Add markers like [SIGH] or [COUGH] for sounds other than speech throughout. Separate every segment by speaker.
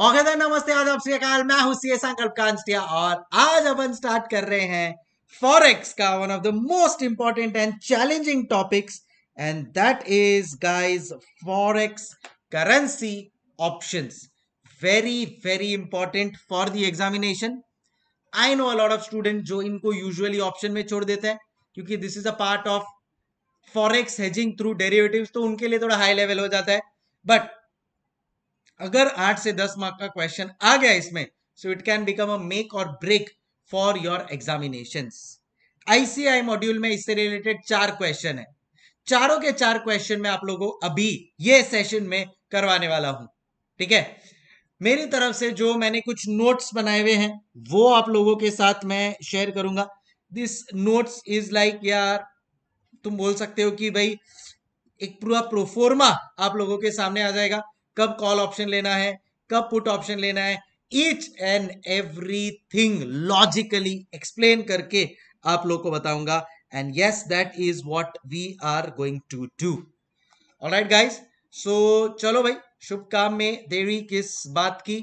Speaker 1: Okay नमस्ते आदाब श्रीकाल मैं हूं सीए संकल्प कांस्टिया और आज अपन स्टार्ट कर रहे हैं फॉरेक्स का one of the most important and challenging topics and that is guys forex currency options very very important for the examination I know a lot of student जो इनको यूजुअली ऑप्शन में छोड़ देते हैं क्योंकि this is a part of forex hedging through derivatives तो उनके लिए थोड़ा हाई लेवल हो जाता है बट अगर आठ से दस मार्क का क्वेश्चन आ गया इसमें so it can become a make और break for your examination ICAI module में इससे रिलेटेड चार क्वेश्चन है चारों के चार क्वेश्चन में आप लोगों अभी ये सेशन में करवाने वाला हूं ठीक है मेरी तरफ से जो मैंने कुछ नोट्स बनाए हुए हैं वो आप लोगों के साथ मैं शेयर करूंगा दिस नोट्स इज लाइक यार तुम बोल सकते हो कि भाई एक पूरा प्रोफोर्मा आप लोगों के सामने आ जाएगा कब कॉल ऑप्शन लेना है कब पुट ऑप्शन लेना है each and every thing logically explain करके आप लोग को बताऊंगा and yes that is what we are going to do all right guys so चलो भाई शुभ काम में देवी किस बात की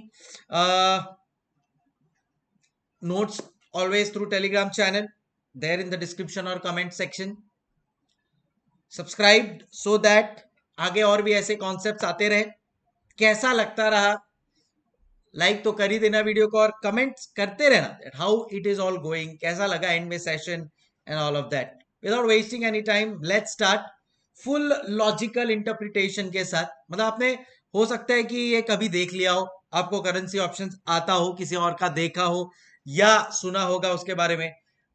Speaker 1: notes always through Telegram channel there in the description और comment section subscribe so that आगे और भी ऐसे कॉन्सेप्ट आते रहे कैसा लगता रहा लाइक like तो कर ही देना वीडियो को और कमेंट्स करते रहना how it is all going कैसा लगा एंड में session and all of that without wasting any time let start full logical interpretation के साथ मतलब आपने हो सकता है कि ये कभी देख लिया हो आपको करेंसी ऑप्शंस आता हो किसी और का देखा हो या सुना होगा उसके बारे में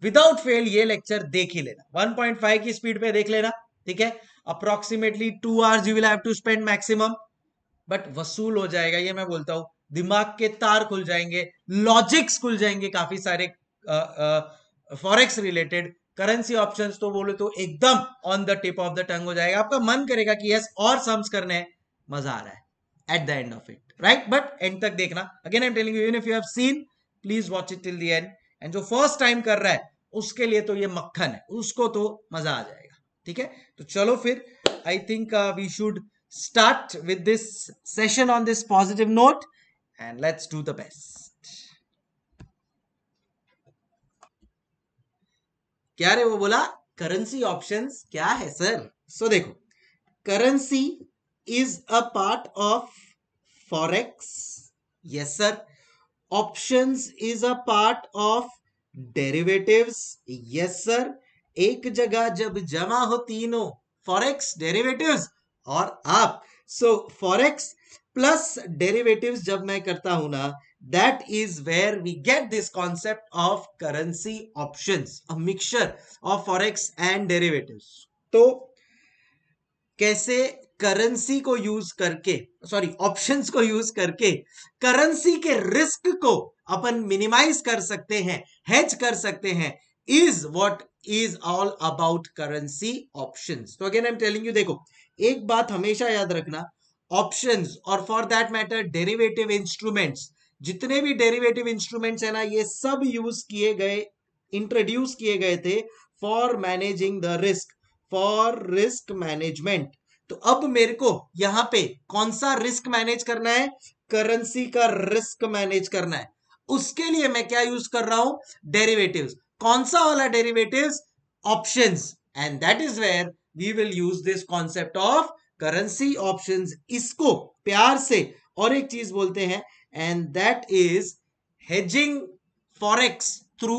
Speaker 1: विदाउट फेल ये लेक्चर देख ही लेना 1.5 की स्पीड पे देख लेना ठीक है approximately two hours you will have to spend maximum but वसूल हो जाएगा ये मैं बोलता हूं दिमाग के तार खुल जाएंगे लॉजिक्स खुल जाएंगे काफी सारे फॉरेक्स रिलेटेड करेंसी ऑप्शन तो बोले तो एकदम on the tip of the tongue हो जाएगा आपका मन करेगा कि यस और सम्स करने मजा आ रहा है at the end of it right but end तक देखना again I am telling you if you have seen please watch it till the end and जो फर्स्ट टाइम कर रहा है उसके लिए तो ये मक्खन है उसको तो मजा आ जाएगा ठीक है तो चलो फिर I think we should start with this session on this positive note and let's do the best. क्या रे वो बोला करेंसी ऑप्शन क्या है सर सो so, देखो currency is a part of forex yes sir option is a part of derivative yes sir एक जगह जब जमा हो तीनों फॉरेक्स डेरिवेटिव और आप सो फॉरेक्स प्लस डेरिवेटिव्स जब मैं करता हूं ना that is where we get this concept of currency option mixture of forex and and तो कैसे करेंसी को यूज करके सॉरी ऑप्शंस को यूज करके करेंसी के रिस्क को अपन मिनिमाइज कर सकते हैं हेज कर सकते हैं is what is all about currency options तो again I am telling you देखो एक बात हमेशा याद रखना ऑप्शंस और for that matter derivative instruments जितने भी डेरिवेटिव इंस्ट्रूमेंट्स है ना ये सब यूज किए गए इंट्रोड्यूस किए गए थे for managing the risk for risk management तो अब मेरे को यहां पे कौन सा रिस्क मैनेज करना है करेंसी का रिस्क मैनेज करना है उसके लिए मैं क्या यूज कर रहा हूं डेरिवेटिव्स कौन सा वाला derivatives options and that is where we will use this concept of currency option इसको प्यार से और एक चीज बोलते हैं and that is hedging forex through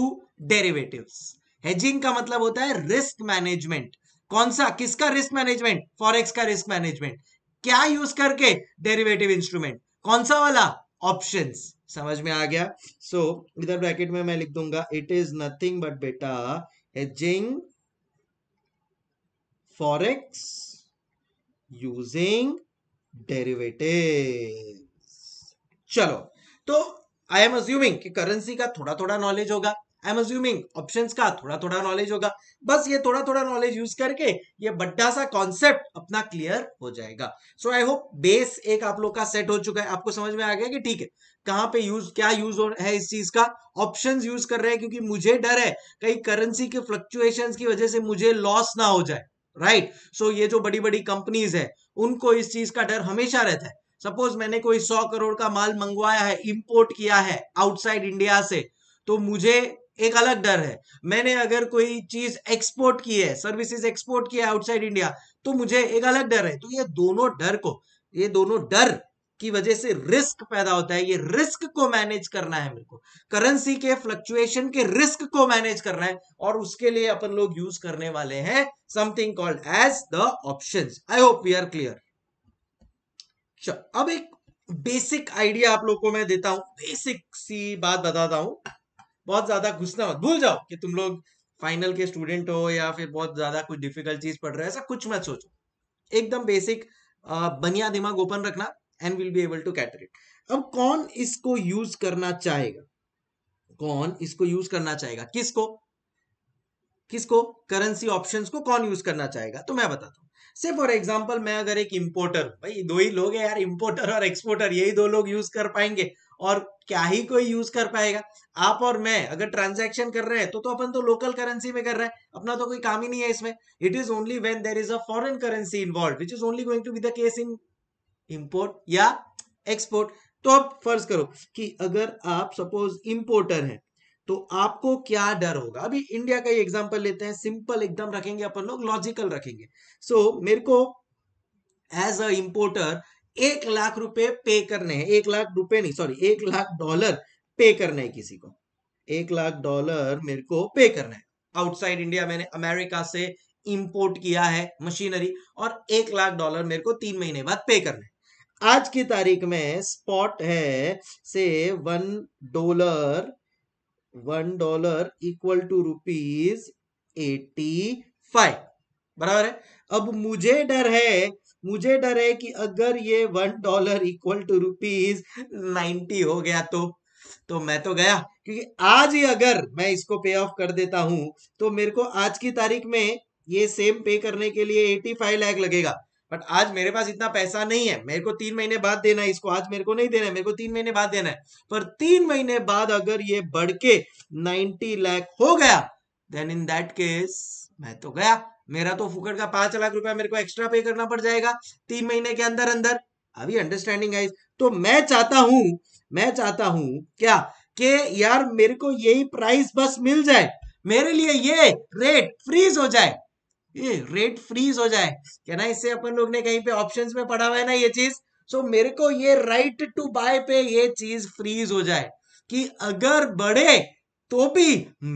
Speaker 1: derivatives hedging का मतलब होता है रिस्क मैनेजमेंट कौन सा किसका रिस्क मैनेजमेंट फॉरेक्स का रिस्क मैनेजमेंट क्या यूज करके डेरिवेटिव इंस्ट्रूमेंट कौन सा वाला ऑप्शंस समझ में आ गया सो so, इधर ब्रैकेट में मैं लिख दूंगा इट इज नथिंग बट बेटा हेजिंग forex using derivatives चलो तो आई एम अज्यूमिंग कि करेंसी का थोड़ा थोड़ा नॉलेज होगा आई एम अज्यूमिंग ऑप्शंस का थोड़ा थोड़ा नॉलेज होगा बस ये थोड़ा थोड़ा नॉलेज यूज करके ये बड्डा सा कॉन्सेप्ट अपना क्लियर हो जाएगा सो आई होप बेस एक आप लोग का सेट हो चुका है आपको समझ में आ गया कि ठीक है कहां पे यूज क्या यूज है इस चीज का ऑप्शन यूज कर रहे हैं क्योंकि मुझे डर है कहीं करेंसी के फ्लक्चुएशन की वजह से मुझे लॉस ना हो जाए राइट right? सो so, ये जो बड़ी बड़ी कंपनीज है उनको इस चीज का डर हमेशा रहता है सपोज मैंने कोई सौ करोड़ का माल मंगवाया है इंपोर्ट किया है आउटसाइड इंडिया से तो मुझे एक अलग डर है मैंने अगर कोई चीज एक्सपोर्ट की है सर्विसेज एक्सपोर्ट किया है आउटसाइड इंडिया तो मुझे एक अलग डर है तो ये दोनों डर को ये दोनों डर की वजह से रिस्क पैदा होता है ये रिस्क को मैनेज करना है मेरे को करेंसी के फ्लक्चुएशन के रिस्क को मैनेज करना है और उसके लिए अपन लोग यूज करने वाले हैं something called as the option I hope we are clear अब एक बेसिक आइडिया आप लोग को मैं देता हूं बेसिक सी बात बताता हूं बहुत ज्यादा घुसना मत भूल जाओ कि तुम लोग फाइनल के स्टूडेंट हो या फिर बहुत ज्यादा कुछ डिफिकल्ट चीज पढ़ रहे हो ऐसा कुछ मत सोचो एकदम बेसिक बनिया दिमाग ओपन रखना and will be able to cater it अब कौन इसको यूज करना चाहेगा कौन इसको यूज करना चाहेगा किसको किसको करेंसी ऑप्शंस को कौन यूज करना चाहेगा तो मैं बताता हूँ से फॉर एग्जाम्पल मैं अगर एक इम्पोर्टर भाई दो ही लोग हैं यार इंपोर्टर और एक्सपोर्टर यही दो लोग यूज कर पाएंगे और क्या ही कोई यूज कर पाएगा आप और मैं अगर ट्रांजैक्शन कर रहे हैं तो तो अपन तो लोकल करेंसी में कर रहे हैं अपना तो कोई काम ही नहीं है इसमें it is only when there is a foreign currency involve which is only going to be the case in import या एक्सपोर्ट तो आप फर्ज करो कि अगर आप सपोज इंपोर्टर हैं तो आपको क्या डर होगा अभी इंडिया का ही एग्जाम्पल लेते हैं सिंपल एकदम रखेंगे अपन लोग लॉजिकल रखेंगे सो so, मेरे को एज अ इंपोर्टर एक लाख रुपए पे करने हैं एक लाख रुपए नहीं सॉरी एक लाख डॉलर पे करना है किसी को एक लाख डॉलर मेरे को पे करना है आउटसाइड इंडिया मैंने अमेरिका से इंपोर्ट किया है मशीनरी और एक लाख डॉलर मेरे को तीन महीने बाद पे करना है आज की तारीख में स्पॉट है से one dollar one dollar equal to rupees eighty five बराबर है अब मुझे डर है मुझे डर है कि अगर ये one dollar equal to rupees ninety हो गया तो तो मैं तो गया क्योंकि आज ही अगर मैं इसको पे ऑफ कर देता हूं तो मेरे को आज की तारीख में ये सेम पे करने के लिए एटी फाइव लैख लगेगा बट आज मेरे पास इतना पैसा नहीं है मेरे को तीन महीने बाद देना है इसको आज मेरे को नहीं देना है मेरे को तीन महीने बाद देना है पर तीन महीने बाद अगर ये बढ़ के नाइनटी लैख हो गया देन इन दैट केस मैं तो गया मेरा तो फुकट का पांच लाख रुपया मेरे को एक्स्ट्रा पे करना पड़ जाएगा तीन महीने के अंदर अंदर अभी अंडरस्टैंडिंग है तो मैं चाहता हूं मैं चाहता हूं क्या कि यार मेरे को यही प्राइस बस मिल जाए मेरे लिए ये रेट फ्रीज हो जाए ये रेट फ्रीज हो जाए क्या ना इससे अपन लोग ने कहीं पे ऑप्शंस में पढ़ा हुआ है ना ये चीज सो so, मेरे को ये राइट टू बाय पे ये चीज फ्रीज हो जाए कि अगर बढ़े तो भी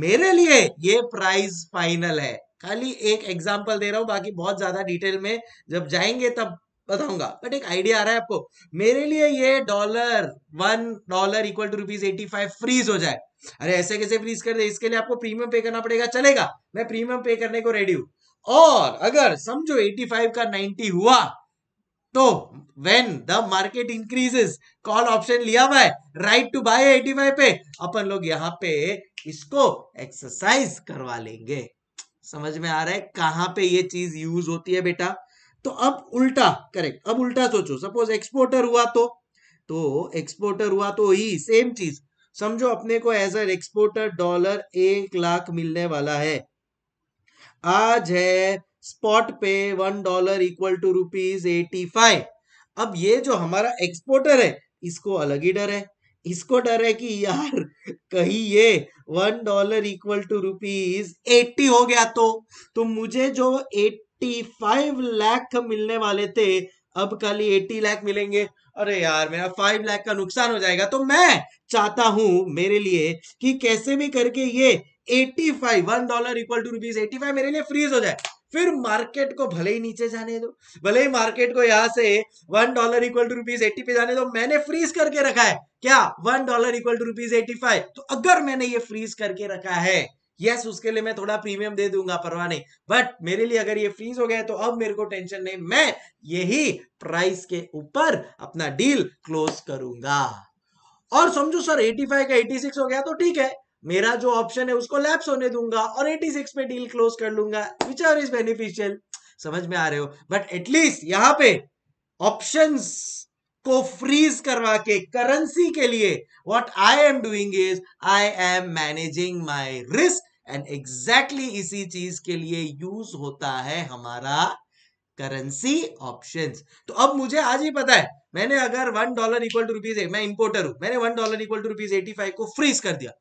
Speaker 1: मेरे लिए ये प्राइस फाइनल है खाली एक एग्जाम्पल दे रहा हूं बाकी बहुत ज्यादा डिटेल में जब जाएंगे तब बताऊंगा बट एक आइडिया आ रहा है आपको मेरे लिए ये dollar one dollar equal to rupees eighty five freeze हो जाए अरे ऐसे कैसे फ्रीज कर दे इसके लिए आपको प्रीमियम पे करना पड़ेगा चलेगा मैं प्रीमियम पे करने को रेडी हूं और अगर समझो 85 का 90 हुआ तो when the market increases call option लिया हुआ है राइट टू बाय 85 पे अपन लोग यहां पे इसको एक्सरसाइज करवा लेंगे समझ में आ रहा है कहां पे ये चीज यूज होती है बेटा तो अब उल्टा करेक्ट अब उल्टा सोचो सपोज एक्सपोर्टर हुआ तो तो एक्सपोर्टर हुआ तो ही सेम चीज समझो अपने को एज एन एक्सपोर्टर डॉलर एक लाख मिलने वाला है आज है स्पॉट पे one dollar equal to rupees eighty five अब ये जो हमारा एक्सपोर्टर है इसको अलग ही डर है इसको डर है कि यार कहीं ये one dollar equal to rupees eighty हो गया तो तो मुझे जो एट्टी फाइव लाख मिलने वाले थे अब खाली एट्टी लाख मिलेंगे अरे यार मेरा फाइव लाख का नुकसान हो जाएगा तो मैं चाहता हूं मेरे लिए कि कैसे भी करके ये eighty five one dollar equal to rupees eighty five मेरे लिए फ्रीज हो जाए फिर मार्केट को भले ही नीचे जाने दो भले ही मार्केट को यहां से one dollar equal to rupees eighty पे जाने दो मैंने फ्रीज करके रखा है क्या one dollar equal to rupees eighty five तो अगर मैंने ये फ्रीज करके रखा है यस उसके लिए मैं थोड़ा प्रीमियम दे दूंगा परवाह नहीं बट मेरे लिए अगर ये फ्रीज हो गया तो अब मेरे को टेंशन नहीं मैं यही प्राइस के ऊपर अपना डील क्लोज करूंगा और समझो सर 85 का 86 हो गया तो ठीक है मेरा जो ऑप्शन है उसको लैप्स होने दूंगा और 86 पे डील क्लोज कर लूंगा विच आर इज बेनिफिशियल समझ में आ रहे हो बट एटलीस्ट यहां पे ऑप्शंस को फ्रीज करवा के करेंसी के लिए what I am doing is I am managing my risk and exactly exactly इसी चीज के लिए यूज होता है हमारा करेंसी ऑप्शन तो अब मुझे आज ही पता है मैंने अगर one dollar equal to rupees मैं इंपोर्टर हूं मैंने one dollar equal to rupees eighty five को फ्रीज कर दिया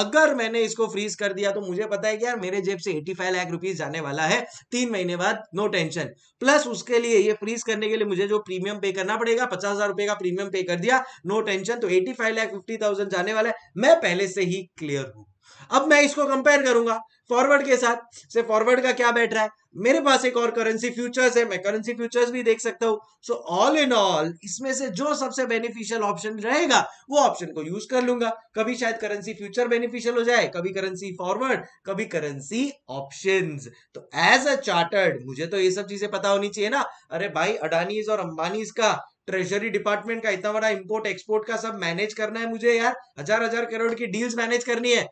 Speaker 1: अगर मैंने इसको फ्रीज कर दिया तो मुझे पता है कि यार मेरे जेब से 85 लाख रुपीस जाने वाला है तीन महीने बाद नो टेंशन प्लस उसके लिए ये फ्रीज करने के लिए मुझे जो प्रीमियम पे करना पड़ेगा पचास हजार रुपए का प्रीमियम पे कर दिया नो टेंशन तो 85 लाख 50,000 जाने वाला है मैं पहले से ही क्लियर हूं अब मैं इसको कंपेयर करूंगा फॉरवर्ड के साथ से फॉरवर्ड का क्या बैठ रहा है मेरे पास एक और करेंसी फ्यूचर्स है मैं करेंसी फ्यूचर्स भी देख सकता हूं सो ऑल इन ऑल इसमें से जो सबसे बेनिफिशियल ऑप्शन रहेगा वो ऑप्शन को यूज कर लूंगा कभी शायद करेंसी फ्यूचर बेनिफिशियल हो जाए कभी करेंसी फॉरवर्ड कभी करेंसी ऑप्शन तो एज अ चार्टर्ड मुझे तो ये सब चीजें पता होनी चाहिए ना अरे भाई अडानीज और अंबानीज का ट्रेजरी डिपार्टमेंट का इतना बड़ा इंपोर्ट एक्सपोर्ट का सब मैनेज करना है मुझे यार हजार हजार करोड़ की डील्स मैनेज करनी है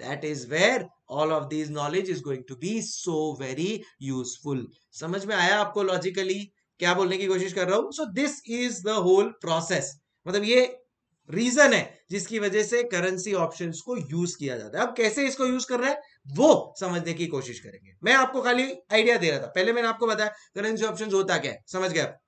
Speaker 1: that is where all of these knowledge is going to be so very useful samajh mein aaya aapko logically kya bolne ki koshish kar raha hu so this is the whole process matlab ye reason है जिसकी वजह से currency options को use किया जाता है अब कैसे इसको यूज कर रहा है वो समझने की कोशिश करेंगे मैं आपको खाली आइडिया दे रहा था पहले मैंने आपको बताया करेंसी ऑप्शंस होता क्या है समझ गया आप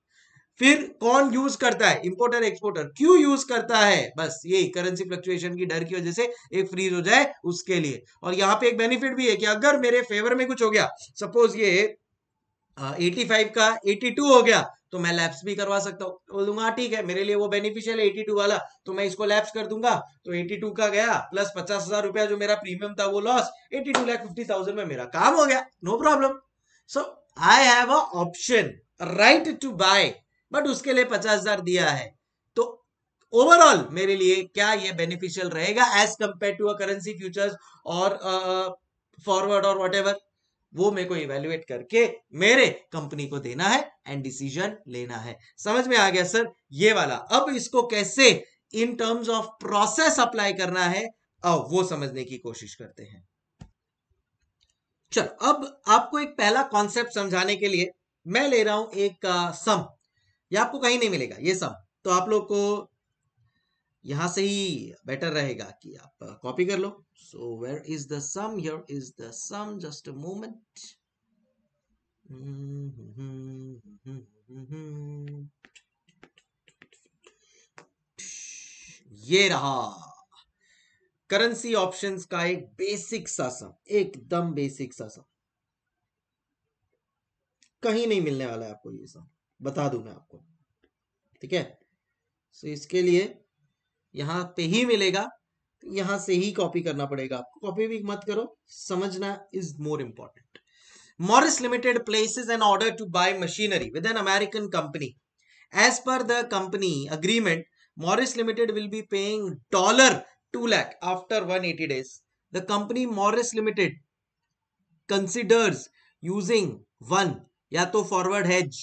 Speaker 1: फिर कौन यूज करता है इंपोर्टर एक्सपोर्टर क्यों यूज करता है बस ये करेंसी फ्लक्चुएशन की डर की वजह से एक फ्रीज हो जाए उसके लिए और यहाँ पे एक बेनिफिट भी है कि अगर मेरे फेवर में कुछ हो गया सपोज ये एटी फाइव का एटी टू हो गया तो मैं लैप्स भी करवा सकता हूँ बोल दूंगा हाँ, ठीक है मेरे लिए वो बेनिफिशियल है एटी टू वाला तो मैं इसको लैप्स कर दूंगा तो एटी टू का गया प्लस पचास हजार रुपया जो मेरा प्रीमियम था वो loss eighty two lakh fifty thousand में मेरा काम हो गया no problem so I have a option right to buy but उसके लिए पचास हजार दिया है तो ओवरऑल मेरे लिए क्या ये बेनिफिशियल रहेगा as compare to a currency futures और फॉरवर्ड और वट वो मेरे को इवेल्युएट करके मेरे कंपनी को देना है एंड डिसीजन लेना है समझ में आ गया सर ये वाला अब इसको कैसे in terms of process apply करना है अब वो समझने की कोशिश करते हैं चल अब आपको एक पहला कॉन्सेप्ट समझाने के लिए मैं ले रहा हूं एक सम uh, ये आपको कहीं नहीं मिलेगा ये सब तो आप लोग को यहां से ही बेटर रहेगा कि आप कॉपी uh, कर लो so where is the sum here is the sum just a moment ये रहा करेंसी ऑप्शंस का एक बेसिक सा सम एकदम बेसिक सा सम कहीं नहीं मिलने वाला है आपको ये सम बता दू मैं आपको ठीक है सो इसके लिए यहां पे ही मिलेगा तो यहां से ही कॉपी करना पड़ेगा आपको कॉपी भी मत करो समझना is more important Morris Limited places an order to buy machinery with an American company as per the company agreement Morris Limited will be paying dollar to lakh after one eighty days the company Morris Limited considers using one या तो forward hedge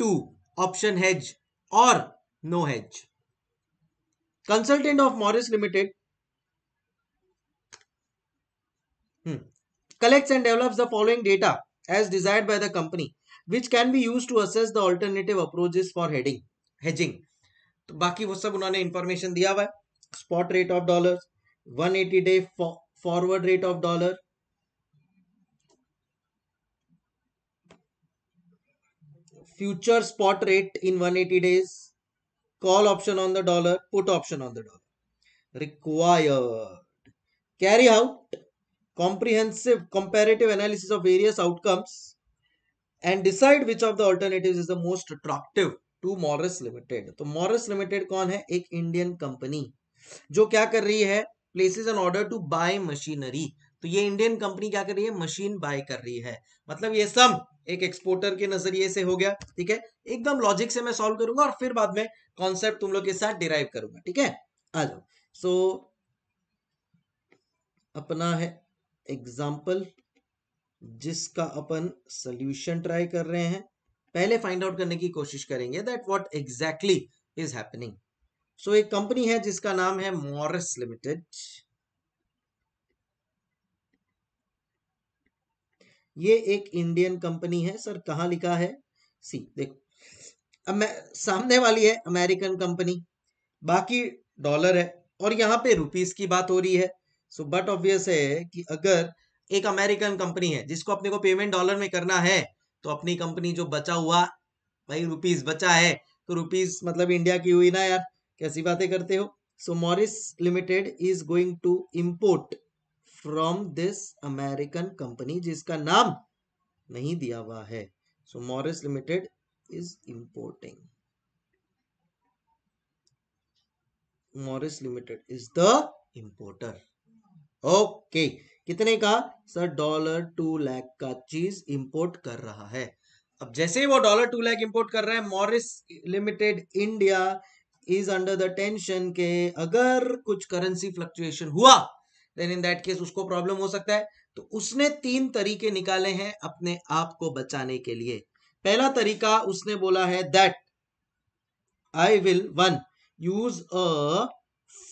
Speaker 1: 2. Option hedge or no hedge. Consultant of Morris Limited collects and develops the following data as desired by the company which can be used to assess the alternative approaches for heading, hedging. तो बाकी वो सब उन्होंने information दिया हुआ है spot rate of 180 day forward rate of dollar. Future spot rate in eighty days call option on the dollar put option on the dollar required carry out comprehensive comparative analysis of various outcomes and decide which of the alternative is the most attractive to Morris Limited तो Morris Limited कौन है एक Indian company जो क्या कर रही है places an order to buy machinery तो ये इंडियन कंपनी क्या कर रही है मशीन बाय कर रही है मतलब ये सब एक एक्सपोर्टर के नजरिए से हो गया ठीक है एकदम लॉजिक से मैं सॉल्व करूंगा और फिर बाद में कॉन्सेप्ट तुम लोग के साथ डिराइव करूंगा ठीक है आ जाओ सो so, अपना है एग्जाम्पल जिसका अपन सोल्यूशन ट्राई कर रहे हैं पहले फाइंड आउट करने की कोशिश करेंगे that what exactly is happening so एक कंपनी है जिसका नाम है मॉरिस लिमिटेड ये एक इंडियन कंपनी है सर कहा लिखा है सी देखो अब मैं सामने वाली है अमेरिकन कंपनी बाकी डॉलर है और यहाँ पे रुपीस की बात हो रही है सो बट ऑब्वियस है कि अगर एक अमेरिकन कंपनी है जिसको अपने को पेमेंट डॉलर में करना है तो अपनी कंपनी जो बचा हुआ भाई रुपीस बचा है तो रुपीस मतलब इंडिया की हुई ना यार कैसी बातें करते हो so Morris Limited is going to import from this American company जिसका नाम नहीं दिया हुआ है so Morris Limited is importing Morris Limited is the importer okay कितने का सर डॉलर टू लैख का चीज इंपोर्ट कर रहा है अब जैसे ही वो डॉलर टू लैख इंपोर्ट कर रहा है Morris Limited India is under the tension के अगर कुछ करेंसी फ्लक्चुएशन हुआ देन इन दैट केस उसको प्रॉब्लम हो सकता है तो उसने तीन तरीके निकाले हैं अपने आप को बचाने के लिए पहला तरीका उसने बोला है that I will one use a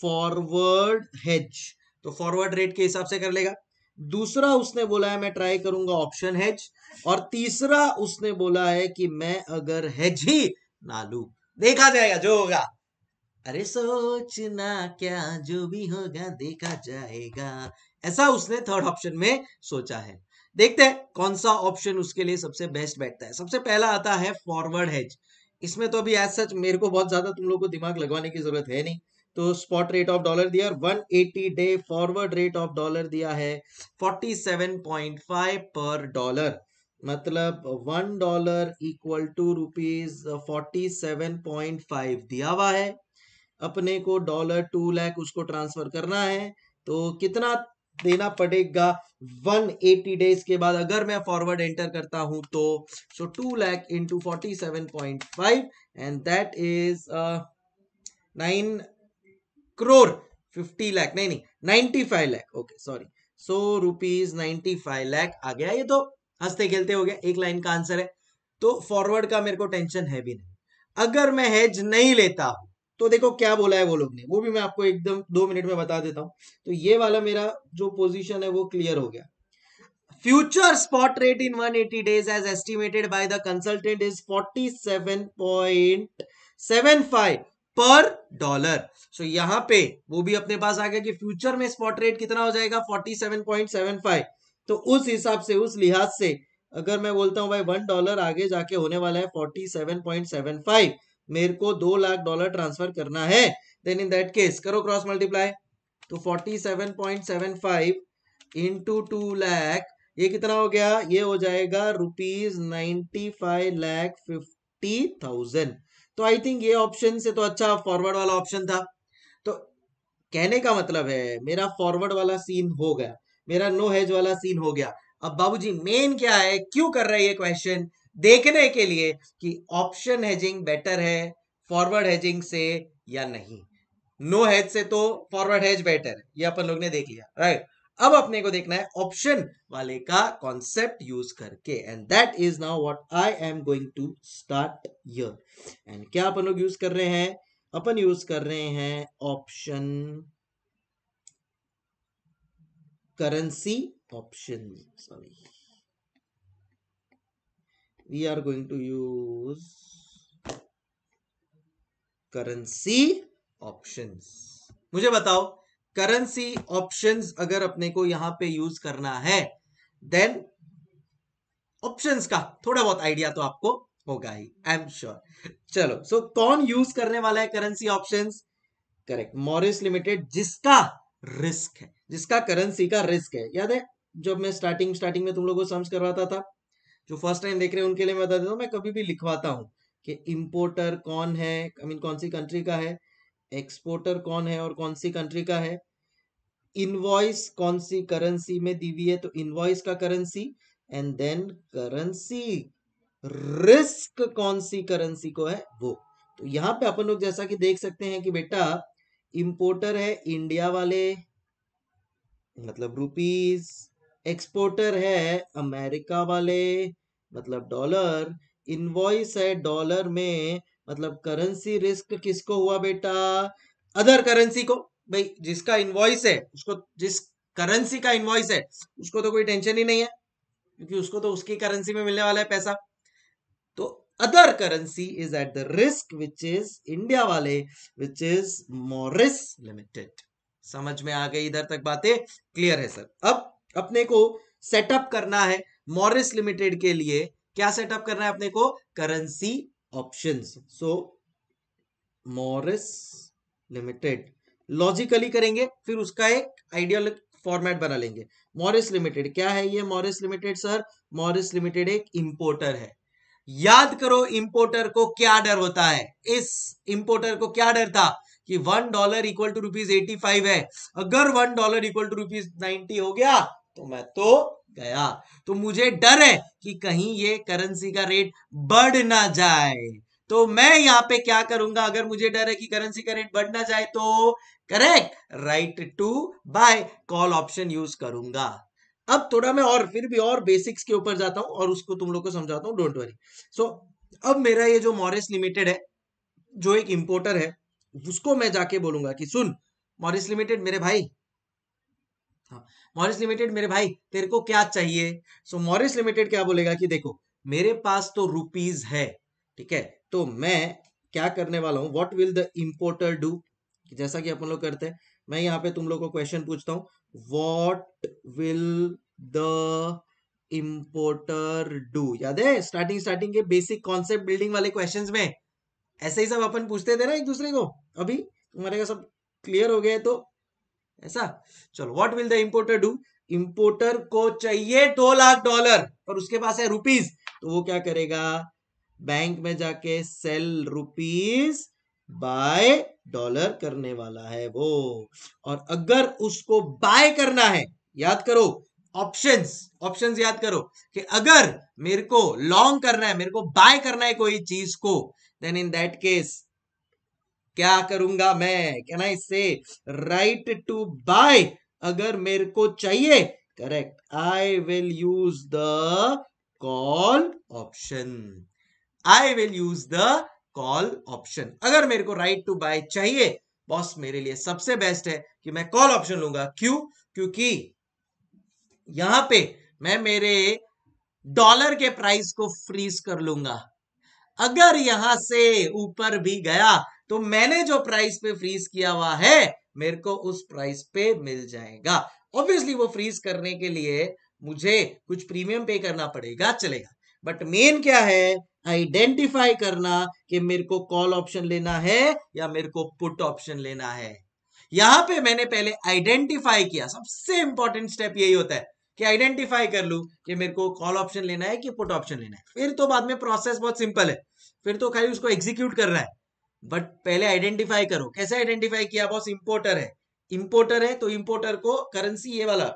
Speaker 1: forward hedge तो फॉरवर्ड रेट के हिसाब से कर लेगा दूसरा उसने बोला है मैं ट्राई करूंगा ऑप्शन हेज और तीसरा उसने बोला है कि मैं अगर हेज ही ना लू देखा जाएगा जो होगा अरे ना क्या जो भी होगा देखा जाएगा ऐसा उसने थर्ड ऑप्शन में सोचा है देखते हैं कौन सा ऑप्शन उसके लिए सबसे बेस्ट बैठता है सबसे पहला आता है फॉरवर्ड हेज इसमें तो अभी एज सच मेरे को बहुत ज्यादा तुम लोग को दिमाग लगवाने की जरूरत है नहीं तो स्पॉट रेट ऑफ डॉलर दिया और 180 day forward rate of dollar दिया है 47.5 पर डॉलर मतलब one dollar equal to rupees forty seven point five दिया हुआ है अपने को डॉलर टू लैख उसको ट्रांसफर करना है तो कितना देना पड़ेगा 180 डेज के बाद अगर मैं फॉरवर्ड एंटर करता हूं तो so two lakh into forty seven point five and that is nine crore fifty lakh नहीं नहीं ninety five lakh okay sorry so rupees ninety five lakh आ गया ये तो हंसते खेलते हो गया एक लाइन का आंसर है तो फॉरवर्ड का मेरे को टेंशन है भी नहीं अगर मैं हेज नहीं लेता हूं तो देखो क्या बोला है वो लोग ने वो भी मैं आपको एकदम दो मिनट में बता देता हूं तो ये वाला मेरा जो पोजिशन है वो क्लियर हो गया future spot rate in 180 days as estimated by the consultant is 47.75 पर डॉलर सो so, यहां पे वो भी अपने पास आ गया कि फ्यूचर में स्पॉट रेट कितना हो जाएगा 47.75 तो उस हिसाब से उस लिहाज से अगर मैं बोलता हूं भाई वन डॉलर आगे जाके होने वाला है फाइव मेरे को दो लाख डॉलर ट्रांसफर करना है देन इन दैट केस करो क्रॉस मल्टीप्लाई तो forty seven point seven five into two lakh ये कितना हो गया ये हो जाएगा rupees ninety five lakh fifty thousand तो आई थिंक ये ऑप्शन से तो अच्छा फॉरवर्ड वाला ऑप्शन था तो कहने का मतलब है मेरा फॉरवर्ड वाला सीन हो गया मेरा नो हेज वाला सीन हो गया अब बाबूजी मेन क्या है क्यों कर रहे हैं ये क्वेश्चन देखने के लिए कि ऑप्शन हेजिंग बेटर है फॉरवर्ड हेजिंग से या नहीं नो no हेज से तो फॉरवर्ड हेज बेटर है ये अपन लोग ने देख लिया राइट अब अपने को देखना है ऑप्शन वाले का कॉन्सेप्ट यूज करके and that is now what I am going to start year and क्या अपन लोग यूज कर रहे हैं अपन यूज कर रहे हैं option currency option sorry we are going to use currency options मुझे बताओ currency options अगर अपने को यहां पे यूज करना है देन ऑप्शंस का थोड़ा बहुत आइडिया तो आपको होगा ही आई एम श्योर चलो सो so, कौन यूज करने वाला है currency option correct Morris Limited जिसका रिस्क है जिसका करेंसी का रिस्क है याद है जब मैं स्टार्टिंग स्टार्टिंग में तुम लोगों को समझ करवाता था जो फर्स्ट टाइम देख रहे हैं उनके लिए मैं बता देता हूँ मैं कभी भी लिखवाता हूँ कि इम्पोर्टर कौन है आई मीन कौन सी कंट्री का है एक्सपोर्टर कौन है और कौन सी कंट्री का है इनवॉइस कौन सी करेंसी में दी हुई है तो इनवॉइस का currency and then currency risk कौन सी करेंसी को है वो तो यहाँ पे अपन लोग जैसा कि देख सकते हैं कि बेटा इम्पोर्टर है इंडिया वाले मतलब रुपीस एक्सपोर्टर है अमेरिका वाले मतलब डॉलर इनवॉइस है डॉलर में मतलब करेंसी रिस्क किसको हुआ बेटा अदर करेंसी को भाई जिसका इनवॉइस है उसको जिस करेंसी का इनवॉइस है उसको तो कोई टेंशन ही नहीं है क्योंकि उसको तो उसकी करेंसी में मिलने वाला है पैसा तो other currency is at the risk which is India वाले विच इज मॉरिस लिमिटेड समझ में आ गई इधर तक बातें क्लियर है सर अब अपने को सेटअप करना है मॉरिस लिमिटेड के लिए क्या सेटअप करना है अपने को currency options so Morris Limited logically करेंगे फिर उसका एक आइडियल फॉर्मेट बना लेंगे मॉरिस लिमिटेड क्या है ये Morris Limited sir Morris Limited एक इंपोर्टर है याद करो इंपोर्टर को क्या डर होता है इस इंपोर्टर को क्या डर था कि one dollar equal to rupees eighty five है अगर one dollar equal to rupees ninety हो गया तो मैं तो गया तो मुझे डर है कि कहीं ये करेंसी का रेट बढ़ ना जाए तो मैं यहां पे क्या करूंगा अगर मुझे डर है कि करेंसी का रेट बढ़ ना जाए तो correct right to buy call option use करूंगा अब थोड़ा मैं और फिर भी और बेसिक्स के ऊपर जाता हूं और उसको तुम लोग को समझाता हूं डोंट वरी सो अब मेरा ये जो मॉरिस लिमिटेड है जो एक इंपोर्टर है उसको मैं जाके बोलूंगा कि सुन मॉरिस लिमिटेड मेरे भाई हाँ मॉरिस लिमिटेड मेरे भाई तेरे को क्या चाहिए सो मॉरिस लिमिटेड क्या बोलेगा कि देखो मेरे पास तो रुपीज है ठीक है तो मैं क्या करने वाला हूँ what will the importer do जैसा कि अपन लोग करते हैं मैं यहाँ पे तुम लोग को क्वेश्चन पूछता हूँ what will the importer do याद है स्टार्टिंग स्टार्टिंग के बेसिक कॉन्सेप्ट बिल्डिंग वाले क्वेश्चन में ऐसे ही सब अपन पूछते थे ना एक दूसरे को अभी तुम्हारे का सब क्लियर हो गया है तो ऐसा चलो what will the importer do importer को चाहिए दो लाख डॉलर पर उसके पास है रुपीज तो वो क्या करेगा बैंक में जाके सेल रुपीज बाय डॉलर करने वाला है वो और अगर उसको बाय करना है याद करो ऑप्शंस ऑप्शंस याद करो कि अगर मेरे को लॉन्ग करना है मेरे को बाय करना है कोई चीज को देन इन दैट केस क्या करूंगा मैं कैन आई से राइट टू बाय अगर मेरे को चाहिए correct I will use the call option I will use the call option अगर मेरे को राइट टू बाय चाहिए बॉस मेरे लिए सबसे बेस्ट है कि मैं कॉल ऑप्शन लूंगा क्यों क्योंकि यहां पे मैं मेरे डॉलर के प्राइस को फ्रीज कर लूंगा अगर यहां से ऊपर भी गया तो मैंने जो प्राइस पे फ्रीज किया हुआ है मेरे को उस प्राइस पे मिल जाएगा ऑब्वियसली वो फ्रीज करने के लिए मुझे कुछ प्रीमियम पे करना पड़ेगा चलेगा बट मेन क्या है आइडेंटिफाई करना कि मेरे को कॉल ऑप्शन लेना है या मेरे को पुट ऑप्शन लेना है यहां पे मैंने पहले आइडेंटिफाई किया सबसे इंपॉर्टेंट स्टेप यही होता है कि आइडेंटिफाई कर लू कि मेरे को कॉल ऑप्शन लेना है कि पुट ऑप्शन लेना है फिर तो बाद में प्रोसेस बहुत सिंपल है फिर तो खाली उसको एग्जीक्यूट करना है बट पहले आइडेंटिफाई करो कैसे आइडेंटिफाई किया बॉस इंपोर्टर है इंपोर्टर है तो इंपोर्टर को करेंसी ये वाला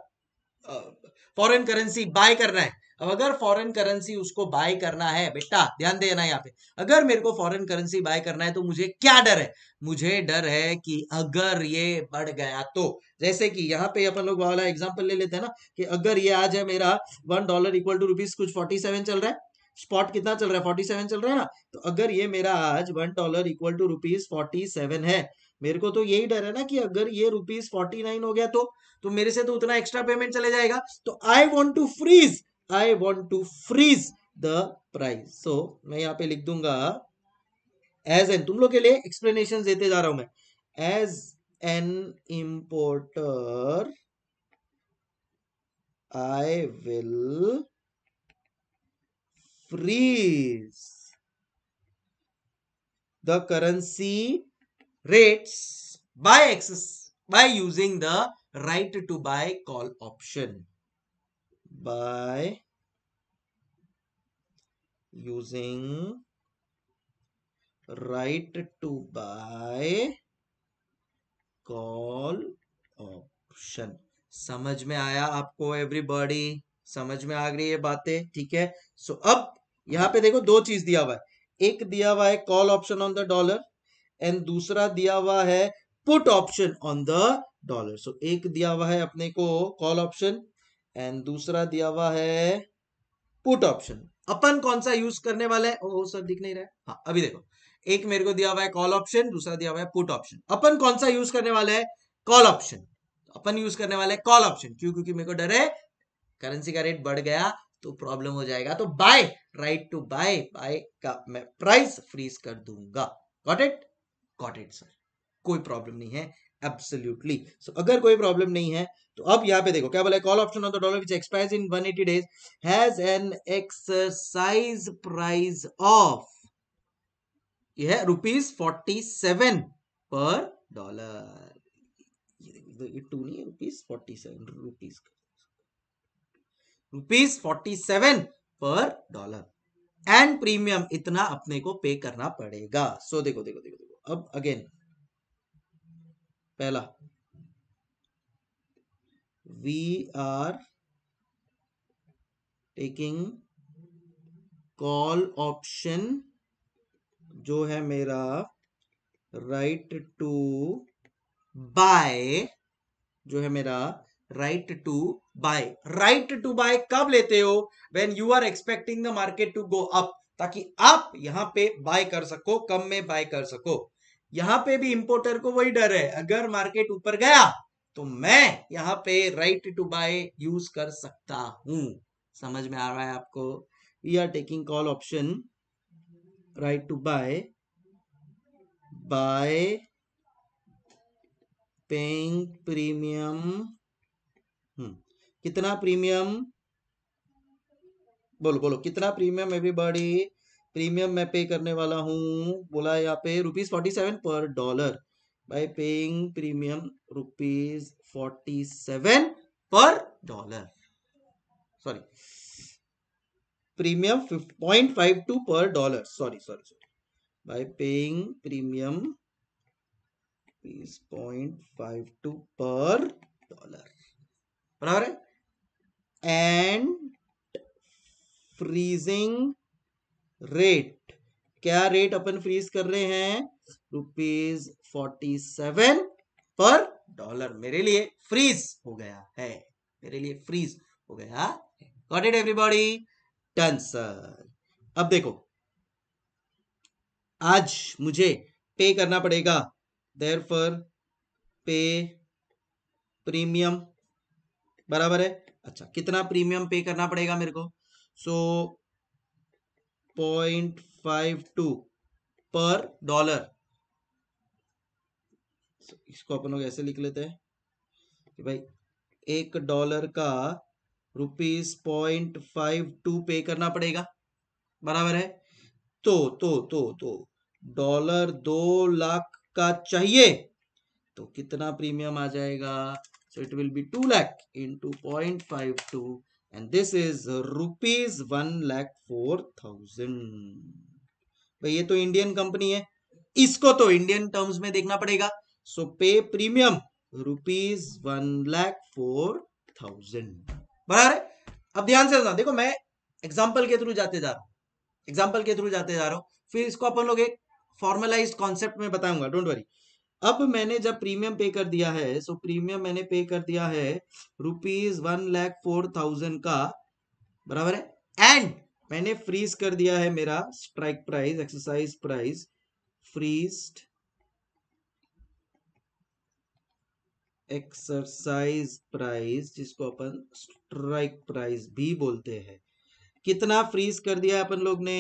Speaker 1: फॉरेन करेंसी बाय करना है अब अगर फॉरेन करेंसी उसको बाय करना है बेटा ध्यान देना यहाँ पे अगर मेरे को फॉरेन करेंसी बाय करना है तो मुझे क्या डर है मुझे डर है कि अगर ये बढ़ गया तो जैसे कि यहाँ पे अपन लोग वाला एग्जाम्पल ले लेते हैं ना कि अगर ये आज है मेरा one dollar equal to rupees कुछ फोर्टी सेवन चल रहा है स्पॉट कितना चल रहा है फोर्टी सेवन चल रहा है ना तो अगर ये मेरा आज one dollar equal to rupees forty seven है मेरे को तो यही डर है ना कि अगर ये रुपीज फोर्टी नाइन हो गया तो तो मेरे से तो उतना एक्स्ट्रा पेमेंट चले जाएगा तो I want to freeze I want to freeze the price so मैं यहाँ पे लिख दूंगा एज एन तुम लोग के लिए एक्सप्लेनेशन देते जा रहा हूं मैं as an importer I will freeze the currency rates by access by using the right to buy call option by using right to buy call option समझ में आया आपको एवरीबॉडी समझ में आ गई ये बातें ठीक है सो so, अब यहाँ पे देखो दो चीज दिया हुआ है एक दिया हुआ है call option on the dollar and दूसरा दिया हुआ है put option on the dollar so एक दिया हुआ है अपने को कॉल ऑप्शन एंड दूसरा दिया हुआ है पुट ऑप्शन अपन कौन सा यूज करने वाला है ओ सर दिख नहीं रहा है हाँ अभी देखो एक मेरे को दिया हुआ है कॉल ऑप्शन दूसरा दिया हुआ है पुट ऑप्शन अपन कौन सा यूज करने वाला है कॉल ऑप्शन अपन यूज करने वाले कॉल ऑप्शन क्यों क्योंकि मेरे को डर है करेंसी का रेट बढ़ गया तो प्रॉब्लम हो जाएगा तो buy right to buy buy का मैं प्राइस फ्रीज कर दूंगा got it got it sir कोई प्रॉब्लम नहीं है एब्सोल्युटली सो so, अगर कोई प्रॉब्लम नहीं है तो अब यहां पे देखो क्या बोला call option on the dollar which expires in 180 days has an exercise price of यह है rupees forty seven per dollar ये टू तो, नहीं है रुपीस फोर्टी सेवन रुपीज का rupees forty seven per dollar and premium इतना अपने को पे करना पड़ेगा सो देखो देखो देखो देखो अब अगेन पहला we are taking call option जो है मेरा राइट टू बाय जो है मेरा right to buy right to buy कब लेते हो when you are expecting the market to go up ताकि आप यहां पे बाय कर सको कम में बाय कर सको यहां पे भी इंपोर्टर को वही डर है अगर मार्केट ऊपर गया तो मैं यहां पे राइट टू बाय यूज कर सकता हूं समझ में आ रहा है आपको we are taking call option right to buy buy paying premium कितना प्रीमियम बोलो बोलो कितना प्रीमियम एवरीबॉडी प्रीमियम मैं पे करने वाला हूँ बोला यहाँ पे rupees forty seven per dollar buy paying premium rupees forty seven per dollar sorry premium point five two per dollar sorry sorry sorry buy paying premium point five two per dollar बराबर है and freezing rate क्या rate अपन freeze कर रहे हैं rupees forty seven per dollar मेरे लिए freeze हो गया है मेरे लिए फ्रीज हो गया got it everybody done sir अब देखो आज मुझे पे करना पड़ेगा देर फॉर पे प्रीमियम बराबर है अच्छा कितना प्रीमियम पे करना पड़ेगा मेरे को so point five two per dollar इसको अपन लोग ऐसे लिख लेते हैं कि भाई एक डॉलर का रुपीज पॉइंट फाइव टू पे करना पड़ेगा बराबर है तो तो तो तो डॉलर दो लाख का चाहिए तो कितना प्रीमियम आ जाएगा So it will be 2 lakh into 0.52 and this is rupees 1 lakh 4000. भाई ये तो इंडियन कंपनी है इसको तो इंडियन टर्म्स में देखना पड़ेगा so pay premium rupees one lakh four thousand बराबर है अब ध्यान से देखो मैं एग्जाम्पल के थ्रू जाते जा रहा हूँ एग्जाम्पल के थ्रू जाते जा रहा हूँ फिर इसको अपन लोग एक फॉर्मलाइज कॉन्सेप्ट में बताऊंगा डोंट वरी अब मैंने जब प्रीमियम पे कर दिया है सो प्रीमियम मैंने पे कर दिया है rupees one lakh four thousand का बराबर है एंड मैंने फ्रीज कर दिया है मेरा strike price exercise price freeze exercise price जिसको अपन स्ट्राइक प्राइस भी बोलते हैं कितना फ्रीज कर दिया अपन लोग ने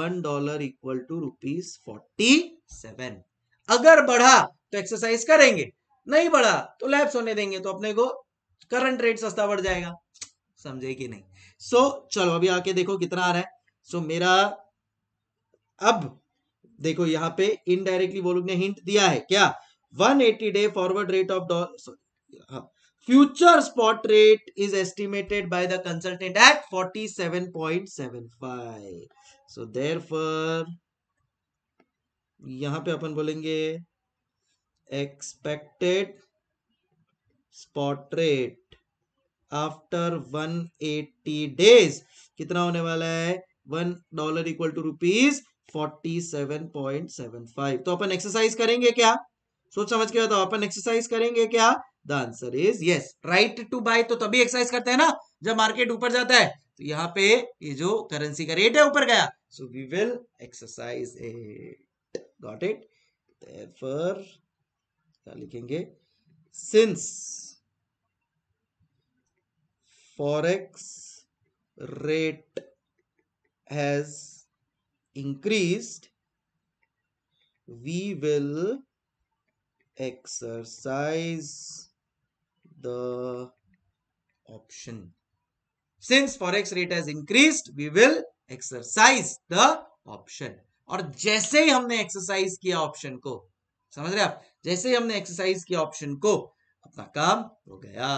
Speaker 1: one dollar equal to rupees forty seven अगर बढ़ा तो एक्सरसाइज करेंगे नहीं बढ़ा तो लैब होने देंगे तो अपने को करंट रेट सस्ता बढ़ जाएगा समझे कि नहीं सो so, चलो अभी आके देखो कितना आ रहा है सो so, मेरा अब देखो यहां पे इनडायरेक्टली वो लोग ने हिंट दिया है क्या 180 day forward rate of dollar future spot rate is estimated by the consultant at 47.75 so therefore यहाँ पे अपन बोलेंगे expected spot rate after 180 days कितना होने वाला है one dollar equal to rupees forty seven point seven five तो अपन एक्सरसाइज करेंगे क्या सोच समझ के बताओ अपन एक्सरसाइज करेंगे क्या the answer is yes right to buy तो तभी एक्सरसाइज करते हैं ना जब मार्केट ऊपर जाता है तो यहाँ पे ये जो करेंसी का रेट है ऊपर गया so we will exercise it got it therefore क्या लिखेंगे since forex rate has increased we will exercise the option since forex rate has increased we will exercise the option और जैसे ही हमने एक्सरसाइज किया ऑप्शन को समझ रहे आप जैसे ही हमने एक्सरसाइज किया ऑप्शन को अपना काम हो गया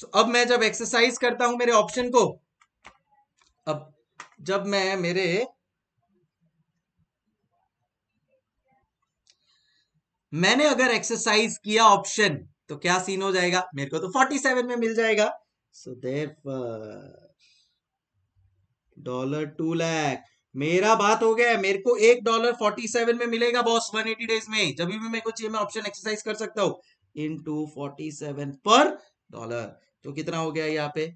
Speaker 1: सो so, अब मैं जब एक्सरसाइज करता हूं मेरे ऑप्शन को अब जब मैं मेरे मैंने अगर एक्सरसाइज किया ऑप्शन तो क्या सीन हो जाएगा मेरे को तो 47 में मिल जाएगा सो देर देव डॉलर टू लैख मेरा बात हो गया है मेरे को एक डॉलर फोर्टी सेवन में मिलेगा बॉस वन एटी डेज में जब भी मेरे को चाहिए मैं ऑप्शन एक्सरसाइज कर सकता हूं into forty seven per dollar तो कितना हो गया यहाँ पे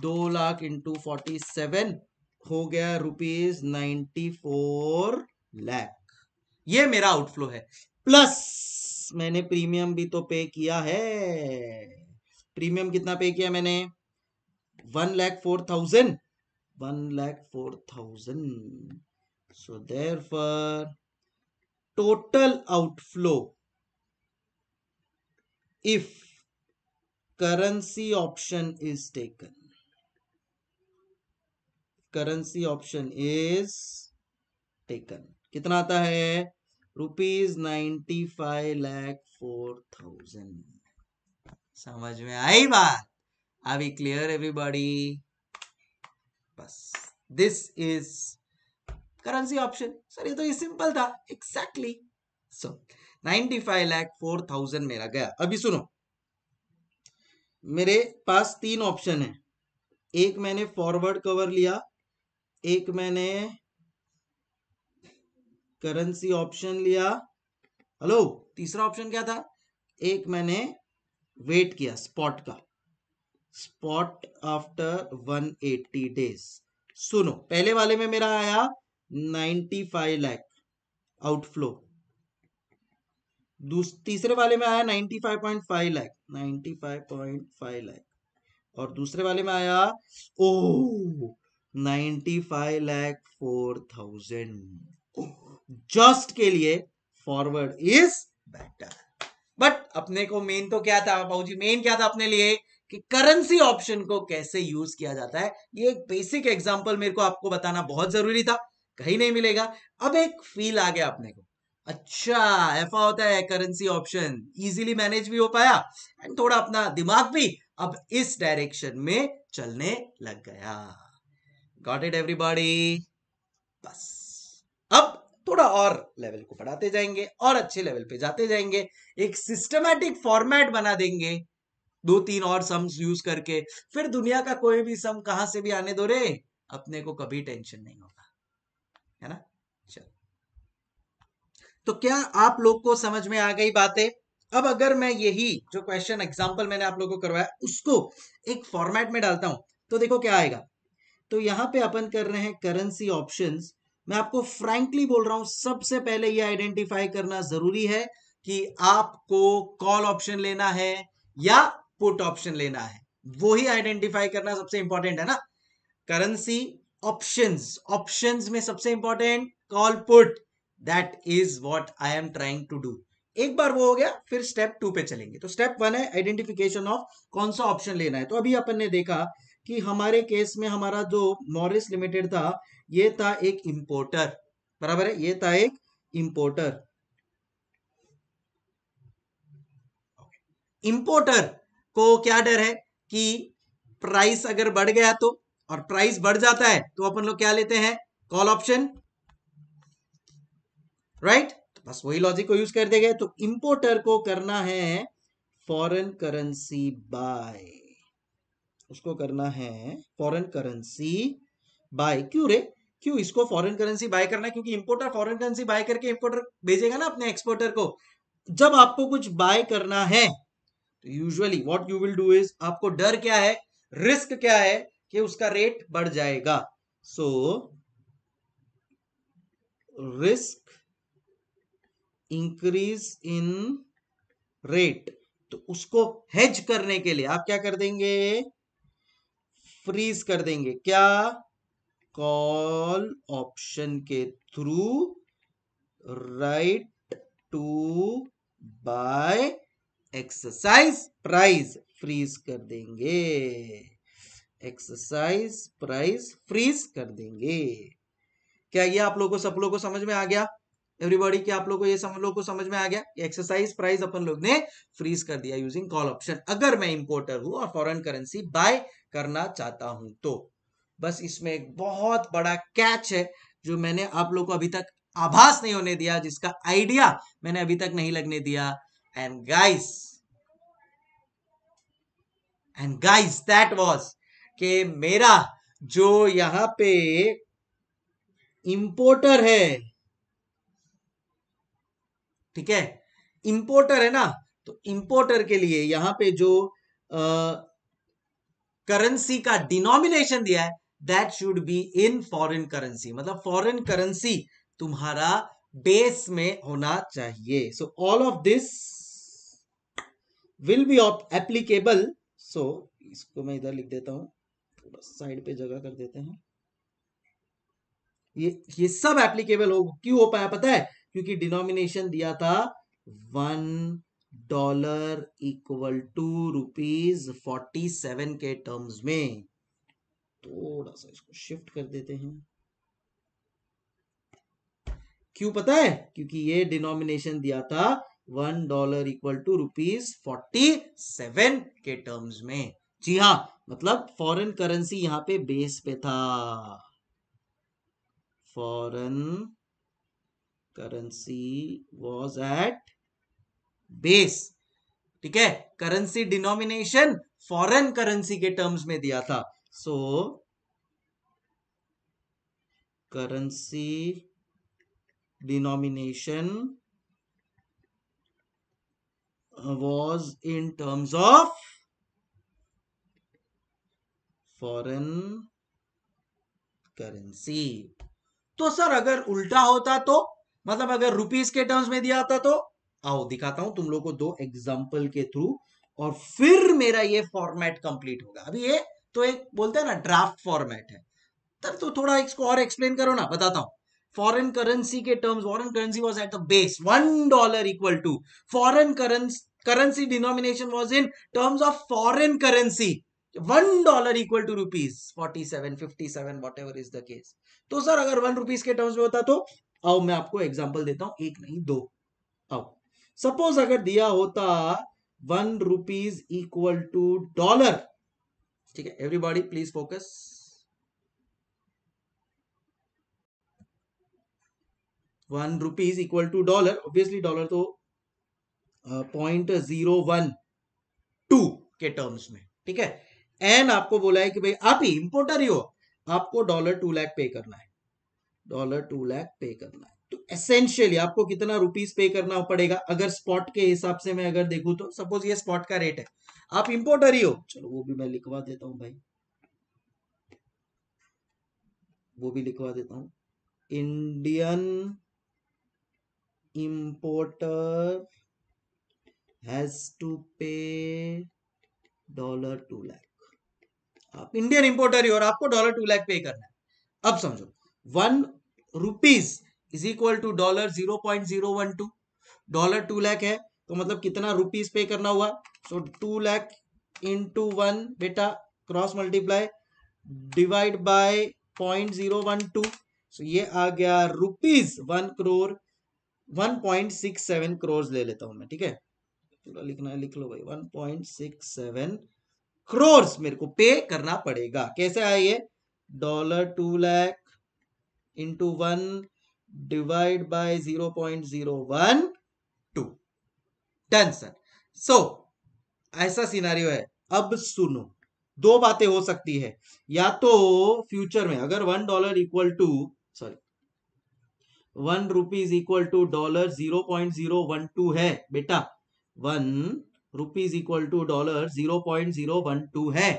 Speaker 1: दो लाख इंटू फोर्टी सेवन हो गया रुपीज नाइन्टी फोर लैख ये मेरा आउटफ्लो है प्लस मैंने प्रीमियम भी तो पे किया है प्रीमियम कितना पे किया मैंने one lakh four thousand one lakh four thousand so there for total outflow if currency option is taken currency option is taken कितना आता है rupees ninety five lakh four thousand समझ में आई बात अभी क्लियर एवरीबॉडी बस this is currency option sir ये तो ये सिंपल था exactly so ninety five lakh four thousand मेरा गया अभी सुनो मेरे पास तीन ऑप्शन है एक मैंने फॉरवर्ड कवर लिया एक मैंने करेंसी ऑप्शन लिया हेलो तीसरा ऑप्शन क्या था एक मैंने वेट किया स्पॉट का स्पॉट आफ्टर 180 डेज सुनो पहले वाले में मेरा आया 95 लैख आउटफ्लो तीसरे वाले में आया 95.5 पॉइंट फाइव लैख और दूसरे वाले में आया ओ 95 फोर थाउजेंड जस्ट के लिए फॉरवर्ड इज बेटर बट अपने को मेन तो क्या था बाबू जी मेन क्या था अपने लिए कि करेंसी ऑप्शन को कैसे यूज किया जाता है ये एक बेसिक एग्जाम्पल मेरे को आपको बताना बहुत जरूरी था कहीं नहीं मिलेगा अब एक फील आ गया अपने को अच्छा ऐसा होता है करेंसी ऑप्शन इजीली मैनेज भी हो पाया एंड थोड़ा अपना दिमाग भी अब इस डायरेक्शन में चलने लग गया गॉट इट एवरीबॉडी बस अब थोड़ा और लेवल को बढ़ाते जाएंगे और अच्छे लेवल पे जाते जाएंगे एक सिस्टमैटिक फॉर्मेट बना देंगे दो तीन और सम्स यूज करके फिर दुनिया का कोई भी सम कहां से भी आने दो रे अपने को कभी टेंशन नहीं होगा है ना चलो तो क्या आप लोग को समझ में आ गई बातें अब अगर मैं यही जो क्वेश्चन एग्जाम्पल मैंने आप लोगों को करवाया उसको एक फॉर्मेट में डालता हूं तो देखो क्या आएगा तो यहां पे अपन कर रहे हैं करेंसी ऑप्शन मैं आपको फ्रैंकली बोल रहा हूं सबसे पहले ये आइडेंटिफाई करना जरूरी है कि आपको कॉल ऑप्शन लेना है या पुट ऑप्शन लेना है वो ही आइडेंटिफाई करना सबसे इंपॉर्टेंट है ना करेंसी ऑप्शंस ऑप्शंस में सबसे important call put that is what I am trying to do एक बार वो हो गया फिर स्टेप टू पे चलेंगे तो स्टेप वन है आइडेंटिफिकेशन ऑफ कौन सा ऑप्शन लेना है तो अभी अपन ने देखा कि हमारे केस में हमारा जो मॉरिस लिमिटेड था ये था एक इंपोर्टर बराबर है ये था एक इंपोर्टर इंपोर्टर को क्या डर है कि प्राइस अगर बढ़ गया तो और प्राइस बढ़ जाता है तो अपन लोग क्या लेते हैं कॉल ऑप्शन राइट तो बस वही लॉजिक को यूज कर देंगे तो इंपोर्टर को करना है फॉरेन करेंसी बाय उसको करना है फॉरेन करेंसी बाय क्यों रे क्यों इसको फॉरेन करेंसी बाय करना है क्योंकि इंपोर्टर फॉरेन करेंसी बाय करके इंपोर्टर भेजेगा ना अपने एक्सपोर्टर को जब आपको कुछ बाय करना है तो usually what you will do is आपको डर क्या है रिस्क क्या है कि उसका रेट बढ़ जाएगा so risk increase in rate तो उसको हेज करने के लिए आप क्या कर देंगे फ्रीज कर देंगे क्या कॉल ऑप्शन के through right to buy exercise price freeze कर देंगे एक्सरसाइज प्राइज फ्रीज कर देंगे क्या ये आप लोगों को सब लोगों को समझ में आ गया एवरीबॉडी क्या आप लोगों को ये सब लोगों को समझ में आ गया एक्सरसाइज प्राइस अपन लोग ने फ्रीज कर दिया यूजिंग कॉल ऑप्शन अगर मैं इंपोर्टर हूं और फॉरेन करेंसी बाय करना चाहता हूं तो बस इसमें एक बहुत बड़ा कैच है जो मैंने आप लोग को अभी तक आभास नहीं होने दिया जिसका आइडिया मैंने अभी तक नहीं लगने दिया and guys and guys that was के मेरा जो यहां पे इंपोर्टर है ठीक है इंपोर्टर है ना तो इंपोर्टर के लिए यहां पे जो करेंसी का डिनोमिनेशन दिया है that should be in foreign currency मतलब फॉरेन करेंसी तुम्हारा बेस में होना चाहिए so all of this will be ऑप एप्लीकेबल सो इसको मैं इधर लिख देता हूं थोड़ा साइड पे जगह कर देते हैं ये ये सब एप्लीकेबल हो क्यों हो पाया पता है क्योंकि डिनोमिनेशन दिया था one dollar equal to rupees forty seven के टर्म्स में थोड़ा सा इसको शिफ्ट कर देते हैं क्यों पता है क्योंकि ये डिनोमिनेशन दिया था one dollar equal to rupees forty seven के टर्म्स में जी हाँ मतलब फॉरेन करेंसी यहां पे बेस पे था foreign currency was at base ठीक है करेंसी डिनोमिनेशन फॉरेन करेंसी के टर्म्स में दिया था so currency denomination was in terms of foreign currency तो सर अगर उल्टा होता तो मतलब अगर रुपीज के टर्म्स में दिया आता तो आओ दिखाता हूं तुम लोग को दो एग्जाम्पल के थ्रू और फिर मेरा ये फॉर्मेट कंप्लीट होगा अभी ये तो एक बोलते हैं ना ड्राफ्ट फॉर्मेट है तर तो थोड़ा इसको और एक्सप्लेन करो ना बताता हूं फॉरेन करेंसी के terms foreign currency was at the base one dollar equal to foreign currency currency denomination was in terms of foreign currency one dollar equal to rupees forty seven fifty seven whatever is the case तो sir अगर one rupees के terms में होता तो आओ मैं आपको example देता हूं एक नहीं दो आओ सपोज अगर दिया होता one rupees equal to dollar ठीक है everybody please focus one rupees equal to dollar obviously dollar तो पॉइंट जीरो वन टू के टर्म्स में ठीक है एंड आपको बोला है कि भाई आप ही इंपोर्टर ही हो आपको डॉलर टू लैख पे करना है डॉलर टू लैख पे करना है तो एसेंशियली आपको कितना रुपीस पे करना पड़ेगा अगर स्पॉट के हिसाब से मैं अगर देखू तो सपोज ये स्पॉट का रेट है आप इंपोर्टर ही हो चलो वो भी मैं लिखवा देता हूं भाई वो भी लिखवा देता हूं Indian importer has to pay dollar two lakh आप इंडियन इंपोर्टर ही और आपको डॉलर टू लैख पे करना है अब समझो one rupees is equal to dollar zero point zero one two dollar two lakh है तो मतलब कितना रुपीज पे करना हुआ so two lakh into one बेटा cross multiply divide by point zero one two so ये आ गया rupees one crore one point six seven crore ले लेता हूं मैं ठीक है पूरा लिखना है लिख लो भाई one point six seven crores मेरे को पे करना पड़ेगा कैसे आया ये dollar two lakh into one divide by zero point zero one two done sir so ऐसा सिनारियो है अब सुनो दो बातें हो सकती है या तो फ्यूचर में अगर one dollar equal to sorry one rupees equal to dollar zero point zero one two है बेटा one rupees equal to dollar zero point zero one two है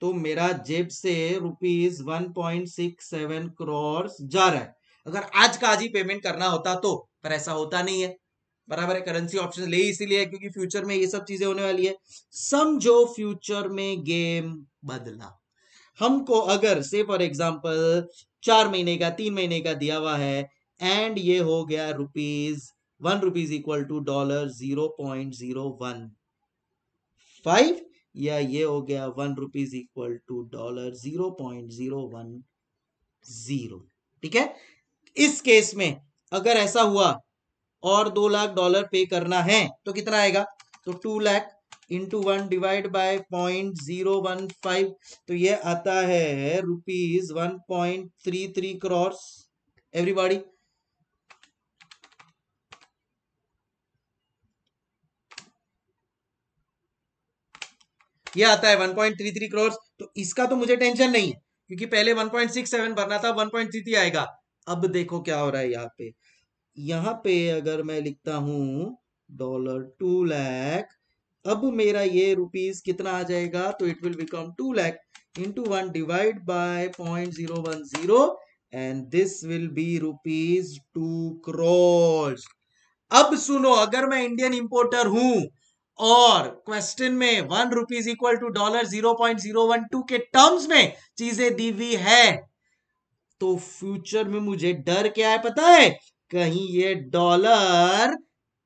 Speaker 1: तो मेरा जेब से rupees one point six seven crore जा रहा है अगर आज का आज ही पेमेंट करना होता तो पर ऐसा होता नहीं है बराबर है करेंसी ऑप्शन ले इसीलिए क्योंकि फ्यूचर में ये सब चीजें होने वाली है समझो फ्यूचर में गेम बदला हमको अगर से फॉर एग्जाम्पल चार महीने का तीन महीने का दिया हुआ है एंड ये हो गया rupees one rupees equal to dollar zero point zero one five या ये हो गया one rupees equal to dollar zero point zero one zero ठीक है इस केस में अगर ऐसा हुआ और दो लाख डॉलर पे करना है तो कितना आएगा तो two lakh into one divide by point zero one five तो ये आता है rupees one point three three cross everybody ये आता है 1.33 करोड़ तो इसका तो मुझे टेंशन नहीं है क्योंकि पहले 1.67 भरना था 1.33 आएगा अब देखो क्या हो रहा है यहाँ पे यहाँ पे अगर मैं लिखता हूं डॉलर टू लैख अब मेरा ये रुपीज कितना आ जाएगा तो it will become two lakh into one divide by point zero one zero and this will be rupees two crores अब सुनो अगर मैं इंडियन इंपोर्टर हूं और क्वेश्चन में one rupees equal to dollar zero point zero one two के terms में चीजें दी हुई है तो फ्यूचर में मुझे डर क्या है पता है कहीं ये डॉलर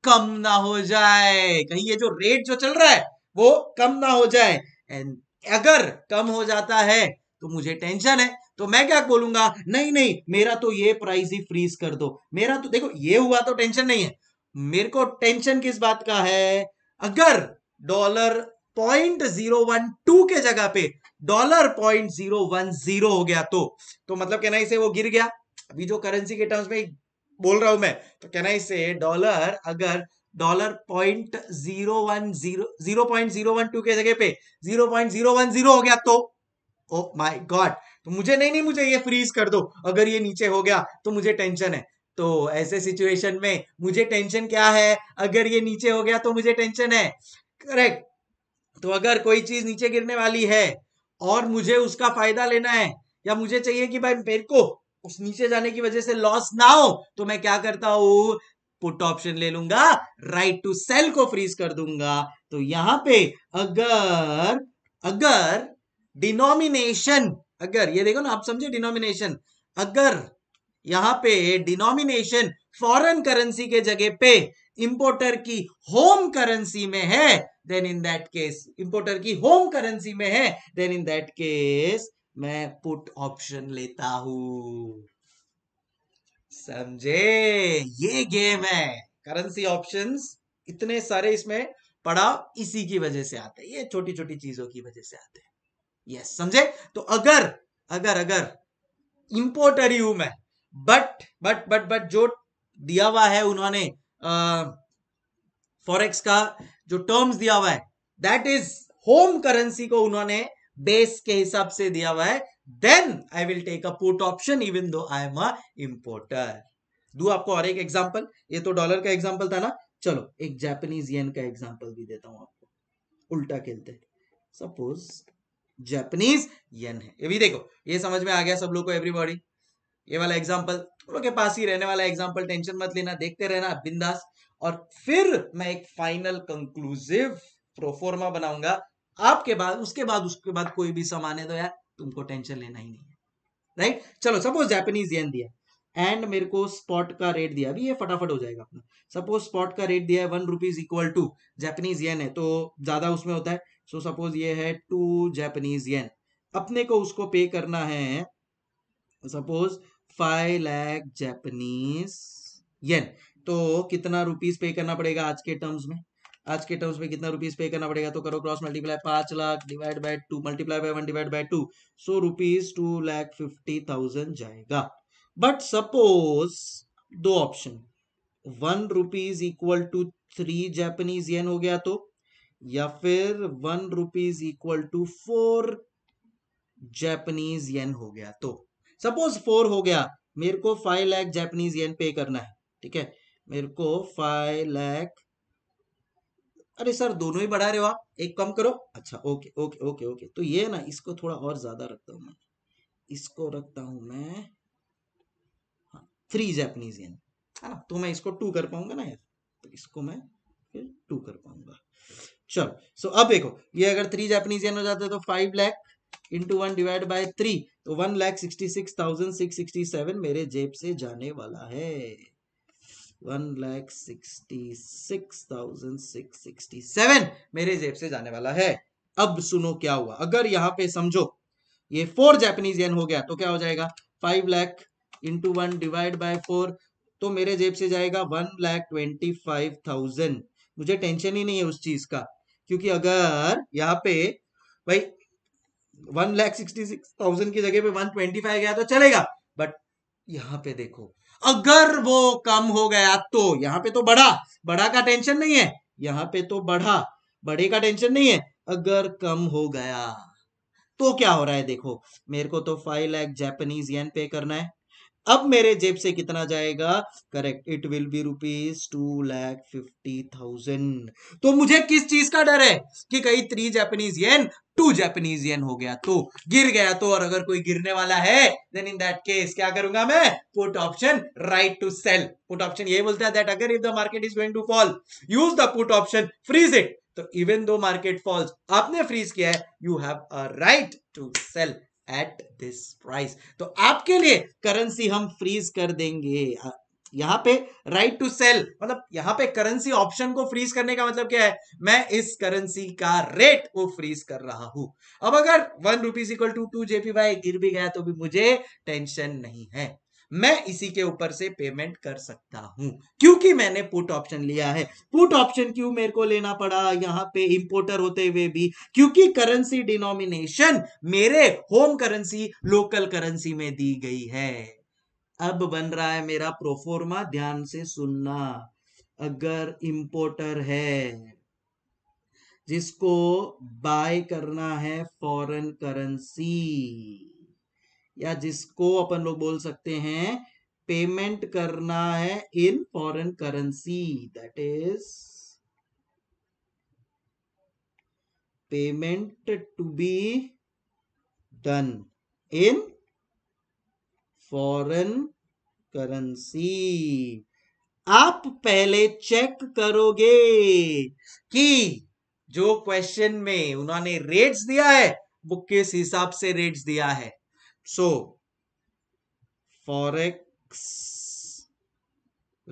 Speaker 1: कम ना हो जाए कहीं ये जो रेट जो चल रहा है वो कम ना हो जाए एंड अगर कम हो जाता है तो मुझे टेंशन है तो मैं क्या बोलूंगा नहीं नहीं मेरा तो ये प्राइस ही फ्रीज कर दो मेरा तो देखो ये हुआ तो टेंशन नहीं है मेरे को टेंशन किस बात का है अगर dollar point zero one two के जगह पे dollar point zero one zero हो गया तो तो मतलब कहना इसे वो गिर गया अभी जो करेंसी के टर्म्स में बोल रहा हूं मैं तो कहना इसे डॉलर अगर dollar point zero one zero zero point zero one two के जगह पे zero point zero one zero हो गया तो ओ माय गॉड तो मुझे नहीं नहीं मुझे ये फ्रीज कर दो अगर ये नीचे हो गया तो मुझे टेंशन है तो ऐसे सिचुएशन में मुझे टेंशन क्या है अगर ये नीचे हो गया तो मुझे टेंशन है करेक्ट तो अगर कोई चीज नीचे गिरने वाली है और मुझे उसका फायदा लेना है या मुझे चाहिए कि भाई मेरे को उस नीचे जाने की वजह से लॉस ना हो तो मैं क्या करता हूं पुट ऑप्शन ले लूंगा राइट टू सेल को फ्रीज कर दूंगा तो यहां पे अगर अगर डिनोमिनेशन अगर ये देखो ना आप समझे डिनोमिनेशन अगर यहां पे डिनोमिनेशन फॉरेन करेंसी के जगह पे इंपोर्टर की होम करेंसी में है then in that case importer की होम करेंसी में है देन इन दैट केस मैं पुट ऑप्शन लेता हूं समझे ये गेम है करेंसी ऑप्शंस इतने सारे इसमें पड़ाव इसी की वजह से आते हैं ये छोटी छोटी चीजों की वजह से आते हैं यस समझे तो अगर अगर अगर इंपोर्टर यू मैं बट बट बट बट जो दिया हुआ है उन्होंने फॉरेक्स का जो टर्म्स दिया हुआ है दैट इज होम करेंसी को उन्होंने बेस के हिसाब से दिया हुआ है then I will take a put option even though I am a importer दू आपको और एक एग्जाम्पल ये तो डॉलर का एग्जाम्पल था ना चलो एक जैपनीज येन का एग्जाम्पल भी देता हूं आपको उल्टा खेलते सपोज जैपनीज येन है ये भी देखो ये समझ में आ गया सब लोग को एवरीबॉडी ये वाला एग्जाम्पल तुम लोग के पास ही रहने वाला एग्जाम्पल टेंशन मत लेना देखते रहना बिंदास और फिर मैं एक फाइनल कंक्लूसिव प्रोफोर्मा बनाऊंगा आपके बाद उसके बाद उसके बाद कोई भी सामान है तो यार तुमको टेंशन लेना ही नहीं है राइट चलो सपोज जैपनीज येन दिया एंड मेरे को स्पॉट का रेट दिया अभी ये फटाफट हो जाएगा अपना सपोज स्पॉट का रेट दिया है one rupees equal to Japanese yen है तो ज्यादा उसमें होता है सो so, सपोज ये है टू जैपनीज येन अपने को उसको पे करना है suppose five lakh Japanese yen तो कितना रुपीस पे करना पड़ेगा आज के टर्म्स में आज के टर्म्स में कितना रुपीस पे करना पड़ेगा तो करो क्रॉस मल्टीप्लाई पांच लाख divide by two multiply by one divide by two so rupees two lakh fifty thousand जाएगा बट सपोज दो option one rupees equal to three Japanese yen हो गया तो या फिर one rupees equal to four Japanese yen हो गया तो सपोज फोर हो गया मेरे को फाइव लैख जैपनीज येन पे करना है ठीक है मेरे को फाइव लैख अरे सर दोनों ही बढ़ा रहे हो आप एक कम करो अच्छा ओके ओके ओके ओके तो ये ना इसको थोड़ा और ज्यादा रखता हूं मैं इसको रखता हूं मैं हाँ, थ्री जैपनीज येन है ना तो मैं इसको टू कर पाऊंगा ना यार तो इसको मैं फिर टू कर पाऊंगा चलो सो so, अब देखो ये अगर थ्री जैपनीज येन हो जाते तो five lakh into one divide by three तो one lakh sixty six thousand six sixty seven मेरे जेब से जाने वाला है one lakh sixty six thousand six sixty seven मेरे जेब से जाने वाला है अब सुनो क्या हुआ अगर यहाँ पे समझो ये फोर जैपनीज एन हो गया तो क्या हो जाएगा five lakh into one divide by four तो मेरे जेब से जाएगा one lakh twenty five thousand मुझे टेंशन ही नहीं है उस चीज का क्योंकि अगर यहाँ पे भाई one lakh sixty six thousand की जगह पे वन ट्वेंटी फाइव गया तो चलेगा बट यहां पे देखो अगर वो कम हो गया तो यहां पे तो बढ़ा बढ़ा का टेंशन नहीं है यहां पे तो बढ़ा बड़े का टेंशन नहीं है अगर कम हो गया तो क्या हो रहा है देखो मेरे को तो फाइव लैख जैपनीज येन पे करना है अब मेरे जेब से कितना जाएगा correct it will be rupees two lakh fifty thousand तो मुझे किस चीज का डर है कि कहीं three Japanese yen two Japanese yen हो गया तो गिर गया तो और अगर कोई गिरने वाला है देन इन दैट केस क्या करूंगा मैं put option right to sell put option ये बोलता है दैट अगर if the market is going to fall use the put option freeze it तो इवन दो मार्केट फॉल्स आपने फ्रीज किया है you have a right to sell at this price तो आपके लिए करेंसी हम फ्रीज कर देंगे यहाँ पे राइट टू सेल मतलब यहाँ पे करेंसी ऑप्शन को फ्रीज करने का मतलब क्या है मैं इस करेंसी का रेट को फ्रीज कर रहा हूं अब अगर one rupees equal to two JPY गिर भी गया तो भी मुझे टेंशन नहीं है मैं इसी के ऊपर से पेमेंट कर सकता हूं क्योंकि मैंने पुट ऑप्शन लिया है पुट ऑप्शन क्यों मेरे को लेना पड़ा यहां पे इंपोर्टर होते हुए भी क्योंकि करेंसी डिनोमिनेशन मेरे होम करेंसी लोकल करेंसी में दी गई है अब बन रहा है मेरा प्रोफोर्मा ध्यान से सुनना अगर इंपोर्टर है जिसको बाय करना है फॉरेन करेंसी या जिसको अपन लोग बोल सकते हैं पेमेंट करना है in foreign currency that is payment to be done in foreign currency आप पहले चेक करोगे कि जो क्वेश्चन में उन्होंने रेट्स दिया है वो किस हिसाब से रेट्स दिया है So, forex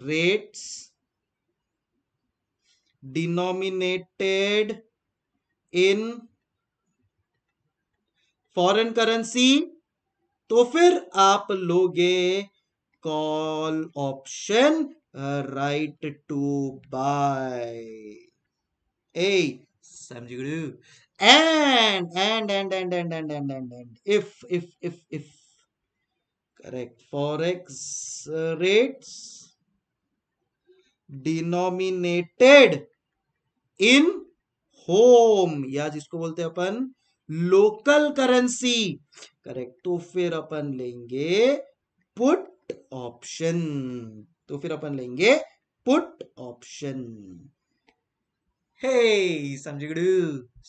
Speaker 1: rates denominated in foreign currency तो फिर आप लोगे call option right to buy a समझ गुरु and and and and and and and and, and. if if if if correct forex rates denominated in home या जिसको बोलते हैं अपन local currency correct तो फिर अपन लेंगे put option तो फिर अपन लेंगे put option हे समझ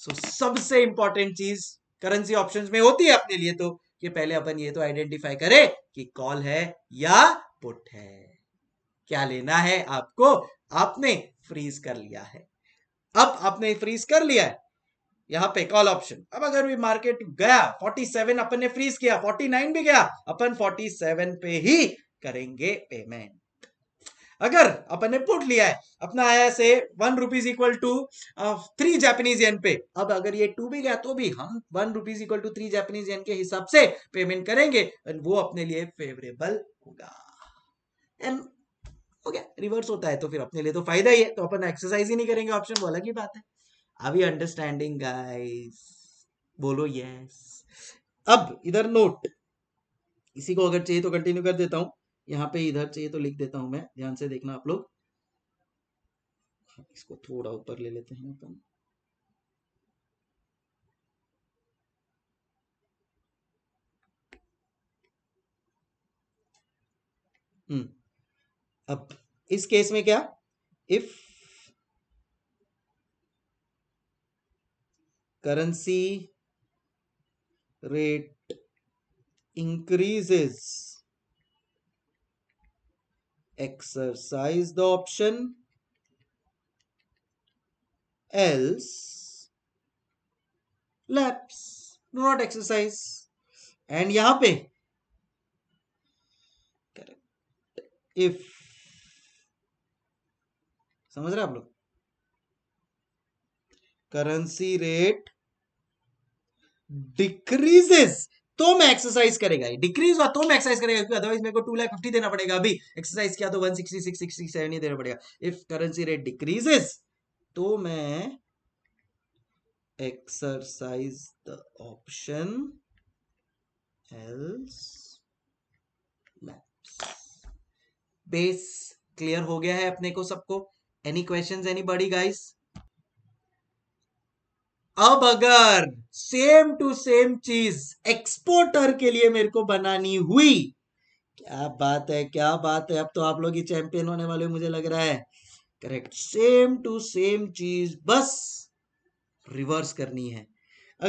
Speaker 1: सो सबसे इंपॉर्टेंट चीज करेंसी ऑप्शंस में होती है अपने लिए तो कि पहले अपन ये तो आइडेंटिफाई करें कि कॉल है या पुट है क्या लेना है आपको आपने फ्रीज कर लिया है अब आपने फ्रीज कर लिया है यहाँ पे कॉल ऑप्शन अब अगर भी मार्केट गया 47 अपन ने फ्रीज किया 49 भी गया अपन 47 पे ही करेंगे पेमेंट अगर अपन ने पुट लिया है अपना आया से one rupees equal to three Japanese yen पे अब अगर ये टू भी गया तो भी हम one rupees equal to three Japanese yen के हिसाब से पेमेंट करेंगे वो अपने लिए फेवरेबल होगा एंड हो गया रिवर्स होता है तो फिर अपने लिए तो फायदा ही है तो अपन एक्सरसाइज ही नहीं करेंगे ऑप्शन वो अलग ही बात है अभी अंडरस्टैंडिंग गाइस बोलो यस अब इधर नोट इसी को अगर चाहिए तो कंटिन्यू कर देता हूं यहाँ पे इधर चाहिए तो लिख देता हूँ मैं ध्यान से देखना आप लोग हाँ, इसको थोड़ा ऊपर ले लेते हैं अपन हम्म अब इस केस में क्या if currency rate increases exercise the option else laps do not exercise and yahan pe correct if samajh rahe aap log currency rate decreases तो मैं एक्सरसाइज करेगा डिक्रीज हुआ तो मैं एक्सरसाइज करेगा क्योंकि अदरवाइज मेरे को टू लाख फिफ्टी देना पड़ेगा अभी एक्सरसाइज किया तो one sixty six sixty seven ही देना पड़ेगा इफ करेंसी रेट डिक्रीजेस तो मैं exercise the option else base clear हो गया है अपने को सबको any question anybody guys अब अगर सेम टू सेम चीज एक्सपोर्टर के लिए मेरे को बनानी हुई क्या बात है क्या बात है अब तो आप लोग ही चैंपियन होने वाले मुझे लग रहा है करेक्ट सेम टू सेम चीज बस रिवर्स करनी है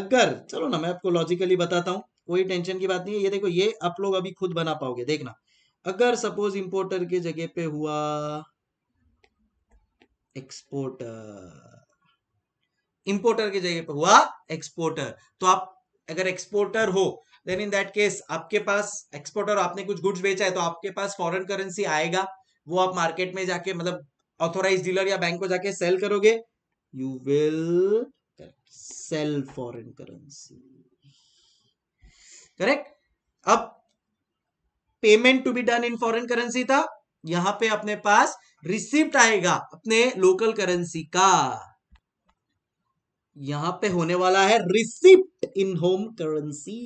Speaker 1: अगर चलो ना मैं आपको लॉजिकली बताता हूं कोई टेंशन की बात नहीं है ये देखो ये आप लोग अभी खुद बना पाओगे देखना अगर सपोज इंपोर्टर के जगह पे हुआ एक्सपोर्टर इंपोर्टर की जगह पर हुआ एक्सपोर्टर तो आप अगर एक्सपोर्टर हो देन इन दैट केस आपके पास एक्सपोर्टर आपने कुछ गुड्स बेचा है तो आपके पास फॉरेन करेंसी आएगा वो आप मार्केट में जाके मतलब ऑथोराइज डीलर या बैंक को जाके सेल करोगे you will sell foreign currency correct अब payment to be done in foreign currency था यहां पे अपने पास रिसिप्ट आएगा अपने लोकल करेंसी का यहां पे होने वाला है receipt in home currency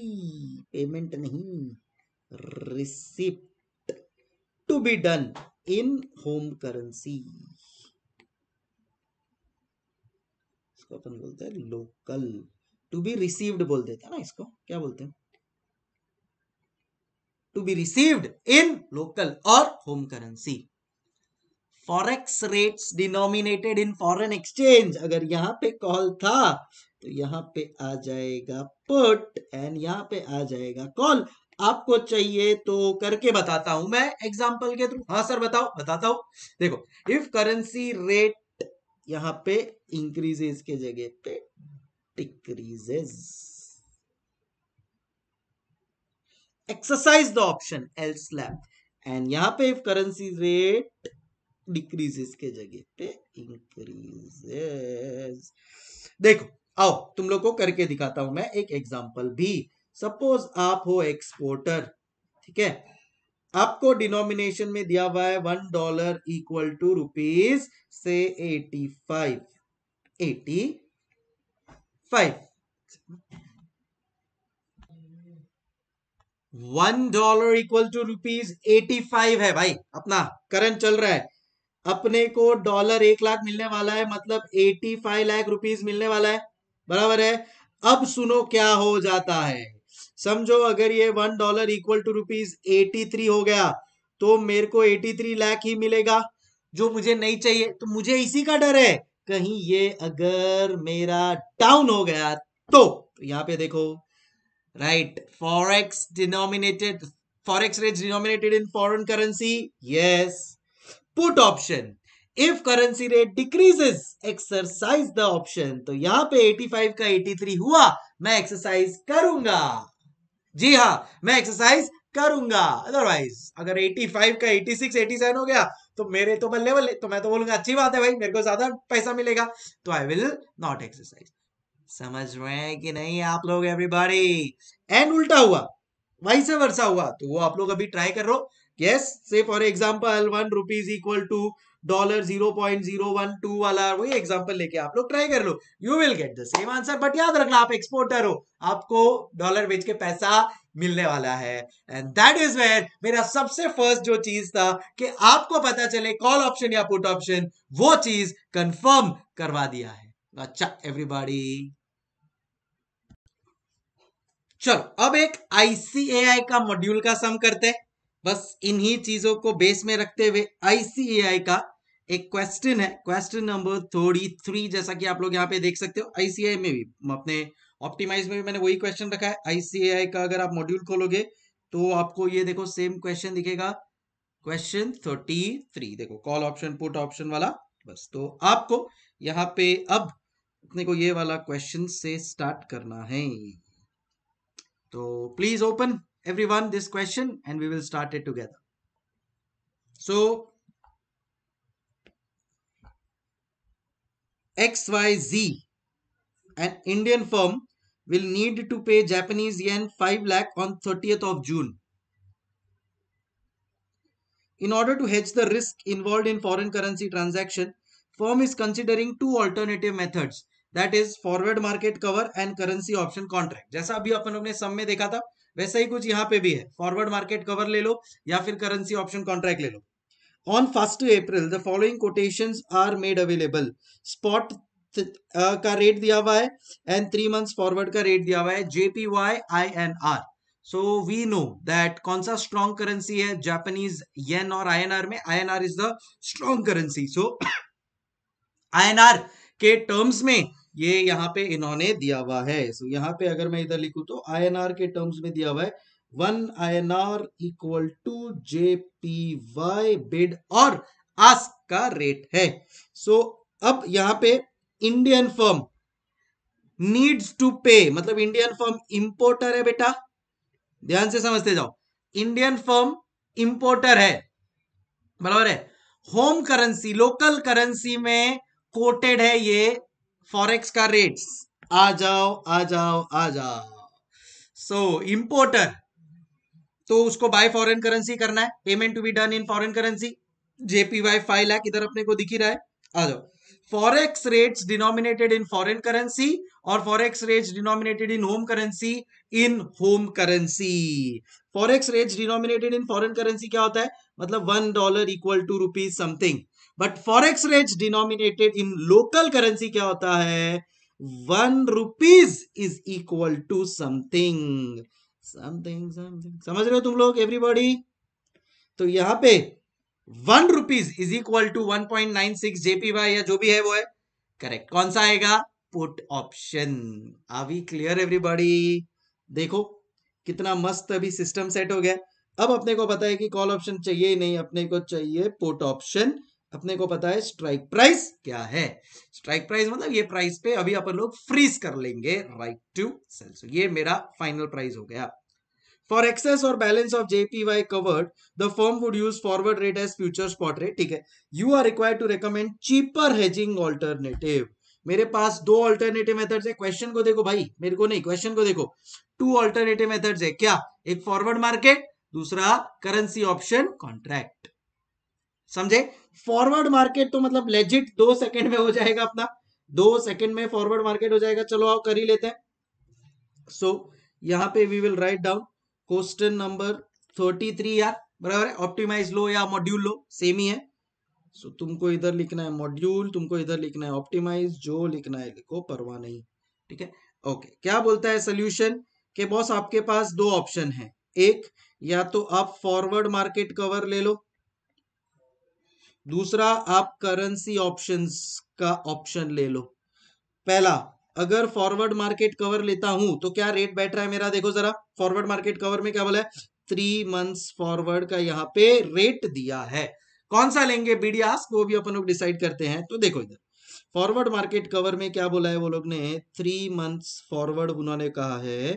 Speaker 1: payment नहीं receipt to be done in home currency इसको अपन बोलते हैं लोकल टू बी रिसीव्ड बोल देते हैं ना इसको क्या बोलते हैं to be received in local और home currency forex rates denominated in foreign exchange अगर यहाँ पे कॉल था तो यहाँ पे आ जाएगा पुट एंड यहाँ पे आ जाएगा कॉल आपको चाहिए तो करके बताता हूं मैं एग्जाम्पल के थ्रू हाँ सर बताओ बताता हूं देखो इफ करेंसी रेट यहां पे इंक्रीजेस के जगह पे decreases exercise the option else स्लैब एंड यहां पे इफ करेंसी रेट डिक्रीजेस के जगह पे इंक्रीजेस देखो आओ तुम लोग को करके दिखाता हूं मैं एक एग्जांपल भी सपोज आप हो एक्सपोर्टर ठीक है आपको डिनोमिनेशन में दिया हुआ है one dollar equal to rupees से eighty five eighty five one dollar equal to rupees eighty five है भाई अपना करंट चल रहा है अपने को डॉलर एक लाख मिलने वाला है मतलब एटी फाइव लाख रुपीज मिलने वाला है बराबर है अब सुनो क्या हो जाता है समझो अगर ये one dollar equal to rupees eighty three हो गया तो मेरे को एटी थ्री लाख ही मिलेगा जो मुझे नहीं चाहिए तो मुझे इसी का डर है कहीं ये अगर मेरा डाउन हो गया तो, तो यहाँ पे देखो right forex denominated forex rate denominated in foreign currency yes put option if currency rate decreases exercise the option तो यहां पे 85 का 83 हुआ मैं एक्सरसाइज करूंगा जी हाँ मैं एक्सरसाइज करूंगा अदरवाइज अगर 85 का 86 87 हो गया तो मेरे तो बल्ले बल्ले तो मैं तो बोलूंगा अच्छी बात है भाई मेरे को ज्यादा पैसा मिलेगा तो आई विल नॉट एक्सरसाइज समझ रहे हैं कि नहीं आप लोग एवरीबॉडी एंड उल्टा हुआ वहीं से वर्षा हुआ तो वो आप लोग अभी ट्राई कर रहे हो yes say for example one rupee is equal to dollar zero point zero one two वाला वही एग्जाम्पल लेके आप लोग ट्राई कर लो you will get the same answer but याद रखना आप एक्सपोर्टर हो आपको डॉलर बेच के पैसा मिलने वाला है एंड दैट इज वेयर मेरा सबसे फर्स्ट जो चीज था कि आपको पता चले कॉल ऑप्शन या पुट ऑप्शन वो चीज कंफर्म करवा दिया है अच्छा एवरीबॉडी चलो अब एक आईसीएआई का मॉड्यूल का सम करते हैं बस इन्हीं चीजों को बेस में रखते हुए आईसीएआई का एक क्वेश्चन है क्वेश्चन नंबर थर्टी थ्री जैसा कि आप लोग यहाँ पे देख सकते हो आईसीआई में भी अपने ऑप्टिमाइज में भी मैंने वही क्वेश्चन रखा है आईसीआई का अगर आप मॉड्यूल खोलोगे तो आपको ये देखो सेम क्वेश्चन दिखेगा क्वेश्चन थर्टी थ्री देखो कॉल ऑप्शन पुट ऑप्शन वाला बस तो आपको यहाँ पे अब अपने को ये वाला क्वेश्चन से स्टार्ट करना है तो please open everyone this question and we will start it together. So XYZ, an Indian firm will need to pay Japanese yen 5 lakh on 30th of June. In order to hedge the risk involved in foreign currency transaction, firm is considering two alternative methods. That forward market cover and currency option contract. जैसा अभी अपन अपने सम में देखा था वैसा ही कुछ यहाँ पे भी है फॉरवर्ड मार्केट कवर ले लो या फिर करेंसी ऑप्शन कॉन्ट्रैक्ट ले लो on first April the following quotation are made available spot का रेट दिया हुआ है एंड थ्री मंथ फॉरवर्ड का रेट दिया हुआ है Y I N R so we know that कौन सा स्ट्रॉन्ग करेंसी है जापानीज येन और आई एन आर में I N R is the strong currency so I N R के टर्म्स में ये यहाँ पे इन्होंने दिया हुआ है सो यहाँ पे अगर मैं इधर लिखू तो आर के टर्म्स में दिया हुआ है one I N R equal to J P Y bid और आस का रेट है सो so, अब यहाँ पे इंडियन फर्म नीड्स टू पे मतलब इंडियन फर्म इंपोर्टर है बेटा ध्यान से समझते जाओ इंडियन फर्म इंपोर्टर है बराबर है होम करेंसी लोकल करेंसी में कोटेड है ये फॉरेक्स का रेट्स आ जाओ आ जाओ आ जाओ सो so, इंपोर्टर तो उसको बाय फॉरेन करेंसी करना है payment to be done in foreign currency JPY file है किधर अपने को दिखी रहा है आ जाओ forex rates denominated in foreign currency और forex rates denominated in home currency in home currency forex rates denominated in foreign currency क्या होता है मतलब one dollar equal to rupees something but forex rate denominated in local currency क्या होता है one rupees is equal to something something something समझ रहे हो तुम लोग एवरीबॉडी तो यहां पे one rupees is equal to one point nine six JPY या जो भी है वो है करेक्ट कौन सा आएगा put option are we clear everybody देखो कितना मस्त अभी सिस्टम सेट हो गया अब अपने को पता है कि कॉल ऑप्शन चाहिए नहीं अपने को चाहिए पुट ऑप्शन अपने को पता है स्ट्राइक प्राइस क्या है स्ट्राइक प्राइस मतलब ये प्राइस पे अभी अपन लोग फ्रीज कर लेंगे राइट टू सेल सो ये मेरा फाइनल प्राइस हो गया फॉर एक्सेस और balance of JPY covered the firm would use forward rate as future spot rate ठीक है you are required to recommend cheaper hedging alternative मेरे पास दो ऑल्टरनेटिव मेथड्स है क्वेश्चन को देखो भाई मेरे को नहीं क्वेश्चन को देखो टू ऑल्टरनेटिव मेथड्स है क्या एक फॉरवर्ड मार्केट दूसरा करेंसी ऑप्शन कॉन्ट्रैक्ट समझे फॉरवर्ड मार्केट तो मतलब लेजिट दो सेकंड में हो जाएगा अपना दो सेकंड में फॉरवर्ड मार्केट हो जाएगा चलो आओ कर ही लेते हैं सो so, यहाँ पे we will write down question number thirty three यार बराबर है ऑप्टिमाइज लो या मॉड्यूल लो सेम ही है सो so, तुमको इधर लिखना है मॉड्यूल तुमको इधर लिखना है ऑप्टिमाइज जो लिखना है लिखो परवा नहीं ठीक है ओके क्या बोलता है सोल्यूशन के बॉस आपके पास दो ऑप्शन है एक या तो आप फॉरवर्ड मार्केट कवर ले लो दूसरा आप करेंसी ऑप्शंस का ऑप्शन ले लो पहला अगर फॉरवर्ड मार्केट कवर लेता हूं तो क्या रेट बैठ रहा है मेरा देखो जरा फॉरवर्ड मार्केट कवर में क्या बोला है थ्री मंथ्स फॉरवर्ड का यहाँ पे रेट दिया है कौन सा लेंगे बीडीआस वो भी अपन लोग डिसाइड करते हैं तो देखो इधर फॉरवर्ड मार्केट कवर में क्या बोला है वो लोग ने थ्री मंथ्स फॉरवर्ड उन्होंने कहा है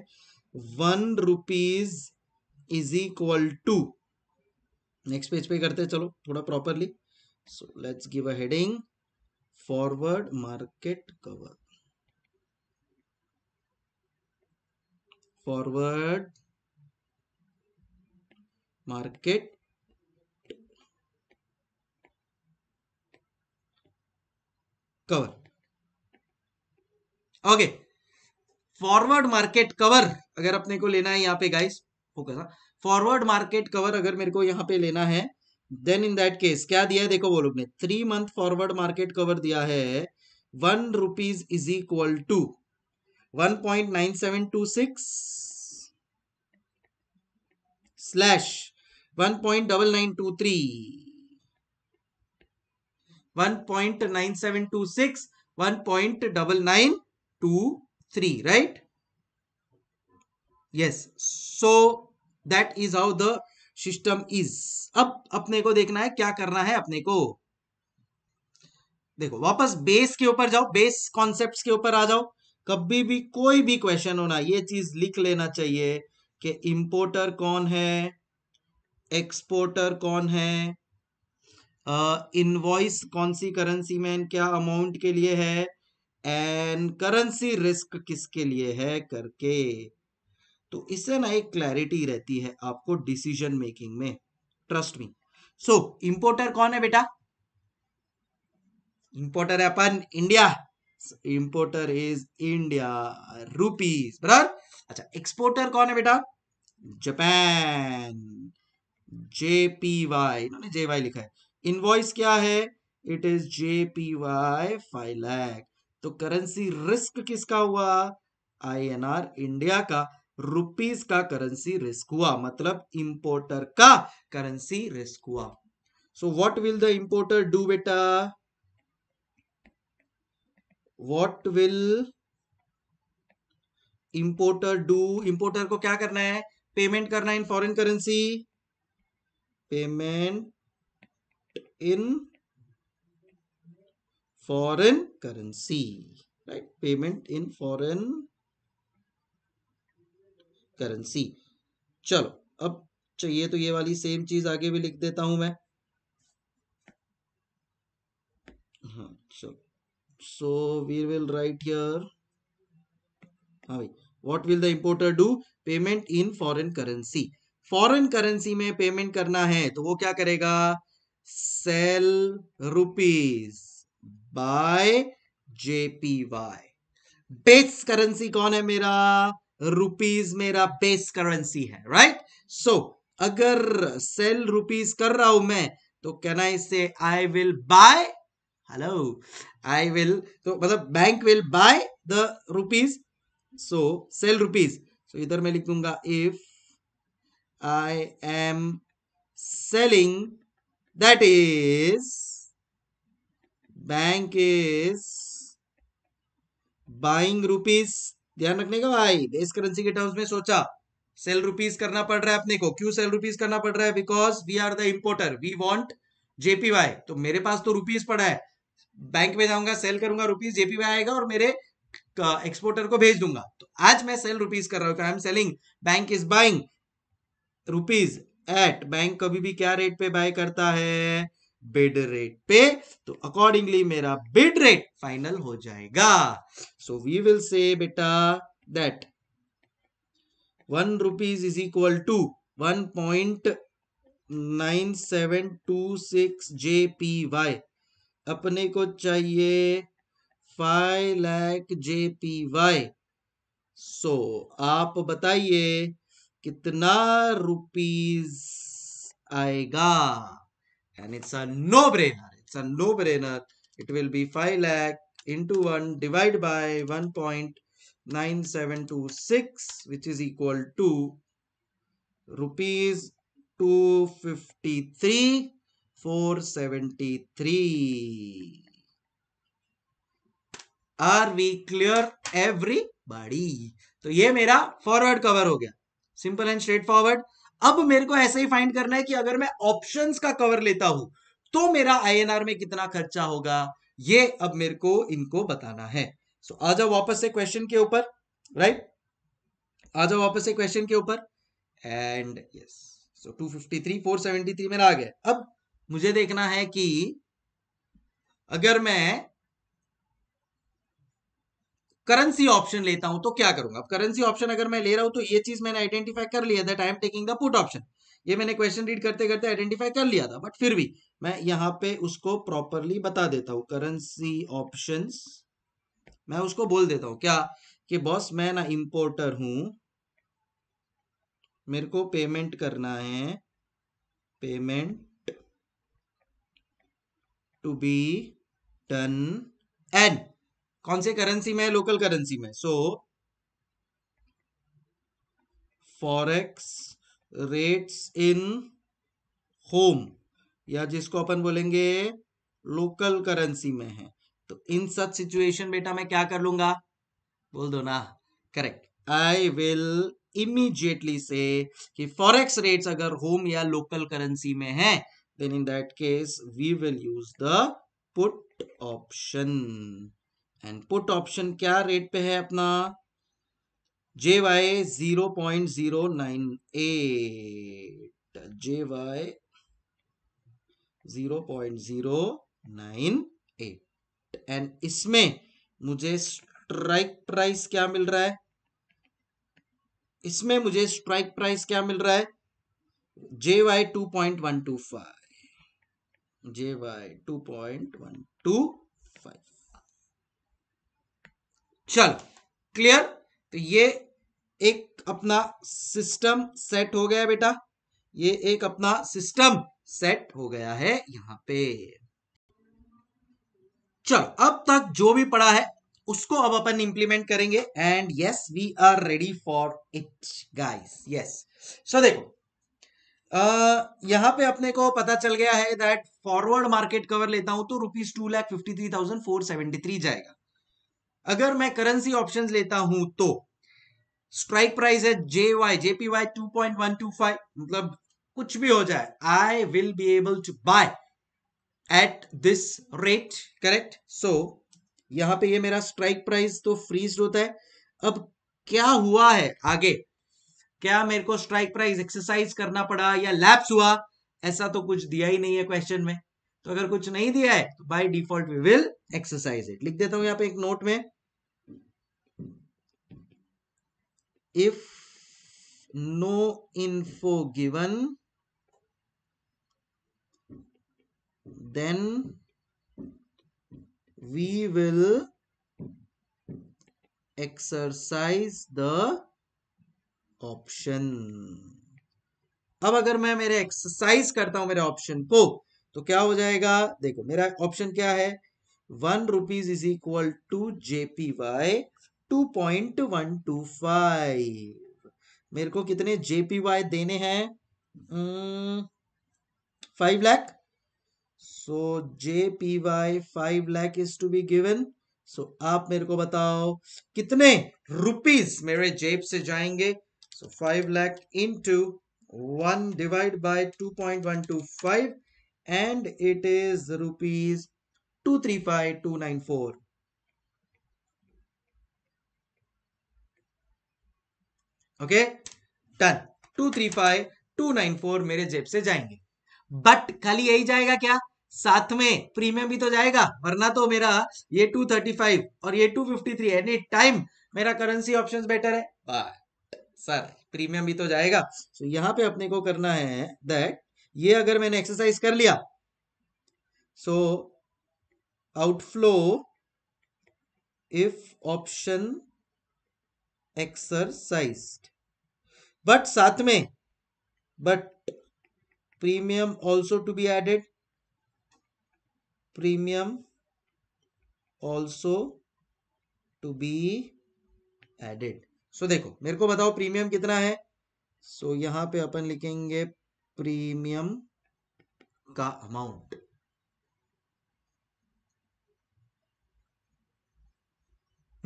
Speaker 1: one rupees is equal to next page पे करते चलो थोड़ा properly so let's give a heading forward market cover forward market cover okay forward market cover अगर अपने को लेना है यहाँ पे guys focus forward market cover अगर मेरे को यहाँ पे लेना है देन इन दैट केस क्या दिया है देखो वो लोग ने three month forward market cover दिया है one rupees is equal to one point nine seven two six slash one point double nine two three one point nine seven two six one point double nine two three right yes so that is how the system is अब अपने को देखना है क्या करना है अपने को देखो वापस बेस के ऊपर जाओ बेस कॉन्सेप्ट के ऊपर आ जाओ कभी भी कोई भी क्वेश्चन होना ये चीज लिख लेना चाहिए कि इंपोर्टर कौन है एक्सपोर्टर कौन है इनवॉइस uh, कौन सी करेंसी में क्या अमाउंट के लिए है एंड करेंसी रिस्क किसके लिए है करके तो इससे ना एक क्लैरिटी रहती है आपको डिसीजन मेकिंग में ट्रस्ट मी सो इंपोर्टर कौन है बेटा इंपोर्टर है अपन India importer is India rupees बराबर अच्छा एक्सपोर्टर कौन है बेटा जापान जेपीवाई इन्होंने जेवाई लिखा है इनवॉइस क्या है it is JPY five lakh तो करेंसी रिस्क किसका हुआ आईएनआर इंडिया का रुपीज का करेंसी रिस्क हुआ मतलब इंपोर्टर का करेंसी रिस्क हुआ so what will the importer do बेटा what will importer do importer को क्या करना है पेमेंट करना in foreign currency payment in foreign currency right payment in foreign currency चलो अब चाहिए तो ये वाली सेम चीज आगे भी लिख देता हूं मैं हाँ चलो so we will write here हाँ भाई what will the importer do payment in foreign currency foreign currency में पेमेंट करना है तो वो क्या करेगा sell rupees buy JPY base currency कौन है मेरा रुपीज मेरा बेस करेंसी है राइट सो so, अगर सेल रुपीज कर रहा हूं मैं तो can I say I will buy hello I will तो मतलब bank will by the rupees so sell rupees so इधर मैं लिख दूंगा if I am selling that is bank is buying rupees ध्यान रखने का भाई बेस करेंसी के टर्म्स में सोचा सेल रुपीज करना पड़ रहा है अपने को क्यों सेल रुपीज करना पड़ रहा है because we are the importer we want JPY तो मेरे पास तो रुपीज पड़ा है बैंक में जाऊंगा सेल करूंगा रुपीज जेपीवाई आएगा और मेरे एक्सपोर्टर uh, को भेज दूंगा तो आज मैं सेल रुपीज कर रहा हूँ I am selling bank is buying rupees at bank कभी भी क्या रेट पे बाय करता है बिड रेट पे तो अकॉर्डिंगली मेरा बिड रेट फाइनल हो जाएगा सो वी विल से बेटा that one rupees is equal to one point nine seven two six J P Y अपने को चाहिए five lakh J P Y so आप बताइए कितना रुपीज आएगा and it's a no-brainer. It's a no-brainer. It will be 5 lakh into 1 divided by 1.9726 which is equal to rupees 253 473. Are we clear everybody तो ये मेरा फॉरवर्ड कवर हो गया simple and straight forward अब मेरे को ऐसे ही फाइंड करना है कि अगर मैं ऑप्शन का कवर लेता हूं तो मेरा आईएनआर में कितना खर्चा होगा ये अब मेरे को इनको बताना है सो so, आ जाओ वापस से क्वेश्चन के ऊपर राइट right? आ जाओ वापस से क्वेश्चन के ऊपर एंड यस सो 253 473 मेरा आ गया अब मुझे देखना है कि अगर मैं करेंसी ऑप्शन लेता हूं तो क्या करूंगा अब करेंसी ऑप्शन अगर मैं ले रहा हूं तो ये चीज मैंने आइडेंटिफाई कर लिया था time taking the put option ये मैंने क्वेश्चन रीड करते करते आइडेंटिफाई कर लिया था बट फिर भी मैं यहां पे उसको प्रॉपरली बता देता हूं करेंसी ऑप्शन मैं उसको बोल देता हूं क्या कि बॉस मैं ना इंपोर्टर हूं मेरे को पेमेंट करना है payment to be done and कौन से करेंसी में लोकल करेंसी में so forex rates in home या जिसको अपन बोलेंगे लोकल करेंसी में है तो इन सच सिचुएशन बेटा मैं क्या कर लूंगा बोल दो ना correct I will immediately say कि फॉरेक्स रेट्स अगर होम या लोकल करेंसी में है then in that case we will use the put option and put option क्या रेट पे है अपना J Y zero point zero nine eight J Y zero point zero nine eight and इसमें मुझे strike price क्या मिल रहा है इसमें मुझे स्ट्राइक प्राइस क्या मिल रहा है J Y two point one two five J Y two point one two चलो क्लियर तो ये एक अपना सिस्टम सेट हो गया बेटा ये एक अपना सिस्टम सेट हो गया है यहां पे चलो अब तक जो भी पढ़ा है उसको अब अपन इंप्लीमेंट करेंगे and yes we are ready for it guys yes so देखो Uh, यहाँ पे अपने को पता चल गया है दैट फॉरवर्ड मार्केट कवर लेता हूं तो rupees two lakh fifty three thousand four seventy three जाएगा अगर मैं करेंसी ऑप्शन लेता हूं तो स्ट्राइक प्राइस है J Y JPY two point one two five मतलब कुछ भी हो जाए I will be able to buy at this rate correct so यहां पे ये मेरा स्ट्राइक प्राइस तो फ्रीज होता है अब क्या हुआ है आगे क्या मेरे को स्ट्राइक प्राइस एक्सरसाइज करना पड़ा या लैप्स हुआ ऐसा तो कुछ दिया ही नहीं है क्वेश्चन में तो अगर कुछ नहीं दिया है तो by default we will exercise it लिख देता हूं यहां पे एक नोट में if no info given then we will exercise the option अब अगर मैं मेरे एक्सरसाइज करता हूं मेरे ऑप्शन को तो क्या हो जाएगा देखो मेरा ऑप्शन क्या है one rupees is equal to JPY 2.125 मेरे को कितने जेपीवाई देने हैं five lakh so JPY five lakh is to be given so आप मेरे को बताओ कितने रुपीस मेरे जेब से जाएंगे so five lakh into one divide by two point one two five and it is rupees two three five two nine four okay then two three five two nine four मेरे जेब से जाएंगे but खाली यही जाएगा क्या साथ में प्रीमियम भी तो जाएगा वरना तो मेरा ये टू थर्टी फाइव और ये two fifty three any time मेरा करेंसी ऑप्शन बेटर है सर प्रीमियम भी तो जाएगा तो यहां पे अपने को करना है दैट ये अगर मैंने एक्सरसाइज कर लिया so outflow if option exercise but साथ में but premium also to be added premium also to be added so देखो मेरे को बताओ प्रीमियम कितना है सो so, यहां पे अपन लिखेंगे प्रीमियम का अमाउंट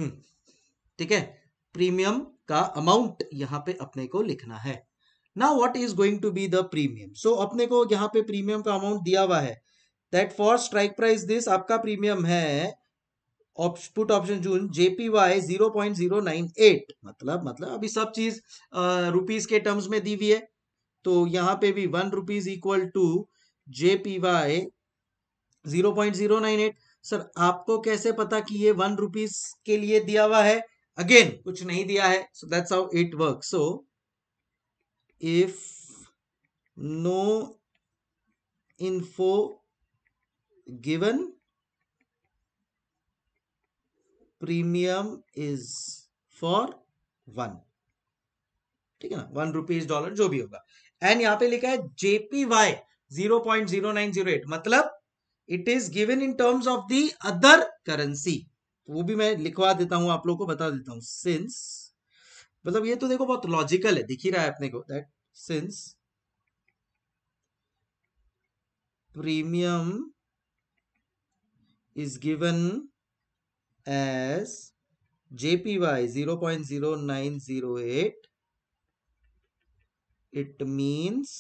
Speaker 1: हम्म, ठीक है प्रीमियम का अमाउंट यहाँ पे अपने को लिखना है ना what is going to be the premium so अपने को यहाँ पे प्रीमियम का अमाउंट दिया हुआ है that for strike price this आपका प्रीमियम है put option June JPY at मतलब मतलब अभी सब चीज रुपीज के टर्म्स में दी हुई है तो यहाँ पे भी one rupees equal to JPY at sir आपको कैसे पता कि ये वन रुपीज के लिए दिया हुआ है अगेन कुछ नहीं दिया है so that's how it work so if no info given premium is for one ठीक है ना वन रुपीज डॉलर जो भी होगा एंड यहां पे लिखा है JPY zero point zero nine zero eight मतलब it is given in terms of the other currency वो भी मैं लिखवा देता हूँ आप लोग को बता देता हूँ सिंस मतलब ये तो देखो बहुत लॉजिकल है दिख ही रहा है अपने को that since premium point zero nine zero eight it means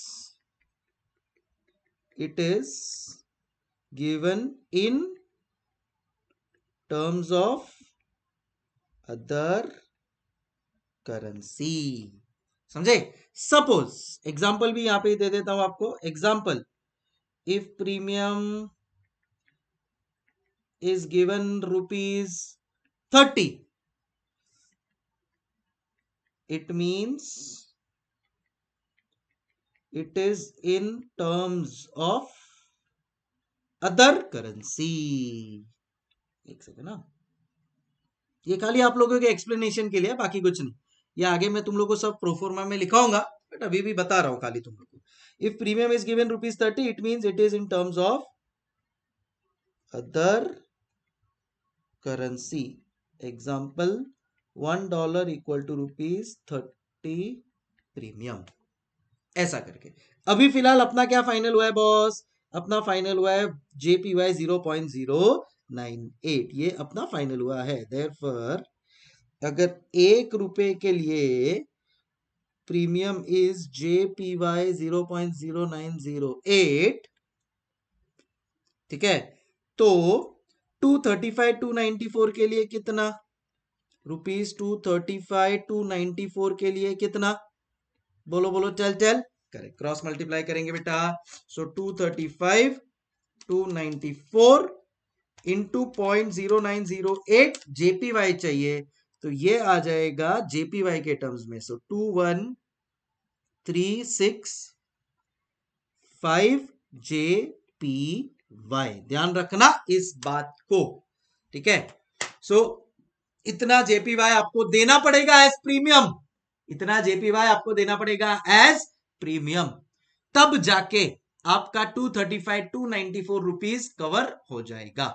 Speaker 1: it is given in terms of other currency समझे सपोज एग्जाम्पल भी यहां पे दे देता हूं आपको example if premium is given rupees thirty it means it is in terms of other currency एक second ना ये खाली आप लोगों के एक्सप्लेनेशन के लिए बाकी कुछ नहीं ये आगे मैं तुम लोगों को सब प्रोफोर्मा में लिखाऊंगा बट अभी भी बता रहा हूँ खाली तुम लोगों को if premium is given rupees thirty it mean it is in terms of other currency example one dollar equal to rupees thirty premium ऐसा करके अभी फिलहाल अपना क्या फाइनल हुआ है बॉस अपना फाइनल हुआ है JPY zero point zero nine eight ये अपना फाइनल हुआ है फॉर अगर एक रुपए के लिए premium is J P Y zero point zero nine zero eight ठीक है तो two thirty five two ninety four के लिए कितना rupees two thirty five two ninety four के लिए कितना बोलो बोलो चल चल करेक्ट क्रॉस मल्टीप्लाई करेंगे बेटा so two thirty five two ninety four into point zero nine zero eight JPY चाहिए तो ये आ जाएगा जेपीवाई के टर्म्स में so two one three six five J P Y ध्यान रखना इस बात को ठीक है सो so, इतना जेपीवाई आपको देना पड़ेगा एज प्रीमियम इतना जेपीवाई आपको देना पड़ेगा एज प्रीमियम तब जाके आपका two thirty five two ninety four rupees cover हो जाएगा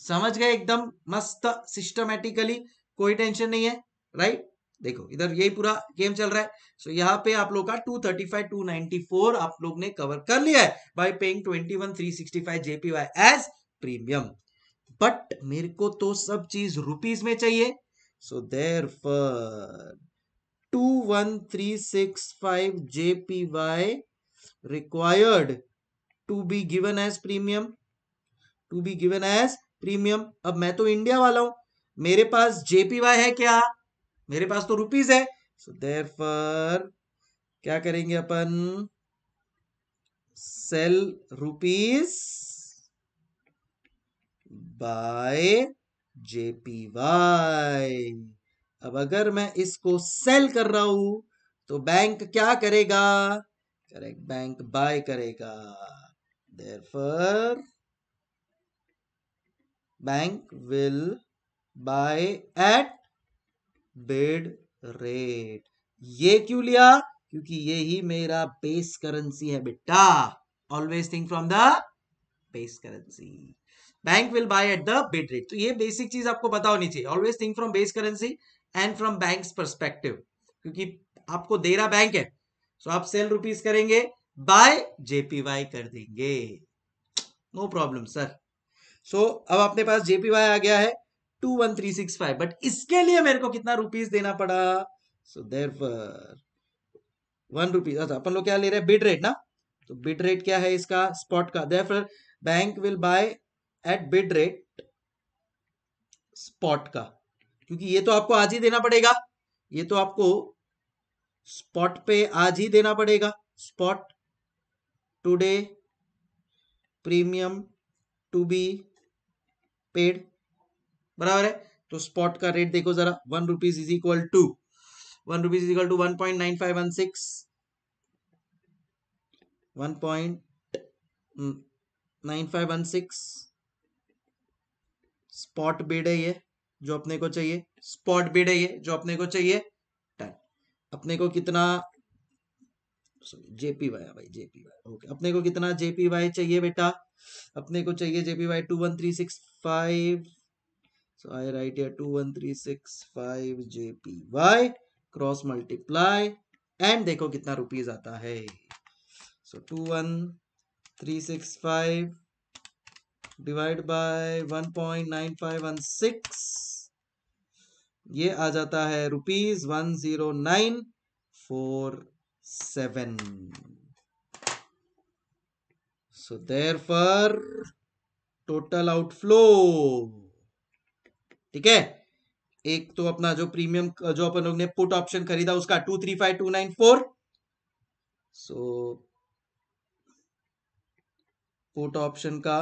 Speaker 1: समझ गए एकदम मस्त सिस्टमेटिकली कोई टेंशन नहीं है राइट देखो इधर यही पूरा गेम चल रहा है सो so, यहाँ पे आप लोग का 235 294 आप लोग ने कवर कर लिया है by paying 21365 JPY as premium but मेरे को तो सब चीज रुपीस में चाहिए so there two one three six five JPY required to be given as premium to be given as premium अब मैं तो इंडिया वाला हूं मेरे पास जेपीवाई है क्या मेरे पास तो रुपीज है सो देर फॉर क्या करेंगे अपन सेल रुपीज बाय जेपीवाई अब अगर मैं इसको सेल कर रहा हूं तो बैंक क्या करेगा करेक्ट बैंक बाय करेगा therefore bank will buy at bid rate. ये क्यों लिया क्योंकि ये ही मेरा बेस करेंसी है बेटा always think from the base currency bank will buy at the bid rate तो ये बेसिक चीज आपको पता होनी चाहिए always think from base currency and from bank perspective क्योंकि आपको दे रहा बैंक है सो so आप सेल रुपीज करेंगे बाय जेपीवाई कर देंगे no problem sir so so, अब अपने पास जेपी वाई आ गया है two one three six five but इसके लिए मेरे को कितना रुपीज देना पड़ा सो देर पर वन रुपीज अच्छा अपन लोग क्या ले रहे हैं बिड रेट ना तो बिड रेट क्या है इसका स्पॉट का there bank will buy at bid rate spot का क्योंकि ये तो आपको आज ही देना पड़ेगा ये तो आपको स्पॉट पे आज ही देना पड़ेगा spot today premium to be paid बराबर है तो स्पॉट का रेट देखो जरा one rupees is equal to one rupees is equal to one point nine five one six one point nine five one six spot bid है ये जो अपने को चाहिए स्पॉट बेड है ये जो अपने को चाहिए टन अपने को कितना जेपी वाई भाई जेपी वाई ओके अपने को कितना जेपी वाई चाहिए बेटा अपने को चाहिए JPY two one three six five so I right या two one three six five JP JPY cross multiply and देखो कितना रुपीज आता है so two one three six five divide by one point nine five one six ये आ जाता है rupees one zero nine four seven So therefore total outflow ठीक है एक तो अपना जो प्रीमियम जो अपन लोग ने पुट ऑप्शन खरीदा उसका two three five two nine four so put option का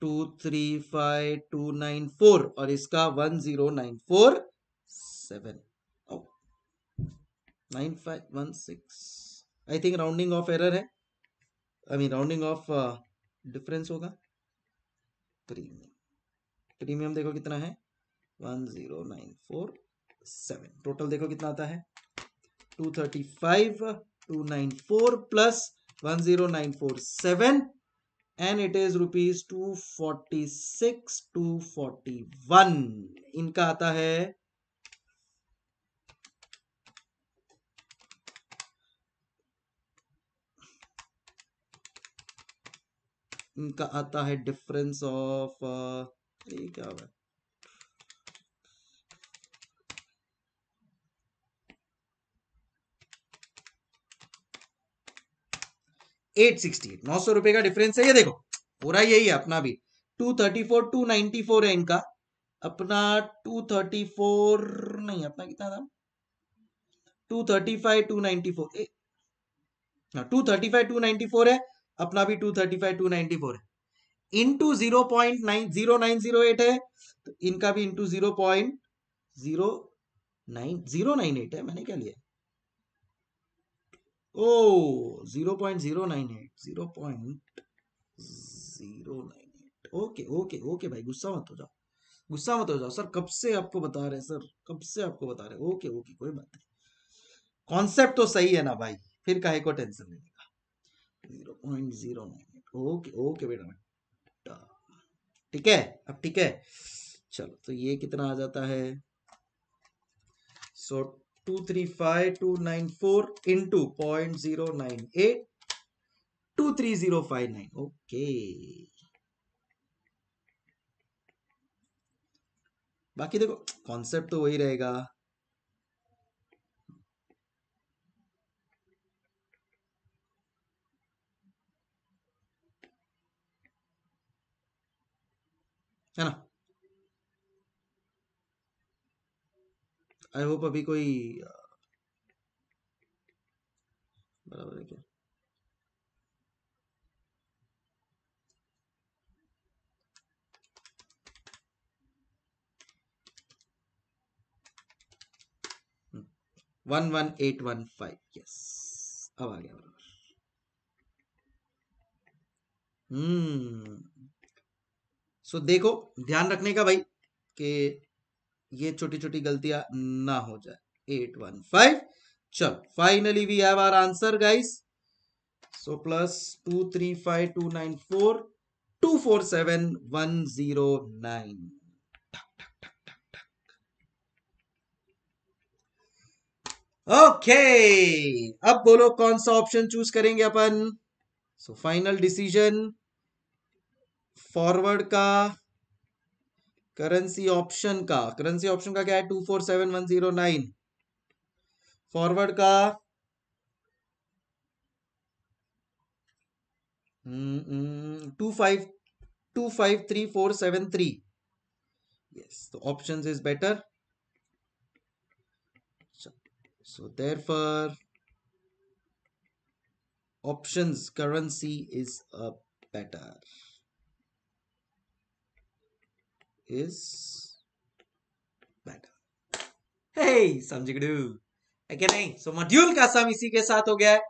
Speaker 1: two three five two nine four और इसका one zero nine four seven nine five one six I think rounding off error है I mean rounding off difference होगा premium premium देखो कितना है one zero nine four seven total देखो कितना आता है two thirty five two nine four plus one zero nine four seven and it is rupees two forty six two forty one इनका आता है इनका आता है डिफरेंस ऑफ uh, ये क्या हुआ एट सिक्सटी एट नौ सौ रुपए का डिफरेंस है ये देखो पूरा यही है अपना भी two thirty four two ninety four है इनका अपना टू थर्टी फोर नहीं अपना कितना था two thirty five two ninety four two thirty five two ninety four है अपना भी two thirty five two ninety four है into zero point nine zero nine zero eight है तो इनका भी into zero point zero nine zero nine eight है मैंने क्या लिया oh zero point zero nine eight zero point zero nine eight okay okay okay भाई गुस्सा मत हो जाओ गुस्सा मत हो जाओ सर कब से आपको बता रहे सर कब से आपको बता रहे ओके ओके कोई बात नहीं कॉन्सेप्ट तो सही है ना भाई फिर कहे को टेंशन नहीं zero point zero nine okay okay बेटा ठीक है अब ठीक है चलो तो ये कितना आ जाता है so two three five two nine four into point zero nine eight two three zero five nine okay बाकी देखो कॉन्सेप्ट तो वही रहेगा है ना आई होप अभी कोई बराबर है क्या one one eight one five yes अब आ गया बराबर हम्म सो देखो ध्यान रखने का भाई कि ये छोटी छोटी गलतियां ना हो जाए एट वन फाइव चलो finally we have our answer guys so plus two three five two nine four two four seven one zero nine okay okay, अब बोलो कौन सा ऑप्शन चूज करेंगे अपन सो फाइनल डिसीजन फॉरवर्ड का currency option का currency option का क्या है two four seven one zero nine forward का two five two five three four seven three yes तो options is better so there therefore option currency is a better is better. Hey, समझ गए है कि नहीं So module का सम इसी के साथ हो गया है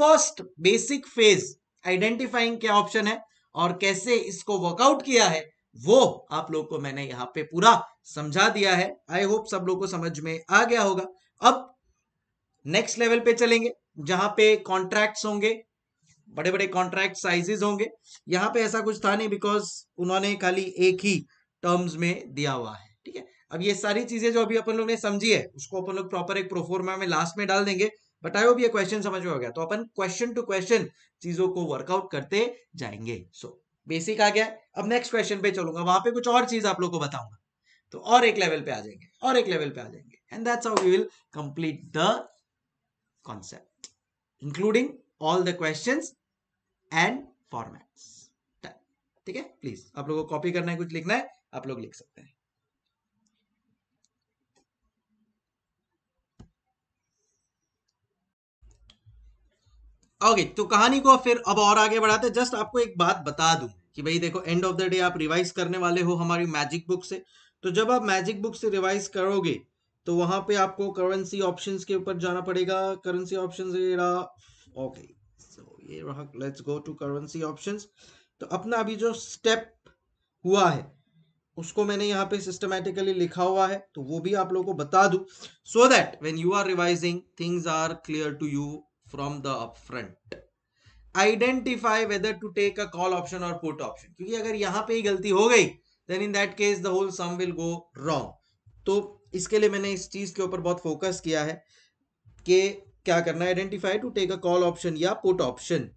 Speaker 1: First basic phase identifying क्या option है और कैसे इसको वर्कआउट किया है वो आप लोग को मैंने यहाँ पे पूरा समझा दिया है आई होप सब लोगों को समझ में आ गया होगा अब नेक्स्ट लेवल पे चलेंगे जहां पे कॉन्ट्रैक्ट्स होंगे बड़े बड़े कॉन्ट्रैक्ट साइजेस होंगे यहां पे ऐसा कुछ था नहीं बिकॉज उन्होंने खाली एक ही टर्म्स में दिया हुआ है ठीक है अब ये सारी चीजें जो अभी अपन लोग ने समझी है उसको अपन लोग प्रॉपर एक प्रोफोर्मा में लास्ट में डाल देंगे बट आई होप ये क्वेश्चन समझ में हो गया तो अपन क्वेश्चन टू क्वेश्चन चीजों को वर्कआउट करते जाएंगे सो so, बेसिक आ गया अब नेक्स्ट क्वेश्चन पे चलूंगा वहां पे कुछ और चीज आप लोग को बताऊंगा तो और एक लेवल पे आ जाएंगे और एक लेवल पे आ जाएंगे and that's how we will complete the concept including all the question and format ठीक है प्लीज आप लोगों को कॉपी करना है कुछ लिखना है आप लोग लिख सकते हैं ओके okay, तो कहानी को फिर अब और आगे बढ़ाते जस्ट आपको एक बात बता दूं कि भाई देखो एंड ऑफ द डे आप रिवाइज करने वाले हो हमारी मैजिक बुक से तो जब आप मैजिक बुक से रिवाइज करोगे तो वहां पे आपको करेंसी ऑप्शंस के ऊपर जाना पड़ेगा करेंसी ऑप्शंस ये रहा ओके सो ये रहा let's go to currency options तो अपना अभी जो स्टेप हुआ है उसको मैंने यहाँ पे सिस्टमेटिकली लिखा हुआ है तो वो भी आप लोगों को बता दू so that when you are revising things are clear to you from the upfront identify whether to take a call option और पुट ऑप्शन क्योंकि अगर यहाँ पे ही गलती हो गई then in that case the whole sum will go wrong तो इसके लिए मैंने इस चीज के ऊपर बहुत फोकस किया है कि क्या करना है identify to take a call option या पुट ऑप्शन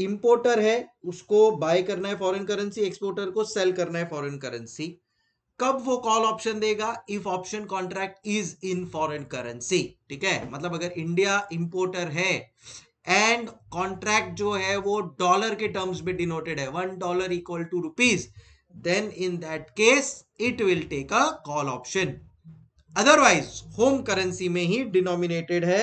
Speaker 1: इम्पोर्टर है उसको बाय करना है फॉरेन करेंसी एक्सपोर्टर को सेल करना है फॉरेन करेंसी कब वो कॉल ऑप्शन देगा if option contract is in foreign currency ठीक है मतलब अगर इंडिया इंपोर्टर है एंड कॉन्ट्रैक्ट जो है वो डॉलर के टर्म्स में डिनोटेड है one dollar equal to rupees then in that case it will take a call option otherwise home currency में ही डिनोमिनेटेड है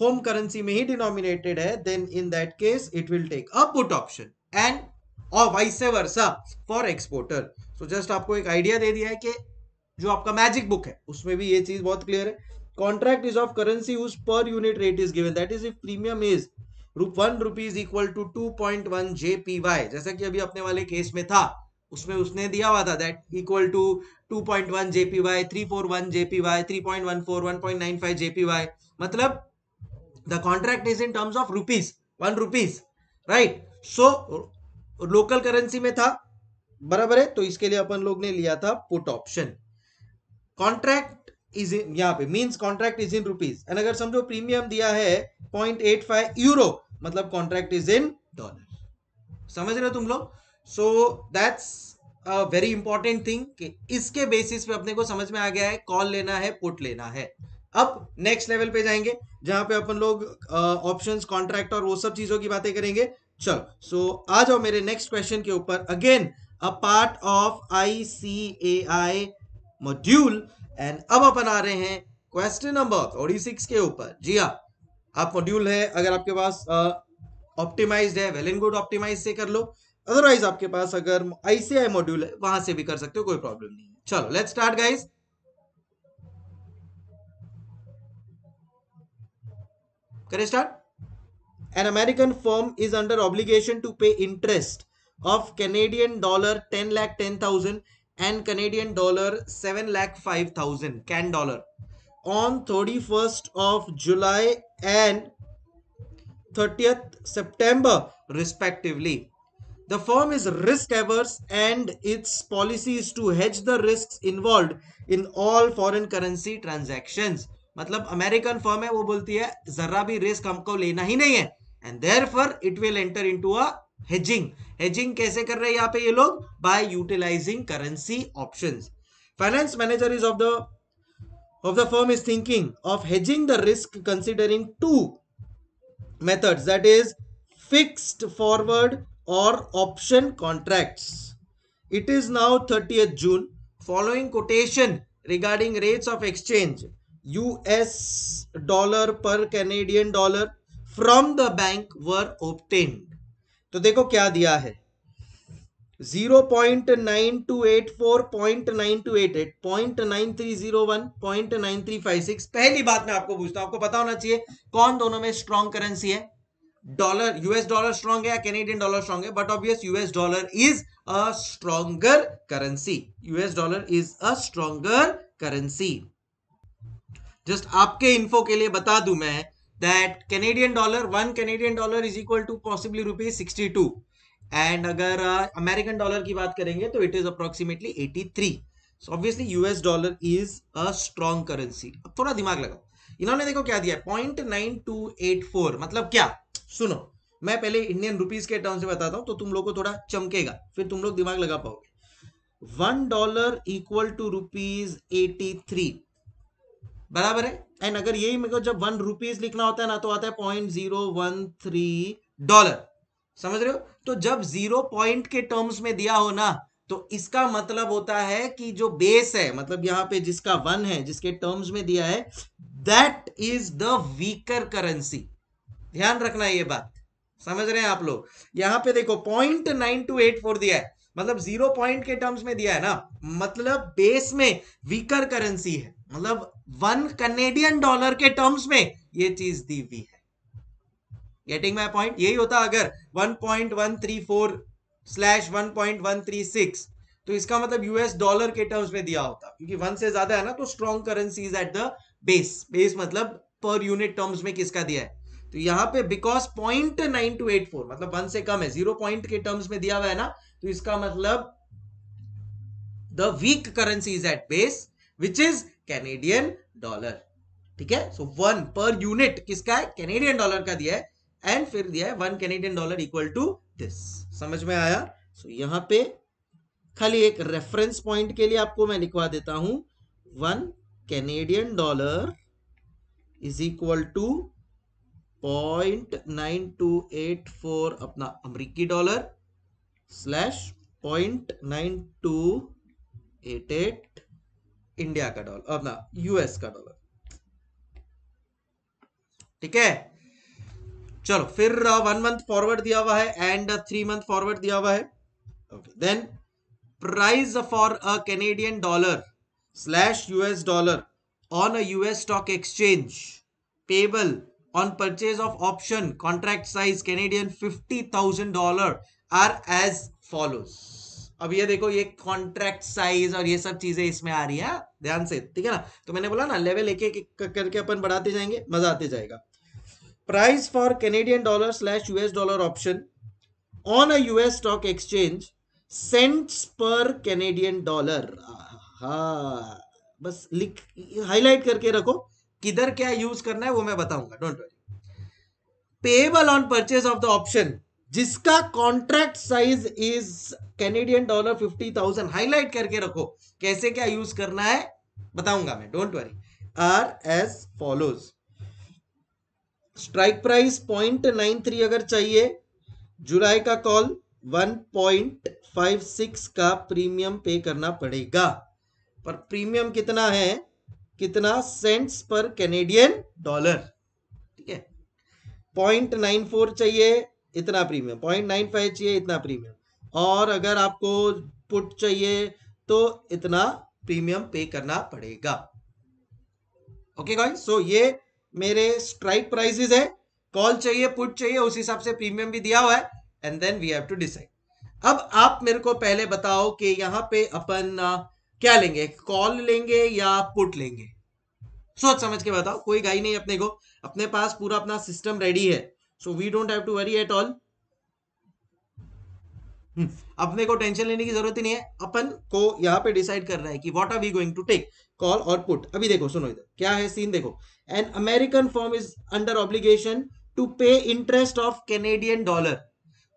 Speaker 1: होम करेंसी में ही डिनोमिनेटेड है then in that case it will take a put option and और vice versa for exporter so just आपको एक idea दे दिया है कि जो आपका मैजिक बुक है उसमें भी ये चीज बहुत क्लियर है contract is of currency whose पर unit rate is given that is if premium is rupee one rupees equal to two point one J P Y जैसा कि अभी अपने वाले केस में था उसमें उसने दिया हुआ था that equal to two point one J Y three four one J Y three point one four one point nine five J Y मतलब the contract is in terms of rupees one rupees right so local currency में था बराबर है तो इसके लिए अपन लोग ने लिया था put option contract is in यहाँ पे means contract is in rupees and अगर समझो प्रीमियम दिया है पॉइंट एट फाइव यूरो मतलब कॉन्ट्रैक्ट इज इन
Speaker 2: डॉलर
Speaker 1: समझ रहे हो तुम लोग so that's a very important thing कि इसके बेसिस पे अपने को समझ में आ गया है कॉल लेना है पुट लेना है अब नेक्स्ट लेवल पे जाएंगे जहां पे अपन लोग ऑप्शन कॉन्ट्रैक्ट और वो सब चीजों की बातें करेंगे चलो सो आ जाओ मेरे नेक्स्ट क्वेश्चन के ऊपर again a part of I C A I module and अब अपन आ रहे हैं क्वेश्चन नंबर ओडी सिक्स के ऊपर जी हाँ आप मॉड्यूल है अगर आपके पास ऑप्टिमाइज्ड है वेल एंड गुड ऑप्टिमाइज से कर लो अदरवाइज आपके पास अगर आईसीआई मॉड्यूल है वहां से भी कर सकते हो कोई प्रॉब्लम नहीं है चलो let's start guys Can I start? An American firm is under obligation to pay interest of Canadian dollar 10 lakh 10,000 and Canadian dollar 7 lakh 5,000 can dollar on 31st of July and 30th September respectively. The firm is risk averse and its policy is to hedge the risks involved in all foreign currency transactions. मतलब American firm है वो बोलती है जरा भी risk हमको लेना ही नहीं है and there for it will enter into hedging hedging कैसे कर रहे हैं यहाँ पे ये लोग by utilizing currency option finance manager is of the of the firm is thinking of hedging the risk considering two methods that is fixed forward or option contracts it is now 30th june following quotation regarding rates of exchange US dollar पर Canadian dollar from the bank were obtain तो देखो क्या दिया है three five six पहली बात मैं आपको पूछता हूं आपको पता होना चाहिए कौन दोनों में स्ट्रॉन्ग करेंसी है डॉलर यूएस डॉलर स्ट्रॉन्ग है या कैनेडियन डॉलर स्ट्रॉन्ग है but obvious US dollar is a stronger currency US dollar is a stronger currency just आपके इन्फो के लिए बता दू मैं that Canadian dollar one Canadian dollar is equal to possibly rupees sixty two and अगर American uh, dollar की बात करेंगे तो it is approximately eighty three so obviously US dollar is a strong currency अब थोड़ा दिमाग लगाओ इन्होंने देखो क्या दिया point nine two eight four मतलब क्या सुनो मैं पहले इंडियन रुपीज के टर्म से बताता हूँ तो तुम लोग को थोड़ा चमकेगा फिर तुम लोग दिमाग लगा पाओगे one dollar equal to rupees eighty three बराबर है एंड अगर यही मेरे को जब वन रुपीज लिखना होता है ना तो आता है point zero one three dollar समझ रहे हो तो जब जीरो पॉइंट के टर्म्स में दिया हो ना तो इसका मतलब होता है कि जो बेस है मतलब यहाँ पे जिसका वन है जिसके टर्म्स में दिया है that is the weaker currency ध्यान रखना ये बात समझ रहे हैं आप लोग यहाँ पे देखो point nine two eight four दिया है मतलब जीरो पॉइंट के टर्म्स में दिया है ना मतलब बेस में वीकर करेंसी है मतलब वन कनेडियन डॉलर के टर्म्स में ये चीज दी हुई है गेटिंग माई पॉइंट यही होता अगर 1.134 slash one one point three six तो इसका मतलब यूएस डॉलर के टर्म्स में दिया होता क्योंकि वन से ज्यादा है ना तो strong currencies at the base base मतलब पर यूनिट टर्म्स में किसका दिया है तो यहां पे because point nine two eight four मतलब वन से कम है जीरो पॉइंट के टर्म्स में दिया हुआ है ना तो इसका मतलब the weak currency is at base which is Canadian dollar ठीक है सो वन पर यूनिट किसका है कैनेडियन डॉलर का दिया है एंड फिर दिया है one Canadian dollar equal to this समझ में आया सो so, यहां पे खाली एक रेफरेंस पॉइंट के लिए आपको मैं लिखवा देता हूं one Canadian dollar is equal to point nine two eight four अपना अमरीकी dollar slash point nine two eight eight India का डॉलर अपना यूएस का डॉलर ठीक है चलो फिर वन मंथ फॉरवर्ड दिया हुआ है एंड थ्री मंथ फॉरवर्ड दिया हुआ है okay then price for a Canadian dollar slash US dollar on a US stock exchange payable purchase of option contract size Canadian fifty thousand dollar are as follows अब ये देखो ये contract size और ये सब चीजें इसमें आ रही है ध्यान से ठीक है ना तो मैंने बोला ना लेवल एक एक करके अपन बढ़ाते जाएंगे मजा आते जाएगा price for Canadian dollar slash US dollar option on a US stock exchange cents पर कैनेडियन डॉलर हा बस लिख हाईलाइट करके रखो किधर क्या यूज करना है वो मैं बताऊंगा don't worry payable on purchase of the option जिसका contract size is Canadian dollar fifty thousand highlight करके रखो कैसे क्या यूज करना है बताऊंगा मैं don't worry are as follows strike price point nine three अगर चाहिए जुलाई का call one point five six का प्रीमियम पे करना पड़ेगा पर प्रीमियम कितना है कितना सेंट्स पर कैनेडियन डॉलर ठीक है पॉइंट नाइन फोर चाहिए इतना प्रीमियम पॉइंट नाइन फाइव चाहिए इतना प्रीमियम और अगर आपको पुट चाहिए तो इतना प्रीमियम पे करना पड़ेगा ओके गाइस सो ये मेरे स्ट्राइक प्राइसेस है कॉल चाहिए पुट चाहिए उस हिसाब से प्रीमियम भी दिया हुआ है and then we have to decide अब आप मेरे को पहले बताओ कि यहां पे अपन क्या लेंगे कॉल लेंगे या पुट लेंगे सोच समझ के बताओ कोई गाई नहीं अपने को अपने पास पूरा अपना सिस्टम रेडी है so we don't have to worry at all hmm. अपने को टेंशन लेने की जरूरत ही नहीं है अपन को यहाँ पे डिसाइड कर रहा है कि what are we going to take call और पुट अभी देखो सुनो इधर क्या है सीन देखो an American form is under obligation to pay interest of Canadian dollar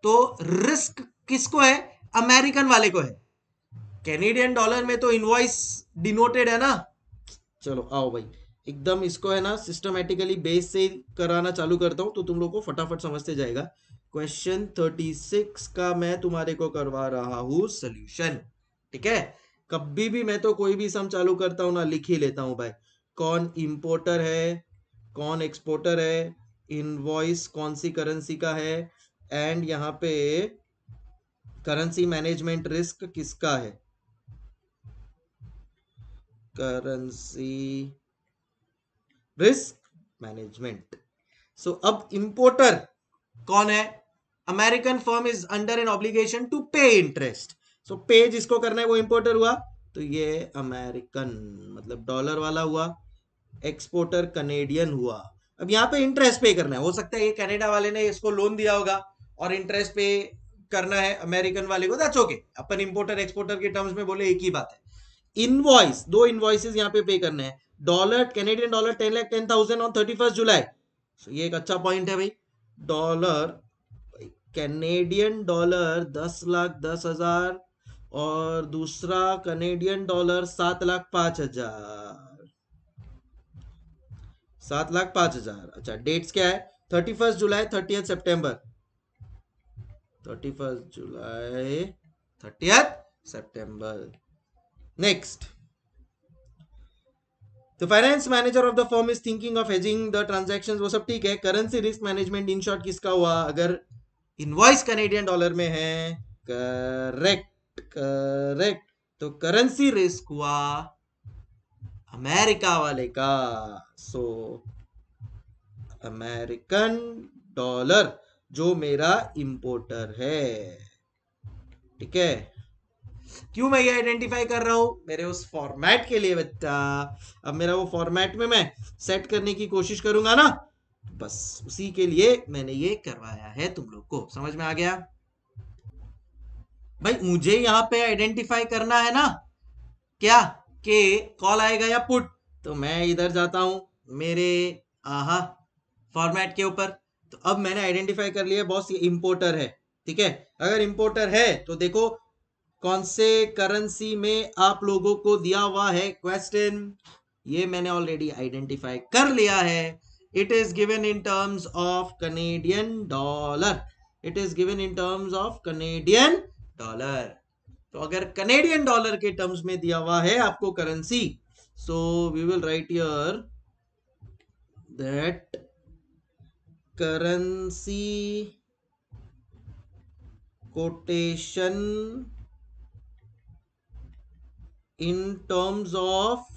Speaker 1: तो रिस्क किसको है अमेरिकन वाले को है कैनेडियन डॉलर में तो इनवॉइस डिनोटेड है ना चलो आओ भाई एकदम इसको है ना सिस्टमेटिकली बेस से कराना चालू करता हूं तो तुम लोग को फटाफट समझते जाएगा क्वेश्चन सिक्स का मैं तुम्हारे को करवा रहा हूं सोल्यूशन ठीक है कभी भी मैं तो कोई भी सम चालू करता हूं ना लिख ही लेता हूं भाई कौन इंपोर्टर है कौन एक्सपोर्टर है इनवॉइस कौन सी करेंसी का है एंड यहां पे करेंसी मैनेजमेंट रिस्क किसका है करेंसी रिस्क मैनेजमेंट सो अब इंपोर्टर कौन है American firm is under an obligation to pay interest so pay जिसको करना है वो इंपोर्टर हुआ तो ये अमेरिकन मतलब डॉलर वाला हुआ एक्सपोर्टर कनेडियन हुआ अब यहाँ पे इंटरेस्ट पे करना है हो सकता है ये कनाडा वाले ने इसको लोन दिया होगा और इंटरेस्ट पे करना है अमेरिकन वाले को दैट्स ओके अपन इंपोर्टर एक्सपोर्टर के टर्म्स में बोले एक ही बात है इनवॉइस दो इनवॉइसेस यहाँ पे पे करने हैं dollar Canadian dollar ten lakh ten thousand on thirty first July ये एक अच्छा पॉइंट है भाई डॉलर कैनेडियन डॉलर दस लाख दस हजार और दूसरा कनेडियन डॉलर सात लाख पांच हजार सात लाख पांच हजार अच्छा डेट्स क्या है थर्टी फर्स्ट जुलाई थर्टी सितंबर थर्टी फर्स्ट जुलाई थर्टी सितंबर next the finance manager of the form is thinking of hedging the transaction वो सब ठीक है currency risk management in short किसका हुआ अगर इनवॉइस कैनेडियन डॉलर में है करेक्ट करेक्ट तो करेंसी रिस्क हुआ अमेरिका वाले का सो अमेरिकन डॉलर जो मेरा इंपोर्टर है ठीक है क्यों मैं ये आइडेंटिफाई कर रहा हूं मेरे उस फॉर्मेट के लिए बच्चा अब मेरा वो फॉर्मेट में मैं सेट करने की कोशिश करूंगा ना बस उसी के लिए मैंने ये करवाया है तुम लोग को समझ में आ गया भाई मुझे यहां पे आइडेंटिफाई करना है ना क्या के कॉल आएगा या पुट तो मैं इधर जाता हूं मेरे आहा फॉर्मेट के ऊपर तो अब मैंने आइडेंटिफाई कर लिया बॉस ये इंपोर्टर है ठीक है अगर इंपोर्टर है तो देखो कौन से करेंसी में आप लोगों को दिया हुआ है क्वेश्चन ये मैंने ऑलरेडी आइडेंटिफाई कर लिया है it is given in terms of Canadian dollar. It is given in terms of Canadian dollar. तो अगर कनेडियन डॉलर के टर्म्स में दिया हुआ है आपको currency so we will write your that currency quotation in terms of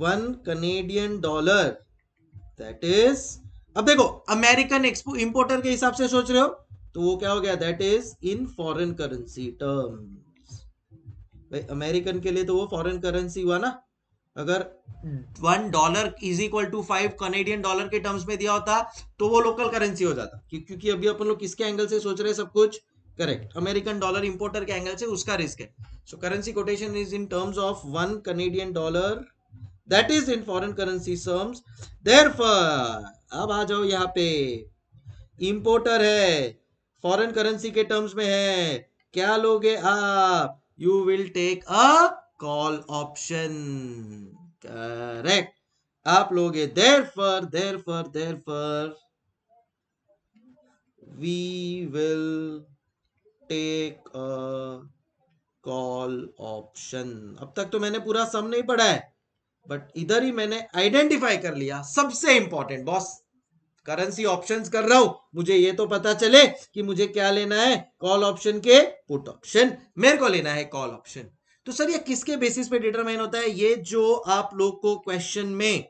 Speaker 1: one Canadian dollar that is अब देखो अमेरिकन एक्सपो इंपोर्टर के हिसाब से सोच रहे हो तो वो क्या हो गया that is in foreign currency terms भाई अमेरिकन के लिए तो वो फॉरेन करेंसी हुआ ना अगर one dollar is equal to five Canadian dollar के टर्म्स में दिया होता तो वो लोकल करेंसी हो जाता क्योंकि अभी अपन लोग किसके एंगल से सोच रहे हैं सब कुछ करेक्ट अमेरिकन डॉलर इंपोर्टर के एंगल से उसका रिस्क है so currency quotation is in terms of one Canadian dollar that is in foreign currency terms there अब आ जाओ यहाँ पे इंपोर्टर है फॉरेन करेंसी के टर्म्स में है क्या लोगे आप you will take a call option correct आप लोगे therefore therefore therefore we will take a call option अब तक तो मैंने पूरा सम नहीं पढ़ा है बट इधर ही मैंने आइडेंटिफाई कर लिया सबसे इंपॉर्टेंट बॉस करेंसी ऑप्शंस कर रहा हूं मुझे ये तो पता चले कि मुझे क्या लेना है कॉल ऑप्शन के पुट ऑप्शन मेरे को लेना है कॉल ऑप्शन तो सर ये किसके बेसिस पे डिटरमाइन होता है ये जो आप लोग को क्वेश्चन में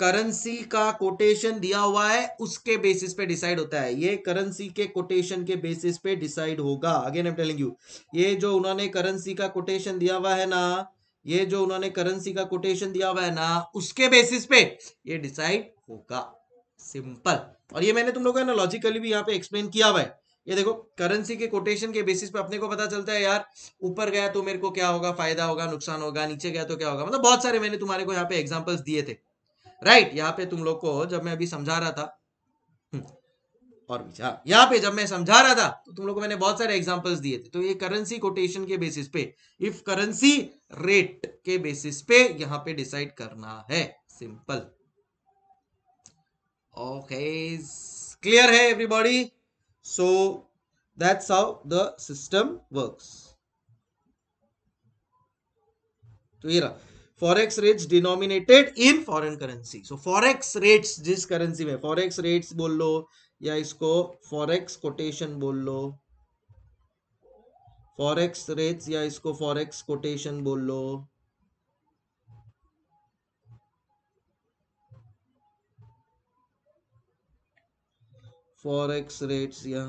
Speaker 1: करेंसी का कोटेशन दिया हुआ है उसके बेसिस पे डिसाइड होता है ये करेंसी के कोटेशन के बेसिस पे डिसाइड होगा again I am telling you ये जो उन्होंने करेंसी का कोटेशन दिया हुआ है ना ये जो उन्होंने करेंसी का कोटेशन दिया हुआ है ना उसके बेसिस पे ये डिसाइड होगा सिंपल और ये मैंने तुम लोगों को ना लॉजिकली भी यहाँ पे एक्सप्लेन किया हुआ है ये देखो करेंसी के कोटेशन के बेसिस पे अपने को पता चलता है यार ऊपर गया तो मेरे को क्या होगा फायदा होगा नुकसान होगा नीचे गया तो क्या होगा मतलब बहुत सारे मैंने तुम्हारे को यहाँ पे एग्जाम्पल्स दिए थे राइट यहाँ पे तुम लोग को जब मैं अभी समझा रहा था हम्म, और विचार यहाँ पे जब मैं समझा रहा था तो तुम लोग को मैंने बहुत सारे एग्जाम्पल्स दिए थे तो ये करेंसी कोटेशन के बेसिस पे इफ करेंसी रेट के बेसिस पे यहाँ पे डिसाइड करना है सिंपल ओके क्लियर है everybody so that's how the system works तो ये रहा forex rates denominated in foreign currency so forex rates जिस करेंसी में फॉरेक्स रेट्स बोल लो या इसको फॉरेक्स कोटेशन बोल लो फॉरेक्स रेट्स या इसको फॉरेक्स कोटेशन बोल लो फॉरेक्स रेट्स या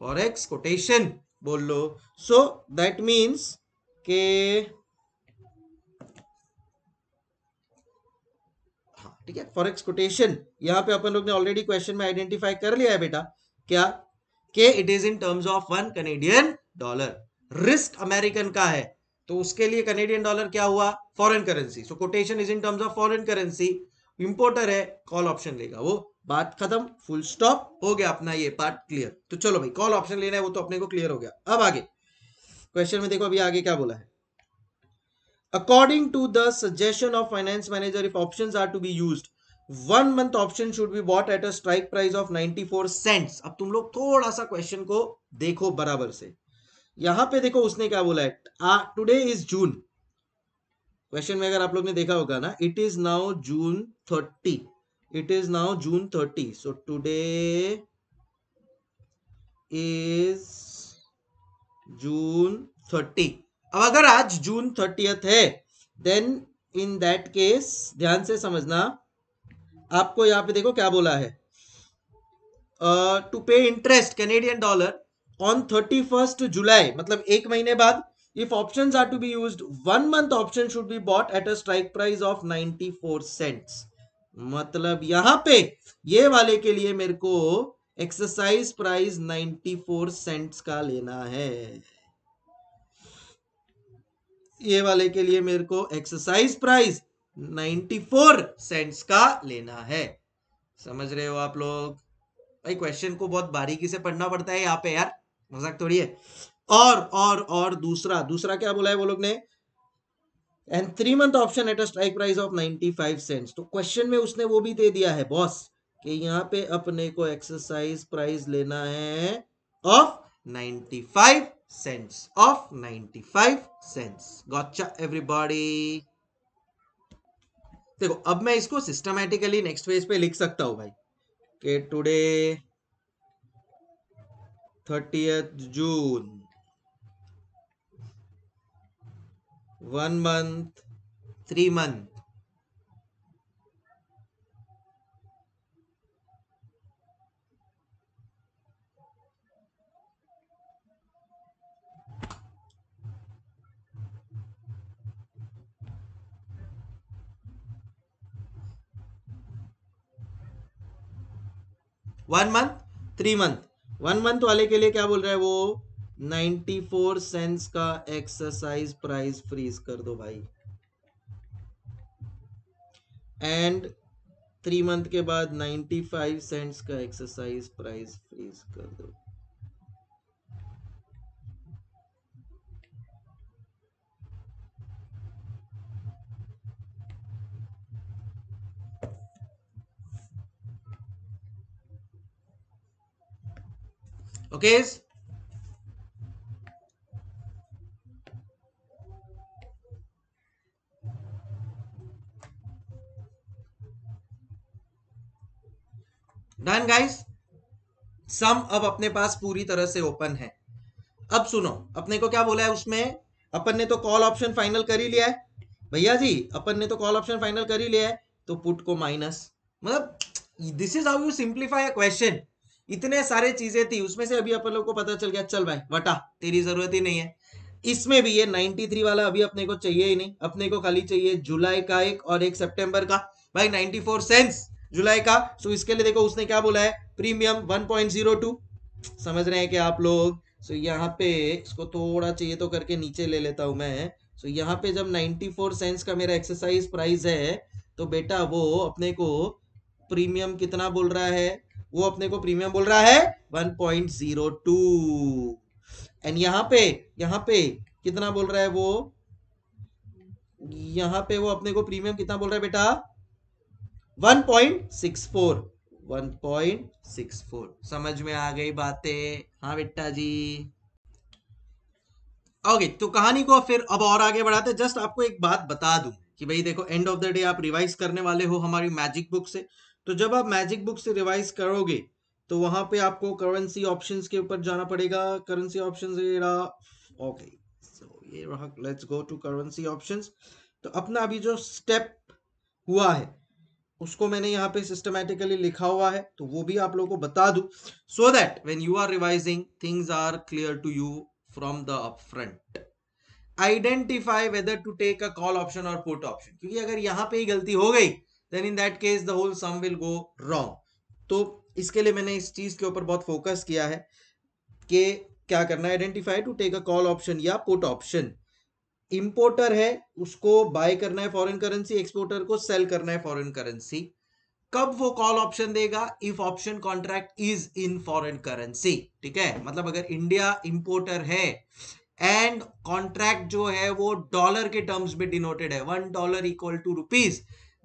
Speaker 1: फॉरेक्स कोटेशन बोल लो सो दैट मीन्स के ठीक है फॉरेक्स कोटेशन यहाँ पे अपन लोग ने ऑलरेडी क्वेश्चन में आइडेंटिफाई कर लिया है बेटा क्या के it is in terms of one Canadian dollar risk American का है तो उसके लिए कनेडियन डॉलर क्या हुआ foreign currency so quotation is in terms of foreign currency importer है कॉल ऑप्शन लेगा वो बात खत्म फुल स्टॉप हो गया अपना ये पार्ट क्लियर तो चलो भाई कॉल ऑप्शन लेना है वो तो अपने को क्लियर हो गया अब आगे क्वेश्चन में देखो अभी आगे क्या बोला है according to the suggestion of finance manager if option are to be use one month option should be bought at a strike price of four cent अब तुम लोग थोड़ा सा क्वेश्चन को देखो बराबर से यहां पर देखो उसने क्या बोला है टूडे इज जून क्वेश्चन में अगर आप लोग ने देखा होगा ना it is now June thirty it is now June thirty so today is June thirty अब अगर आज जून थर्टियथ है देन इन दैट केस ध्यान से समझना आपको यहां पे देखो क्या बोला है to pay interest Canadian dollar on thirty first July मतलब एक महीने बाद option are to be use one month option should be bought at a strike price of ninety four cent मतलब यहां पे ये वाले के लिए मेरे को एक्सरसाइज प्राइस फोर सेंट्स का लेना है ये वाले के लिए मेरे को एक्सरसाइज प्राइस 94 सेंट्स का लेना है समझ रहे हो आप लोग भाई क्वेश्चन को बहुत बारीकी से पढ़ना पड़ता है यहाँ पे यार मजाक थोड़ी है और और और दूसरा दूसरा क्या बोला है वो लोग ने and three month option at a strike price of 95 cents तो क्वेश्चन में उसने वो भी दे दिया है बॉस कि यहाँ पे अपने को एक्सरसाइज प्राइस लेना है of five cents of 95 cents. Gotcha everybody. देखो अब मैं इसको सिस्टमैटिकली नेक्स्ट पेज पे लिख सकता हूं भाई के today thirty June one month three month one month three month one month वाले के लिए क्या बोल रहा है वो फोर सेंस का एक्सरसाइज प्राइस फ्रीज कर दो भाई एंड थ्री मंथ के बाद फाइव सेंट्स का एक्सरसाइज प्राइस फ्रीज कर दो okay डन गाइस सम अब अपने पास पूरी तरह से ओपन है अब सुनो अपने को क्या बोला है उसमें अपन ने तो कॉल ऑप्शन फाइनल कर ही लिया है भैया जी अपन ने तो कॉल ऑप्शन फाइनल कर ही लिया है तो पुट को माइनस मतलब this is how you simplify a question इतने सारे चीजें थी उसमें से अभी अपन लोग को पता चल गया चल भाई वटा तेरी जरूरत ही नहीं है इसमें भी ये 93 वाला अभी अपने को चाहिए ही नहीं अपने को खाली चाहिए जुलाई का एक और एक सितंबर का भाई 94 सेंस जुलाई का सो इसके लिए देखो उसने क्या बोला है प्रीमियम 1.02 समझ रहे हैं कि आप लोग सो यहाँ पे इसको थोड़ा चाहिए तो करके नीचे ले लेता हूं मैं सो यहाँ पे जब 94 सेंस का मेरा एक्सरसाइज प्राइस है तो बेटा वो अपने को प्रीमियम कितना बोल रहा है वो अपने को प्रीमियम बोल रहा है 1.02 एंड यहां पे यहां पे कितना बोल रहा है वो यहां पे वो अपने को प्रीमियम कितना बोल रहा है बेटा 1.64 1.64 समझ में आ गई बातें हाँ बेटा जी ओके okay, तो कहानी को फिर अब और आगे बढ़ाते जस्ट आपको एक बात बता दूं कि भाई देखो एंड ऑफ द डे आप रिवाइज करने वाले हो हमारी मैजिक बुक से तो जब आप मैजिक बुक से रिवाइज करोगे तो वहां पे आपको करेंसी ऑप्शंस के ऊपर जाना पड़ेगा करेंसी ऑप्शंस ये रहा ओके सो ये रहा let's go to currency options तो अपना अभी जो स्टेप हुआ है उसको मैंने यहाँ पे सिस्टमेटिकली लिखा हुआ है तो वो भी आप लोगों को बता दू so that when you are revising things are clear to you from the front identify whether to take a call option और पुट ऑप्शन क्योंकि अगर यहाँ पे ही गलती हो गई then in that case the whole sum will go wrong तो इसके लिए मैंने इस चीज के ऊपर बहुत फोकस किया है कि क्या करना है identify to take a call option या पुट ऑप्शन इंपोर्टर है उसको बाय करना है फॉरेन करेंसी एक्सपोर्टर को सेल करना है फॉरेन करेंसी कब वो कॉल ऑप्शन देगा if option contract is in foreign currency ठीक है मतलब अगर इंडिया इंपोर्टर है एंड कॉन्ट्रैक्ट जो है वो डॉलर के टर्म्स में डिनोटेड है one dollar equal to rupees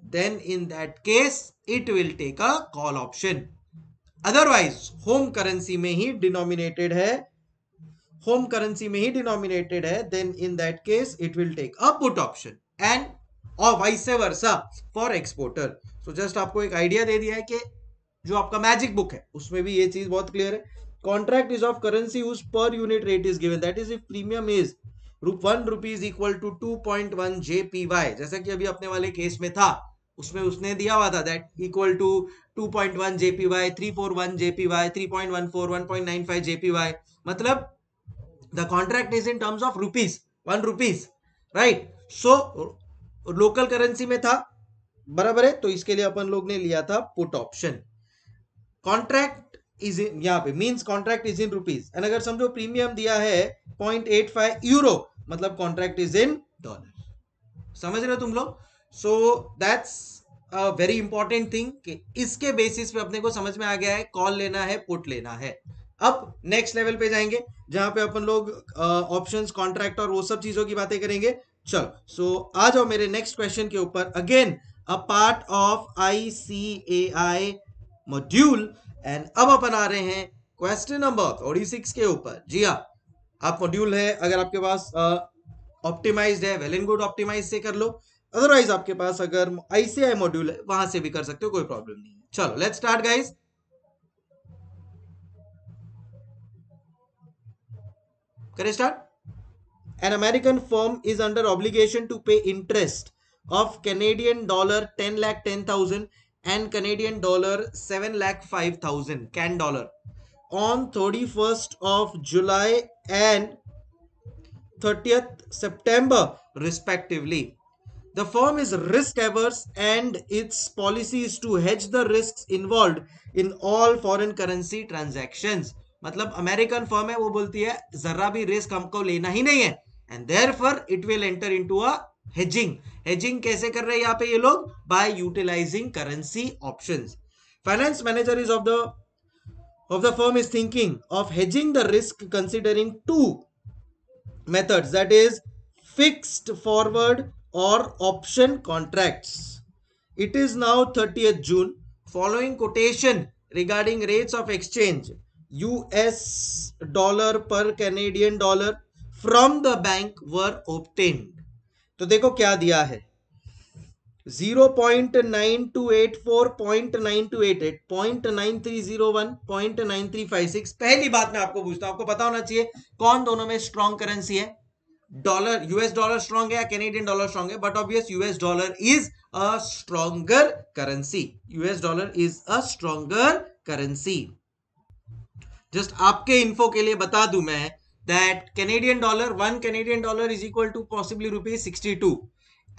Speaker 1: then in that case it will take a call option otherwise home currency में ही डिनोमिनेटेड है होम करेंसी में ही डिनोमिनेटेड है then in that case it will take a put option and और vice versa for exporter so just आपको एक idea दे दिया है कि जो आपका मैजिक बुक है उसमें भी ये चीज बहुत क्लियर है contract is of currency whose per unit rate is given that is if premium is one rupees equal to two point one J P Y जैसा कि अभी अपने वाले केस में था उसमें उसने दिया हुआ था that equal to 2.1 point one J P Y three four one J P Y three point one four one point nine five JP Y मतलब the contract is in terms of rupees one rupees right so local currency में था बराबर है तो इसके लिए अपन लोग ने लिया था put option contract is in यहाँ पे means contract is in rupees and अगर समझो प्रीमियम दिया है पॉइंट एट फाइव यूरो मतलब कॉन्ट्रैक्ट इज इन
Speaker 2: डॉलर
Speaker 1: समझ रहे हो तुम लोग so that's very important thing इसके बेसिस पे अपने को समझ में आ गया है कॉल लेना है पुट लेना है अब नेक्स्ट लेवल पे जाएंगे जहां पे अपन लोग ऑप्शंस कॉन्ट्रैक्ट और वो सब चीजों की बातें करेंगे चलो सो so, आ जाओ मेरे नेक्स्ट क्वेश्चन के ऊपर again a part of I C A I module and अब अपन आ रहे हैं क्वेश्चन नंबर थोड़ी सिक्स के ऊपर जी हाँ आप मॉड्यूल है अगर आपके पास ऑप्टिमाइज्ड uh, है वेल एंड गुड ऑप्टिमाइज से कर लो अदरवाइज आपके पास अगर आईसीआई मॉड्यूल है वहां से भी कर सकते हो कोई प्रॉब्लम नहीं है चलो लेट स्टार्ट गाइज करें start an American firm is under obligation to pay interest of Canadian dollar ten lakh ten thousand and Canadian dollar seven lakh five thousand can dollar on thirty first of July and thirtieth September respectively The firm is risk averse and its policy is to hedge the risks involved in all foreign currency transactions. मतलब American firm है वो बोलती है जरा भी risk हमको लेना ही नहीं है and there for it will enter into hedging कैसे कर रहे हैं यहाँ पे ये लोग by utilizing currency option finance manager is of the of the firm is thinking of hedging the risk considering two methods that is fixed forward or option contracts. It is now 30th June. Following quotation regarding rates of exchange US dollar per Canadian dollar from the bank were obtained. to dekho kya diya hai 0.9284.9288.9301.9356 पहली बात मैं आपको पूछता हूं आपको पता होना चाहिए कौन दोनों में स्ट्रॉन्ग करेंसी है डॉलर यूएस डॉलर स्ट्रांग है या कैनेडियन डॉलर स्ट्रांग है but obvious US dollar is a stronger currency US dollar is a stronger currency just आपके इन्फो के लिए बता दू मैं that Canadian dollar one Canadian dollar is equal to possibly rupees sixty two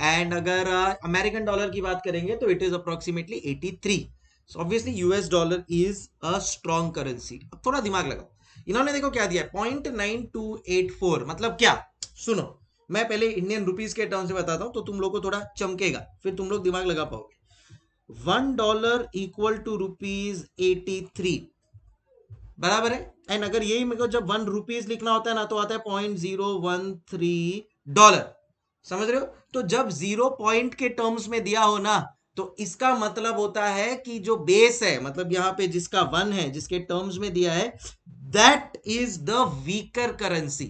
Speaker 1: and अगर American uh, dollar की बात करेंगे तो it is approximately eighty three obviously US dollar is a strong currency थोड़ा दिमाग लगाओ इन्होंने देखो क्या दिया point nine two eight four मतलब क्या सुनो मैं पहले इंडियन रुपीज के टर्म से बताता हूं तो तुम लोग को थोड़ा चमकेगा फिर तुम लोग दिमाग लगा पाओगे one dollar equal to rupees eighty three बराबर है एंड अगर यही मेरे को जब वन रुपीज लिखना होता है ना तो आता है point zero one three dollar समझ रहे हो तो जब जीरो पॉइंट के टर्म्स में दिया हो ना तो इसका मतलब होता है कि जो बेस है मतलब यहां पे जिसका वन है जिसके टर्म्स में दिया है that is the weaker currency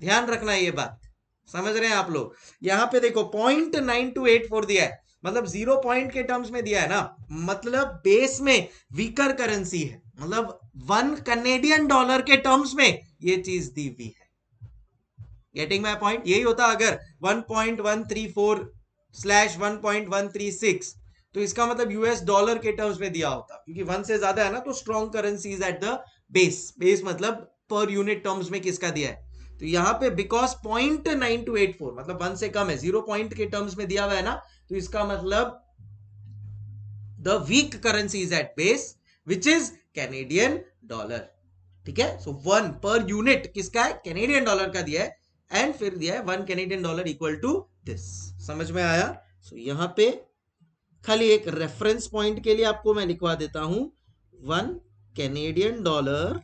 Speaker 1: ध्यान रखना ये बात समझ रहे हैं आप लोग यहां पे देखो point nine two eight four दिया है मतलब जीरो पॉइंट के टर्म्स में दिया है ना मतलब बेस में वीकर करेंसी है मतलब वन कनेडियन डॉलर के टर्म्स में ये चीज दी हुई है गेटिंग माई पॉइंट यही होता अगर one one point three four slash one point one three six तो इसका मतलब यूएस डॉलर के टर्म्स में दिया होता क्योंकि वन से ज्यादा है ना तो strong is at the base base मतलब पर यूनिट टर्म्स में किसका दिया है तो यहाँ पे because point nine two eight four मतलब वन से कम है जीरो पॉइंट के टर्म्स में दिया हुआ है ना तो इसका मतलब the weak currency is at base which is Canadian dollar ठीक है सो वन पर यूनिट किसका है कैनेडियन डॉलर का दिया है एंड फिर दिया है one Canadian dollar equal to this समझ में आया सो so, यहां पे खाली एक रेफरेंस पॉइंट के लिए आपको मैं लिखवा देता हूं one Canadian dollar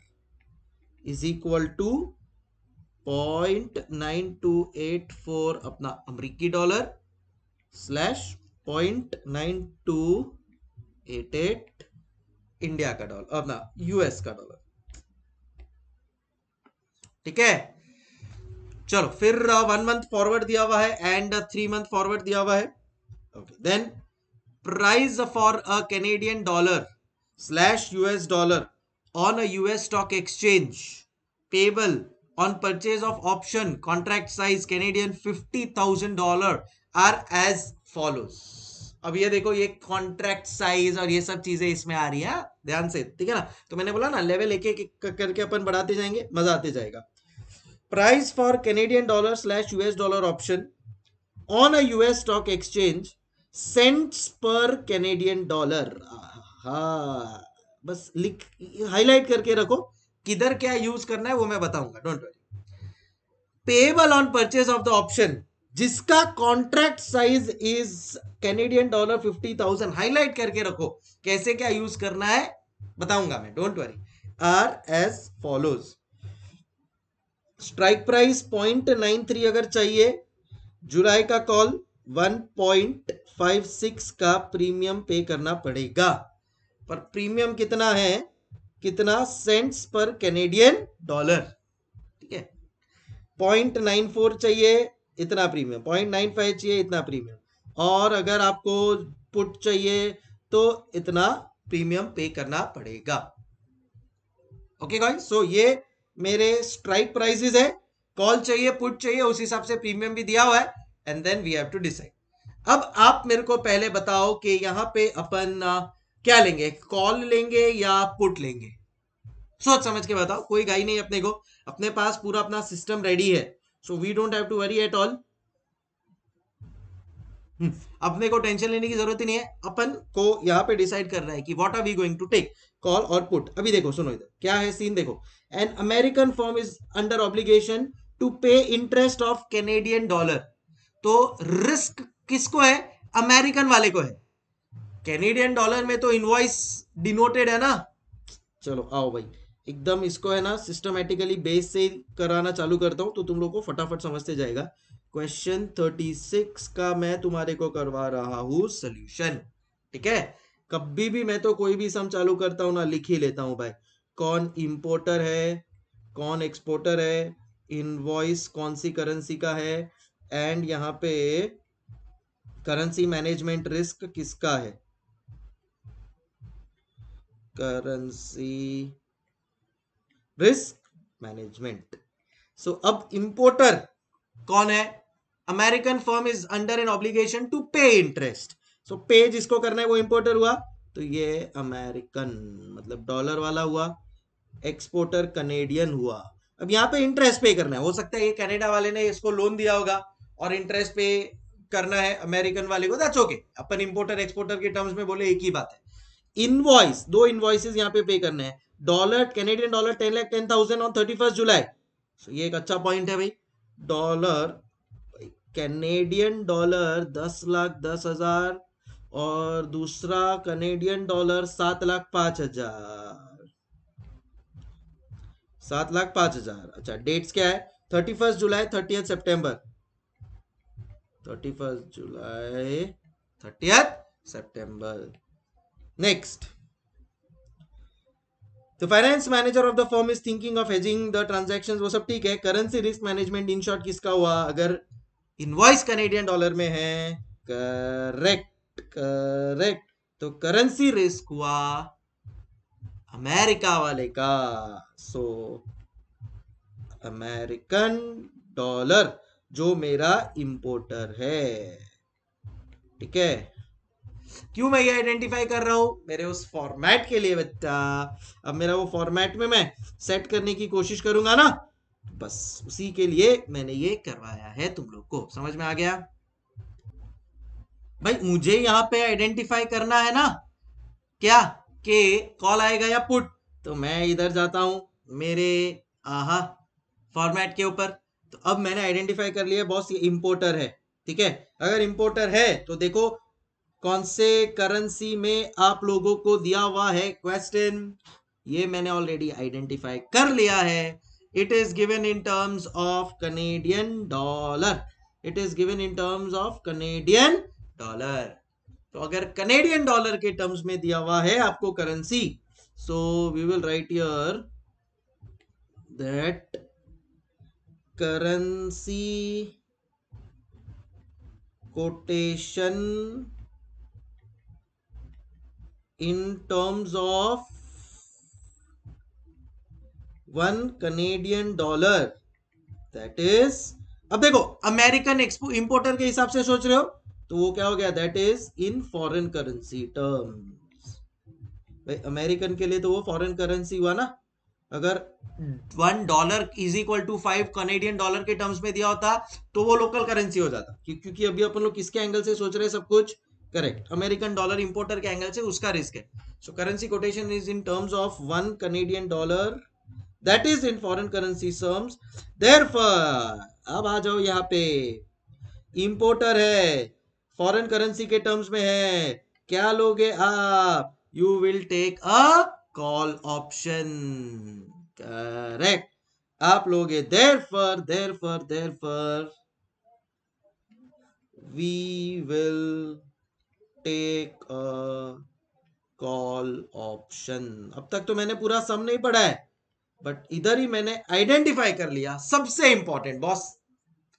Speaker 1: is equal to point nine two eight four अपना अमरीकी dollar slash point nine two eight eight India का डॉलर अपना यूएस का डॉलर ठीक है चलो फिर वन मंथ फॉरवर्ड दिया हुआ है एंड थ्री मंथ फॉरवर्ड दिया हुआ है okay then price for a Canadian dollar slash US dollar on a US stock exchange payable on purchase of option contract size Canadian fifty thousand dollar are as follows अब ये देखो ये contract size और ये सब चीजें इसमें आ रही है ध्यान से ठीक है ना तो मैंने बोला ना लेवल एक एक करके अपन बढ़ाते जाएंगे मजा आते जाएगा price for Canadian dollar slash US dollar option on a US stock exchange cents per Canadian dollar. हाँ बस लिख हाईलाइट करके रखो किधर क्या यूज करना है वो मैं बताऊंगा don't worry payable on purchase of the option जिसका contract size is Canadian dollar fifty thousand highlight करके रखो कैसे क्या यूज करना है बताऊंगा मैं don't worry are as follows strike price point nine three अगर चाहिए जुलाई का call one point five six का प्रीमियम पे करना पड़ेगा पर प्रीमियम कितना है कितना सेंट्स पर कैनेडियन डॉलर ठीक है पॉइंट नाइन फोर चाहिए इतना प्रीमियम पॉइंट नाइन फाइव चाहिए इतना प्रीमियम और अगर आपको पुट चाहिए तो इतना प्रीमियम पे करना पड़ेगा ओके गाइस सो ये मेरे स्ट्राइक प्राइसेस है कॉल चाहिए पुट चाहिए उस हिसाब से प्रीमियम भी दिया हुआ है and then we have to decide अब आप मेरे को पहले बताओ कि यहां पे अपन क्या लेंगे कॉल लेंगे या पुट लेंगे सोच समझ के बताओ कोई गाई नहीं अपने को अपने पास पूरा अपना सिस्टम रेडी है so we don't have to worry at all अपने को टेंशन लेने की जरूरत ही नहीं है अपन को यहां पे डिसाइड करना है कि what are we going to take call और पुट अभी देखो सुनो इधर क्या है सीन देखो an American form is under obligation to pay interest of Canadian dollar तो रिस्क किसको है अमेरिकन वाले को है कैनेडियन डॉलर में तो इनवॉइस डिनोटेड है ना चलो आओ भाई एकदम इसको है ना सिस्टमेटिकली बेस से कराना चालू करता हूं तो तुम लोग को फटाफट समझते जाएगा क्वेश्चन थर्टी सिक्स का मैं तुम्हारे को करवा रहा हूं सोल्यूशन ठीक है कभी भी मैं तो कोई भी सम चालू करता हूं ना लिख ही लेता हूं भाई कौन इंपोर्टर है कौन एक्सपोर्टर है इनवॉइस कौन सी करेंसी का है एंड यहाँ पे करेंसी मैनेजमेंट रिस्क किसका है करेंसी रिस्क मैनेजमेंट सो अब इंपोर्टर कौन है American firm is under an obligation to pay interest so pay जिसको करना है वो इंपोर्टर हुआ तो ये अमेरिकन मतलब डॉलर वाला हुआ एक्सपोर्टर कनेडियन हुआ अब यहाँ पे इंटरेस्ट पे करना है हो सकता है ये कनाडा वाले ने इसको लोन दिया होगा और इंटरेस्ट पे करना है अमेरिकन वाले को दैट्स ओके अपन इंपोर्टर एक्सपोर्टर के टर्म्स में बोले एक ही बात है इनवॉइस दो इनवॉइसेस यहाँ पे पे करने हैं dollar Canadian dollar ten lakh ten thousand on thirty first July so ये एक अच्छा पॉइंट है भाई डॉलर कैनेडियन डॉलर दस लाख दस हजार और दूसरा कनेडियन डॉलर सात लाख पांच हजार सात लाख पांच हजार अच्छा डेट्स क्या है thirty first July thirty September thirty first July thirty September next The finance manager of the form is thinking of hedging the transaction वो सब ठीक है currency risk management in short किसका हुआ अगर इनवॉइस कनेडियन डॉलर में है correct correct तो करेंसी रिस्क हुआ अमेरिका वाले का सो अमेरिकन डॉलर जो मेरा इंपोर्टर है ठीक है क्यों मैं ये आइडेंटिफाई कर रहा हूं मेरे उस फॉर्मेट के लिए बच्चा अब मेरा वो फॉर्मेट में मैं सेट करने की कोशिश करूंगा ना बस उसी के लिए मैंने ये करवाया है तुम लोग को समझ में आ गया भाई मुझे यहां पे आइडेंटिफाई करना है ना क्या के कॉल आएगा या पुट तो मैं इधर जाता हूं मेरे आहा फॉर्मेट के ऊपर तो अब मैंने आइडेंटिफाई कर लिया बॉस ये इम्पोर्टर है ठीक है अगर इंपोर्टर है तो देखो कौन से करेंसी में आप लोगों को दिया हुआ है क्वेश्चन ये मैंने ऑलरेडी आइडेंटिफाई कर लिया है it is given in terms of canadian dollar it is given in terms of canadian dollar तो अगर कनेडियन डॉलर के टर्म्स में दिया हुआ है आपको currency so we will write your that currency quotation in terms of one Canadian dollar that is अब देखो अमेरिकन एक्सपो इंपोर्टर के हिसाब से सोच रहे हो तो वो क्या हो गया that is in foreign currency terms भाई अमेरिकन के लिए तो वो फॉरेन करेंसी हुआ ना अगर one dollar is equal to five Canadian dollar के टर्म्स में दिया होता तो वो लोकल करेंसी हो जाता क्योंकि अभी अपन लोग किसके एंगल से सोच रहे हैं सब कुछ करेक्ट अमेरिकन डॉलर इंपोर्टर के एंगल से उसका रिस्क है so currency quotation is in terms of one Canadian dollar that is in foreign currency terms अब आ जाओ यहाँ पे इंपोर्टर है फॉरेन करेंसी के टर्म्स में है क्या लोगे आप you will take a call option correct आप लोगे therefore therefore therefore we will take a call option अब तक तो मैंने पूरा सम नहीं पढ़ा है बट इधर ही मैंने आइडेंटिफाई कर लिया सबसे इंपॉर्टेंट बॉस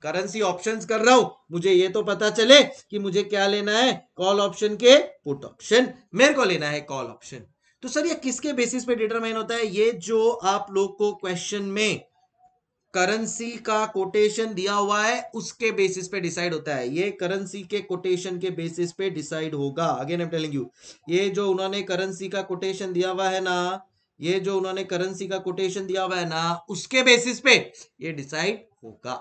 Speaker 1: करेंसी ऑप्शंस कर रहा हूं मुझे ये तो पता चले कि मुझे क्या लेना है कॉल ऑप्शन के पुट ऑप्शन मेरे को लेना है कॉल ऑप्शन तो सर ये किसके बेसिस पे डिटरमाइन होता है ये जो आप लोग को क्वेश्चन में करेंसी का कोटेशन दिया हुआ है उसके बेसिस पे डिसाइड होता है ये करेंसी के कोटेशन के बेसिस पे डिसाइड होगा अगेन आई टेलिंग यू ये जो उन्होंने करेंसी का कोटेशन दिया हुआ है ना ये जो उन्होंने करेंसी का कोटेशन दिया हुआ है ना उसके बेसिस पे ये डिसाइड होगा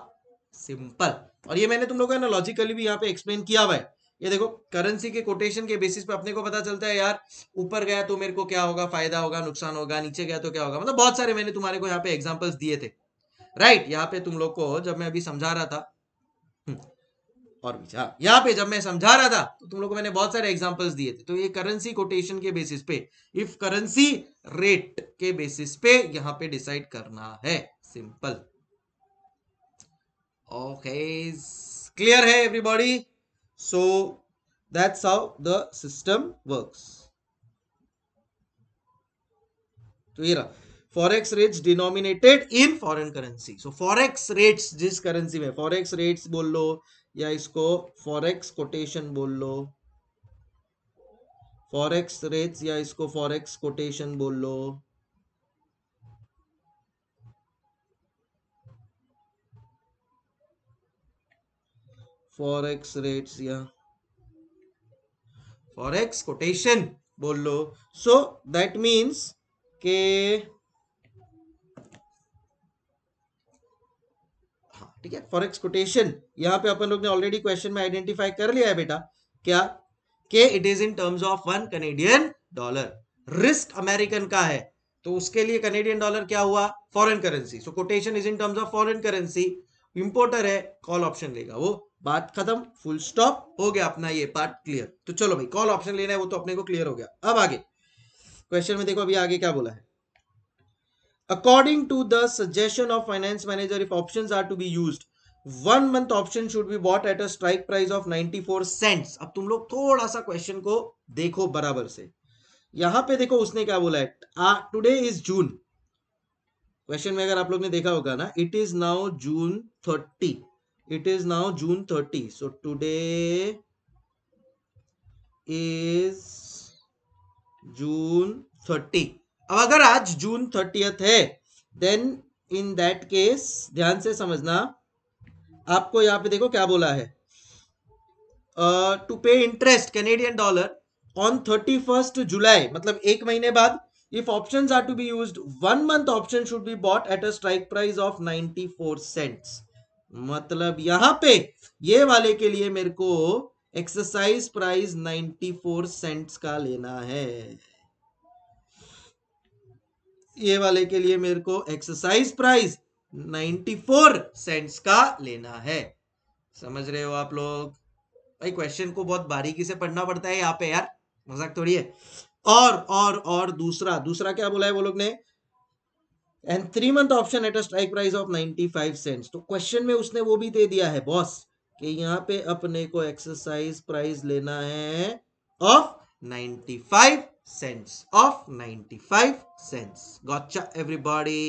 Speaker 1: सिंपल और ये मैंने तुम लोगों का ना लॉजिकली भी यहाँ पे एक्सप्लेन किया हुआ है ये देखो करेंसी के कोटेशन के बेसिस पे अपने को पता चलता है यार ऊपर गया तो मेरे को क्या होगा फायदा होगा नुकसान होगा नीचे गया तो क्या होगा मतलब बहुत सारे मैंने तुम्हारे को यहाँ पे एग्जाम्पल्स दिए थे राइट यहाँ पे तुम लोग को जब मैं अभी समझा रहा था हम्म, और विचार यहाँ पे जब मैं समझा रहा था तो तुम लोग को मैंने बहुत सारे एग्जाम्पल्स दिए थे तो ये करेंसी कोटेशन के बेसिस पे इफ करेंसी रेट के बेसिस पे यहाँ पे डिसाइड करना है सिंपल ओके क्लियर है everybody so that's how the system works तो ये रहा forex rates denominated in foreign currency so forex rates जिस करेंसी में फॉरेक्स रेट्स बोल लो या इसको फॉरेक्स कोटेशन बोल लो फॉरेक्स रेट्स या इसको फॉरेक्स कोटेशन बोल लो फॉरेक्स रेट्स या फॉरेक्स कोटेशन बोल लो सो दैट मीन्स के हाँ, ठीक है फॉरेक्स कोटेशन यहां पे अपन लोग ने ऑलरेडी क्वेश्चन में आइडेंटिफाई कर लिया है बेटा क्या के it is in terms of one Canadian dollar risk American का है तो उसके लिए कनेडियन डॉलर क्या हुआ foreign currency so quotation is in terms of foreign currency importer है कॉल ऑप्शन लेगा वो बात खत्म फुल स्टॉप हो गया अपना ये पार्ट क्लियर तो चलो भाई कॉल ऑप्शन लेना है वो तो अपने को क्लियर हो गया अब आगे क्वेश्चन में देखो अभी आगे क्या बोला है to the suggestion of finance manager if option are to be use one month option should be be at a strike price of ninety four cents अब तुम लोग थोड़ा सा क्वेश्चन को देखो बराबर से यहां पे देखो उसने क्या बोला है टुडे इज जून क्वेश्चन में अगर आप लोग ने देखा होगा ना it is now June thirty it is now June thirty so today is June thirty अब अगर आज जून थर्टी है देन इन दैट केस ध्यान से समझना आपको यहां पे देखो क्या बोला है to pay interest Canadian dollar on thirty first July मतलब एक महीने बाद If options are to be used, one month option should be bought at a strike price of 94 cents. मतलब यहां पे ये वाले के लिए मेरे को एक्सरसाइज प्राइस 94 सेंट्स का लेना है ये वाले के लिए मेरे को एक्सरसाइज प्राइस 94 सेंट्स का लेना है समझ रहे हो आप लोग भाई क्वेश्चन को बहुत बारीकी से पढ़ना पड़ता है यहां पे यार मजाक थोड़ी है और और और दूसरा दूसरा क्या बोला है वो लोग ने and three month option at a strike price of five cents तो क्वेश्चन में उसने वो भी दे दिया है बॉस कि यहाँ पे अपने को एक्सरसाइज प्राइस लेना है of ninety five cents of five cents gotcha everybody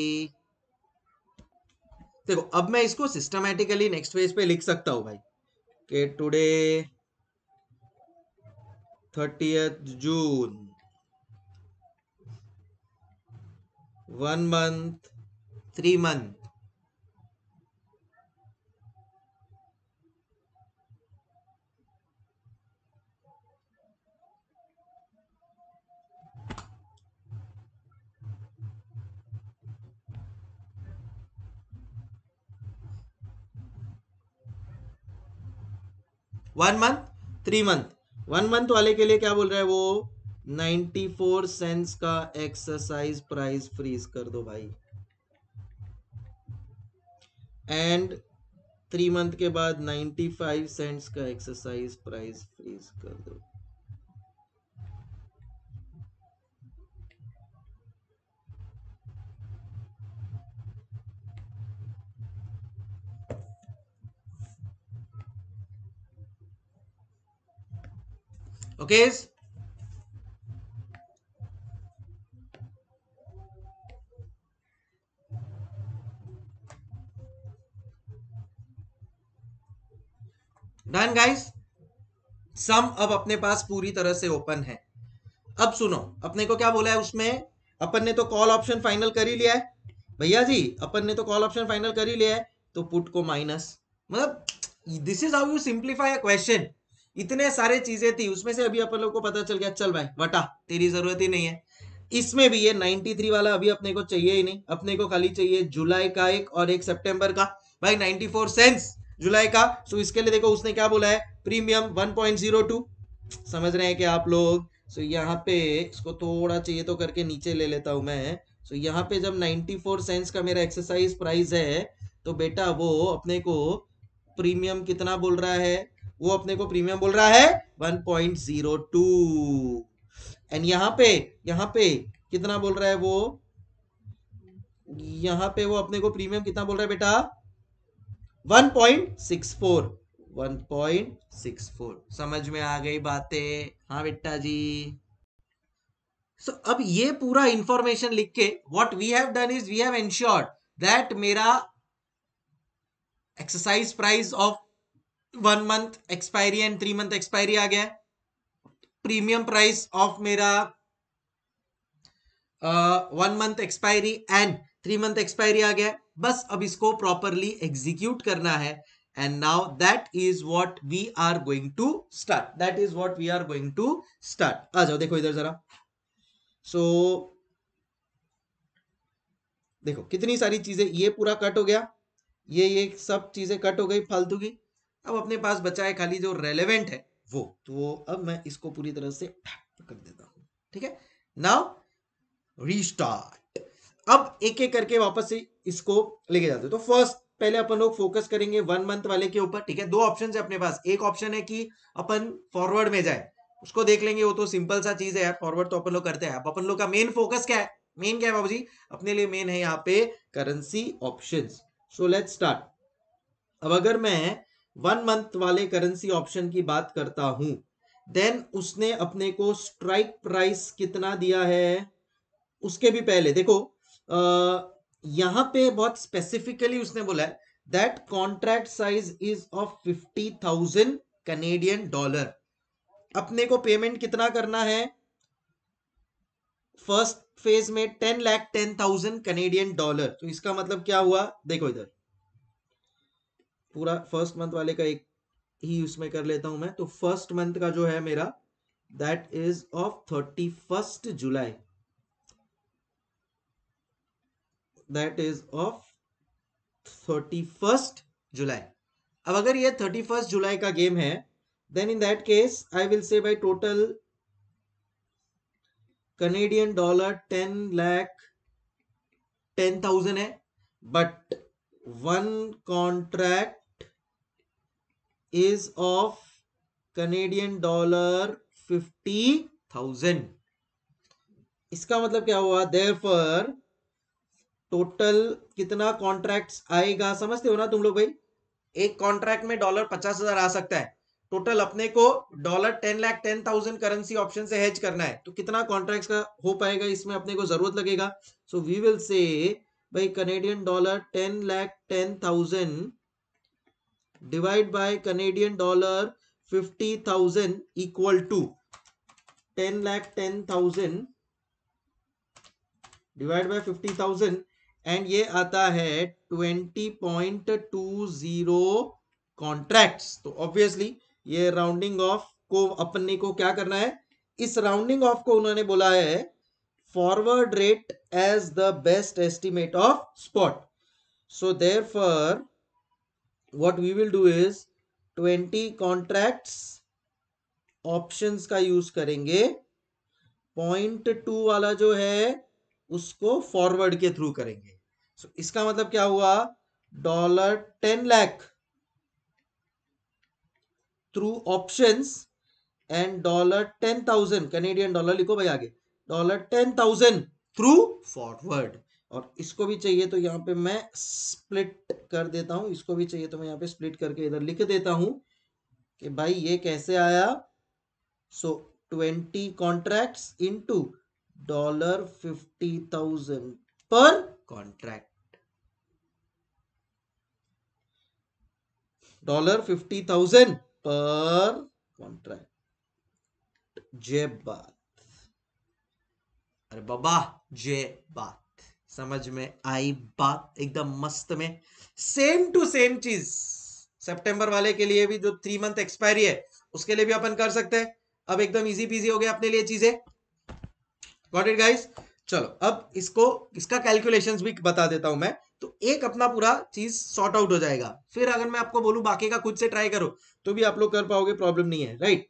Speaker 1: देखो अब मैं इसको सिस्टमैटिकली नेक्स्ट फेज पे लिख सकता हूं भाई के today thirtieth June one month three month one month three month one month वाले के लिए क्या बोल रहा है वो फोर सेंस का एक्सरसाइज प्राइस फ्रीज कर दो भाई एंड थ्री मंथ के बाद नाइन्टी फाइव सेंट्स का एक्सरसाइज प्राइस फ्रीज कर दो okay डन गाइस सम अब अपने पास पूरी तरह से ओपन है अब सुनो अपने को क्या बोला है उसमें अपन ने तो कॉल ऑप्शन फाइनल कर ही लिया है भैया जी अपन ने तो कॉल ऑप्शन फाइनल कर ही लिया है तो पुट को माइनस मतलब this is how you simplify a question इतने सारे चीजें थी उसमें से अभी अपन लोग को पता चल गया चल भाई वटा तेरी जरूरत ही नहीं है इसमें भी ये 93 वाला अभी अपने को चाहिए ही नहीं अपने को खाली चाहिए जुलाई का एक और एक सितंबर का भाई 94 सेंस जुलाई का सो इसके लिए देखो उसने क्या बोला है प्रीमियम 1.02 समझ रहे हैं कि आप लोग सो यहाँ पे इसको थोड़ा चाहिए तो करके नीचे ले लेता हूं मैं सो यहाँ पे जब 94 सेंट्स का मेरा एक्सरसाइज प्राइस है तो बेटा वो अपने को प्रीमियम कितना बोल रहा है वो अपने को प्रीमियम बोल रहा है टू एंड यहाँ पे यहाँ पे कितना बोल रहा है वो यहाँ पे वो अपने को प्रीमियम कितना बोल रहा है बेटा 1.64 1.64 समझ में आ गई बातें हाँ बिट्टा जी सो so, अब ये पूरा इंफॉर्मेशन लिख के what we have done is we have ensured that मेरा exercise price of one month expiry and three month expiry आ गया प्रीमियम प्राइस ऑफ मेरा one month expiry and three month expiry आ गया बस अब इसको प्रॉपरली एग्जीक्यूट करना है and now that is what we are going to start that is what we are going to start आ जाओ देखो इधर जरा सो so, देखो कितनी सारी चीजें ये पूरा कट हो गया ये ये सब चीजें कट हो गई फालतू की अब अपने पास बचा है खाली जो रेलेवेंट है वो तो अब मैं इसको पूरी तरह से कर देता हूं ठीक है नाउ रीस्टार्ट अब एक एक करके वापस से इसको लेके जाते हैं तो फर्स्ट पहले अपन लोग फोकस करेंगे वन मंथ वाले के ऊपर ठीक है दो ऑप्शन है अपने पास एक ऑप्शन है कि अपन फॉरवर्ड में जाए उसको देख लेंगे वो तो सिंपल सा चीज है यार फॉरवर्ड तो अपन लोग करते हैं अब अपन लोग का मेन फोकस क्या है मेन क्या है बाबू अपने लिए मेन है यहाँ पे currency option so let start अब अगर मैं वन मंथ वाले करेंसी ऑप्शन की बात करता हूं देन उसने अपने को स्ट्राइक प्राइस कितना दिया है उसके भी पहले देखो यहां पे बहुत स्पेसिफिकली उसने बोला है that contract size is of fifty thousand Canadian dollar अपने को पेमेंट कितना करना है फर्स्ट फेज में ten lakh ten thousand Canadian dollar तो इसका मतलब क्या हुआ देखो इधर पूरा फर्स्ट मंथ वाले का एक ही उसमें कर लेता हूं मैं तो फर्स्ट मंथ का जो है मेरा that is of thirty first July that is of thirty first July अब अगर ये थर्टी फर्स्ट जुलाई का गेम है then in that case I will say by total Canadian dollar ten lakh ten thousand है but one contract is of Canadian dollar fifty thousand इसका मतलब क्या हुआ देर टोटल कितना कॉन्ट्रैक्ट्स आएगा समझते हो ना तुम लोग भाई एक कॉन्ट्रैक्ट में डॉलर पचास हजार आ सकता है टोटल अपने को dollar ten lakh ten thousand currency option से हेज करना है तो कितना कॉन्ट्रैक्ट का हो पाएगा इसमें अपने को जरूरत लगेगा सो वी विल से भाई Canadian dollar ten lakh ten thousand divide by Canadian dollar fifty thousand equal to ten lakh ten thousand divide by fifty thousand and ये आता है twenty point two zero contracts तो ऑब्वियसली ये राउंडिंग ऑफ को अपने को क्या करना है इस राउंडिंग ऑफ को उन्होंने बोला है forward rate as the best estimate of spot so there therefore what we will do is twenty contracts options का यूज करेंगे पॉइंट टू वाला जो है उसको फॉरवर्ड के थ्रू करेंगे सो so, इसका मतलब क्या हुआ dollar ten lakh through options and dollar ten thousand Canadian dollar लिखो भाई आगे dollar ten thousand through forward और इसको भी चाहिए तो यहाँ पे मैं स्प्लिट कर देता हूं इसको भी चाहिए तो मैं यहाँ पे स्प्लिट करके इधर लिख देता हूं कि भाई ये कैसे आया so twenty contracts into dollar fifty thousand पर contract dollar 50000 per contract जय बात अरे बाबा जय बात समझ में आई बात एकदम मस्त में सेम टू सेम चीज सितंबर वाले के लिए भी जो थ्री मंथ एक्सपायरी है उसके लिए भी अपन कर सकते हैं अब एकदम इजी पीजी हो गया अपने लिए चीजें गॉट इट गाइस चलो अब इसको इसका कैलकुलेशंस भी बता देता हूं मैं तो एक अपना पूरा चीज सॉर्ट आउट हो जाएगा फिर अगर मैं आपको बोलूं बाकी का खुद से ट्राई करो तो भी आप लोग कर पाओगे प्रॉब्लम नहीं है राइट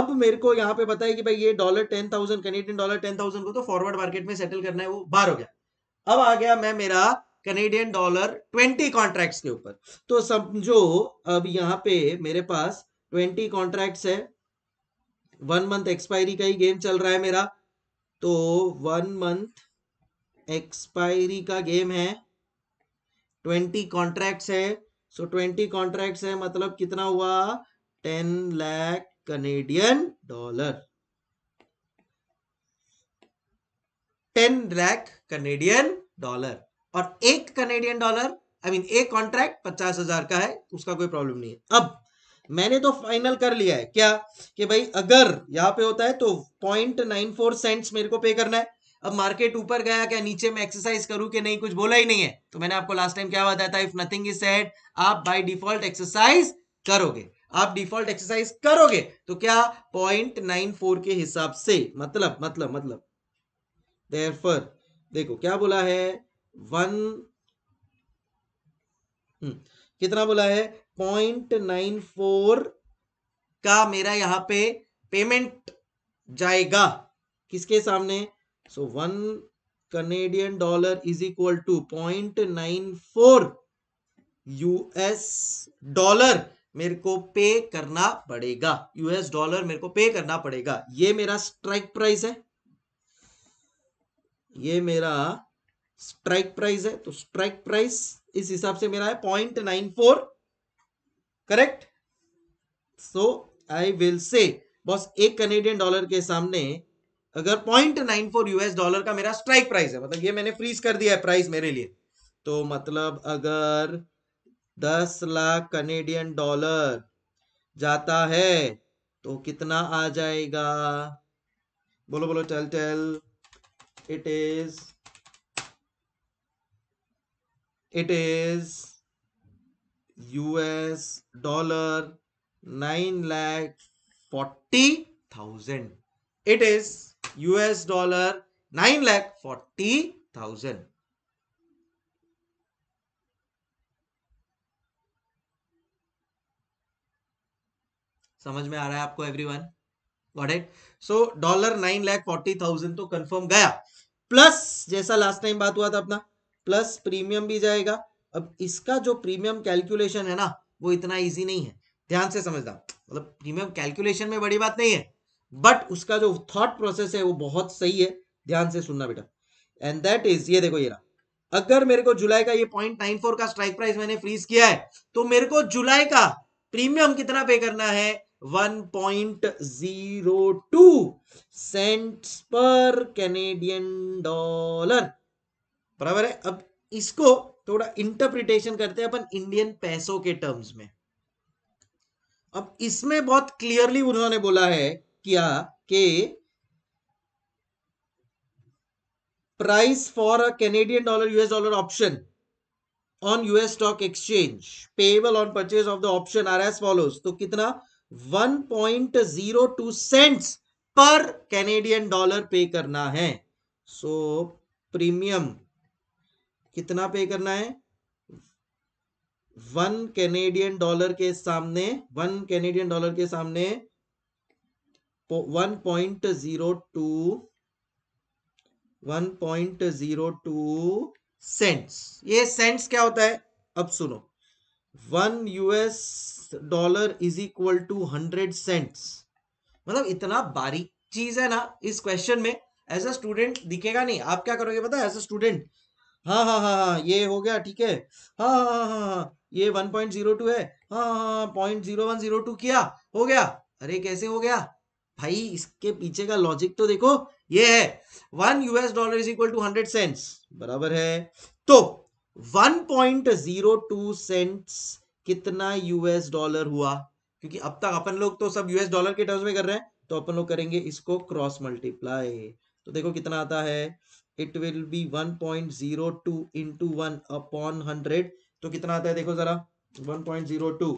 Speaker 1: अब मेरे को यहाँ पे है कि भाई ये dollar ten thousand Canadian dollar ten thousand को तो फॉरवर्ड मार्केट में सेटल करना है वो बाहर हो गया अब आ गया मैं मेरा कनेडियन डॉलर ट्वेंटी कॉन्ट्रैक्ट के ऊपर तो समझो अब यहाँ पे मेरे पास ट्वेंटी कॉन्ट्रैक्ट है वन मंथ एक्सपायरी का ही गेम चल रहा है मेरा तो वन मंथ एक्सपायरी का गेम है ट्वेंटी कॉन्ट्रैक्ट्स है सो ट्वेंटी कॉन्ट्रैक्ट्स है मतलब कितना हुआ ten lakh Canadian dollar ten lakh Canadian dollar और एक कनेडियन डॉलर आई मीन एक कॉन्ट्रैक्ट पचास हजार का है उसका कोई प्रॉब्लम नहीं है अब मैंने तो फाइनल कर लिया है क्या कि भाई अगर यहां पे होता है तो पॉइंट नाइन फोर सेंट्स मेरे को पे करना है अब मार्केट ऊपर गया क्या नीचे मैं एक्सरसाइज करूं कि नहीं कुछ बोला ही नहीं है तो मैंने आपको लास्ट टाइम क्या बताया था इफ नथिंग इज सेड आप बाय डिफॉल्ट एक्सरसाइज करोगे आप डिफॉल्ट एक्सरसाइज करोगे तो क्या पॉइंट नाइन फोर के हिसाब से मतलब मतलब मतलब देयरफॉर देखो क्या बोला है वन हम्म, कितना बोला है पॉइंट नाइन फोर का मेरा यहां पे पेमेंट जाएगा किसके सामने so one Canadian dollar is equal to point nine four US dollar मेरे को पे करना पड़ेगा यूएस डॉलर मेरे को पे करना पड़ेगा ये मेरा स्ट्राइक प्राइस है ये मेरा स्ट्राइक प्राइस है तो स्ट्राइक प्राइस इस हिसाब से मेरा है point nine four correct so I will say boss एक कनेडियन डॉलर के सामने अगर point nine four US dollar का मेरा स्ट्राइक प्राइस है मतलब ये मैंने फ्रीज कर दिया है प्राइस मेरे लिए तो मतलब अगर दस लाख कनेडियन डॉलर जाता है तो कितना आ जाएगा बोलो बोलो चल चल it is it is US dollar nine lakh forty thousand it is US dollar nine lakh forty thousand समझ में आ रहा है आपको everyone got it so dollar nine lakh forty thousand तो कंफर्म गया प्लस जैसा लास्ट टाइम बात हुआ था अपना प्लस प्रीमियम भी जाएगा अब इसका जो प्रीमियम कैलकुलेशन है ना वो इतना इजी नहीं है ध्यान से समझदा मतलब प्रीमियम कैलकुलेशन में बड़ी बात नहीं है बट उसका जो थॉट प्रोसेस है वो बहुत सही है ध्यान से सुनना बेटा एंड दैट इज ये देखो ये ना अगर मेरे को जुलाई का ये पॉइंट नाइन फोर का स्ट्राइक प्राइस मैंने फ्रीज किया है तो मेरे को जुलाई का प्रीमियम कितना पे करना है 1.02 सेंट्स पर कैनेडियन डॉलर बराबर है अब इसको थोड़ा इंटरप्रिटेशन करते हैं अपन इंडियन पैसों के टर्म्स में अब इसमें बहुत क्लियरली उन्होंने बोला है क्या कि price for a Canadian dollar US dollar option on US stock exchange payable on purchase of the option are as follows तो कितना 1.02 सेंट्स पर कैनेडियन डॉलर पे करना है सो प्रीमियम कितना पे करना है वन कैनेडियन डॉलर के सामने वन कैनेडियन डॉलर के सामने one point zero two one point zero two cents ये सेंट्स क्या होता है अब सुनो one US dollar is equal to hundred cents मतलब इतना बारीक चीज है ना इस क्वेश्चन में एज अ स्टूडेंट दिखेगा नहीं आप क्या करोगे पता है एज अ स्टूडेंट हाँ हाँ हाँ हाँ ये हो गया ठीक है हाँ हाँ हाँ हाँ, हाँ ये वन पॉइंट जीरो टू है हाँ हाँ हाँ point zero one zero two किया हो गया अरे कैसे हो गया भाई इसके पीछे का लॉजिक तो देखो ये है one US dollar is equal to hundred cents बराबर है तो one point zero two cents कितना यूएस डॉलर हुआ क्योंकि अब तक अपन लोग तो सब यूएस डॉलर के टर्म्स में कर रहे हैं तो अपन लोग करेंगे इसको क्रॉस मल्टीप्लाई तो देखो कितना आता है it will be one point zero 1.02 into one upon hundred तो कितना आता है देखो जरा one point zero two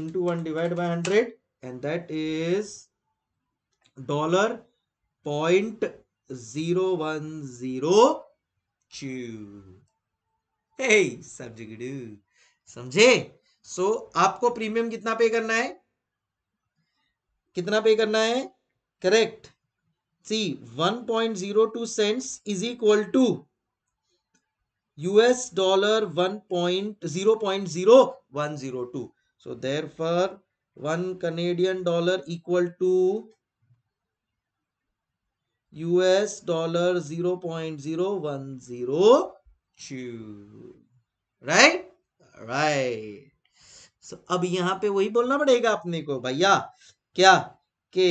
Speaker 1: into one divide by hundred and that is dollar point zero one zero समझे सो so, आपको प्रीमियम कितना पे करना है कितना पे करना है correct See, 1.02 cents is equal to US dollar 1.0.0102. So therefore, 1 Canadian dollar equal to US dollar 0.0102. Right? Right. So, अब यहां पे वही बोलना पड़ेगा अपने को भैया क्या के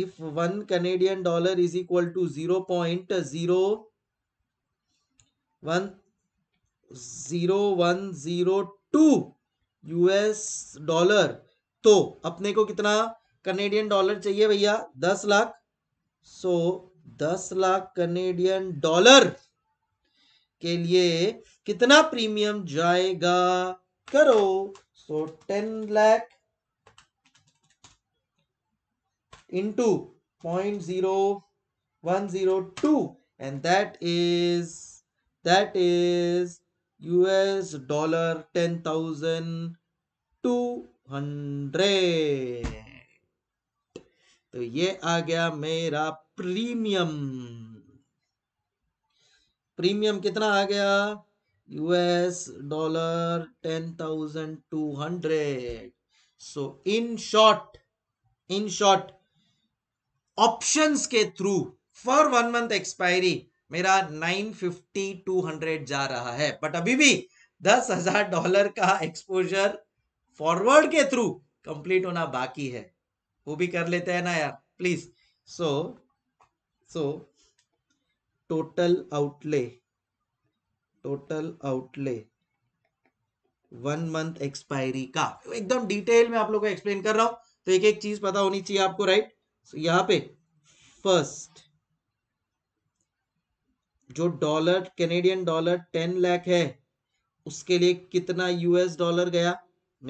Speaker 1: if one Canadian dollar is equal to zero point zero one zero one zero two US dollar तो अपने को कितना कनेडियन डॉलर चाहिए भैया दस लाख सो दस लाख कनेडियन डॉलर के लिए कितना प्रीमियम जाएगा करो so ten lakh into point zero one zero two and that is that is US dollar ten thousand two hundred तो ये आ गया मेरा प्रीमियम प्रीमियम कितना आ गया US dollar ten thousand two hundred so in short in short options के through for one month expiry मेरा 950 200 जा रहा है बट अभी भी दस हजार डॉलर का एक्सपोजर फॉरवर्ड के थ्रू कंप्लीट होना बाकी है वो भी कर लेते हैं ना यार please so so total outlay total outlay one month expiry का एकदम डिटेल में आप लोगों को एक्सप्लेन कर रहा हूं तो एक एक चीज पता होनी चाहिए आपको राइट so, यहां पे फर्स्ट जो dollar Canadian dollar ten lakh है उसके लिए कितना यूएस डॉलर गया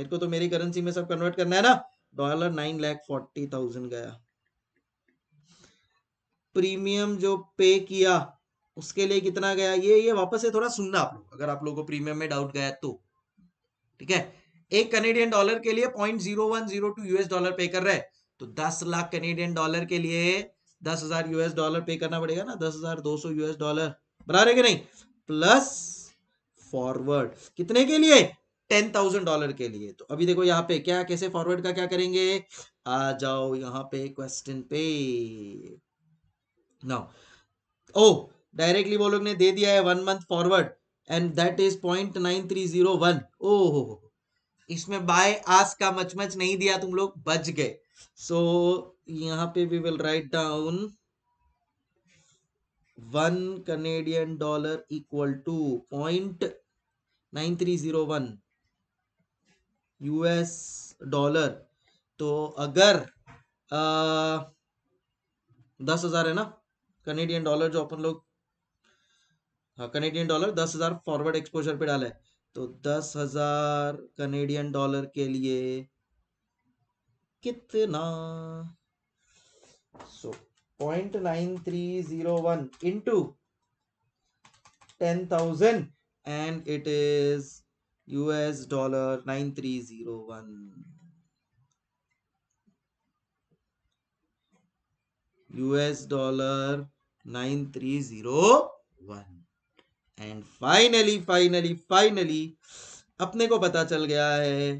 Speaker 1: मेरे को तो मेरी करेंसी में सब कन्वर्ट करना है ना dollar nine lakh forty thousand गया प्रीमियम जो पे किया उसके लिए कितना गया ये ये वापस से थोड़ा सुनना आप लोग अगर आप लोगों को प्रीमियम में डाउट गया तो ठीक है एक कनेडियन डॉलर के लिए point zero one zero two US dollar pay कर रहे हैं तो दस लाख कैनेडियन डॉलर के लिए दस हजार यूएस डॉलर पे करना पड़ेगा ना दस हजार दो सौ यूएस डॉलर बना रहे कि नहीं प्लस फॉरवर्ड कितने के लिए टेन थाउजेंड डॉलर के लिए तो अभी देखो यहाँ पे क्या कैसे फॉरवर्ड का क्या करेंगे आ जाओ यहाँ पे क्वेश्चन पे नाउ ओ डायरेक्टली वो लोग ने दे दिया है one month forward and that is point nine three zero one ओ हो इसमें बाय आस का मचमच नहीं दिया तुम लोग बच गए सो यहां पे we will write down one Canadian dollar equal to point nine three zero one US dollar तो अगर आ, दस हजार है ना कनेडियन डॉलर जो अपन लोग हाँ कनेडियन डॉलर दस हजार फॉरवर्ड एक्सपोजर पे डाला है तो दस हजार कनेडियन डॉलर के लिए कितना so point nine three zero one into ten thousand and it is US dollar nine three zero one US dollar nine three zero one and finally finally finally अपने को पता चल गया है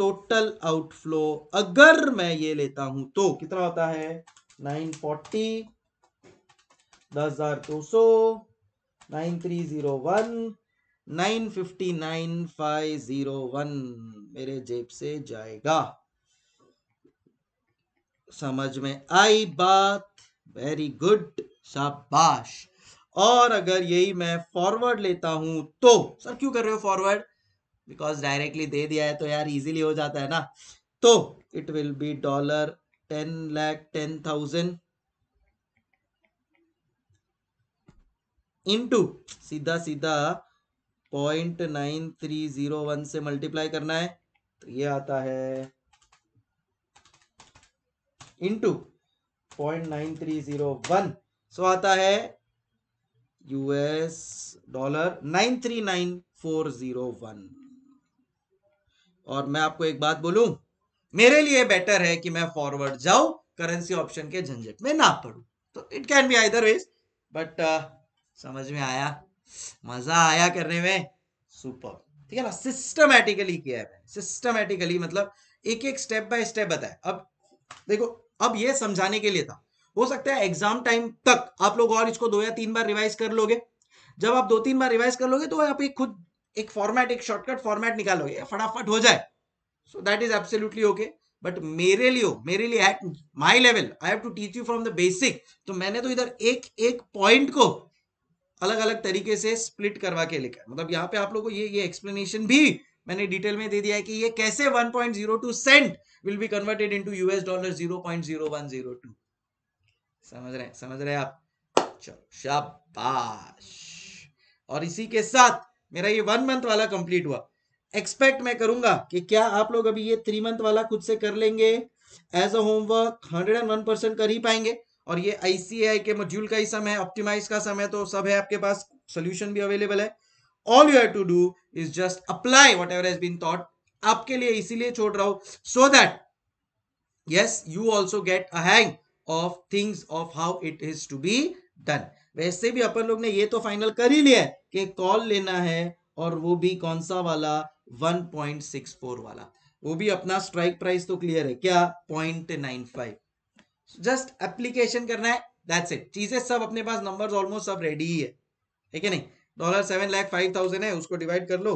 Speaker 1: टोटल आउटफ्लो अगर मैं ये लेता हूं तो कितना होता है नाइन फोर्टी दस हजार दो सौ nine three zero one nine fifty nine five zero one मेरे जेब से जाएगा समझ में आई बात वेरी गुड शाबाश और अगर यही मैं फॉरवर्ड लेता हूं तो सर क्यों कर रहे हो फॉरवर्ड बिकॉज डायरेक्टली दे दिया है तो यार इजीली हो जाता है ना तो it will be dollar ten lakh ten thousand into सीधा सीधा point nine three zero one से मल्टीप्लाई करना है तो ये आता है into point nine three zero one so आता है US dollar nine three nine four zero one और मैं आपको एक बात बोलू मेरे लिए बेटर है कि मैं फॉरवर्ड जाऊं करेंसी ऑप्शन के झंझट में ना पड़ू तो it can be either ways but समझ में आया मजा आया करने में सुपर ठीक है ना सिस्टमैटिकली किया है मैंने सिस्टमैटिकली मतलब एक एक स्टेप बाय स्टेप बताया अब देखो अब ये समझाने के लिए था हो सकता है एग्जाम टाइम तक आप लोग और इसको दो या तीन बार रिवाइज कर लोगे जब आप दो तीन बार रिवाइज कर लोगे तो आप एक खुद एक फॉर्मेट एक शॉर्टकट फॉर्मेट निकालोगे फटाफट हो जाए so that is absolutely okay but मेरे लिए मेरे लिए at my level I have to teach you from the basic तो मैंने तो इधर एक एक पॉइंट को अलग अलग तरीके से स्प्लिट करवा के लिखा मतलब यहाँ पे आप लोगों को ये ये एक्सप्लेनेशन भी मैंने डिटेल में दे दिया है कि ये कैसे 1.02 cent will be converted into US dollar 0.0102 समझ रहे हैं समझ रहे हैं आप चलो शाबाश और इसी के साथ मेरा ये वन मंथ वाला कंप्लीट हुआ एक्सपेक्ट मैं करूंगा कि क्या आप लोग अभी ये थ्री मंथ वाला खुद से कर लेंगे as a homework hundred and one percent कर ही पाएंगे और ये आईसीआई के मॉड्यूल का ही समय ऑप्टिमाइज का समय तो सब है आपके पास सोल्यूशन भी अवेलेबल है all you have to do is just apply whatever been thought आपके लिए इसीलिए छोड़ रहा हूं so that yes you also get a hang of things of how it is to be done वैसे भी अपन लोग ने ये तो फाइनल कर ही लिया है कि कॉल लेना है और वो भी कौन सा वाला 1.64 वाला वो भी अपना स्ट्राइक प्राइस तो क्लियर है क्या 0.95 जस्ट एप्लीकेशन करना है दैट्स इट चीजें सब अपने पास नंबर्स ऑलमोस्ट सब रेडी ही है ठीक है नहीं dollar seven lakh five thousand है उसको डिवाइड कर लो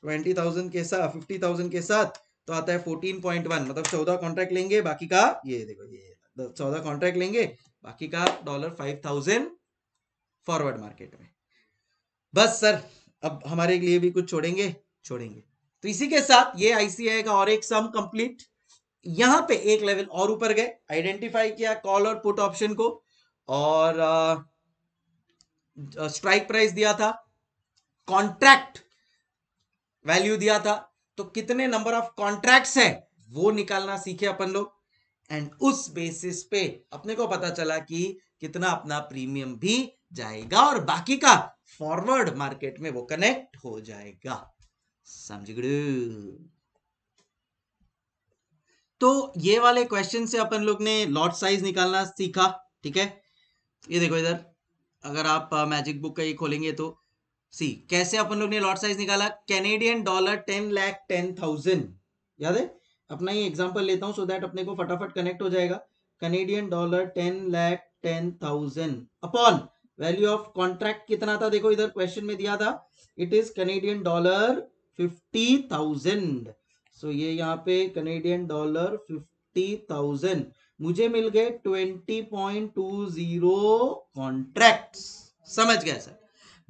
Speaker 1: ट्वेंटी थाउजेंड के साथ फिफ्टी थाउजेंड के साथ तो आता है फोर्टीन पॉइंट वन मतलब चौदह कॉन्ट्रैक्ट लेंगे बाकी का ये देखो ये चौदह कॉन्ट्रैक्ट लेंगे बाकी का dollar five thousand forward market में बस सर अब हमारे लिए भी कुछ छोड़ेंगे छोड़ेंगे तो इसी के साथ ये आईसीआई का और एक सम कंप्लीट यहां पे एक लेवल और ऊपर गए आइडेंटिफाई किया कॉल और पुट ऑप्शन को और स्ट्राइक प्राइस दिया था कॉन्ट्रैक्ट वैल्यू दिया था तो कितने नंबर ऑफ कॉन्ट्रैक्ट्स है वो निकालना सीखे अपन लोग एंड उस बेसिस पे अपने को पता चला कि कितना अपना प्रीमियम भी जाएगा और बाकी का फॉरवर्ड मार्केट में वो कनेक्ट हो जाएगा समझ तो ये वाले क्वेश्चन से अपन लोग ने लॉट साइज निकालना सीखा ठीक है ये देखो इधर अगर आप मैजिक बुक का ये खोलेंगे तो सी कैसे अपन लोग ने लॉट साइज निकाला Canadian dollar ten lakh ten thousand याद है अपना ही एग्जांपल लेता हूं सो दैट अपने को फटाफट कनेक्ट हो जाएगा Canadian dollar ten lakh ten thousand upon value of contract कितना था देखो इधर क्वेश्चन में दिया था it is Canadian dollar fifty thousand so ये यहाँ पे कनेडियन डॉलर फिफ्टी थाउजेंड मुझे मिल गए twenty point two zero contract समझ गया सर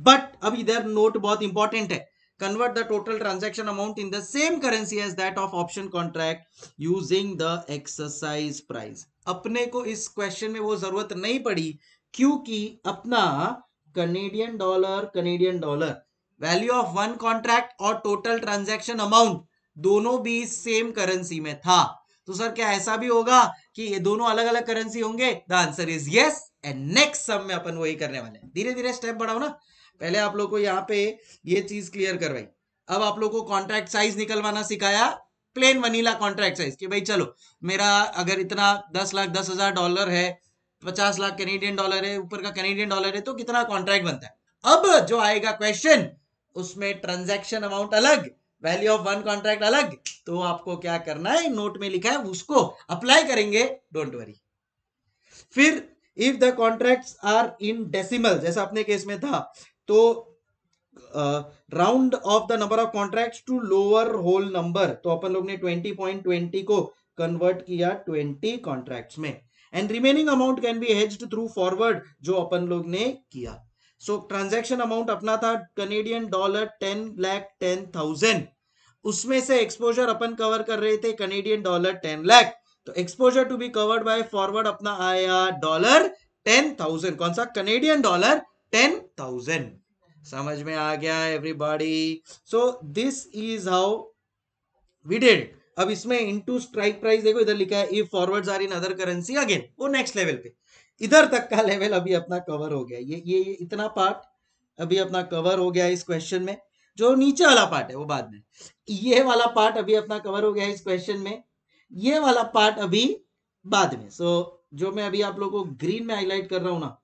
Speaker 1: बट अब इधर नोट बहुत इंपॉर्टेंट है convert the total transaction amount in the same currency as that of option contract using the exercise price अपने को इस क्वेश्चन में वो जरूरत नहीं पड़ी क्योंकि अपना Canadian dollar Canadian dollar value of one contract और टोटल ट्रांजैक्शन अमाउंट दोनों भी सेम करेंसी में था तो सर क्या ऐसा भी होगा कि ये दोनों अलग अलग करेंसी होंगे the answer is yes and next sum में अपन वही करने वाले हैं धीरे धीरे स्टेप बढ़ाओ ना पहले आप लोग को यहाँ पे ये चीज क्लियर करवाई अब आप लोग को कॉन्ट्रैक्ट साइज निकलवाना सिखाया प्लेन वनीला कॉन्ट्रैक्ट साइज कि भाई चलो मेरा अगर इतना दस लाख दस हजार डॉलर है पचास लाख कैनेडियन डॉलर है ऊपर का कैनेडियन डॉलर है तो कितना कॉन्ट्रैक्ट बनता है अब जो आएगा क्वेश्चन उसमें ट्रांजेक्शन अमाउंट अलग वैल्यू ऑफ वन कॉन्ट्रैक्ट अलग तो आपको क्या करना है नोट में लिखा है उसको अप्लाई करेंगे डोंट वरी फिर if the contracts are in decimal जैसा अपने केस में था तो round off the number of contract to lower whole number तो अपन लोग ने ट्वेंटी को कन्वर्ट किया ट्वेंटी कॉन्ट्रैक्ट में and remaining amount can be hedged through forward जो अपन लोग ने किया सो ट्रांजैक्शन अमाउंट अपना था Canadian dollar ten lakh ten thousand उसमें से एक्सपोजर अपन कवर कर रहे थे कनेडियन डॉलर टेन लैख तो exposure to be covered by forward अपना आया डॉलर टेन थाउजेंड कौन सा कनेडियन डॉलर टेन थाउजेंड समझ में आ गया everybody so this is how we did अब इसमें इनटू स्ट्राइक प्राइस देखो इधर लिखा है if forwards are in other currency again वो नेक्स्ट लेवल पे इधर तक का लेवल अभी अपना कवर हो गया ये ये, ये इतना पार्ट अभी अपना कवर हो गया इस क्वेश्चन में जो नीचे वाला पार्ट है वो बाद में ये वाला पार्ट अभी अपना कवर हो गया इस क्वेश्चन में ये वाला पार्ट अभी बाद में सो so, जो मैं अभी आप लोगों को ग्रीन में हाईलाइट कर रहा हूँ ना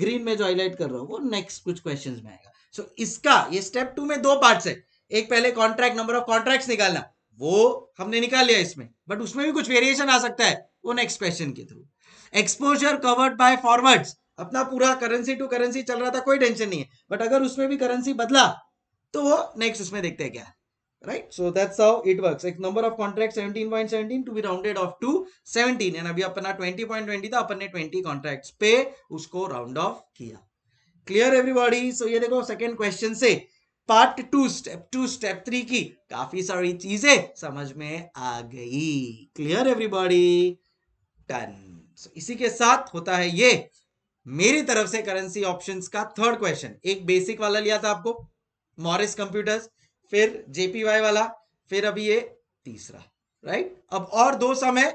Speaker 1: ग्रीन में जो हाईलाइट कर रहा हूँ वो नेक्स्ट कुछ क्वेश्चन में आएगा सो so, इसका ये स्टेप टू में दो पार्ट है एक पहले कॉन्ट्रैक्ट नंबर ऑफ कॉन्ट्रैक्ट निकालना वो हमने निकाल लिया इसमें बट उसमें भी कुछ वेरिएशन आ सकता है उन एक्सप्रेशन के through exposure covered by forwards अपना पूरा करेंसी टू करेंसी चल रहा था कोई टेंशन नहीं है बट अगर उसमें भी करेंसी बदला तो वो नेक्स्ट उसमें देखते हैं क्या right so that's how it works एक number of contract 17.17 to be rounded off to 17 and अभी अपना 20.20 था अपन ने 20 कॉन्ट्रैक्ट्स पे उसको राउंड ऑफ किया क्लियर एवरीबॉडी सो ये देखो सेकंड क्वेश्चन से part two step two step three की काफी सारी चीजें समझ में आ गई क्लियर एवरीबॉडी डन इसी के साथ होता है ये मेरी तरफ से करेंसी ऑप्शंस का थर्ड क्वेश्चन एक बेसिक वाला लिया था आपको मॉरिस कंप्यूटर्स फिर जेपीवाई वाला फिर अभी ये तीसरा राइट अब और दो समय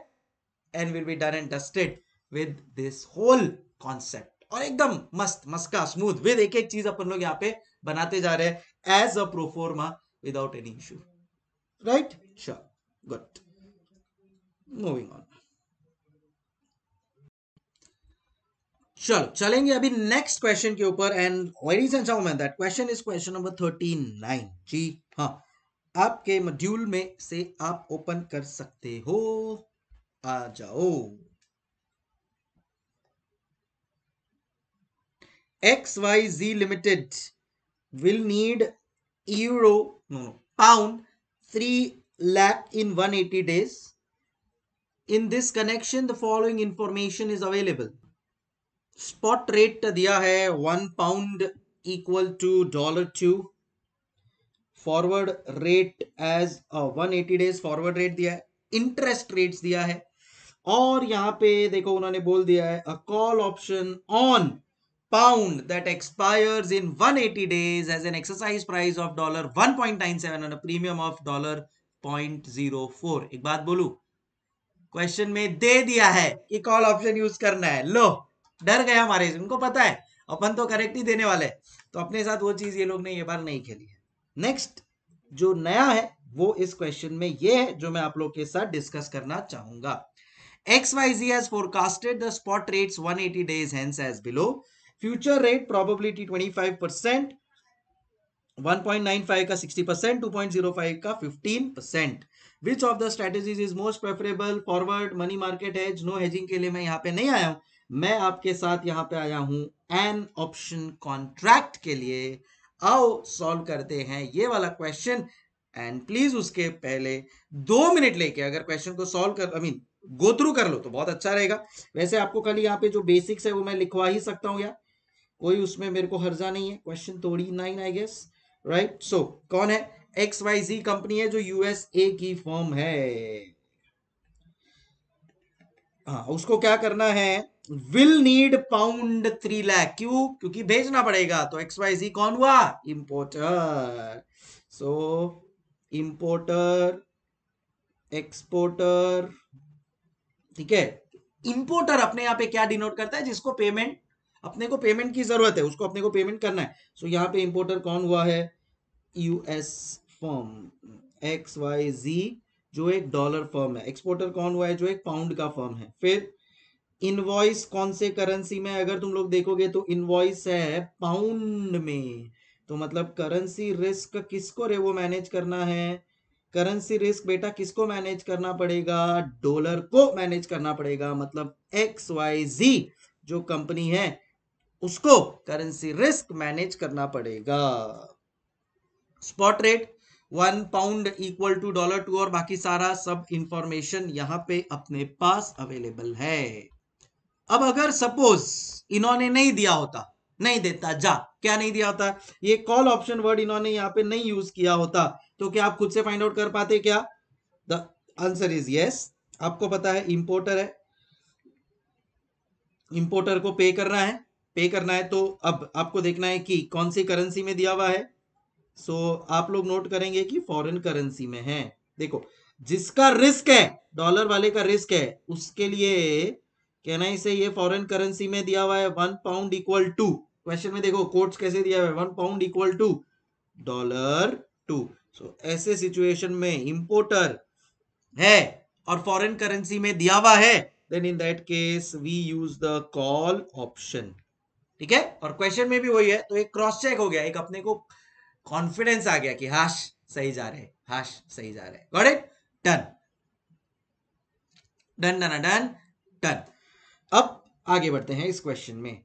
Speaker 1: and will be done and dusted with this whole concept और एकदम मस्त मस्का स्मूथ विद एक एक चीज अपन लोग यहाँ पे बनाते जा रहे हैं as a proforma without any issue right sure good moving on चलो चलेंगे अभी नेक्स्ट क्वेश्चन के ऊपर and ladies and gentleman that question is question number thirty nine जी हाँ आपके मॉड्यूल में से आप ओपन कर सकते हो आ जाओ X Y Z limited will need euro no no pound 3 lakh in 180 days in this connection the following information is available spot rate diya hai 1 pound equal to dollar 2 as a as 180 days forward rate diya hai interest rates diya hai और यहां पे देखो उन्होंने बोल दिया है a call option on pound that expires in 180 days has an exercise price of dollar 1.97 and a premium of dollar 0.04 एक बात बोलू क्वेश्चन में दे दिया है कि कॉल ऑप्शन यूज करना है लो डर गए हमारे unko pata hai अपन तो करेक्ट ही देने वाले तो अपने साथ वो चीज ये लोग ने ये बार नहीं खेली है नेक्स्ट जो नया है वो इस क्वेश्चन में ये है जो मैं आप लोग के साथ डिस्कस करना चाहूंगा X Z as forecasted the spot rates 180 days hence as below future rate probability 25 percent 1.95 का 60 परसेंट टू का 15 percent which of the strategies is most preferable forward money market hedge no hedging के लिए मैं यहाँ पे नहीं आया हूं मैं आपके साथ यहाँ पे आया हूं एन ऑप्शन कॉन्ट्रैक्ट के लिए आओ सॉल्व करते हैं ये वाला क्वेश्चन एंड प्लीज उसके पहले दो मिनट लेके अगर क्वेश्चन को सॉल्व कर आई मीन गो थ्रू कर लो तो बहुत अच्छा रहेगा वैसे आपको कल यहाँ पे जो बेसिक्स है वो मैं लिखवा ही सकता हूँ यार कोई उसमें मेरे को हर्जा नहीं है क्वेश्चन थोड़ी nine I guess right so कौन है एक्स वाई जी कंपनी है जो यूएसए की फॉर्म है आ, हाँ, उसको क्या करना है will need pound three lakh क्यू क्योंकि भेजना पड़ेगा तो एक्स वाई जी कौन हुआ इंपोर्टर सो इंपोर्टर एक्सपोर्टर ठीक है इंपोर्टर अपने यहां पे क्या डिनोट करता है जिसको पेमेंट अपने को पेमेंट की जरूरत है उसको अपने को पेमेंट करना है सो so, यहाँ पे इम्पोर्टर कौन हुआ है US firm X Y Z जो एक डॉलर फॉर्म है एक्सपोर्टर कौन हुआ है जो एक पाउंड का फॉर्म है फिर इनवॉइस कौन से करेंसी में अगर तुम लोग देखोगे तो इनवॉइस है पाउंड में तो मतलब करेंसी रिस्क किसको रे वो मैनेज करना है करेंसी रिस्क बेटा किसको मैनेज करना पड़ेगा डॉलर को मैनेज करना पड़ेगा मतलब एक्स वाई जी जो कंपनी है उसको करेंसी रिस्क मैनेज करना पड़ेगा spot rate one pound equal to dollar two और बाकी सारा सब इंफॉर्मेशन यहां पे अपने पास अवेलेबल है अब अगर सपोज इन्होंने नहीं दिया होता नहीं देता जा क्या नहीं दिया होता ये कॉल ऑप्शन वर्ड इन्होंने यहां पे नहीं यूज किया होता तो क्या आप खुद से फाइंड आउट कर पाते क्या द आंसर इज यस आपको पता है इंपोर्टर है इंपोर्टर को पे करना है पे करना है तो अब आपको देखना है कि कौन सी करेंसी में दिया हुआ है सो so, आप लोग नोट करेंगे कि फॉरेन करेंसी में है देखो जिसका रिस्क है डॉलर वाले का रिस्क है उसके लिए कहना ही से ये फॉरेन करेंसी में दिया हुआ है one pound equal to question में देखो कोट्स कैसे दिया हुआ है one pound equal to dollar two so ऐसे सिचुएशन में इंपोर्टर है और फॉरेन करेंसी में दिया हुआ है then in that case we use the call option ठीक है और क्वेश्चन में भी वही है तो एक क्रॉस चेक हो गया एक अपने को कॉन्फिडेंस आ गया कि हाश सही जा रहे हाश सही जा रहे got it done done done done done अब आगे बढ़ते हैं इस क्वेश्चन में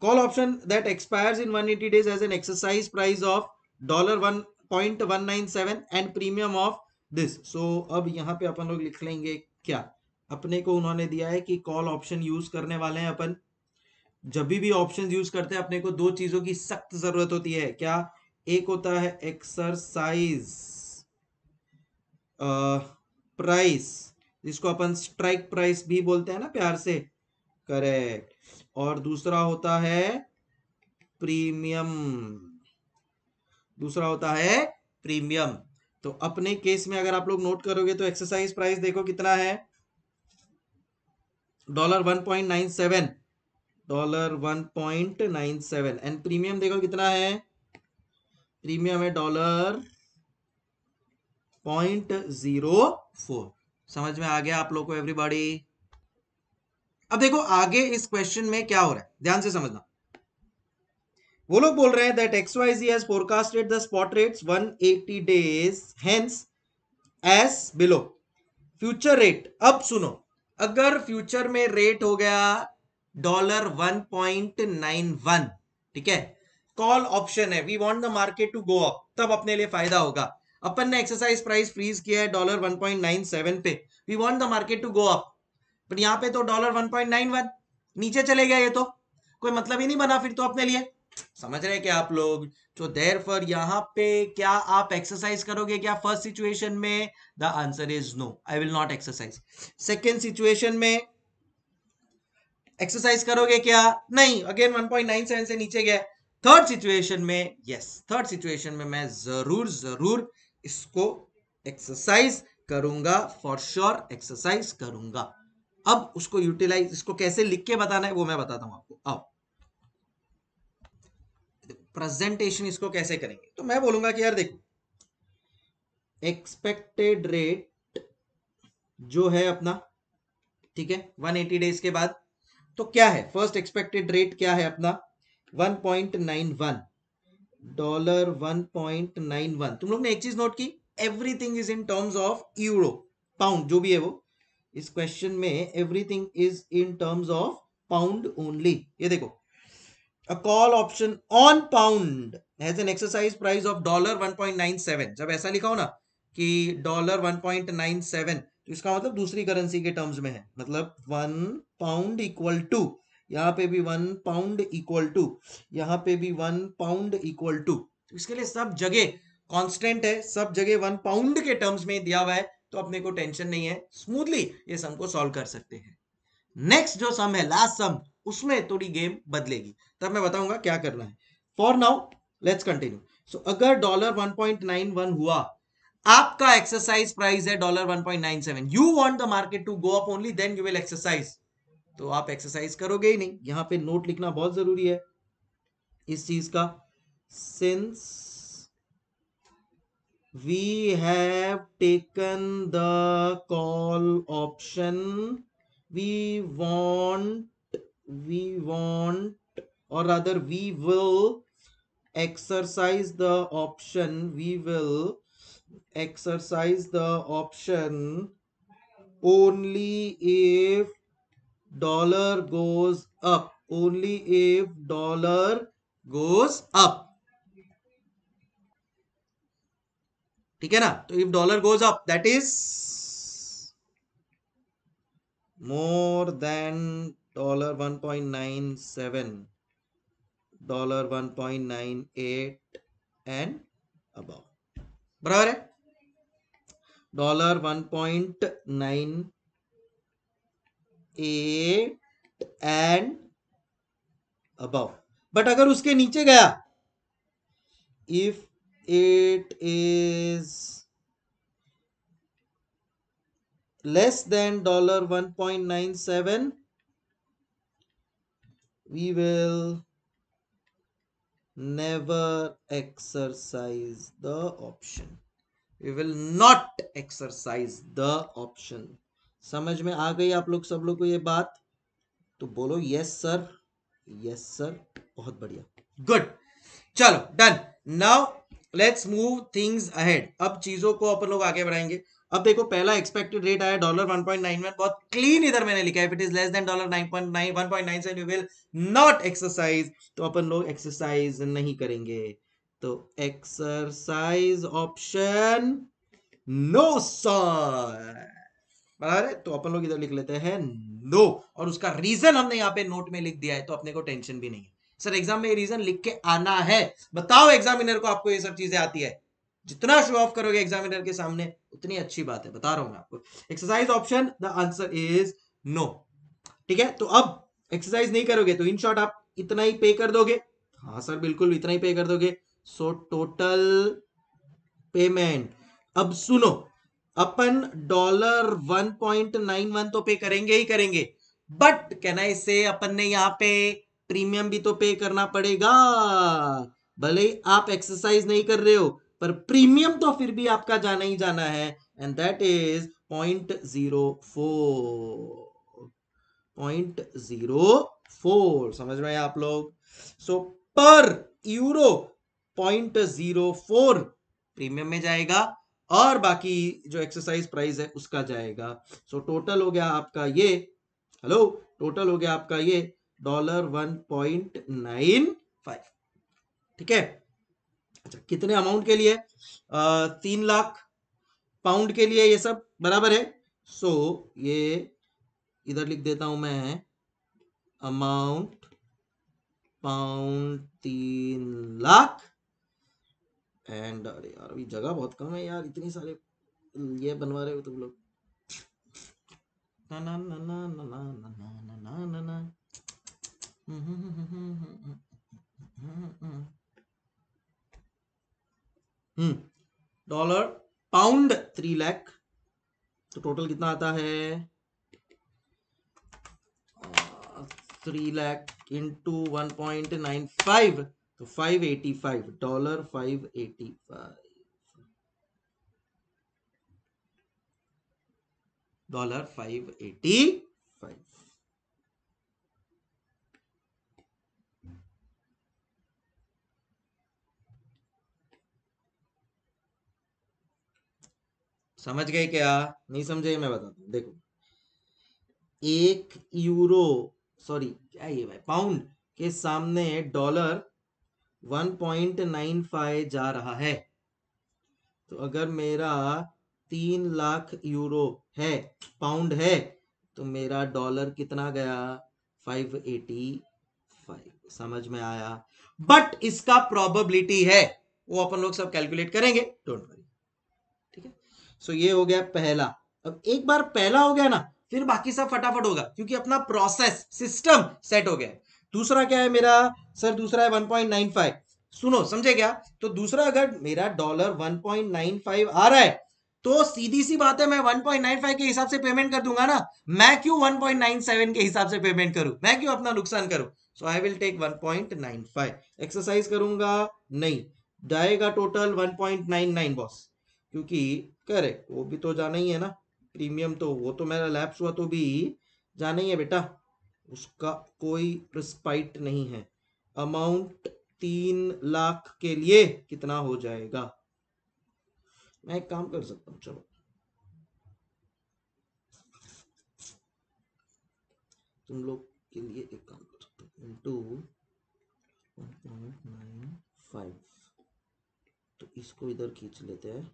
Speaker 1: call option that expires in 180 days has an exercise price of dollar one point one nine seven and premium of this so अब यहाँ पे अपन लोग लिख लेंगे क्या अपने को उन्होंने दिया है कि कॉल ऑप्शन यूज करने वाले हैं अपन जब भी ऑप्शन यूज करते हैं अपने को दो चीजों की सख्त जरूरत होती है क्या एक होता है एक्सरसाइज प्राइस जिसको अपन स्ट्राइक प्राइस भी बोलते हैं ना प्यार से करेक्ट और दूसरा होता है प्रीमियम दूसरा होता है प्रीमियम तो अपने केस में अगर आप लोग नोट करोगे तो एक्सरसाइज प्राइस देखो कितना है dollar one point nine seven dollar one point nine seven and premium देखो कितना है प्रीमियम है डॉलर पॉइंट जीरो फोर समझ में आ गया आप लोग को एवरीबॉडी अब देखो आगे इस क्वेश्चन में क्या हो रहा है ध्यान से समझना वो लोग बोल रहे हैं that X Y Z forecasted the spot rates 180 days hence as below future rate अब सुनो अगर फ्यूचर में रेट हो गया dollar one point nine one ठीक है कॉल ऑप्शन है we want the market to go up तब अपने लिए फायदा होगा अपन ने एक्सरसाइज प्राइस फ्रीज किया है dollar one point nine seven पे we want the market to go up but यहां पे तो dollar one point nine one नीचे चले गया ये तो कोई मतलब ही नहीं बना फिर तो अपने लिए समझ रहे हैं क्या आप लोग तो देर फॉर यहां पे क्या आप एक्सरसाइज करोगे क्या फर्स्ट सिचुएशन में the answer is no I will not exercise second situation में एक्सरसाइज करोगे क्या नहीं अगेन 1.97 से नीचे गया थर्ड सिचुएशन में यस थर्ड सिचुएशन में मैं जरूर जरूर इसको एक्सरसाइज करूंगा फॉर श्योर एक्सरसाइज करूंगा अब उसको यूटिलाइज इसको कैसे लिख के बताना है वो मैं बताता हूं आपको अब प्रेजेंटेशन इसको कैसे करेंगे तो मैं बोलूंगा कि यार देखो एक्सपेक्टेड रेट जो है अपना ठीक है 180 डेज के बाद तो क्या है फर्स्ट एक्सपेक्टेड रेट क्या है अपना 1.91 डॉलर 1.91 तुम लोग ने एक चीज नोट की everything is in terms of euro pound जो भी है वो इस क्वेश्चन में everything is in terms of pound only ये देखो a call option on pound has an exercise price of dollar 1.97 जब ऐसा लिखा हो ना कि डॉलर 1.97 तो इसका मतलब दूसरी करेंसी के टर्म्स में है मतलब वन पाउंड इक्वल टू यहाँ पे भी वन पाउंड इक्वल टू यहाँ पे भी वन पाउंड इक्वल टू इसके लिए सब जगह कांस्टेंट है सब जगह वन पाउंड के टर्म्स में दिया हुआ है तो अपने को टेंशन नहीं है स्मूथली ये सम को सॉल्व कर सकते हैं नेक्स्ट जो सम है लास्ट सम उसमें थोड़ी गेम बदलेगी तब मैं बताऊंगा क्या करना है for now let's continue so अगर डॉलर वन हुआ आपका एक्सरसाइज प्राइस है dollar one point nine seven you want the market to go up only then you will exercise तो आप एक्सरसाइज करोगे ही नहीं यहां पे नोट लिखना बहुत जरूरी है इस चीज का since we have taken the call option we want we want or rather we will exercise the option we will exercise the option only if dollar goes up only if dollar goes up ठीक है ना तो if dollar goes up that is more than dollar 1.97 dollar 1.98 and above. बराबर है dollar 1.98 and above. But if it is less than dollar 1.97 we will never exercise the option we will not exercise the option समझ में आ गई आप लोग सब लोग को ये बात तो बोलो यस सर यस सर बहुत बढ़िया गुड चलो done now let's move things ahead अब चीजों को अपन लोग आगे बढ़ाएंगे अब देखो पहला एक्सपेक्टेड रेट आया डॉलर 1.91 बहुत क्लीन इधर मैंने लिखा है it is less than dollar 9.9 1.97 you will not exercise तो अपन लोग एक्सरसाइज नहीं करेंगे तो एक्सरसाइज ऑप्शन नो सर बराबर तो अपन लोग इधर लिख लेते हैं नो और उसका रीजन हमने यहां पे नोट में लिख दिया है तो अपने को टेंशन भी नहीं है सर एग्जाम में ये रीजन लिख के आना है बताओ एग्जामिनर को आपको ये सब चीजें आती है जितना शो ऑफ करोगे एग्जामिनर के सामने उतनी अच्छी बात है बता रहा हूं मैं आपको exercise option the answer is no ठीक है तो अब एक्सरसाइज नहीं करोगे तो इन शॉर्ट आप इतना ही पे कर दोगे हाँ सर बिल्कुल इतना ही पे कर दोगे सो टोटल पेमेंट अब सुनो अपन dollar one point nine one तो पे करेंगे ही करेंगे बट कहना इसे अपन ने यहां पे प्रीमियम भी तो पे करना पड़ेगा भले ही आप एक्सरसाइज नहीं कर रहे हो पर प्रीमियम तो फिर भी आपका जाना ही जाना है and that is point zero four point zero four समझ रहे हैं आप लोग so per euro point zero four premium में जाएगा और बाकी जो एक्सरसाइज प्राइस है उसका जाएगा सो so, टोटल हो गया आपका ये हेलो टोटल हो गया आपका ये dollar one point nine five ठीक है अच्छा कितने अमाउंट के लिए आ, तीन लाख पाउंड के लिए ये सब बराबर है सो so, ये इधर लिख देता हूं मैं अमाउंट पाउंड तीन लाख एंड अरे यार अभी जगह बहुत कम है यार इतने सारे ये बनवा रहे हो तुम लोग डॉलर पाउंड थ्री लैख तो टोटल कितना आता है three lakh into one point nine five तो 585 डॉलर 585 डॉलर 585 समझ गए क्या नहीं समझे मैं बताता हूं देखो एक यूरो सॉरी क्या ये भाई पाउंड के सामने डॉलर 1.95 जा रहा है तो अगर मेरा तीन लाख यूरो है पाउंड है तो मेरा डॉलर कितना गया 585 समझ में आया बट इसका प्रोबेबिलिटी है वो अपन लोग सब कैलकुलेट करेंगे डोंट वरी ठीक है सो ये हो गया पहला अब एक बार पहला हो गया ना फिर बाकी सब फटाफट होगा क्योंकि अपना प्रोसेस सिस्टम सेट हो गया दूसरा क्या है मेरा सर दूसरा है वन पॉइंट नाइन फाइव सुनो समझे क्या तो दूसरा अगर मेरा dollar one point nine five आ रहा है तो सीधी सी बात है मैं 1.95 के हिसाब से पेमेंट कर दूंगा ना मैं क्यों 1.97 के हिसाब से पेमेंट करूं मैं क्यों अपना नुकसान करूं so I will take 1.95 exercise करूंगा नहीं जाएगा टोटल 1.99 बॉस क्योंकि करेक्ट वो भी तो जाना ही है ना प्रीमियम तो वो तो मेरा लैप्स हुआ तो भी जाना ही है बेटा उसका कोई रिस्पाइट नहीं है अमाउंट तीन लाख के लिए कितना हो जाएगा मैं एक काम कर सकता हूं चलो तुम लोग के लिए एक काम कर सकता हूँ into one point nine five तो इसको इधर खींच लेते हैं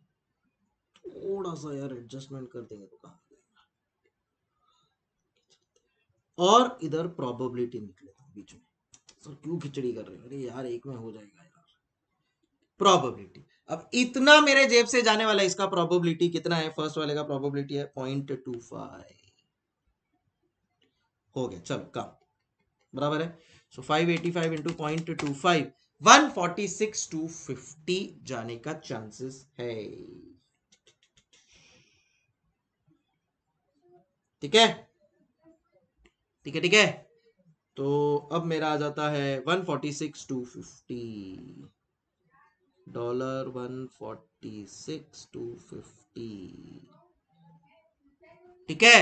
Speaker 1: थोड़ा सा यार एडजस्टमेंट कर देंगे तो काम और इधर प्रोबेबिलिटी निकले तो बीच में सर क्यों खिचड़ी कर रहे हो अरे यार एक में हो जाएगा यार प्रोबेबिलिटी अब इतना मेरे जेब से जाने वाला इसका प्रोबेबिलिटी कितना है फर्स्ट वाले का प्रोबेबिलिटी है पॉइंट टू फाइव हो गया चलो काम बराबर है so five eighty five into point two five one forty six two fifty जाने का चांसेस है ठीक है ठीक है ठीक है तो अब मेरा आ जाता है one forty six two fifty dollar one forty six two fifty ठीक है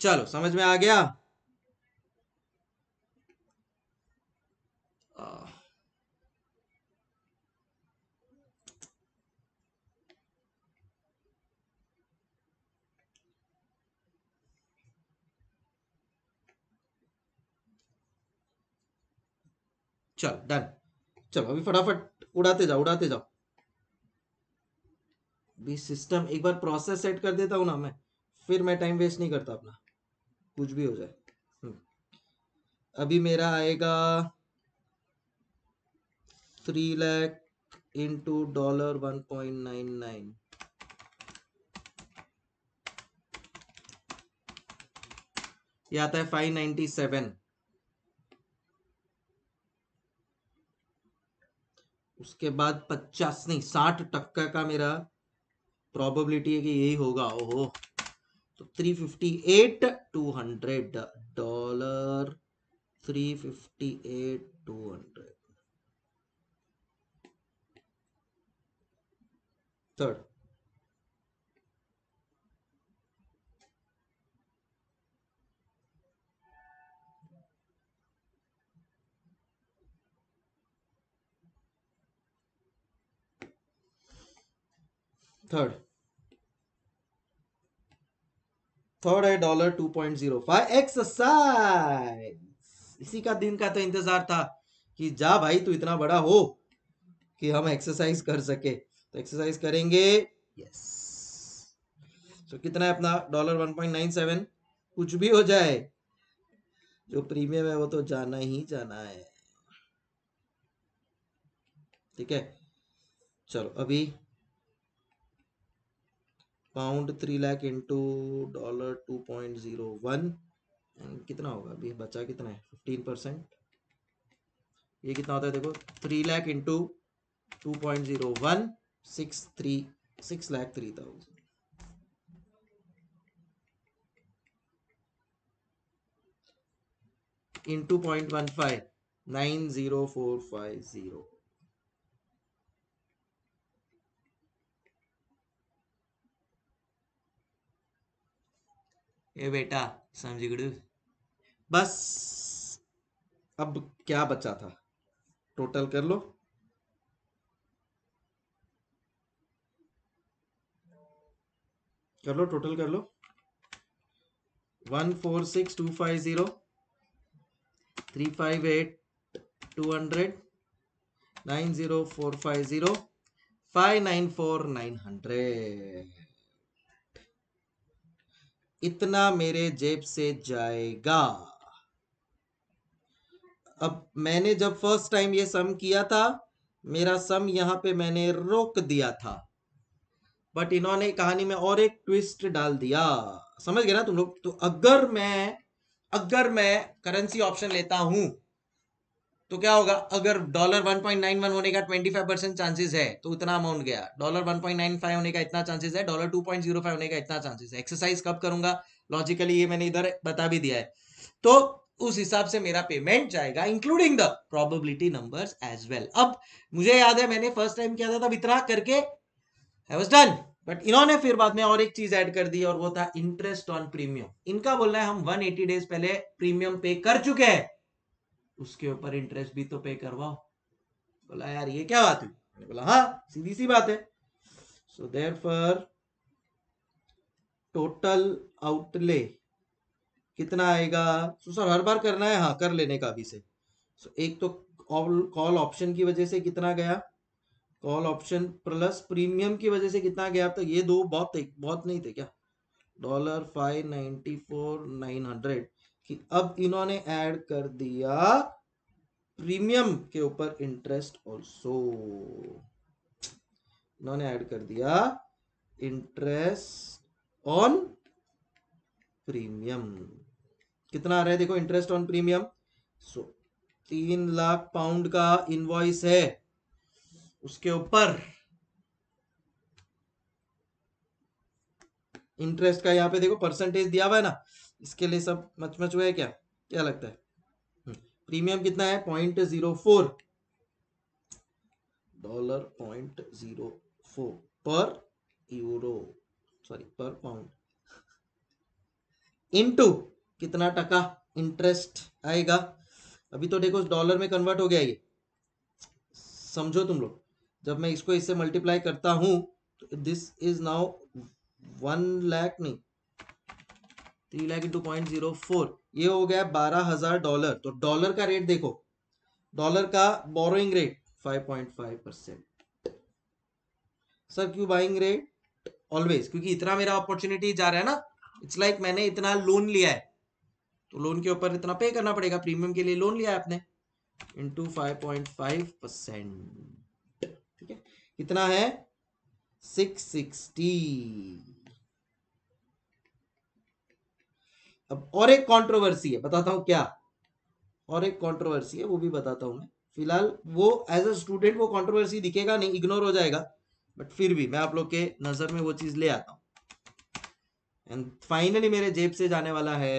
Speaker 1: चलो समझ में आ गया चल डन चलो अभी फटाफट उड़ाते जाओ उड़ाते जाओ भी सिस्टम एक बार प्रोसेस सेट कर देता हूँ ना मैं फिर मैं टाइम वेस्ट नहीं करता अपना कुछ भी हो जाए हम्म। अभी मेरा आएगा three lakh into dollar one point nine nine ये आता है फाइव नाइन्टी सेवन उसके बाद पचास नहीं साठ टक्का का मेरा प्रॉबिलिटी है कि यही होगा ओ हो तो three fifty eight two hundred dollar three fifty eight two hundred third third third है dollar two point zero five exercise इसी का दिन का तो इंतजार था कि जा भाई तू इतना बड़ा हो कि हम एक्सरसाइज कर सके तो एक्सरसाइज करेंगे यस सो so, कितना है अपना dollar one point nine seven कुछ भी हो जाए जो प्रीमियम है वो तो जाना ही जाना है ठीक है चलो अभी pound three lakh into dollar two point zero one कितना होगा अभी बचा कितना है फिफ्टीन परसेंट ये कितना होता है देखो three lakh into two point zero one six three six lakh three thousand in two point one five nine zero four five zero ए बेटा समझ गुड़ बस अब क्या बचा था टोटल कर लो कर लो टोटल कर लो one four six two five zero three five eight two hundred nine zero four five zero five nine four nine hundred इतना मेरे जेब से जाएगा अब मैंने जब फर्स्ट टाइम ये सम किया था मेरा सम यहां पे मैंने रोक दिया था बट इन्होंने कहानी में और एक ट्विस्ट डाल दिया समझ गए ना तुम लोग तो अगर मैं अगर मैं करेंसी ऑप्शन लेता हूं तो क्या होगा अगर dollar one point nine one होने का ट्वेंटी फाइव परसेंट चांसेस है तो उतना अमाउंट गया dollar one point nine five होने का इतना चांसेस है dollar two point zero five होने का इतना चांसेस है एक्सरसाइज कब करूंगा लॉजिकली ये मैंने इधर बता भी दिया है तो उस हिसाब से मेरा पेमेंट जाएगा including the probability number as well अब मुझे याद है मैंने फर्स्ट टाइम किया था तब इतना करके आई वॉज डन बट इन्होंने फिर बाद में और एक चीज ऐड कर दी और वो था इंटरेस्ट ऑन प्रीमियम इनका बोलना है हम 180 डेज पहले प्रीमियम पे कर चुके हैं उसके ऊपर इंटरेस्ट भी तो पे करवाओ बोला यार ये क्या बात हुई मैंने बोला हाँ सीधी सी बात है so there for total outlay कितना आएगा सो so, सर हर बार करना है हाँ कर लेने का अभी से सो so, एक तो कॉल ऑप्शन की वजह से कितना गया कॉल ऑप्शन प्लस प्रीमियम की वजह से कितना गया तो ये दो बहुत बहुत नहीं थे क्या dollar five ninety four nine hundred कि अब इन्होंने ऐड कर दिया प्रीमियम के ऊपर इंटरेस्ट ऑल्सो इन्होंने ऐड कर दिया इंटरेस्ट ऑन प्रीमियम कितना आ रहा है देखो इंटरेस्ट ऑन प्रीमियम सो तीन लाख पाउंड का इनवॉइस है उसके ऊपर इंटरेस्ट का यहां पे देखो परसेंटेज दिया हुआ है ना इसके लिए सब मच मच हुआ है क्या क्या लगता है हम्म, प्रीमियम कितना है point zero four dollar point zero four per euro sorry per pound into कितना टका इंटरेस्ट आएगा अभी तो देखो डॉलर में कन्वर्ट हो गया ये समझो तुम लोग जब मैं इसको इससे मल्टीप्लाई करता हूं तो this is now one lakh नहीं three lakh into point zero four ये हो गया बारह हजार डॉलर तो डॉलर का रेट देखो डॉलर का borrowing rate five point five percent sir क्यों बाइंग रेट ऑलवेज क्योंकि इतना मेरा अपॉर्चुनिटी जा रहा है ना इट्स लाइक मैंने इतना लोन लिया है तो लोन के ऊपर इतना पे करना पड़ेगा प्रीमियम के लिए लोन लिया है आपने into five point five percent ठीक है कितना है सिक्स सिक्सटी अब और एक कंट्रोवर्सी है बताता हूँ क्या और एक कंट्रोवर्सी है वो भी बताता हूँ मैं फिलहाल वो एज अ स्टूडेंट वो कंट्रोवर्सी दिखेगा नहीं इग्नोर हो जाएगा बट फिर भी मैं आप लोग के नजर में वो चीज ले आता हूँ एंड फाइनली मेरे जेब से जाने वाला है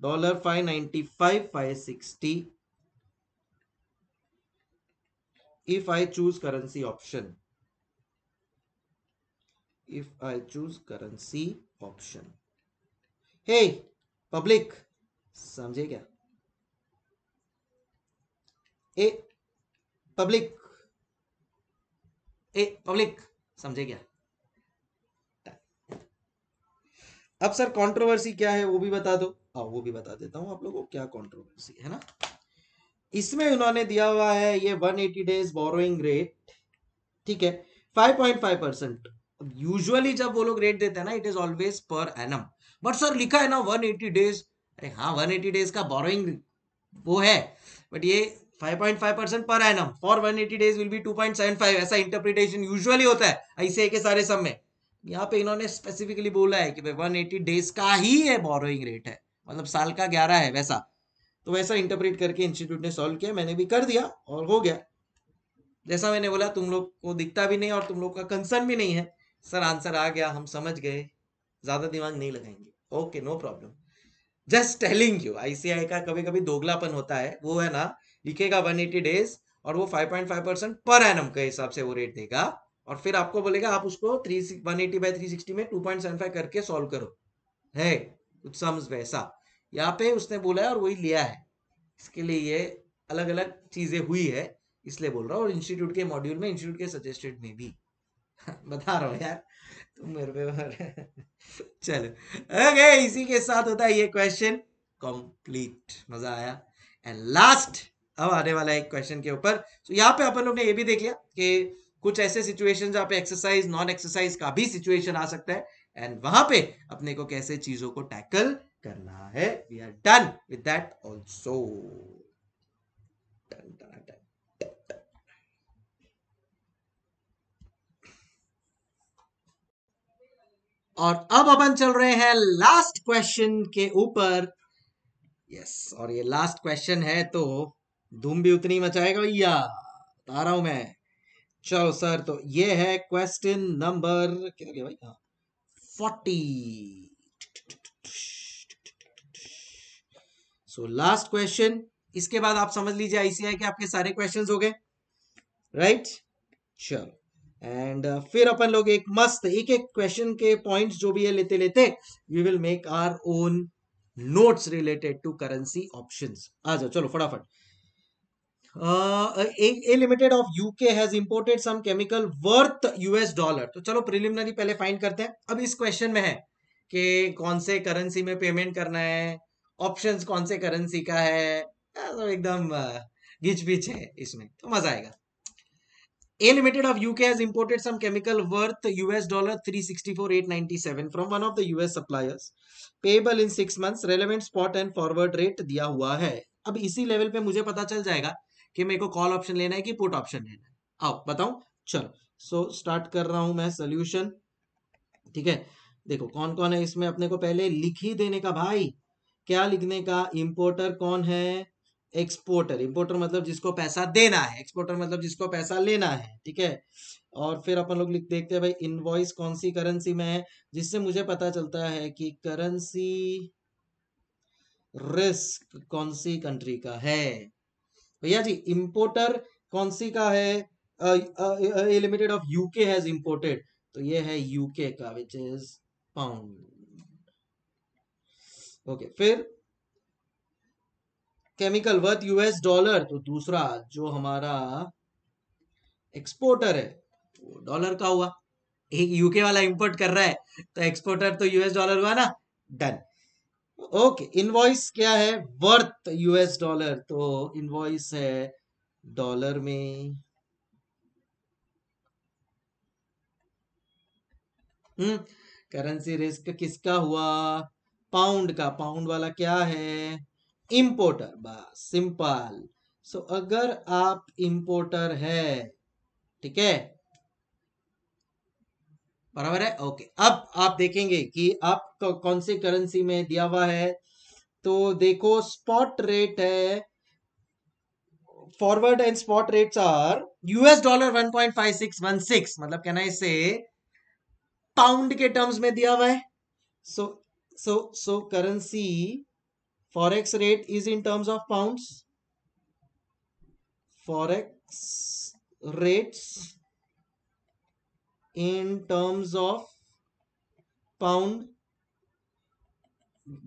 Speaker 1: dollar five ninety five five sixty if I choose currency option if I choose currency option Hey, public समझे क्या ए पब्लिक ए पब्लिक समझे क्या अब सर कंट्रोवर्सी क्या है वो भी बता दो आ, हाँ, वो भी बता देता हूं आप लोगों को क्या कंट्रोवर्सी है ना इसमें उन्होंने दिया हुआ है ये 180 डेज बोरोइंग रेट ठीक है 5.5 परसेंट यूजुअली जब वो लोग रेट देते हैं ना it is always per annum but sir लिखा है ना 180 डेज अरे हाँ 180 डेज का बोरोइंग वो है बट ये 5.5 percent per annum for 180 days will be 2.75 ऐसा इंटरप्रिटेशन यूजुअली होता है ऐसे के सारे सब में यहाँ पे इन्होंने स्पेसिफिकली बोला है कि भाई 180 डेज का ही है बोरोइंग रेट है मतलब साल का ग्यारह है वैसा तो वैसा इंटरप्रेट करके इंस्टीट्यूट ने सॉल्व किया मैंने भी कर दिया और हो गया जैसा मैंने बोला तुम लोग को दिखता भी नहीं और तुम लोग का कंसर्न भी नहीं है सर आंसर आ गया हम समझ गए ज्यादा दिमाग नहीं लगाएंगे okay no problem just telling you ICI का कभी कभी दोगलापन होता है वो है ना लिखेगा 180 डेज और वो 5.5 परसेंट पर एन के हिसाब से वो रेट देगा और फिर आपको बोलेगा आप उसको 3 180 बाय 360 में 2.75 करके सॉल्व करो है कुछ सम्स वैसा यहाँ पे उसने बोला है और वही लिया है इसके लिए ये अलग अलग चीजें हुई है इसलिए बोल रहा हूँ और इंस्टीट्यूट के मॉड्यूल में इंस्टीट्यूट के सजेस्टेड में भी [LAUGHS] बता रहा हूँ यार उम्र [LAUGHS] चलो ओके इसी के साथ होता है ये क्वेश्चन कंप्लीट मजा आया एंड लास्ट अब आने वाला है क्वेश्चन के ऊपर तो so, यहाँ पे अपन लोग ने ये भी देख लिया कि कुछ ऐसे सिचुएशन जहाँ पे एक्सरसाइज नॉन एक्सरसाइज का भी सिचुएशन आ सकता है एंड वहां पे अपने को कैसे चीजों को टैकल करना है we are done with that also और अब अपन चल रहे हैं लास्ट क्वेश्चन के ऊपर यस और ये लास्ट क्वेश्चन है तो धूम भी उतनी मचाएगा भैया बता रहा हूं मैं चलो सर तो ये है क्वेश्चन नंबर क्या गया भाई फोर्टी सो लास्ट क्वेश्चन इसके बाद आप समझ लीजिए आईसीआई के आपके सारे क्वेश्चंस हो गए राइट चलो एंड uh, फिर अपन लोग एक मस्त एक एक क्वेश्चन के पॉइंट्स जो भी है लेते लेते we will make our own notes related to currency options आ जाओ चलो फटाफट A limited of UK has imported some chemical worth US dollar तो चलो प्रिलिमिनरी पहले फाइंड करते हैं अब इस क्वेश्चन में है कि कौन से करेंसी में पेमेंट करना है ऑप्शंस कौन से करेंसी का है तो एकदम घिच uh, है इसमें तो मजा आएगा A Limited of UK has imported some chemical worth US dollar 364,897 from one of the US suppliers. Payable in six months, relevant spot and forward rate दिया हुआ है अब इसी लेवल पे मुझे पता चल जाएगा कि मेरे को कॉल ऑप्शन लेना है कि पुट ऑप्शन लेना है आओ बताऊं चलो सो so, स्टार्ट कर रहा हूं मैं सोल्यूशन ठीक है देखो कौन कौन है इसमें अपने को पहले लिख ही देने का भाई क्या लिखने का इम्पोर्टर कौन है एक्सपोर्टर इम्पोर्टर मतलब जिसको पैसा देना है एक्सपोर्टर मतलब जिसको पैसा लेना है ठीक है और फिर अपन लोग लिख देखते हैं भाई इनवॉइस कौन सी करेंसी में है जिससे मुझे पता चलता है कि करेंसी रिस्क कौन सी कंट्री का है भैया जी इम्पोर्टर कौन सी का है limited of UK has imported तो ये है यूके का विच इज पाउंड ओके फिर केमिकल वर्थ यूएस डॉलर तो दूसरा जो हमारा एक्सपोर्टर है वो डॉलर का हुआ एक यूके वाला इंपोर्ट कर रहा है तो एक्सपोर्टर तो यूएस डॉलर हुआ ना डन ओके इनवॉइस क्या है वर्थ यूएस डॉलर तो इनवॉइस है डॉलर में हम्म करेंसी रिस्क किसका हुआ पाउंड का पाउंड वाला क्या है इम्पोर्टर बस सिंपल सो अगर आप इम्पोर्टर है ठीक है बराबर है ओके अब आप देखेंगे कि आप कौन सी करेंसी में दिया हुआ है तो देखो स्पॉट रेट है forward and spot rates are US dollar 1.5616 मतलब कहना इसे पाउंड के टर्म्स में दिया हुआ है so so so currency forex rate is in terms of pounds forex rates in terms of pound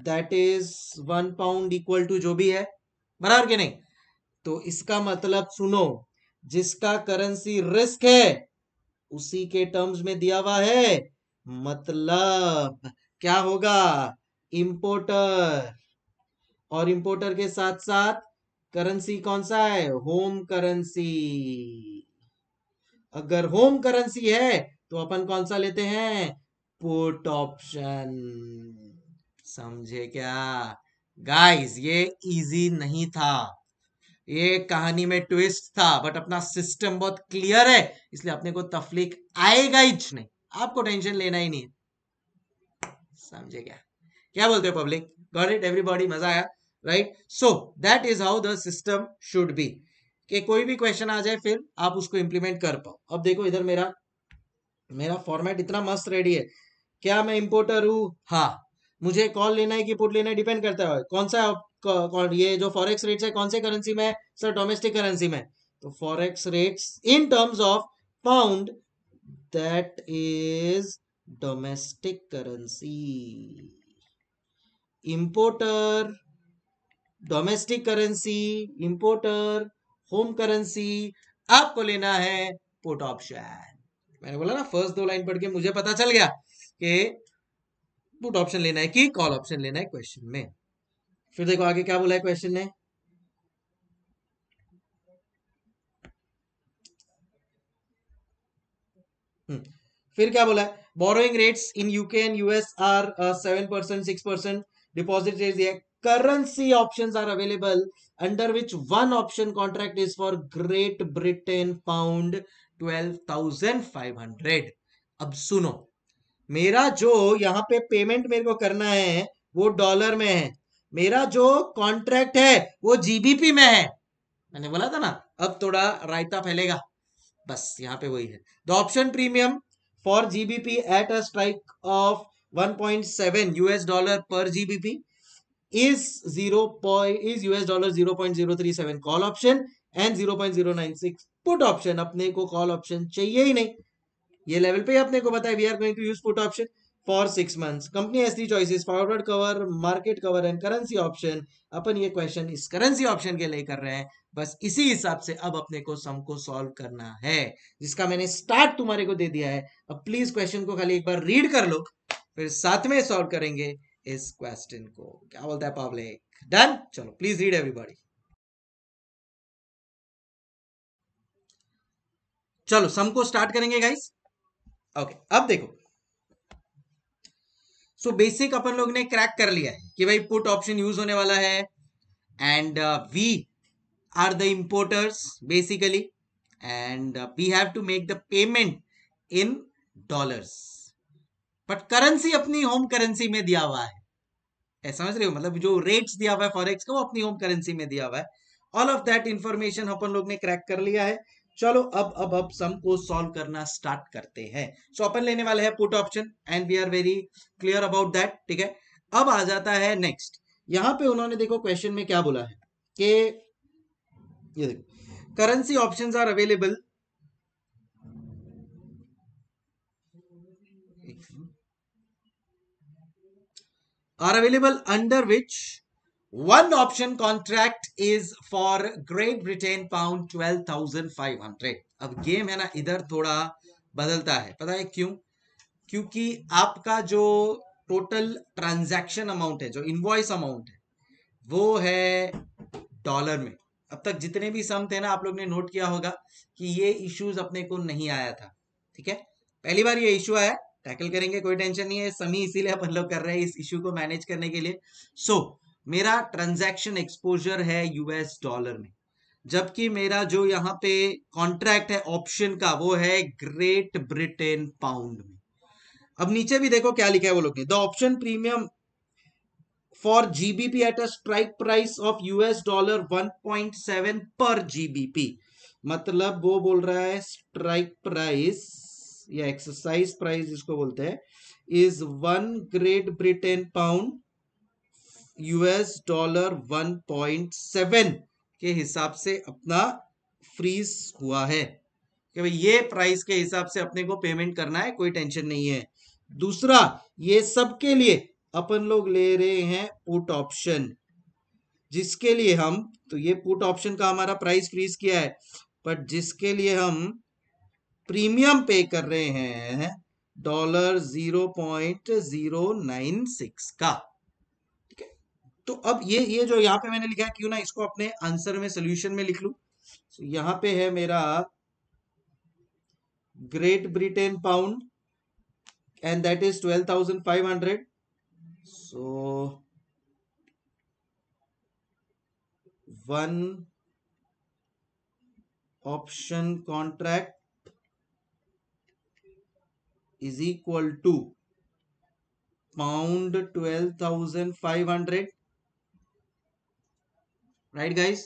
Speaker 1: that is one pound equal to जो भी है बराबर के नहीं तो इसका मतलब सुनो जिसका करेंसी रिस्क है उसी के टर्म्स में दिया हुआ है मतलब क्या होगा इंपोर्टर और इंपोर्टर के साथ साथ करेंसी कौन सा है होम करेंसी अगर होम करेंसी है तो अपन कौन सा लेते हैं पुट ऑप्शन समझे क्या गाइस ये इजी नहीं था ये कहानी में ट्विस्ट था बट अपना सिस्टम बहुत क्लियर है इसलिए अपने को तफलीक आएगा ही नहीं आपको टेंशन लेना ही नहीं समझे क्या क्या बोलते हो पब्लिक गॉट इट एवरीबॉडी मजा आया right so that is how the system should be कि कोई भी क्वेश्चन आ जाए फिर आप उसको इंप्लीमेंट कर पाओ अब देखो इधर मेरा मेरा फॉर्मेट इतना मस्त रेडी है क्या मैं इंपोर्टर हूं हाँ मुझे कॉल लेना है कि पुट लेना है डिपेंड करता है कौन सा कौन, ये जो फॉरेक्स रेट्स है कौन से करेंसी में सर डोमेस्टिक करेंसी में तो forex rates in terms of pound that is domestic currency importer domestic currency importer home currency आपको लेना है पुट ऑप्शन मैंने बोला ना फर्स्ट दो लाइन पढ़ के मुझे पता चल गया कि पुट ऑप्शन लेना है कि कॉल ऑप्शन लेना है क्वेश्चन में फिर देखो आगे क्या बोला है क्वेश्चन ने हम्म, फिर क्या बोला है borrowing rates in UK and US are seven percent six percent deposit rate currency options are available under which one option contract is for Great Britain pound 12,500 अब सुनो मेरा जो यहाँ पे payment मेरे को करना है वो dollar में है मेरा जो कॉन्ट्रैक्ट है वो जीबीपी में है मैंने बोला था ना अब थोड़ा रायता फैलेगा बस यहाँ पे वही है the option premium for GBP at a strike of 1.7 US dollar per GBP is zero point, is US dollar seven call option nine six put option. अपने को call option चाहिए ही नहीं ये level पे अपने को बताया We are going to use put option for six months. Company has three choices: forward cover, market cover, and currency option. अपन ये question इस currency ऑप्शन के लिए कर रहे हैं बस इसी हिसाब से अब अपने को सम को सॉल्व करना है जिसका मैंने स्टार्ट तुम्हारे को दे दिया है अब प्लीज क्वेश्चन को खाली एक बार रीड कर लो फिर साथ में सॉल्व करेंगे इस क्वेश्चन को क्या बोलता है पब्लिक डन चलो प्लीज रीड एवरीबॉडी चलो सम को स्टार्ट करेंगे गाइस ओके okay, अब देखो सो so बेसिक अपन लोग ने क्रैक कर लिया है कि भाई पुट ऑप्शन यूज होने वाला है and we are the importers basically and we have to make the payment in dollars but currency अपनी होम करेंसी में दिया हुआ है ऐसा समझ रहे हो मतलब जो रेट्स दिया हुआ है फॉरेक्स का वो अपनी होम करेंसी में दिया हुआ है ऑल ऑफ दैट इंफॉर्मेशन अपन लोग ने क्रैक कर लिया है चलो अब अब अब सम को सॉल्व करना स्टार्ट करते हैं सो so, अपन लेने वाले हैं put option and we are very clear about that ठीक है अब आ जाता है नेक्स्ट यहां पे उन्होंने देखो क्वेश्चन में क्या बोला है कि ये देखो currency options are available are available under which one option contract is for Great Britain pound 12,500. अब गेम है ना इधर थोड़ा बदलता है पता है क्यों क्योंकि आपका जो टोटल ट्रांजैक्शन अमाउंट है जो इनवॉइस अमाउंट है वो है डॉलर में अब तक जितने भी सम थे ना आप लोग ने नोट किया होगा कि ये इश्यूज अपने को नहीं आया था ठीक है पहली बार ये इश्यू आया टैकल करेंगे कोई टेंशन नहीं है समी इसीलिए अपन लोग कर रहे हैं इस इश्यू को मैनेज करने के लिए सो so, मेरा ट्रांजैक्शन एक्सपोजर है यूएस डॉलर में जबकि मेरा जो यहाँ पे कॉन्ट्रैक्ट है ऑप्शन का वो है ग्रेट ब्रिटेन पाउंड में अब नीचे भी देखो क्या लिखा है वो लोग ने the option premium for GBP at a strike price of US dollar seven per GBP मतलब वो बोल रहा है स्ट्राइक प्राइस या एक्सरसाइज प्राइस जिसको बोलते हैं is one Great Britain pound US dollar one point seven के हिसाब से अपना फ्रीज हुआ है कि भाई ये प्राइस के हिसाब से अपने को पेमेंट करना है कोई टेंशन नहीं है दूसरा ये सबके लिए अपन लोग ले रहे हैं पुट ऑप्शन जिसके लिए हम तो ये पुट ऑप्शन का हमारा प्राइस फ्रीज किया है बट जिसके लिए हम प्रीमियम पे कर रहे हैं dollar zero point zero nine six का ठीक है तो अब ये ये जो यहाँ पे मैंने लिखा है क्यों ना इसको अपने आंसर में सोल्यूशन में लिख लू so, तो यहां पे है मेरा Great Britain pound and that is twelve thousand five hundred so one option contract is equal to pound hundred right guys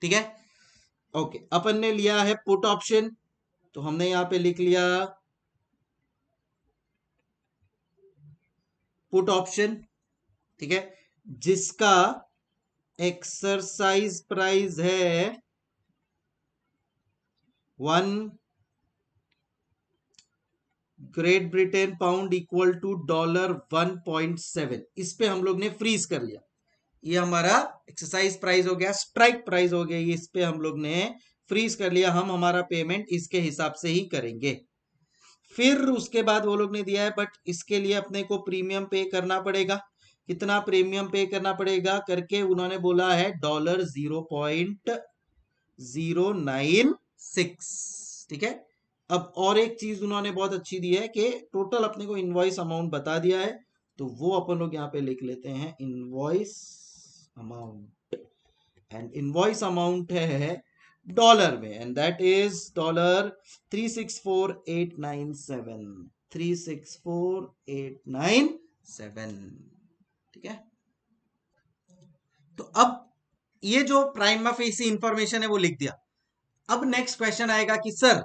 Speaker 1: ठीक है ओके okay. अपन ने लिया है पुट ऑप्शन तो हमने यहां पे लिख लिया पुट ऑप्शन ठीक है जिसका एक्सरसाइज प्राइस है one Great Britain pound equal to dollar one point seven इस पे हम लोग ने फ्रीज कर लिया ये हमारा एक्सरसाइज प्राइस हो गया स्ट्राइक प्राइस हो गया इस पे हम लोग ने फ्रीज कर लिया हम हमारा पेमेंट इसके हिसाब से ही करेंगे फिर उसके बाद वो लोग ने दिया है बट इसके लिए अपने को प्रीमियम पे करना पड़ेगा कितना प्रीमियम पे करना पड़ेगा करके उन्होंने बोला है dollar zero point zero nine six ठीक है अब और एक चीज उन्होंने बहुत अच्छी दी है कि टोटल अपने को इनवॉइस अमाउंट बता दिया है तो वो अपन लोग यहाँ पे लिख लेते हैं invoice amount and invoice amount है डॉलर में and that is dollar three six four eight nine seven three six four eight nine seven ठीक है तो अब ये जो प्राइम फेसी इंफॉर्मेशन है वो लिख दिया अब नेक्स्ट क्वेश्चन आएगा कि सर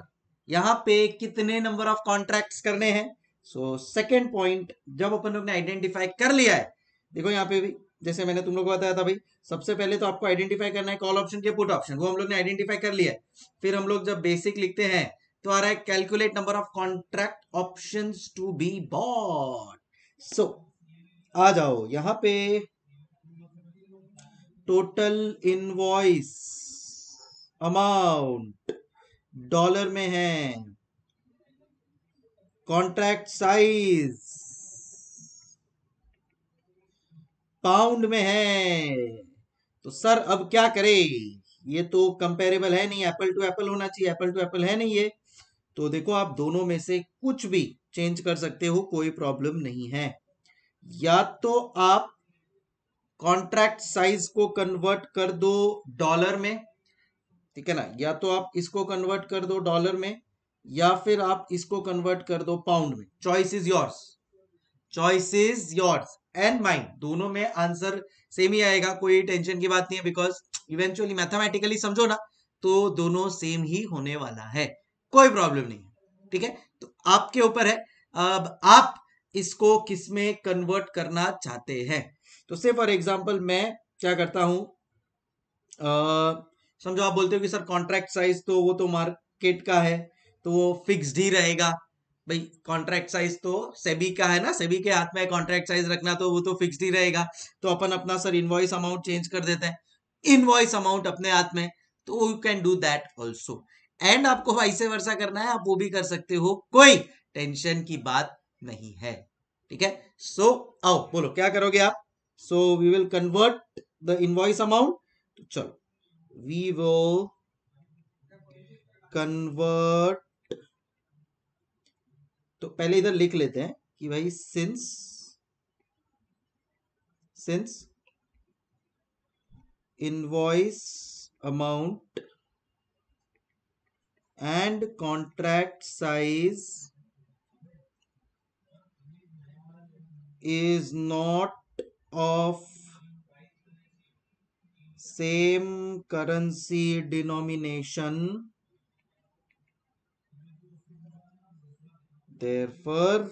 Speaker 1: यहां पे कितने नंबर ऑफ कॉन्ट्रैक्ट्स करने हैं सो सेकेंड पॉइंट जब अपन लोग ने आइडेंटिफाई कर लिया है देखो यहाँ पे भी जैसे मैंने तुम लोग को बताया था भाई सबसे पहले तो आपको आइडेंटिफाई करना है कॉल ऑप्शन के पुट ऑप्शन वो हम लोग ने आइडेंटिफाई कर लिया है फिर हम लोग जब बेसिक लिखते हैं तो आ रहा है calculate number of contract option to be bought so आ जाओ यहां पे टोटल इनवॉइस अमाउंट डॉलर में है कॉन्ट्रैक्ट साइज पाउंड में है तो सर अब क्या करे ये तो कंपेरेबल है नहीं एप्पल टू एप्पल होना चाहिए एप्पल टू एप्पल है नहीं ये तो देखो आप दोनों में से कुछ भी चेंज कर सकते हो कोई प्रॉब्लम नहीं है या तो आप कॉन्ट्रैक्ट साइज को कन्वर्ट कर दो डॉलर में ठीक है ना या तो आप इसको कन्वर्ट कर दो डॉलर में या फिर आप इसको कन्वर्ट कर दो पाउंड में choice is yours choice is yours and mine दोनों में आंसर सेम ही आएगा कोई टेंशन की बात नहीं है बिकॉज इवेंचुअली मैथमेटिकली समझो ना तो दोनों सेम ही होने वाला है कोई प्रॉब्लम नहीं है ठीक है तो आपके ऊपर है अब आप इसको किस में कन्वर्ट करना चाहते हैं तो से फॉर एग्जाम्पल मैं क्या करता हूं समझो आप बोलते हो कि सर कॉन्ट्रैक्ट साइज तो वो तो मार्केट का है तो वो फिक्स्ड ही रहेगा भाई कॉन्ट्रैक्ट साइज तो सेबी का है ना सेबी के हाथ में कॉन्ट्रैक्ट साइज रखना तो वो तो फिक्स्ड ही रहेगा तो अपन अपना सर इनवॉइस अमाउंट चेंज कर देते हैं इनवॉइस अमाउंट अपने हाथ में तो you can do that also and आपको ऐसे वर्षा करना है आप वो भी कर सकते हो कोई टेंशन की बात नहीं है ठीक है सो so, आओ बोलो क्या करोगे आप so we will convert the invoice amount चलो we will convert तो पहले इधर लिख लेते हैं कि भाई since since invoice amount and contract size is not of same currency denomination therefore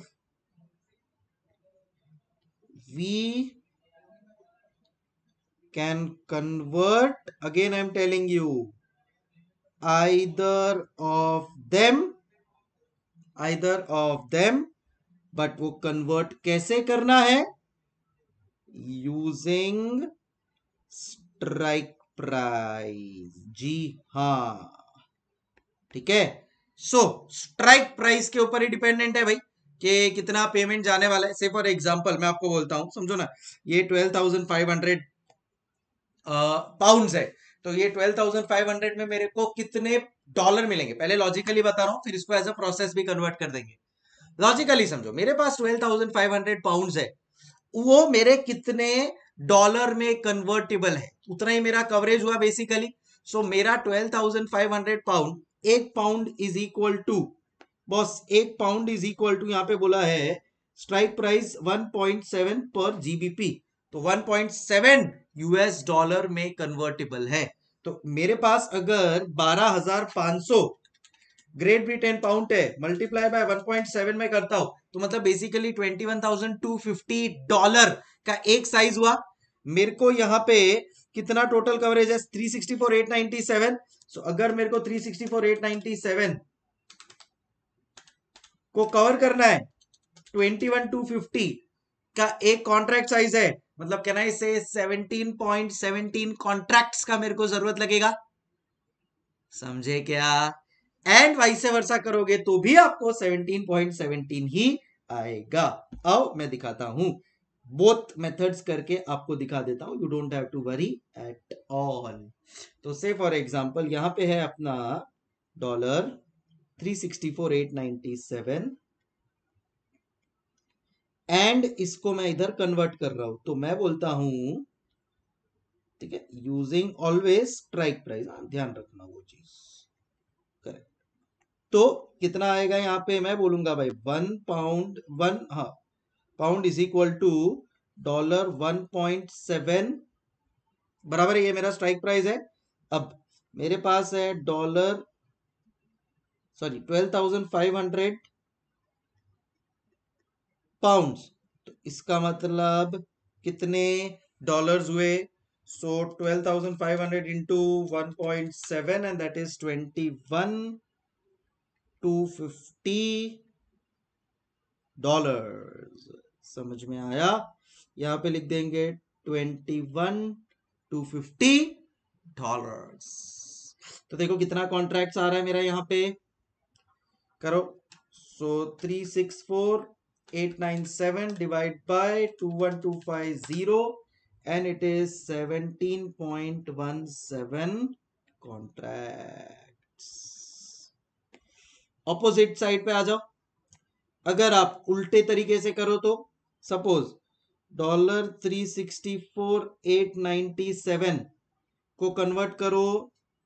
Speaker 1: we can convert again I am telling you either of them either of them but वो convert कैसे करना है using strike price जी हा ठीक है सो strike price के ऊपर ही dependent है भाई कि कितना पेमेंट जाने वाला है से फॉर एग्जांपल मैं आपको बोलता हूँ समझो ना ये twelve thousand five hundred pound है तो ये ट्वेल्व थाउजेंड फाइव हंड्रेड में मेरे को कितने डॉलर मिलेंगे पहले लॉजिकली बता रहा हूँ फिर इसको एज अ प्रोसेस भी कन्वर्ट कर देंगे लॉजिकली समझो मेरे पास twelve thousand five hundred pound है वो मेरे कितने डॉलर में कन्वर्टेबल है उतना ही मेरा कवरेज हुआ बेसिकली सो so, मेरा 12,500 पाउंड एक pound is equal to boss एक पाउंड इज इक्वल टू यहाँ पे बोला है स्ट्राइक प्राइस 1.7 पर जीबीपी तो 1.7 यूएस डॉलर में कन्वर्टेबल है तो मेरे पास अगर 12,500 ग्रेट ब्रिटेन पाउंड है मल्टीप्लाई बाय 1.7 में करता हूं तो मतलब बेसिकली 21,250 डॉलर का एक साइज हुआ मेरे को यहाँ पे कितना टोटल कवरेज है three sixty four eight ninety seven so अगर मेरे को three sixty four eight ninety seven को कवर करना है ट्वेंटी वन टू फिफ्टी का एक कॉन्ट्रैक्ट साइज है मतलब कहना है इसे सेवनटीन पॉइंट सेवनटीन कॉन्ट्रैक्ट का मेरे को जरूरत लगेगा समझे क्या एंड वाइसे वर्षा करोगे तो भी आपको सेवनटीन पॉइंट सेवनटीन ही आएगा आओ मैं दिखाता हूं बोथ मेथड्स करके आपको दिखा देता हूं you don't have to worry at all तो से फॉर एग्जांपल यहां पे है अपना dollar three sixty four eight ninety seven and इसको मैं इधर कन्वर्ट कर रहा हूं तो मैं बोलता हूं ठीक है यूजिंग ऑलवेज स्ट्राइक प्राइस ध्यान रखना वो चीज करेक्ट तो कितना आएगा यहां पे मैं बोलूंगा भाई वन पाउंड वन हा pound is equal to dollar one point seven बराबर ये मेरा स्ट्राइक प्राइस है अब मेरे पास है dollar sorry twelve thousand five hundred pound तो इसका मतलब कितने डॉलर्स हुए so twelve thousand five hundred one point seven and that is twenty one two fifty dollars समझ में आया यहां पे लिख देंगे twenty one two fifty dollar तो देखो कितना कॉन्ट्रैक्ट आ रहा है मेरा यहां पे करो so three six four eight nine seven divide by two one two five zero and it is seventeen point one seven contract opposite side पे आ जाओ अगर आप उल्टे तरीके से करो तो suppose dollar three sixty four eight ninety seven को कन्वर्ट करो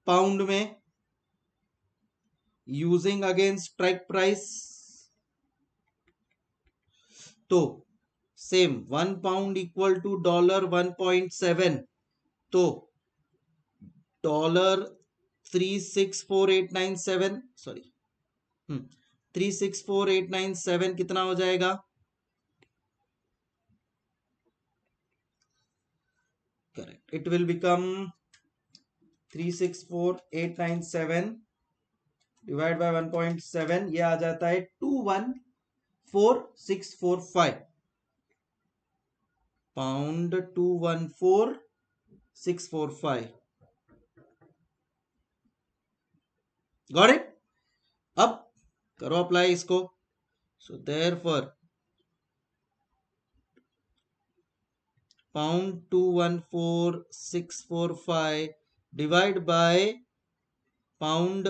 Speaker 1: पाउंड में यूजिंग अगेंस्ट स्ट्राइक प्राइस तो same one pound equal to dollar one point seven तो dollar three six four eight nine seven sorry hmm, three six four eight nine seven कितना हो जाएगा it will become 364897 divide by 1.7 ये आ जाता है 214645 pound 214645 got it अब करो अप्लाई इसको so therefore pound 214645 divided by pound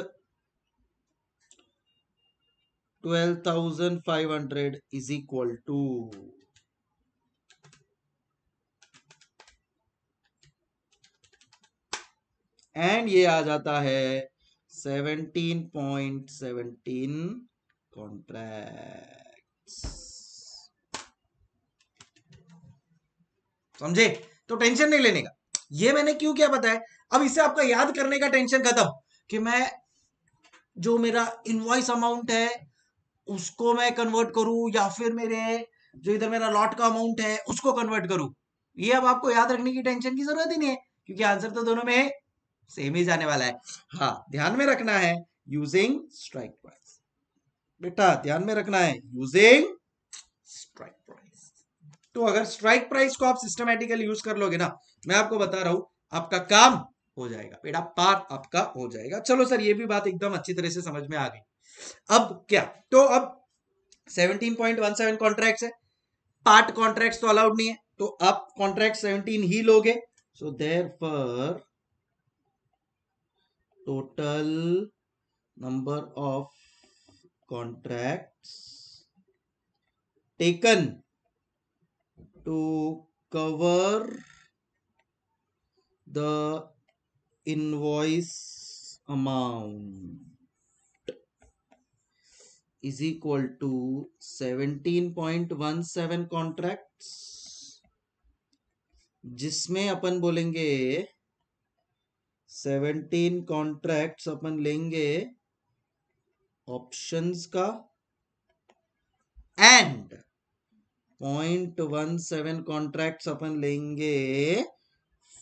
Speaker 1: 12500 is equal to and ये आ जाता है सेवनटीन पॉइंट सेवनटीन कॉन्ट्रैक्ट समझे तो टेंशन नहीं लेने का ये मैंने क्यों क्या बताया अब इससे आपका याद करने का टेंशन खत्म कि मैं जो मेरा इनवॉइस अमाउंट है उसको मैं कन्वर्ट करूं या फिर मेरे जो इधर मेरा लॉट का अमाउंट है उसको कन्वर्ट करूं ये अब आपको याद रखने की टेंशन की जरूरत ही नहीं है क्योंकि आंसर तो दोनों में सेम ही जाने वाला है हाँ ध्यान में रखना है यूजिंग स्ट्राइक प्राइस बेटा ध्यान में रखना है यूजिंग स्ट्राइक प्राइस तो अगर स्ट्राइक प्राइस को आप सिस्टमेटिकली यूज कर लोगे ना मैं आपको बता रहा हूं आपका काम हो जाएगा बेटा पार आपका हो जाएगा चलो सर ये भी बात एकदम अच्छी तरह से समझ में आ गई अब क्या तो अब 17.17 कॉन्ट्रैक्ट्स है पार्ट कॉन्ट्रैक्ट तो अलाउड नहीं है तो आप कॉन्ट्रैक्ट 17 ही लोगे so therefore total number of contract taken to cover the invoice amount is equal to 17.17 contracts जिसमें अपन बोलेंगे 17 कॉन्ट्रैक्ट्स अपन लेंगे ऑप्शंस का and point one seven contract अपन लेंगे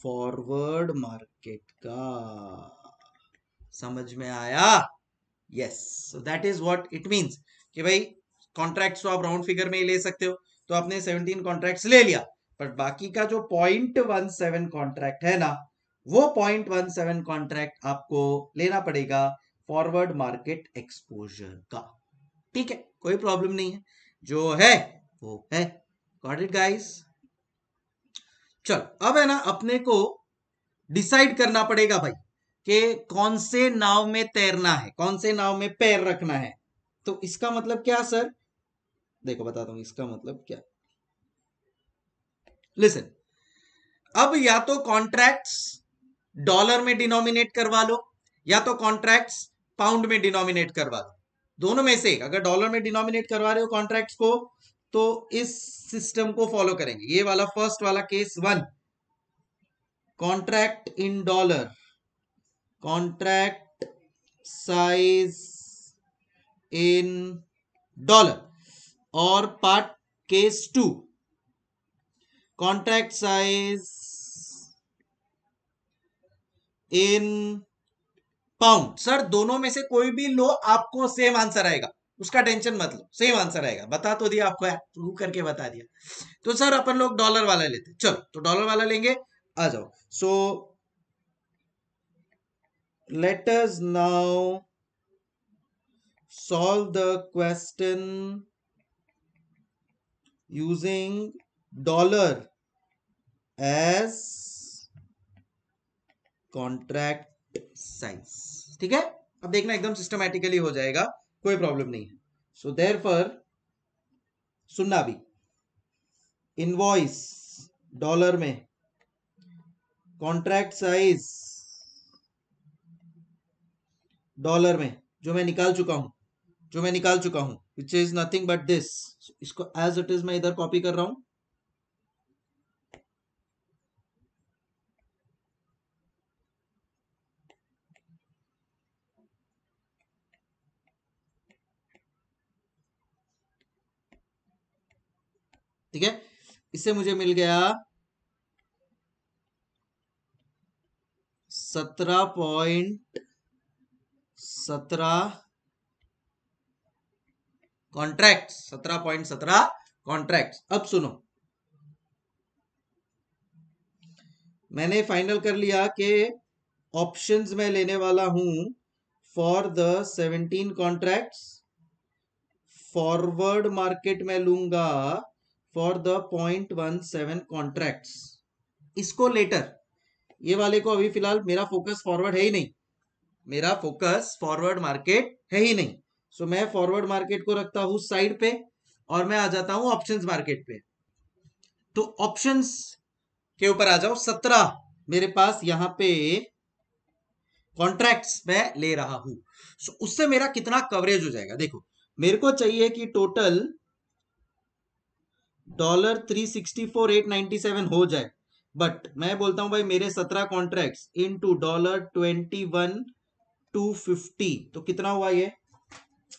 Speaker 1: फॉरवर्ड मार्केट का समझ में आया yes so that is what it means कि भाई कॉन्ट्रैक्ट्स तो आप राउंड फिगर में ही ले सकते हो तो आपने सेवनटीन कॉन्ट्रैक्ट्स ले लिया बट बाकी का जो पॉइंट वन सेवन कॉन्ट्रैक्ट है ना वो पॉइंट वन सेवन कॉन्ट्रैक्ट आपको लेना पड़ेगा फॉरवर्ड मार्केट एक्सपोजर का ठीक है कोई प्रॉब्लम नहीं है जो है वो है गॉट इट गाइस चलो अब है ना अपने को डिसाइड करना पड़ेगा भाई कि कौन से नाव में तैरना है कौन से नाव में पैर रखना है तो इसका मतलब क्या सर देखो बताता हूं इसका मतलब क्या लिसन अब या तो कॉन्ट्रैक्ट्स डॉलर में डिनोमिनेट करवा लो या तो कॉन्ट्रैक्ट्स पाउंड में डिनोमिनेट करवा लो दोनों में से एक अगर डॉलर में डिनोमिनेट करवा रहे हो कॉन्ट्रैक्ट्स को तो इस सिस्टम को फॉलो करेंगे ये वाला फर्स्ट वाला case one contract in dollar contract size in dollar और part case two contract size in pound sir दोनों में से कोई भी लो आपको सेम आंसर आएगा उसका टेंशन मत लो सेम आंसर आएगा बता तो दिया आपको प्रूव करके बता दिया तो सर अपन लोग डॉलर वाला लेते चलो तो डॉलर वाला लेंगे आ जाओ so let us now solve the question using dollar as contract size ठीक है अब देखना एकदम सिस्टमैटिकली हो जाएगा कोई प्रॉब्लम नहीं है सो देर फॉर सुनना भी इनवॉइस डॉलर में कॉन्ट्रैक्ट साइज डॉलर में जो मैं निकाल चुका हूं जो मैं निकाल चुका हूं which is nothing but this इसको एज इट इज मैं इधर कॉपी कर रहा हूं इससे मुझे मिल गया सत्रह पॉइंट सत्रह कॉन्ट्रैक्ट सत्रह पॉइंट सत्रह कॉन्ट्रैक्ट अब सुनो मैंने फाइनल कर लिया कि ऑप्शंस में लेने वाला हूं for the seventeen contracts forward market में लूंगा for the point one seven contract इसको लेटर ये वाले को अभी फिलहाल मेरा फोकस फॉरवर्ड है ही नहीं मेरा फोकस फॉरवर्ड मार्केट है ही नहीं सो so, मैं फॉरवर्ड मार्केट को रखता हूं साइड पे और मैं आ जाता हूं ऑप्शंस मार्केट पे तो ऑप्शंस के ऊपर आ जाओ सत्रह मेरे पास यहां पे कॉन्ट्रैक्ट्स मैं ले रहा हूं so, उससे मेरा कितना कवरेज हो जाएगा देखो मेरे को चाहिए कि total dollar three sixty four eight ninety seven हो जाए बट मैं बोलता हूं भाई मेरे सत्रह contract into dollar twenty one two fifty तो कितना हुआ ये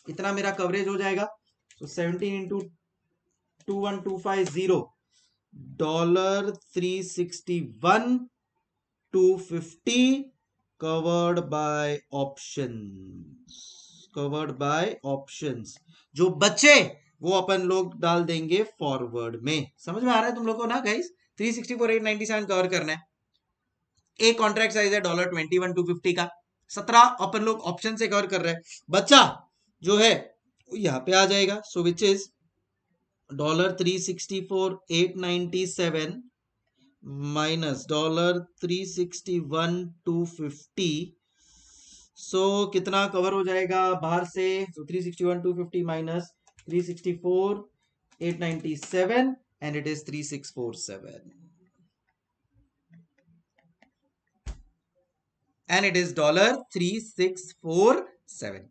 Speaker 1: इतना मेरा कवरेज हो जाएगा तो seventeen into two one two five zero dollar three sixty one two fifty covered by option covered by option जो बचे वो अपन लोग डाल देंगे फॉरवर्ड में समझ में आ रहा है तुम लोग को ना गाइस 364,897 कवर करना है एक कॉन्ट्रैक्ट साइज है dollar twenty one two fifty का सत्रह अपन लोग ऑप्शन से कवर कर रहे हैं बच्चा जो है यहाँ पे आ जाएगा so which is dollar three sixty four eight ninety seven minus dollar three sixty one two fifty so कितना कवर हो जाएगा बाहर से so three sixty one two fifty minus 364, 897, and it is 3647. And it is dollar $3647.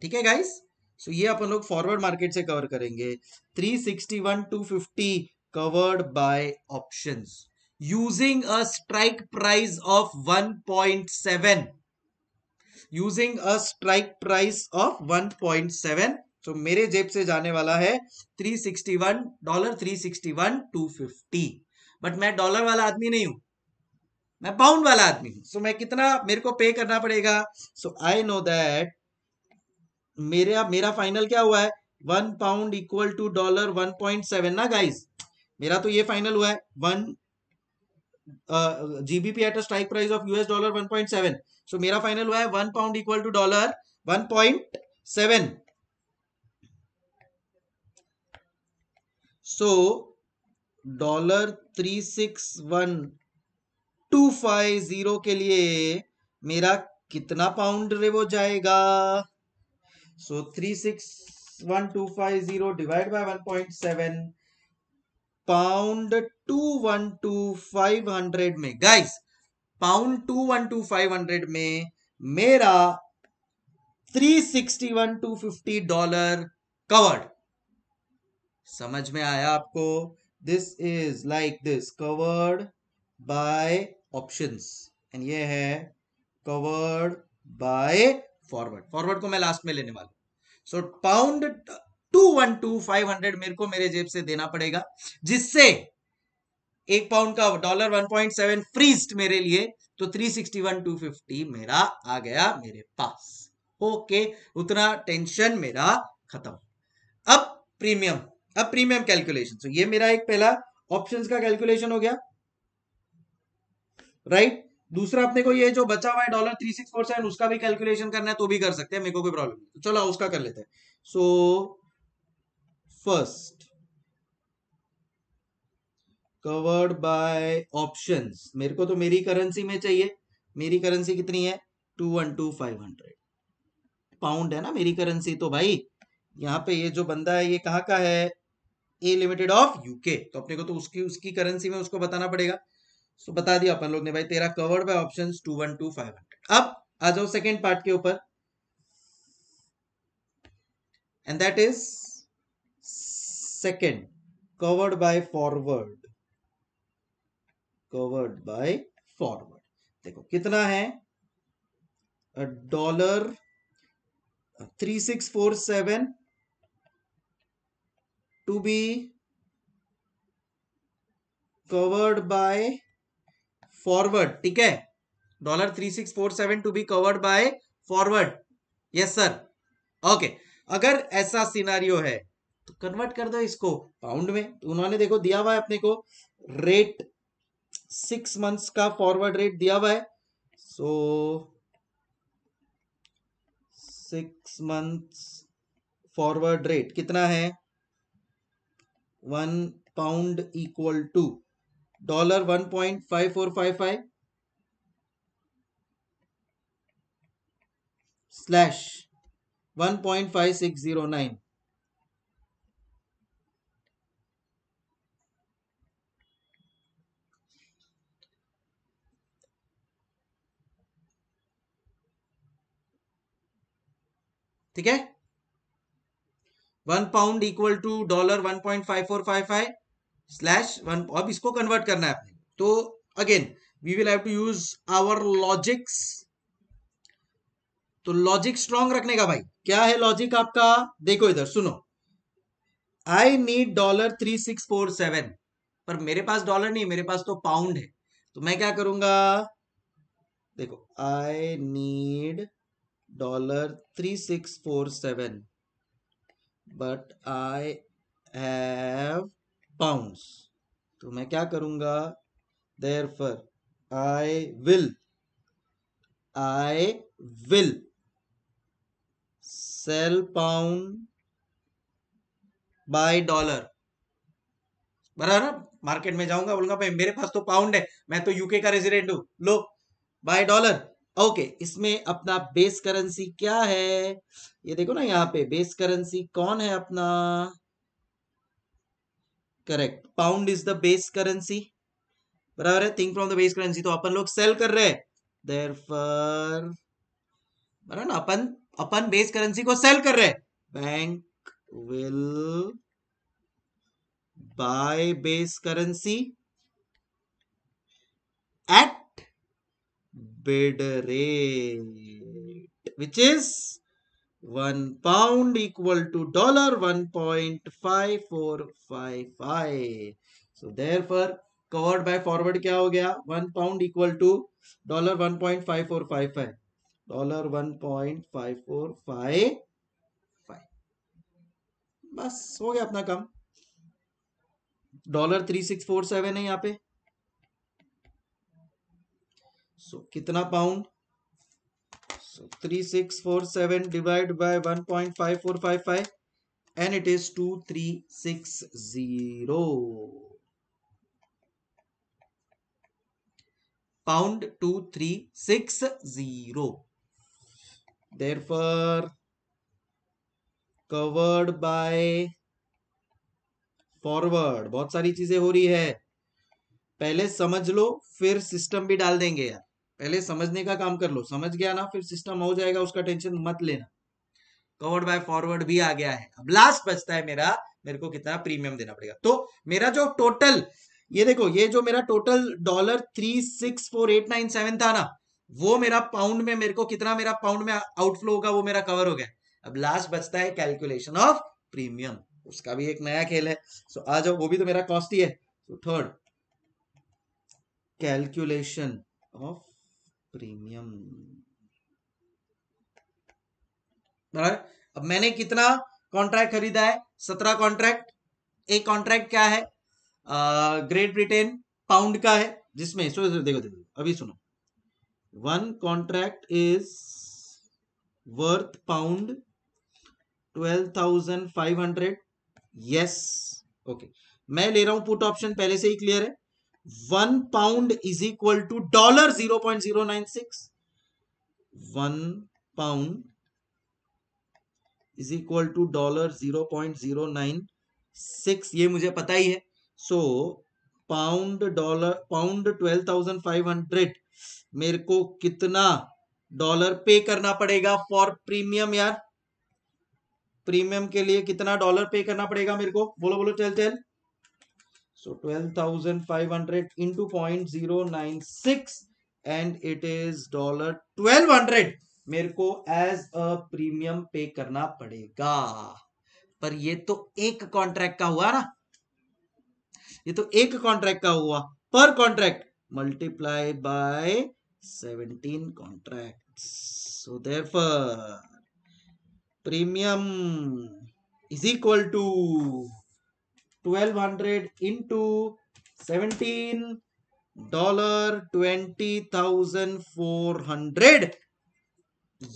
Speaker 1: Okay, guys? So, ye apan log forward market se cover karenge. 361, 250 covered by options. Using a strike price of 1.7. Using a strike price of 1.7. तो मेरे जेब से जाने वाला है 361 dollar 361 250 but मैं dollar वाला आदमी नहीं हूं मैं पाउंड वाला आदमी हूं सो so, मैं कितना मेरे को पे करना पड़ेगा सो आई नो दैट मेरा मेरा फाइनल क्या हुआ है one pound equal to dollar one point seven ना गाइज मेरा तो ये फाइनल हुआ है one GBP at a strike price of US dollar one point seven so मेरा फाइनल हुआ है one pound equal to dollar one point seven so dollar three six one two five zero के लिए मेरा कितना pound रेवो जाएगा so three six one two five zero divide by one point seven pound two one two five hundred में guys pound two one two five hundred में मेरा three sixty one two fifty dollar covered समझ में आया आपको this is like this covered by options and ये है covered by forward forward को मैं लास्ट में लेने वाला so pound two one two five hundred मेरे को मेरे जेब से देना पड़ेगा जिससे एक पाउंड का डॉलर वन पॉइंट सेवन फ्रीस्ट मेरे लिए तो three sixty one two fifty मेरा आ गया मेरे पास ओके okay, उतना टेंशन मेरा खत्म अब प्रीमियम अब प्रीमियम कैलकुलेशन सो ये मेरा एक पहला ऑप्शंस का कैलकुलेशन हो गया राइट right? दूसरा अपने को ये जो बचा हुआ है dollar three six four seven उसका भी कैलकुलेशन करना है तो भी कर सकते हैं मेरे को कोई प्रॉब्लम नहीं तो चलो उसका कर लेते हैं so first covered by options मेरे को तो मेरी करेंसी में चाहिए मेरी करेंसी कितनी है two one two five hundred pound है ना मेरी करेंसी तो भाई यहाँ पे ये जो बंदा है ये कहाँ का है ए लिमिटेड ऑफ यूके तो अपने को तो उसकी उसकी करेंसी में उसको बताना पड़ेगा सो बता दिया अपन लोग ने भाई तेरा covered by option two one two five hundred अब आ जाओ सेकेंड पार्ट के ऊपर and that is second covered by forward covered by forward देखो कितना है dollar three six four seven to be covered by forward ठीक है dollar three six four seven to be covered by forward yes sir okay अगर ऐसा scenario है तो convert कर दो इसको पाउंड में तो उन्होंने देखो दिया हुआ है अपने को रेट सिक्स मंथ्स का फॉरवर्ड रेट दिया हुआ है so six months forward rate कितना है one pound equal to dollar one point five four five five slash one point five six zero nine ठीक है one pound equal to dollar one point five four five five slash one अब इसको convert करना है आपने तो again we will have to use our logics तो logic strong रखने का भाई क्या है लॉजिक आपका देखो इधर सुनो I need dollar three six four seven पर मेरे पास डॉलर नहीं मेरे पास तो पाउंड है तो मैं क्या करूंगा देखो I need dollar three six four seven but I have pound तो मैं क्या करूंगा therefore I will I will sell pound buy dollar बराबर ना मार्केट में जाऊंगा बोलूंगा भाई मेरे पास तो पाउंड है मैं तो यूके का रेजिडेंट हूं लो बाय डॉलर ओके इसमें अपना बेस करेंसी क्या है ये देखो ना यहाँ पे बेस करेंसी कौन है अपना correct pound is the base currency बराबर है think from the base currency तो अपन लोग सेल कर रहे हैं फर बराबर ना अपन अपन बेस करेंसी को सेल कर रहे हैं bank will buy base currency at bid rate which is 1 pound equal to dollar 1.5455 so therefore covered by forward क्या हो गया 1 pound equal to dollar 1.5455 dollar 1.5455 बस हो गया अपना काम dollar three six four seven है यहाँ पे सो कितना pound three six four seven divide by one point five four five five and it is two three six zero pound two three six zero therefore covered by forward बहुत सारी चीजें हो रही है पहले समझ लो फिर सिस्टम भी डाल देंगे यार पहले समझने का काम कर लो समझ गया ना फिर सिस्टम हो जाएगा उसका टेंशन मत लेना कवर्ड बाय फॉरवर्ड भी आ गया है अब लास्ट बचता है मेरा मेरे को कितना प्रीमियम देना पड़ेगा तो मेरा जो टोटल ये देखो ये जो मेरा total dollar three six four eight nine seven था ना वो मेरा पाउंड में मेरे को कितना मेरा पाउंड में आउटफ्लो होगा वो मेरा कवर हो गया अब लास्ट बचता है कैलकुलेशन ऑफ प्रीमियम उसका भी एक नया खेल है सो so, आ जाओ वो भी तो मेरा कॉस्ट ही है थर्ड कैलकुलेशन ऑफ प्रीमियम बराबर अब मैंने कितना कॉन्ट्रैक्ट खरीदा है सत्रह कॉन्ट्रैक्ट एक कॉन्ट्रैक्ट क्या है ग्रेट ब्रिटेन पाउंड का है जिसमें सो देखो देखो अभी सुनो one contract is worth pound twelve thousand five hundred yes okay मैं ले रहा हूं पुट ऑप्शन पहले से ही क्लियर है one pound is equal to dollar zero point zero nine six one pound is equal to dollar zero point zero nine six ये मुझे पता ही है so pound dollar pound twelve thousand five hundred मेरे को कितना dollar पे करना पड़ेगा फॉर प्रीमियम यार प्रीमियम के लिए कितना डॉलर पे करना पड़ेगा मेरे को बोलो बोलो चल चल So 12,500 into 0.096 and it is dollar 1200 मेरे को एज अ प्रीमियम पे करना पड़ेगा पर ये तो एक कॉन्ट्रैक्ट का हुआ ना ये तो एक कॉन्ट्रैक्ट का हुआ पर contract multiply by 17 contract so therefore premium is equal to twelve hundred into seventeen dollar twenty thousand four hundred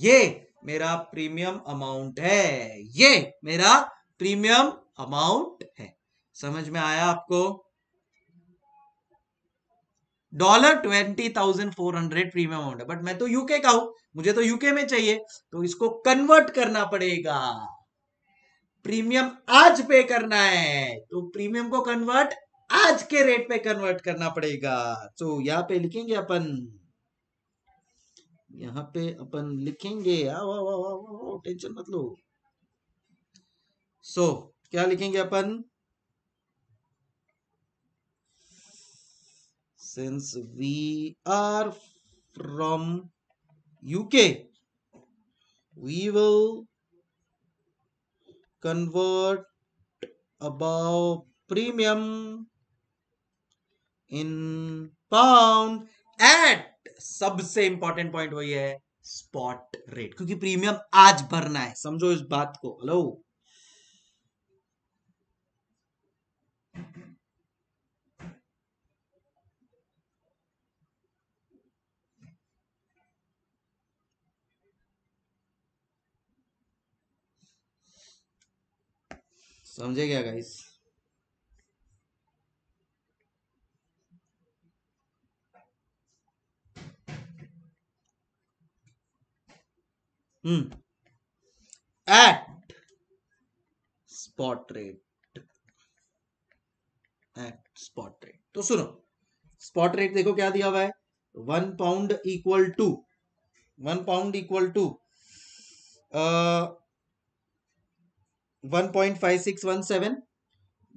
Speaker 1: ये मेरा प्रीमियम अमाउंट है ये मेरा प्रीमियम अमाउंट है समझ में आया आपको dollar twenty thousand four hundred premium amount है बट मैं तो यूके का हूं मुझे तो यूके में चाहिए तो इसको कन्वर्ट करना पड़ेगा प्रीमियम आज पे करना है तो प्रीमियम को कन्वर्ट आज के रेट पे कन्वर्ट करना पड़ेगा तो यहां यहाँ पे लिखेंगे अपन यहाँ पे अपन लिखेंगे टेंशन मत लो सो क्या लिखेंगे अपन since we are from UK we will convert above premium in pound at सबसे इंपॉर्टेंट पॉइंट वही है स्पॉट रेट क्योंकि प्रीमियम आज भरना है समझो इस बात को हेलो समझे क्या guys hmm at spot rate at spot rate तो सुनो स्पॉट रेट देखो क्या दिया हुआ है one pound equal to one pound equal to seven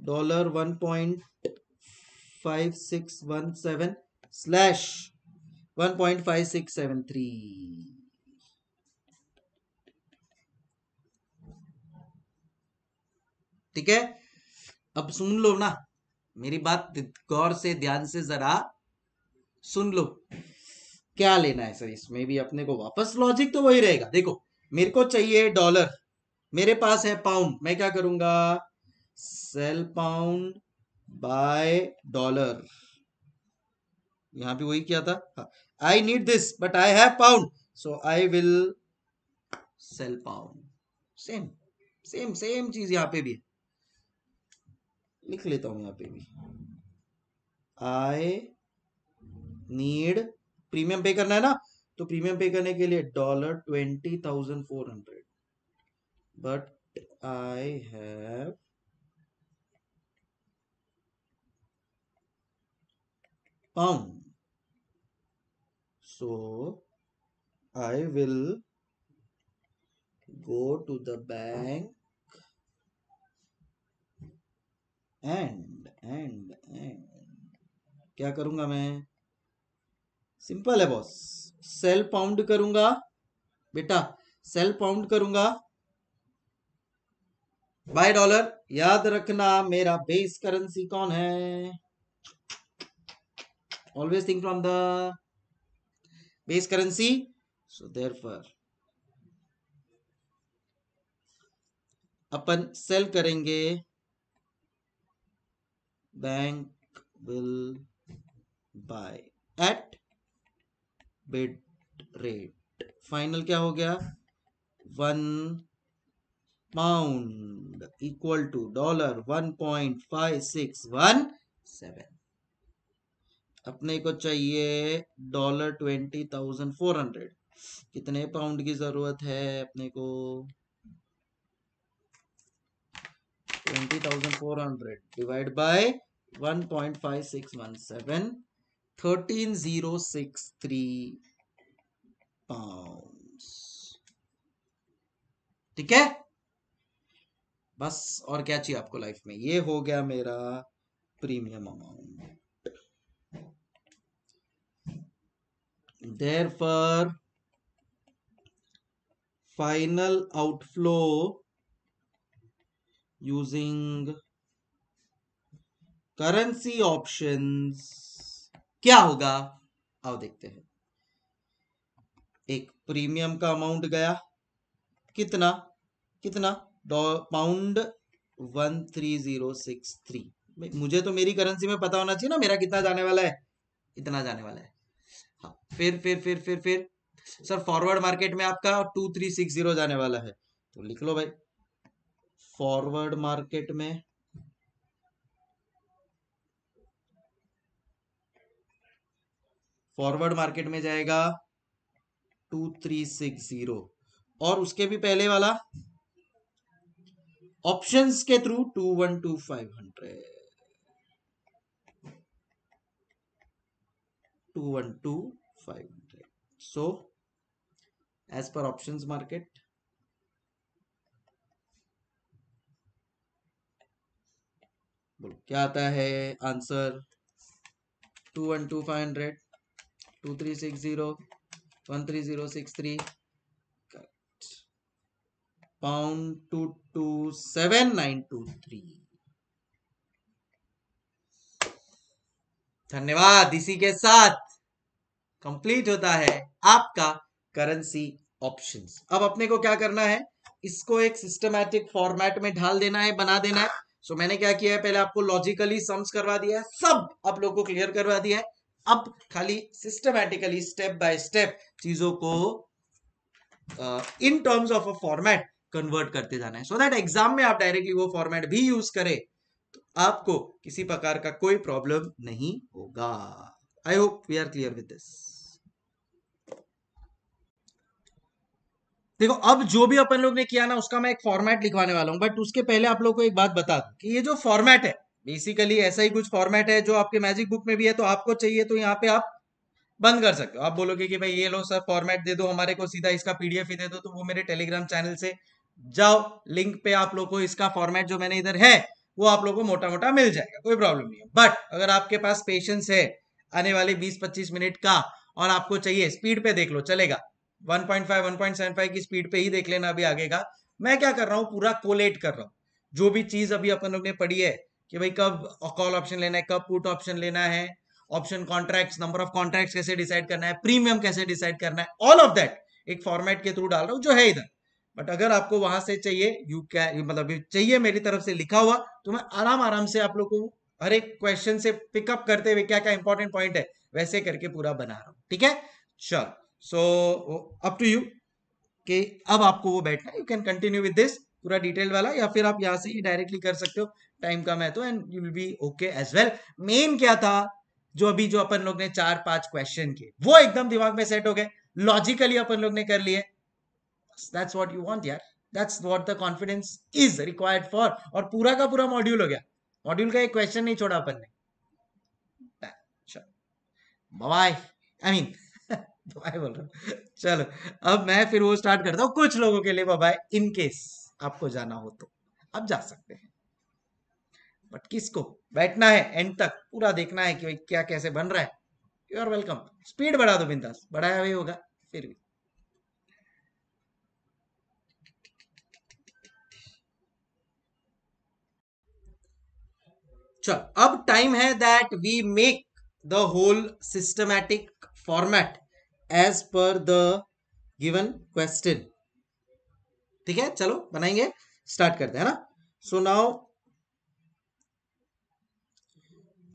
Speaker 1: dollar seven slash three ठीक है अब सुन लो ना मेरी बात गौर से ध्यान से जरा सुन लो क्या लेना है सर इसमें भी अपने को वापस लॉजिक तो वही रहेगा देखो मेरे को चाहिए डॉलर मेरे पास है पाउंड मैं क्या करूंगा सेल पाउंड बाय डॉलर यहां पे वही किया था I need this but I have pound so I will sell pound same same same चीज यहां पे भी है लिख लेता हूं यहां पे भी आई नीड प्रीमियम पे करना है ना तो प्रीमियम पे करने के लिए dollar twenty thousand four hundred but I have pound. So I will go to the bank and and and क्या करूंगा मैं सिंपल है बॉस सेल पाउंड करूंगा बेटा सेल पाउंड करूंगा बाय डॉलर याद रखना मेरा बेस करेंसी कौन है always think from the base currency so therefore अपन सेल करेंगे bank will buy at bid rate final क्या हो गया one pound equal to dollar 1.5617 अपने को चाहिए dollar twenty thousand four hundred कितने पाउंड की जरूरत है अपने को twenty thousand four hundred divide by one point five six one seven thirteen zero six three pound ठीक है बस और क्या चाहिए आपको लाइफ में ये हो गया मेरा premium amount therefore final outflow using currency option क्या होगा आओ देखते हैं एक प्रीमियम का अमाउंट गया कितना कितना pound one three zero six three मुझे तो मेरी करेंसी में पता होना चाहिए ना मेरा कितना जाने वाला है इतना जाने वाला है हाँ फिर फिर फिर फिर फिर सर फॉरवर्ड मार्केट में आपका टू थ्री सिक्स जीरो जाने वाला है तो लिख लो भाई फॉरवर्ड मार्केट में फॉरवर्ड मार्केट में जाएगा टू थ्री सिक्स जीरो और उसके भी पहले वाला ऑप्शन के through two one two five hundred two one two five hundred so as per option market बोलो क्या आता है answer two one two five hundred two three six zero one three zero six three compound to 27923 धन्यवाद इसी के साथ complete होता है आपका करेंसी ऑप्शंस अब अपने को क्या करना है इसको एक सिस्टमैटिक फॉर्मेट में ढाल देना है बना देना है सो so, मैंने क्या किया है पहले आपको लॉजिकली सम्स करवा दिया है सब आप लोगों को क्लियर करवा दिया है अब खाली सिस्टमैटिकली स्टेप बाय स्टेप चीजों को in terms of a format convert करते जाना है सो दैट एग्जाम में आप डायरेक्टली वो फॉर्मेट भी यूज करें तो आपको किसी प्रकार का कोई प्रॉब्लम नहीं होगा I hope we are clear with this देखो अब जो भी अपन लोग ने किया ना उसका मैं एक फॉर्मेट लिखवाने वाला हूँ बट उसके पहले आप लोग को एक बात बता दू कि ये जो फॉर्मेट है बेसिकली ऐसा ही कुछ फॉर्मेट है जो आपके मैजिक बुक में भी है तो आपको चाहिए तो यहाँ पे आप बंद कर सकते हो आप बोलोगे कि भाई ये लो सर फॉर्मेट दे दो हमारे को सीधा इसका पीडीएफ ही दे दो तो वो मेरे टेलीग्राम चैनल से जाओ लिंक पे आप लोग को इसका फॉर्मेट जो मैंने इधर है वो आप लोग को मोटा मोटा मिल जाएगा कोई प्रॉब्लम नहीं है बट अगर आपके पास पेशेंस है आने वाले 20-25 मिनट का और आपको चाहिए स्पीड पे देख लो चलेगा 1.5 1.75 की स्पीड पे ही देख लेना अभी आगे का मैं क्या कर रहा हूँ पूरा कोलेट कर रहा हूँ जो भी चीज अभी अपन लोग ने पढ़ी है कि भाई कब कॉल ऑप्शन लेना है कब पुट ऑप्शन लेना है option contract number of contract कैसे डिसाइड करना है प्रीमियम कैसे डिसाइड करना है ऑल ऑफ दैट एक फॉर्मेट के थ्रू डाल रहा हूँ जो है इधर बट अगर आपको वहां से चाहिए यू कैन मतलब चाहिए मेरी तरफ से लिखा हुआ तो मैं आराम आराम से आप लोग को हर एक क्वेश्चन से पिकअप करते हुए क्या क्या इंपॉर्टेंट पॉइंट है वैसे करके पूरा बना रहा हूं ठीक है चल सो अप टू यू कि अब आपको वो बैठना you can continue with this पूरा डिटेल वाला या फिर आप यहां से ही डायरेक्टली कर सकते हो टाइम कम है तो and you will be okay as well main क्या था जो अभी जो अपन लोग ने चार पांच क्वेश्चन किए वो एकदम दिमाग में सेट हो गए लॉजिकली अपन लोग ने कर लिए दैट्स व्हाट यू वांट यार that's what the confidence is required for और पूरा का पूरा मॉड्यूल हो गया मॉड्यूल का एक क्वेश्चन नहीं छोड़ा अपन ने bye i mean [LAUGHS] bye bol raha chalo ab main fir wo start karta hu kuch कुछ लोगों के लिए bye in case आपको जाना हो तो आप जा सकते हैं बट किसको बैठना है एंड तक पूरा देखना है कि भाई क्या कैसे बन रहा है यू आर वेलकम स्पीड बढ़ा दो बिंदास बढ़ाया भी होगा फिर भी चल अब टाइम है that we make the whole systematic format as per the given question ठीक है चलो बनाएंगे स्टार्ट करते हैं ना सो so नाउ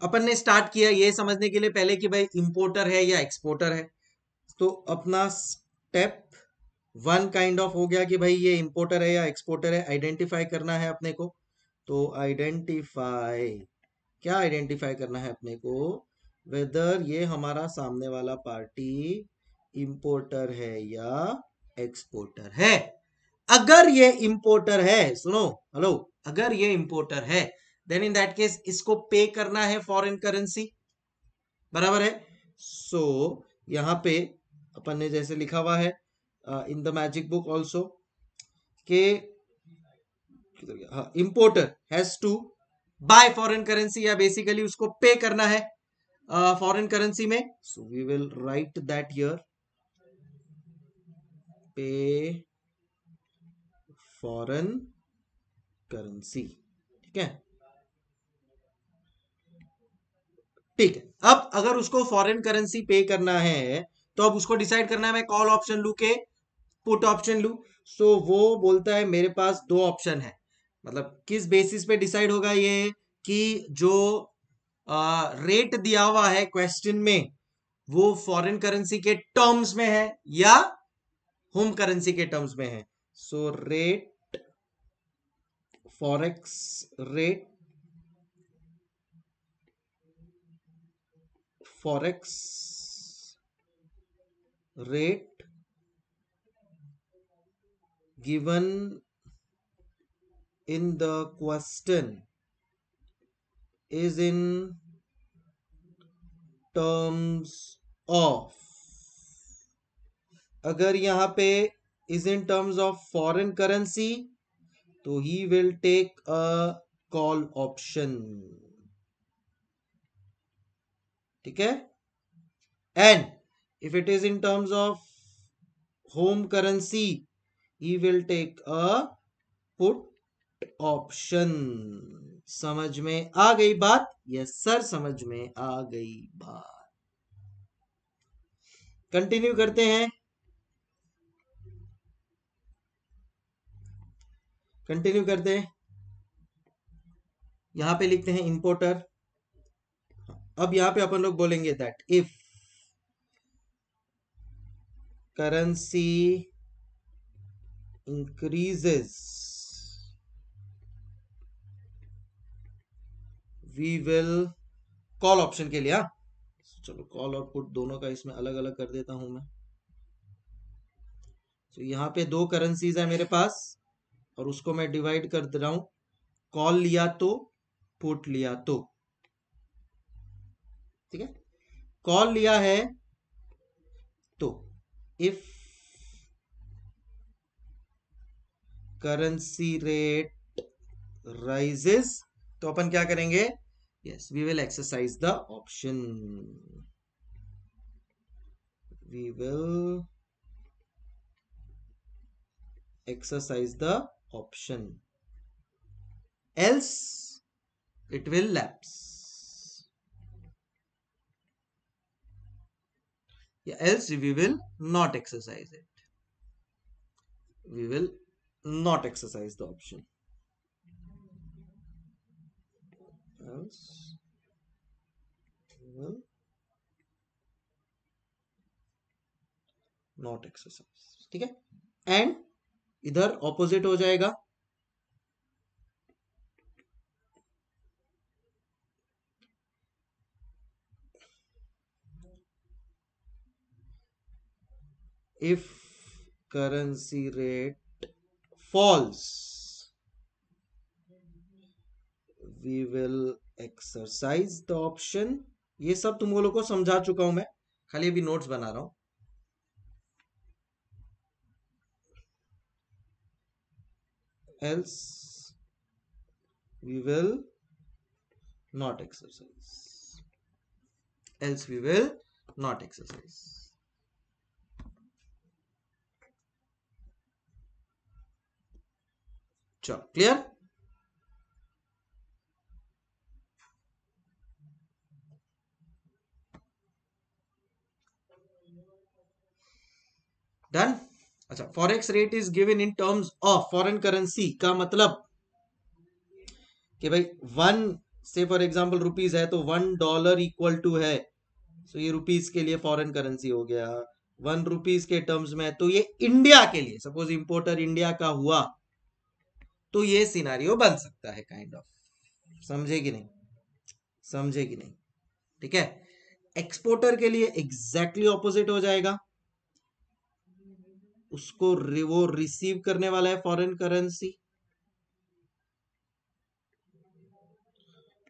Speaker 1: अपन ने स्टार्ट किया ये समझने के लिए पहले कि भाई इंपोर्टर है या एक्सपोर्टर है तो अपना स्टेप वन काइंड ऑफ हो गया कि भाई ये इंपोर्टर है या एक्सपोर्टर है आइडेंटिफाई करना है अपने को तो आइडेंटिफाई क्या आइडेंटिफाई करना है अपने को वेदर ये हमारा सामने वाला पार्टी इंपोर्टर है या एक्सपोर्टर है अगर ये इंपोर्टर है सुनो हेलो अगर ये इंपोर्टर है देन इन दैट केस इसको पे करना है फॉरेन करेंसी बराबर है सो so, यहाँ पे अपन ने जैसे लिखा हुआ है in the magic book also के importer has to buy foreign currency या बेसिकली उसको पे करना है फॉरेन uh, करेंसी में so we will write that here pay foreign currency ठीक है ठीक है अब अगर उसको फॉरेन करेंसी पे करना है तो अब उसको डिसाइड करना है मैं कॉल ऑप्शन लू के पुट ऑप्शन लू सो वो बोलता है मेरे पास दो ऑप्शन है मतलब किस बेसिस पे डिसाइड होगा ये कि जो आ, रेट दिया हुआ है क्वेश्चन में वो फॉरेन करेंसी के टर्म्स में है या होम करेंसी के टर्म्स में है so rate forex rate forex rate given in the question is in terms of अगर यहाँ पे is in terms of foreign currency तो he will take a call option ठीक है and if it is in terms of home currency he will take a put option समझ में आ गई बात यस सर समझ में आ गई बात कंटिन्यू करते हैं कंटिन्यू करते हैं यहां पे लिखते हैं इंपोर्टर अब यहां पे अपन लोग बोलेंगे that if currency increases we will call option के लिए हाँ? चलो कॉल और पुट दोनों का इसमें अलग अलग कर देता हूं मैं तो यहाँ पे दो करेंसीज है मेरे पास और उसको मैं डिवाइड कर दे रहा हूं कॉल लिया तो पुट लिया तो ठीक है कॉल लिया है तो इफ करेंसी रेट राइजेस तो अपन क्या करेंगे yes we will exercise the option we will exercise the option else it will lapse yeah, else we will not exercise it we will not exercise the option else will not exercise ठीक है and इधर opposite हो जाएगा if currency rate falls we will exercise the option ये सब तुम लोगों को समझा चुका हूं मैं खाली अभी नोट्स बना रहा हूं else we will not exercise else we will not exercise चलो क्लियर डन अच्छा forex rate is given in terms of foreign currency का मतलब कि भाई वन से फॉर एग्जांपल रुपीज है तो वन डॉलर इक्वल टू है सो ये रुपीज के लिए फॉरेन करेंसी हो गया वन रुपीज के टर्म्स में तो ये इंडिया के लिए सपोज इंपोर्टर इंडिया का हुआ तो ये सिनारियो बन सकता है काइंड ऑफ समझे कि नहीं समझे कि नहीं ठीक है एक्सपोर्टर के लिए एग्जैक्टली exactly ऑपोजिट हो जाएगा उसको वो रिसीव करने वाला है फॉरेन करेंसी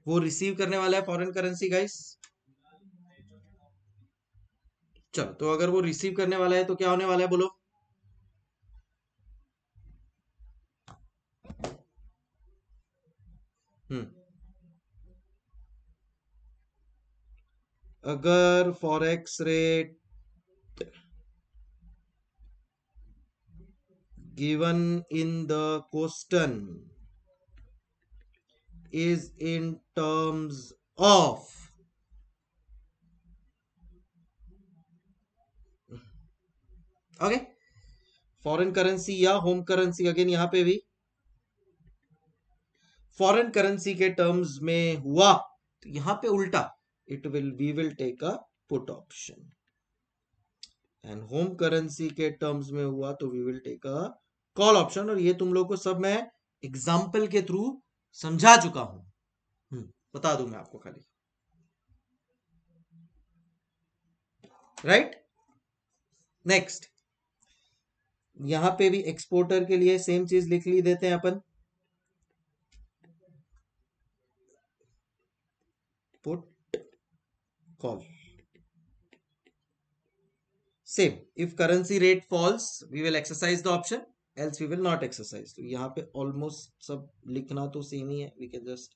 Speaker 1: वो रिसीव करने वाला है फॉरेन करेंसी गाइस चलो तो अगर वो रिसीव करने वाला है तो क्या होने वाला है बोलो हम्म अगर forex rate given in the question is in terms of okay foreign currency या होम करेंसी अगेन यहां पे भी फॉरेन करेंसी के टर्म्स में हुआ तो यहां पे उल्टा it will we will take a put option and home currency के टर्म्स में हुआ तो we will take a call option और ये तुम लोग को सब मैं एग्जाम्पल के थ्रू समझा चुका हूं हम्म, बता दू मैं आपको खाली राइट नेक्स्ट यहां पे भी एक्सपोर्टर के लिए सेम चीज लिख ली देते हैं अपन put call same if currency rate falls we will exercise the option else we will not exercise तो यहाँ पे ऑलमोस्ट सब लिखना तो सेम ही है we can just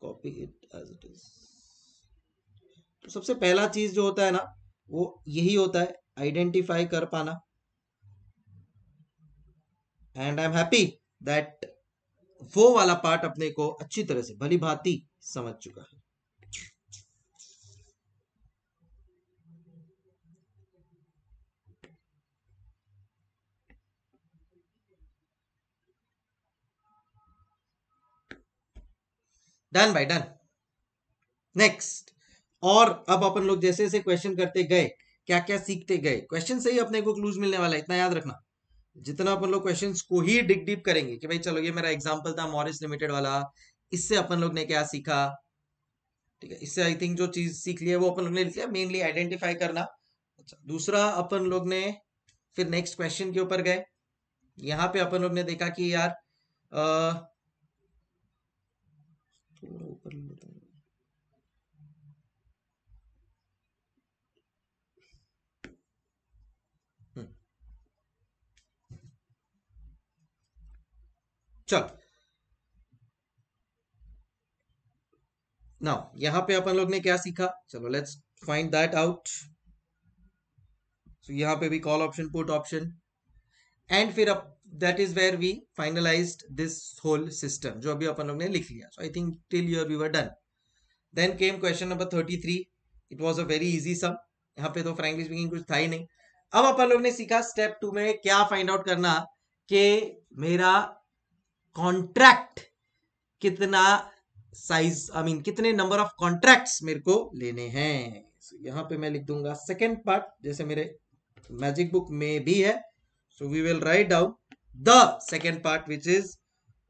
Speaker 1: copy it as it is तो सबसे पहला चीज जो होता है ना वो यही होता है आइडेंटिफाई कर पाना and I am happy that वो वाला पार्ट अपने को अच्छी तरह से भली भांति समझ चुका है डन बाय डन नेक्स्ट और अब अपन लोग जैसे जैसे क्वेश्चन करते गए क्या क्या सीखते गए क्वेश्चन से ही अपने को क्लूज मिलने वाला है इतना याद रखना जितना अपन लोग क्वेश्चन को ही डिग डीप करेंगे कि भाई चलो ये मेरा एग्जाम्पल था मॉरिस लिमिटेड वाला इससे अपन लोग ने क्या सीखा ठीक है इससे आई थिंक जो चीज सीख लिया वो अपन लोग ने लिख लिया मेनली आइडेंटिफाई करना अच्छा दूसरा अपन लोग ने फिर नेक्स्ट क्वेश्चन के ऊपर गए यहाँ पे अपन लोग ने देखा कि यार आ, थोड़ा ऊपर में हम्म। चल नाउ यहां पे अपन लोग ने क्या सीखा चलो let's find that out so यहां पे भी call option put option and फिर अब that is where we finalize this whole system जो अभी अपन लोग ने लिख लिया so I think till here we were done then came question number thirty three it was a very easy sum यहाँ पे तो फ्रेंकली स्पीकिंग कुछ था ही नहीं अब अपन लोग ने सीखा स्टेप टू में क्या फाइंड आउट करना के मेरा कॉन्ट्रैक्ट कितना साइज आई मीन कितने नंबर ऑफ कॉन्ट्रैक्ट मेरे को लेने हैं so, यहां पे मैं लिख दूंगा सेकेंड पार्ट जैसे मेरे मैजिक बुक में भी है so we will write down the second part which is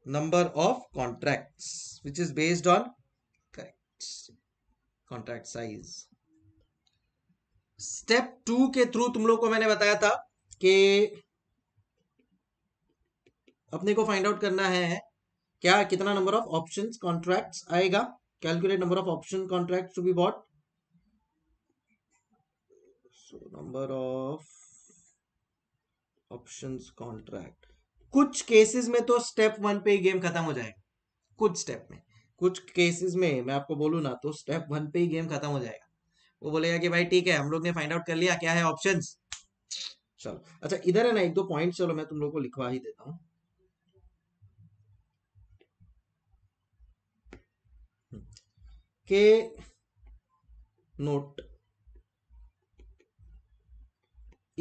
Speaker 1: number of contracts which is based on correct contract size step two के थ्रू तुम लोग को मैंने बताया था कि अपने को फाइंड आउट करना है क्या कितना नंबर ऑफ ऑप्शन कॉन्ट्रैक्ट्स आएगा calculate number of option contract to be bought so number of options contract कुछ केसेस में तो स्टेप वन पे ही गेम खत्म हो जाएगा कुछ स्टेप में कुछ केसेस में मैं आपको बोलू ना तो स्टेप वन पे ही गेम खत्म हो जाएगा वो बोलेगा कि भाई ठीक है हम लोग ने फाइंड आउट कर लिया क्या है ऑप्शन चलो अच्छा इधर है ना एक दो पॉइंट चलो मैं तुम लोग को लिखवा ही देता हूँ के note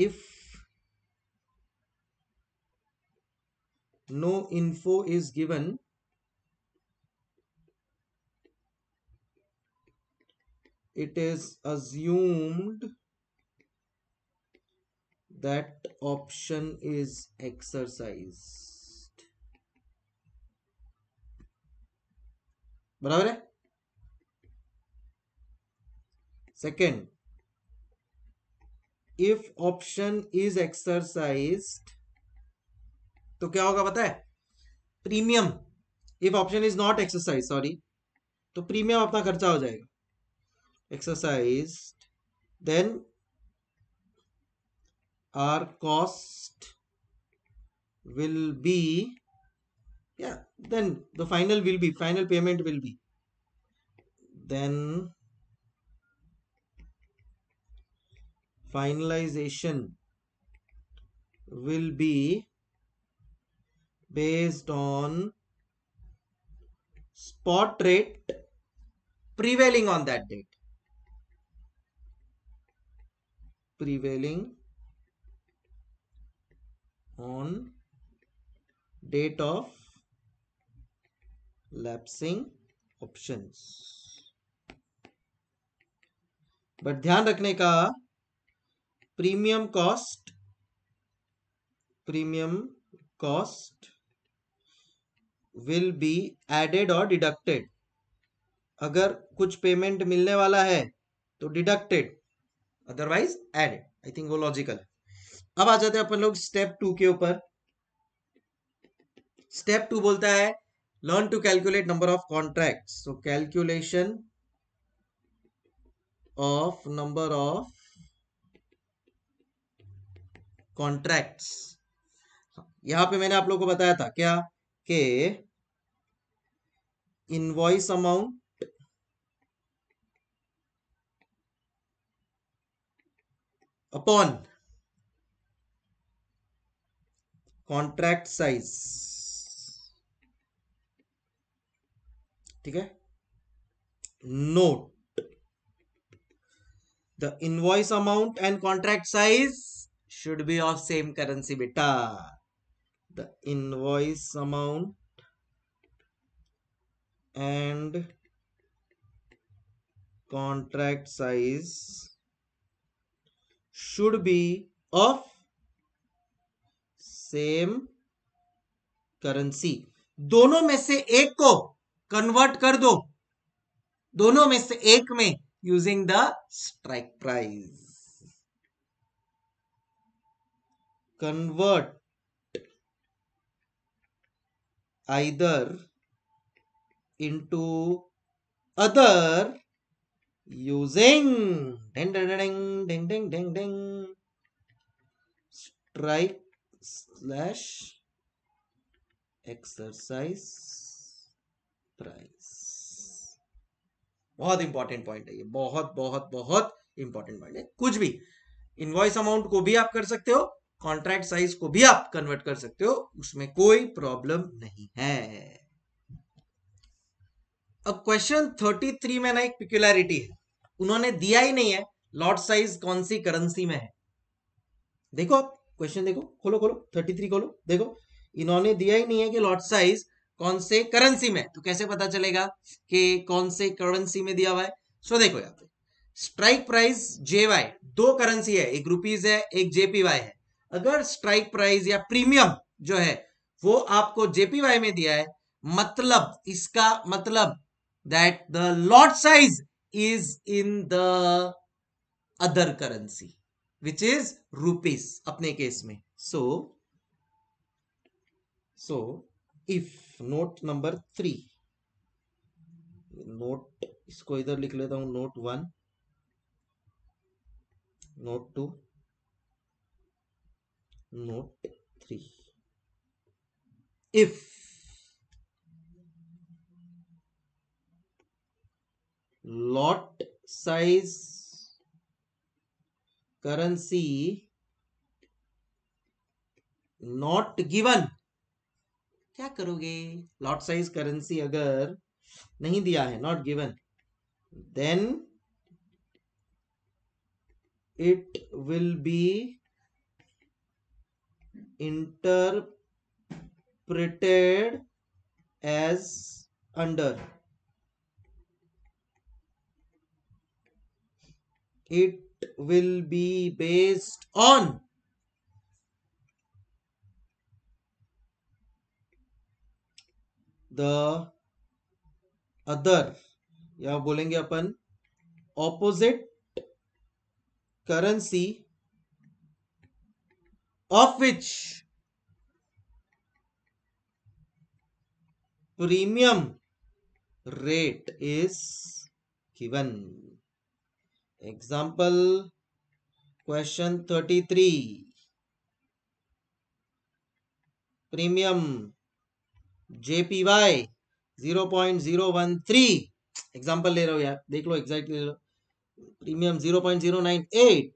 Speaker 1: if no info is given it is assumed that option is exercised बराबर second if option is exercised तो क्या होगा बताए premium if option is not exercise sorry तो प्रीमियम अपना खर्चा हो जाएगा exercise then our cost will be या then the final will be final payment will be then finalization will be based on spot rate prevailing on that date prevailing on date of lapsing options but ध्यान रखने का premium cost premium cost will be added और deducted अगर कुछ payment मिलने वाला है तो deducted otherwise added I think वो लॉजिकल है अब आ जाते हैं अपन लोग स्टेप टू के ऊपर स्टेप टू बोलता है learn to calculate number of contract so calculation of number of contracts यहां पे मैंने आप लोगों को बताया था क्या के invoice amount upon contract size ठीक है note the invoice amount and contract size should be of same currency बेटा the invoice amount and contract size should be of same currency दोनों में से एक को कन्वर्ट कर दो दोनों में से एक में using the strike price convert either into other using ding ding ding ding ding ding ding strike slash exercise price बहुत इंपॉर्टेंट पॉइंट है ये बहुत बहुत बहुत इंपॉर्टेंट पॉइंट है कुछ भी इनवॉइस अमाउंट को भी आप कर सकते हो कॉन्ट्रैक्ट साइज को भी आप कन्वर्ट कर सकते हो उसमें कोई प्रॉब्लम नहीं है अब क्वेश्चन 33 में ना एक पिक्युलरिटी है उन्होंने दिया ही नहीं है लॉट साइज कौन सी करेंसी में है देखो आप क्वेश्चन देखो खोलो खोलो 33 खोलो देखो इन्होंने दिया ही नहीं है कि लॉट साइज कौन से करेंसी में तो कैसे पता चलेगा कि कौन से करेंसी में दिया हुआ है सो देखो यहाँ पे स्ट्राइक प्राइस जेवाई दो करेंसी है एक रुपीज है एक जेपीवाई है अगर स्ट्राइक प्राइस या प्रीमियम जो है वो आपको जेपीवाई में दिया है मतलब इसका मतलब that the lot size is in the other currency which is rupees अपने केस में so so if note number three note इसको इधर लिख लेता हूं note one note two note 3 if lot size currency not given क्या करोगे lot size currency अगर नहीं दिया है not given then it will be interpreted as under it will be based on the other या बोलेंगे अपन opposite currency of which premium rate is given. Example question 33 premium JPY 0.013 example le raha hu yaar dekh lo exactly ले लो premium 0.098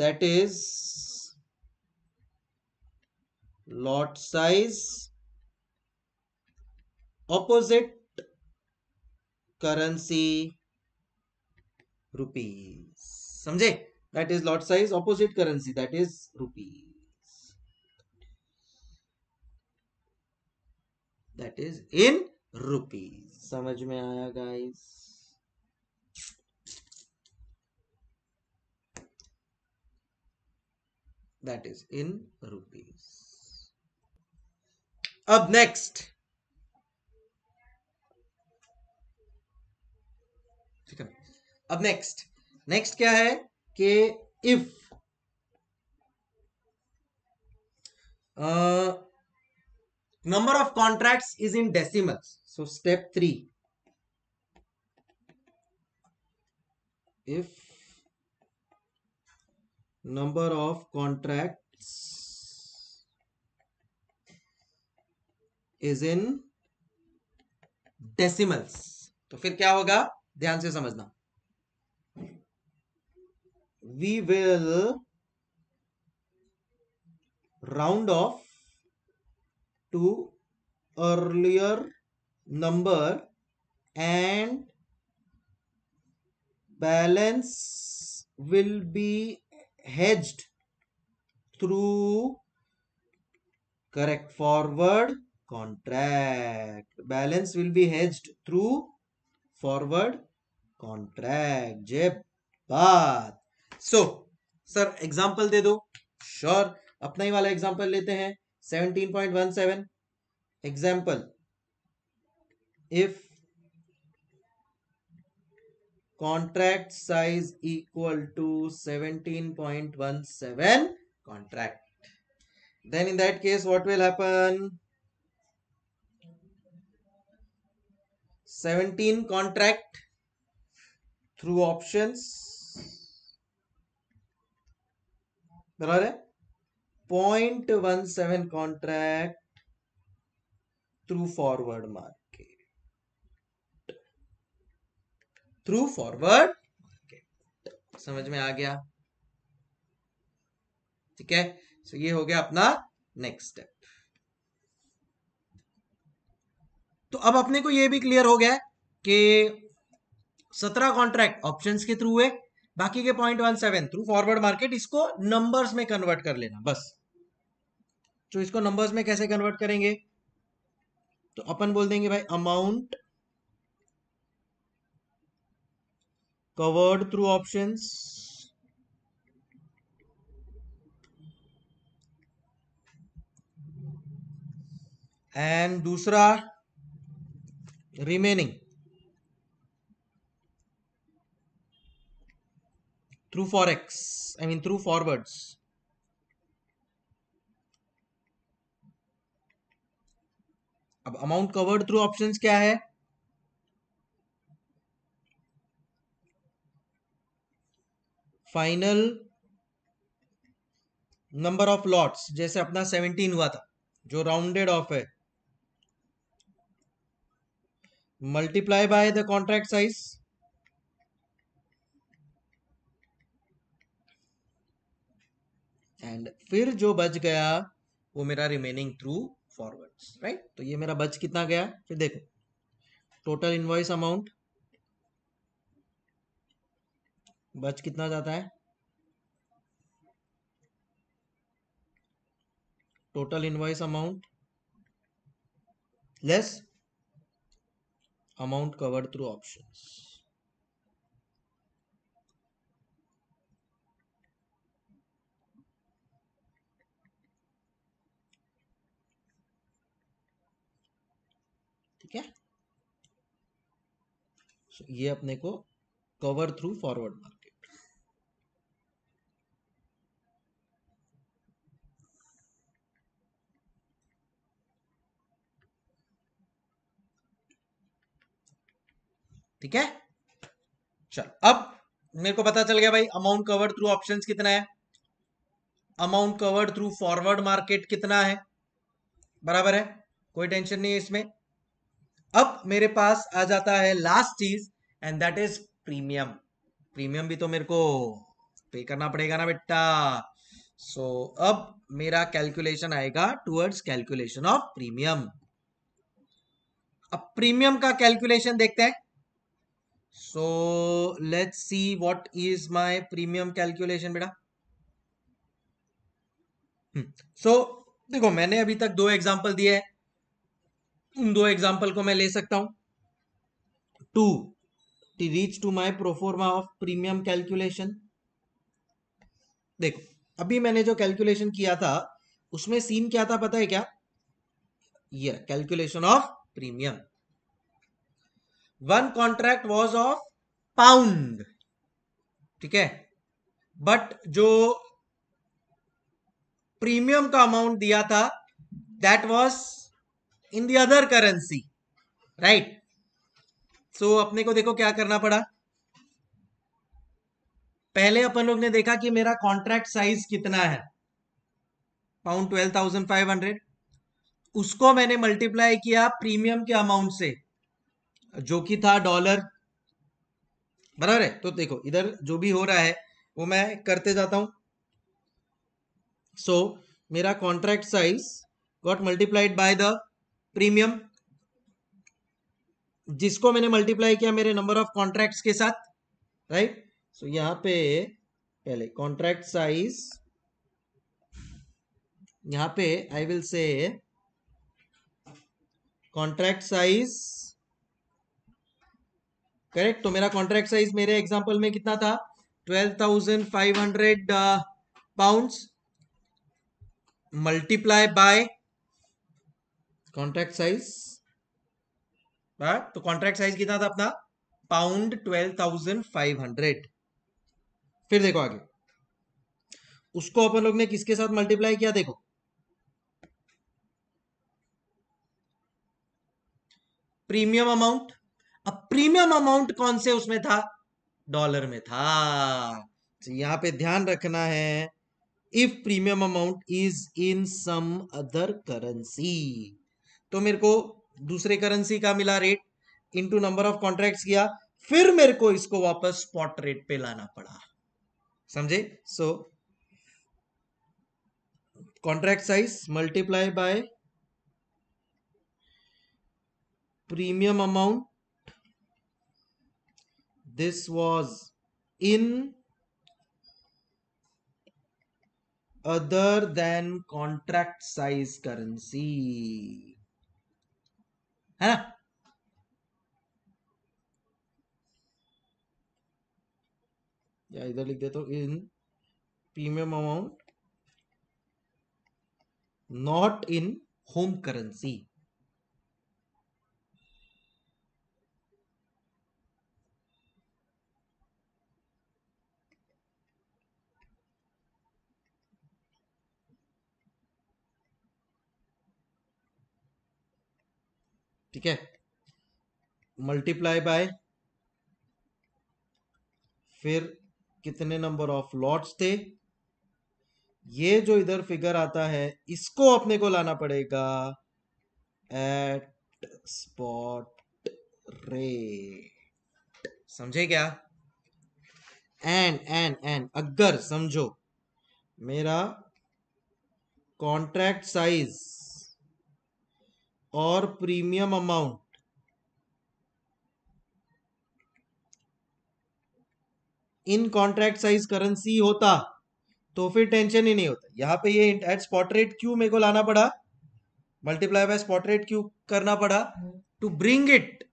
Speaker 1: that is lot size opposite currency rupees samjhe that is lot size opposite currency that is rupees that is in rupees samajh mein aaya guys that is in rupees अब next ठीक है अब next next क्या है कि if number of contracts is in decimals so step 3 if number of contracts is in decimals तो फिर क्या होगा ध्यान से समझना we will round off to earlier number and balance will be hedged through correct forward contract balance will be hedged through forward contract जब बात so sir example दे दो श्योर sure. अपना ही वाला एग्जांपल लेते हैं 17.17 example if contract size equal to 17.17 contract. Then in that case, what will happen? 17 contract through options. There are point one seven contract through through forward market समझ में आ गया ठीक है सो ये हो गया अपना नेक्स्ट स्टेप तो अब अपने को ये भी क्लियर हो गया कि सत्रह कॉन्ट्रैक्ट ऑप्शंस के थ्रू हुए बाकी के point one seven through forward market इसको नंबर्स में कन्वर्ट कर लेना बस तो इसको नंबर्स में कैसे कन्वर्ट करेंगे तो अपन बोल देंगे भाई amount covered through options and दूसरा remaining through forex i mean through forwards अब अमाउंट कवर्ड थ्रू ऑप्शंस क्या है फाइनल नंबर ऑफ लॉट्स जैसे अपना सेवनटीन हुआ था जो राउंडेड ऑफ है multiply by the contract size and फिर जो बच गया वो मेरा रिमेनिंग थ्रू फॉरवर्ड्स राइट तो ये मेरा बच कितना गया फिर देखो टोटल इनवॉइस अमाउंट बच कितना जाता है total invoice amount less amount covered through option ठीक है so, ये अपने को कवर थ्रू फॉरवर्ड मार्क ठीक है चल अब मेरे को पता चल गया भाई अमाउंट कवर्ड थ्रू ऑप्शंस कितना है amount covered through forward market कितना है बराबर है कोई टेंशन नहीं है इसमें अब मेरे पास आ जाता है लास्ट चीज and that is premium premium भी तो मेरे को पे करना पड़ेगा ना बेटा सो so, अब मेरा कैलकुलेशन आएगा टुवर्ड्स कैलकुलेशन ऑफ प्रीमियम अब प्रीमियम का कैलकुलेशन देखते हैं so let's see what is my premium calculation बेटा सो हम्म, देखो मैंने अभी तक दो एग्जाम्पल दिए हैं उन दो एग्जाम्पल को मैं ले सकता हूं टू टी reach to my proforma of premium calculation देखो अभी मैंने जो कैलकुलेशन किया था उसमें सीन क्या था पता है क्या ये calculation of premium one contract was of pound ठीक है बट जो प्रीमियम का अमाउंट दिया था that was in the other currency right so अपने को देखो क्या करना पड़ा पहले अपन लोग ने देखा कि मेरा कॉन्ट्रैक्ट साइज कितना है pound twelve thousand five hundred उसको मैंने मल्टीप्लाई किया प्रीमियम के अमाउंट से जो कि था डॉलर बराबर है तो देखो इधर जो भी हो रहा है वो मैं करते जाता हूं सो so, मेरा contract size got multiplied by the premium जिसको मैंने मल्टीप्लाई किया मेरे नंबर ऑफ कॉन्ट्रैक्ट्स के साथ राइट right? सो so, यहां पे पहले कॉन्ट्रैक्ट साइज यहां पे I will say contract size correct तो मेरा कॉन्ट्रैक्ट साइज मेरे एग्जाम्पल में कितना था twelve thousand five hundred multiply by contract size तो कॉन्ट्रैक्ट साइज कितना था अपना pound twelve thousand five hundred फिर देखो आगे उसको अपन लोग ने किसके साथ मल्टीप्लाई किया देखो प्रीमियम अमाउंट अब प्रीमियम अमाउंट कौन से उसमें था डॉलर में था तो यहां पे ध्यान रखना है if premium amount is in some other currency तो मेरे को दूसरे करेंसी का मिला rate into number of contracts किया फिर मेरे को इसको वापस स्पॉट रेट पे लाना पड़ा समझे so contract size multiply by premium amount this was in other than contract size currency है ना या इधर लिख देता हूं in premium amount not in home currency ठीक है मल्टीप्लाई बाय फिर कितने नंबर ऑफ लॉट्स थे ये जो इधर फिगर आता है इसको अपने को लाना पड़ेगा एट स्पॉट रे समझे क्या एन एन एन अगर समझो मेरा कॉन्ट्रैक्ट साइज और premium amount in contract size currency होता तो फिर टेंशन ही नहीं होता यहां पे ये एट स्पॉट रेट क्यू मेरे को लाना पड़ा मल्टीप्लाई बाय स्पॉट रेट क्यू करना पड़ा to bring it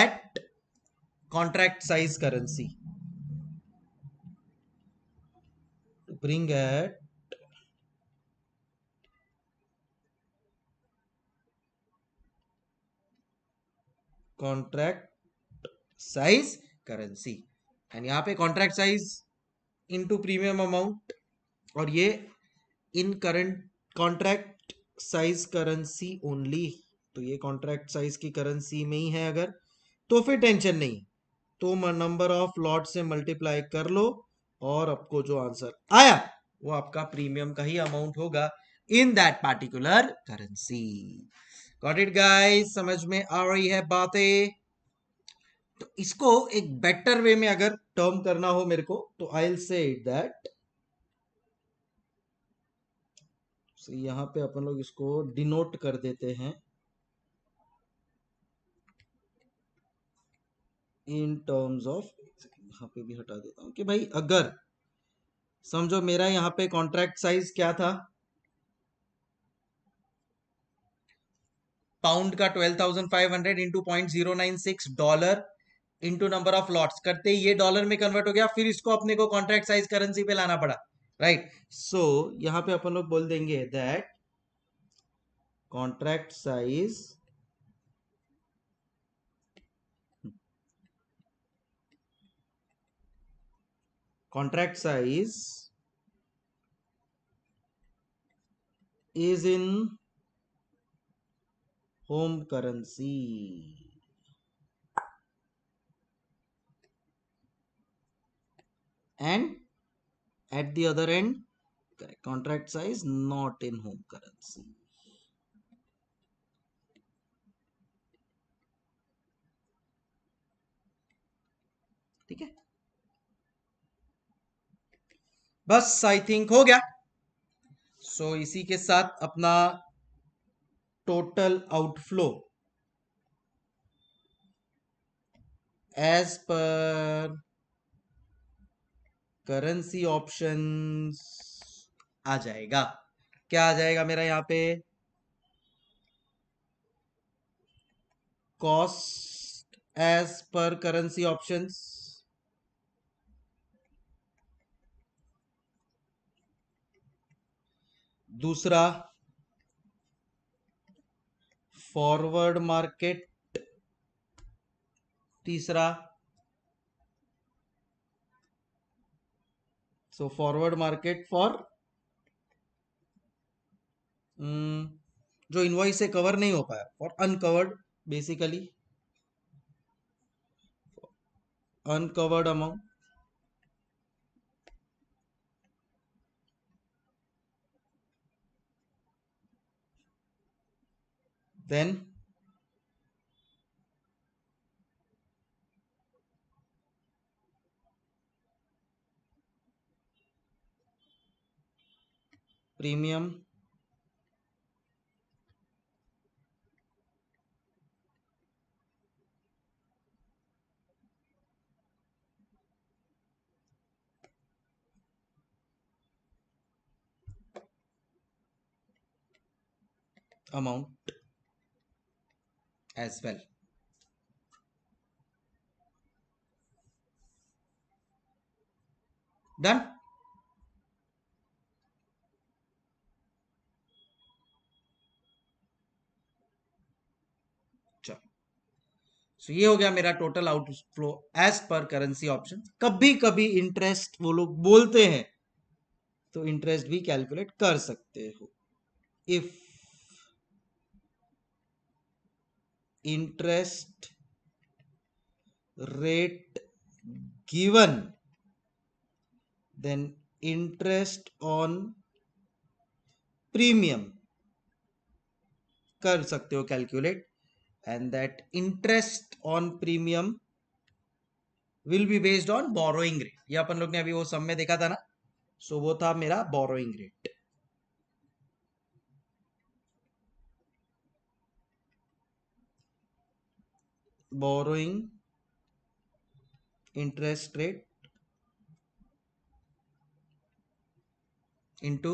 Speaker 1: at contract size currency bring at contract size currency and यहाँ पे contract size into premium amount और ये in current contract size currency only तो ये कॉन्ट्रैक्ट साइज की करेंसी में ही है अगर तो फिर टेंशन नहीं तो नंबर ऑफ लॉट से मल्टीप्लाई कर लो और आपको जो आंसर आया वो आपका प्रीमियम का ही अमाउंट होगा in that particular currency got it guys समझ में आ रही है बातें तो इसको एक बेटर वे में अगर टर्म करना हो मेरे को तो आई विल से दैट यहां पे अपन लोग इसको डिनोट कर देते हैं इन टर्म्स ऑफ यहां पे भी हटा देता हूं कि भाई अगर समझो मेरा यहां पे कॉन्ट्रैक्ट साइज क्या था पाउंड का twelve thousand five hundred into point zero nine six dollar into number of lots करते ये डॉलर में कन्वर्ट हो गया फिर इसको अपने को कॉन्ट्रैक्ट साइज करेंसी पे लाना पड़ा राइट सो so, यहां पे अपन लोग बोल देंगे that contract size contract size is in home currency and at the other end correct contract size not in home currency ठीक है बस आई थिंक हो गया सो so, इसी के साथ अपना टोटल आउटफ्लो as पर करेंसी ऑप्शन आ जाएगा क्या आ जाएगा मेरा यहां पे cost as per currency option दूसरा फॉरवर्ड मार्केट तीसरा सो फॉरवर्ड मार्केट फॉर जो इनवॉइस से कवर नहीं हो पाया for uncovered basically uncovered amount then premium amount as well. Done. So so, ये हो गया मेरा total outflow as per currency option कभी कभी इंटरेस्ट वो लोग बोलते हैं तो इंटरेस्ट भी कैलकुलेट कर सकते हो if interest rate given then interest on premium कर सकते हो calculate and that interest on premium will be based on borrowing rate ये अपन लोग ने अभी वो सब में देखा था ना सो so, वो था मेरा borrowing rate borrowing interest rate into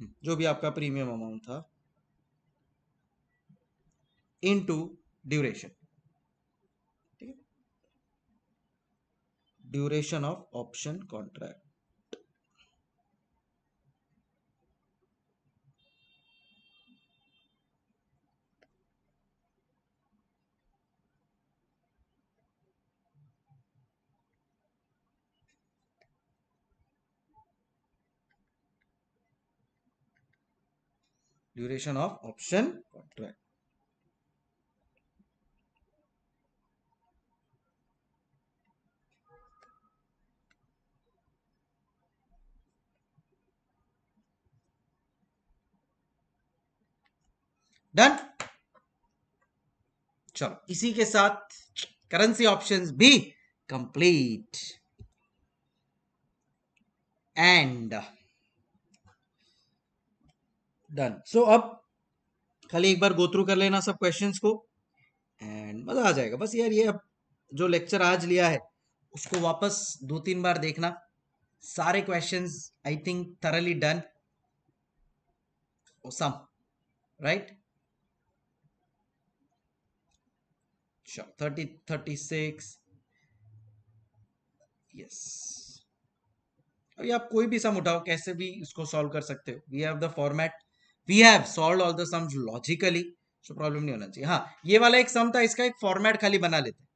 Speaker 1: hmm, जो भी आपका प्रीमियम अमाउंट था इनटू ड्यूरेशन ठीक है duration of option contract duration of option contract. Done चलो इसी के साथ करेंसी ऑप्शंस भी कंप्लीट एंड डन सो अब खाली एक बार गो थ्रू कर लेना सब क्वेश्चन को एंड मज़ा आ जाएगा बस यार ये अब जो लेक्चर आज लिया है उसको वापस दो तीन बार देखना सारे question I think thoroughly done sum right thirty thirty six yes अभी आप कोई भी सम उठाओ कैसे भी इसको सॉल्व कर सकते हो we have the format we have solve all the sums logically so problem नहीं होना चाहिए हाँ ये वाला एक सम था इसका एक फॉर्मेट खाली बना लेते हैं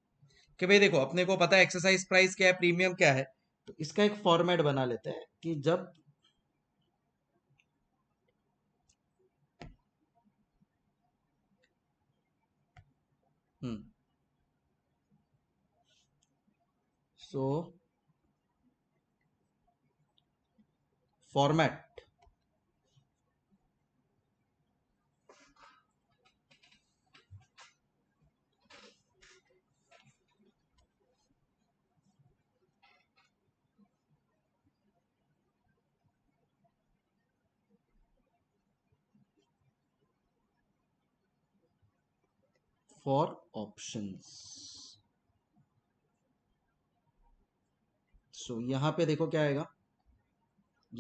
Speaker 1: कि भाई देखो अपने को पता है एक्सरसाइज प्राइस क्या है प्रीमियम क्या है तो इसका एक फॉर्मेट बना लेते हैं कि जब hmm so format for options so so, यहां पे देखो क्या आएगा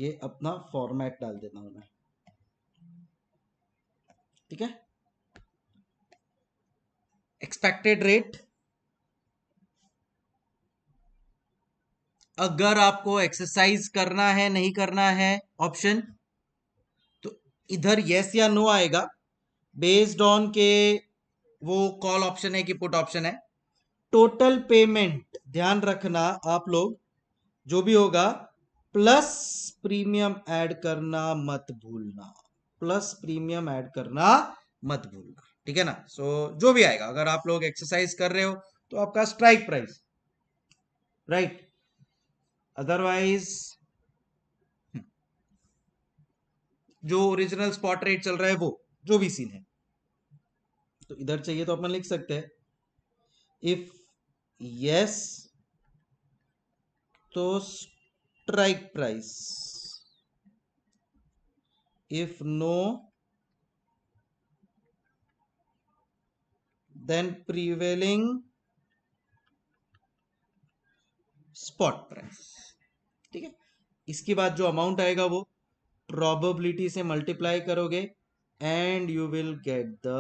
Speaker 1: ये अपना फॉर्मेट डाल देता हूं मैं ठीक है एक्सपेक्टेड रेट अगर आपको एक्सरसाइज करना है नहीं करना है ऑप्शन तो इधर यस या नो आएगा बेस्ड ऑन के वो कॉल ऑप्शन है कि पुट ऑप्शन है टोटल पेमेंट ध्यान रखना आप लोग जो भी होगा प्लस प्रीमियम ऐड करना मत भूलना प्लस प्रीमियम ऐड करना मत भूलना ठीक है ना सो so, जो भी आएगा अगर आप लोग एक्सरसाइज कर रहे हो तो आपका स्ट्राइक प्राइस राइट अदरवाइज जो ओरिजिनल स्पॉट रेट चल रहा है वो जो भी सीन है तो इधर चाहिए तो अपन लिख सकते हैं इफ यस तो strike price if no then prevailing spot price ठीक है इसके बाद जो अमाउंट आएगा वो प्रॉबिलिटी से मल्टीप्लाई करोगे and you will get the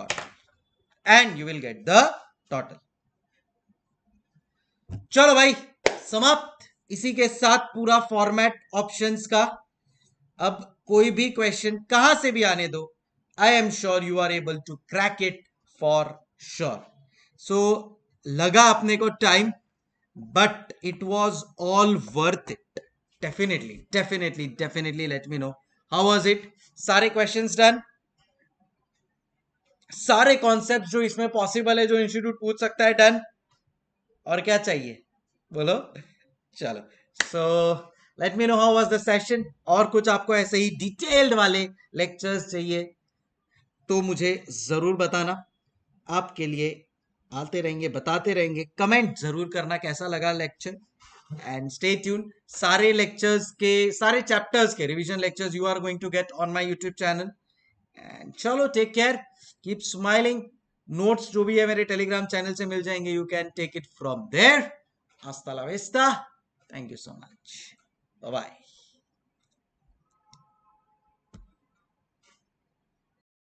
Speaker 1: total and you will get the total चलो भाई समाप्त इसी के साथ पूरा फॉर्मेट ऑप्शन का अब कोई भी क्वेश्चन कहां से भी आने दो I am sure you are able to crack it for sure so लगा अपने को time but it was all worth it definitely definitely definitely let me know how was it सारे क्वेश्चन डन सारे कॉन्सेप्ट जो इसमें possible है जो institute पूछ सकता है डन और क्या चाहिए बोलो चलो so let me know how was the session और कुछ आपको ऐसे ही डिटेल्ड वाले लेक्चर्स चाहिए तो मुझे जरूर बताना आपके लिए आते रहेंगे बताते रहेंगे कमेंट जरूर करना कैसा लगा लेक्चर एंड स्टे ट्यून सारे लेक्चर्स के सारे चैप्टर्स के revision lectures you are going to get on my YouTube channel and चलो take care keep smiling notes जो भी है मेरे टेलीग्राम चैनल से मिल जाएंगे you can take it from there हस्ता thank you so much bye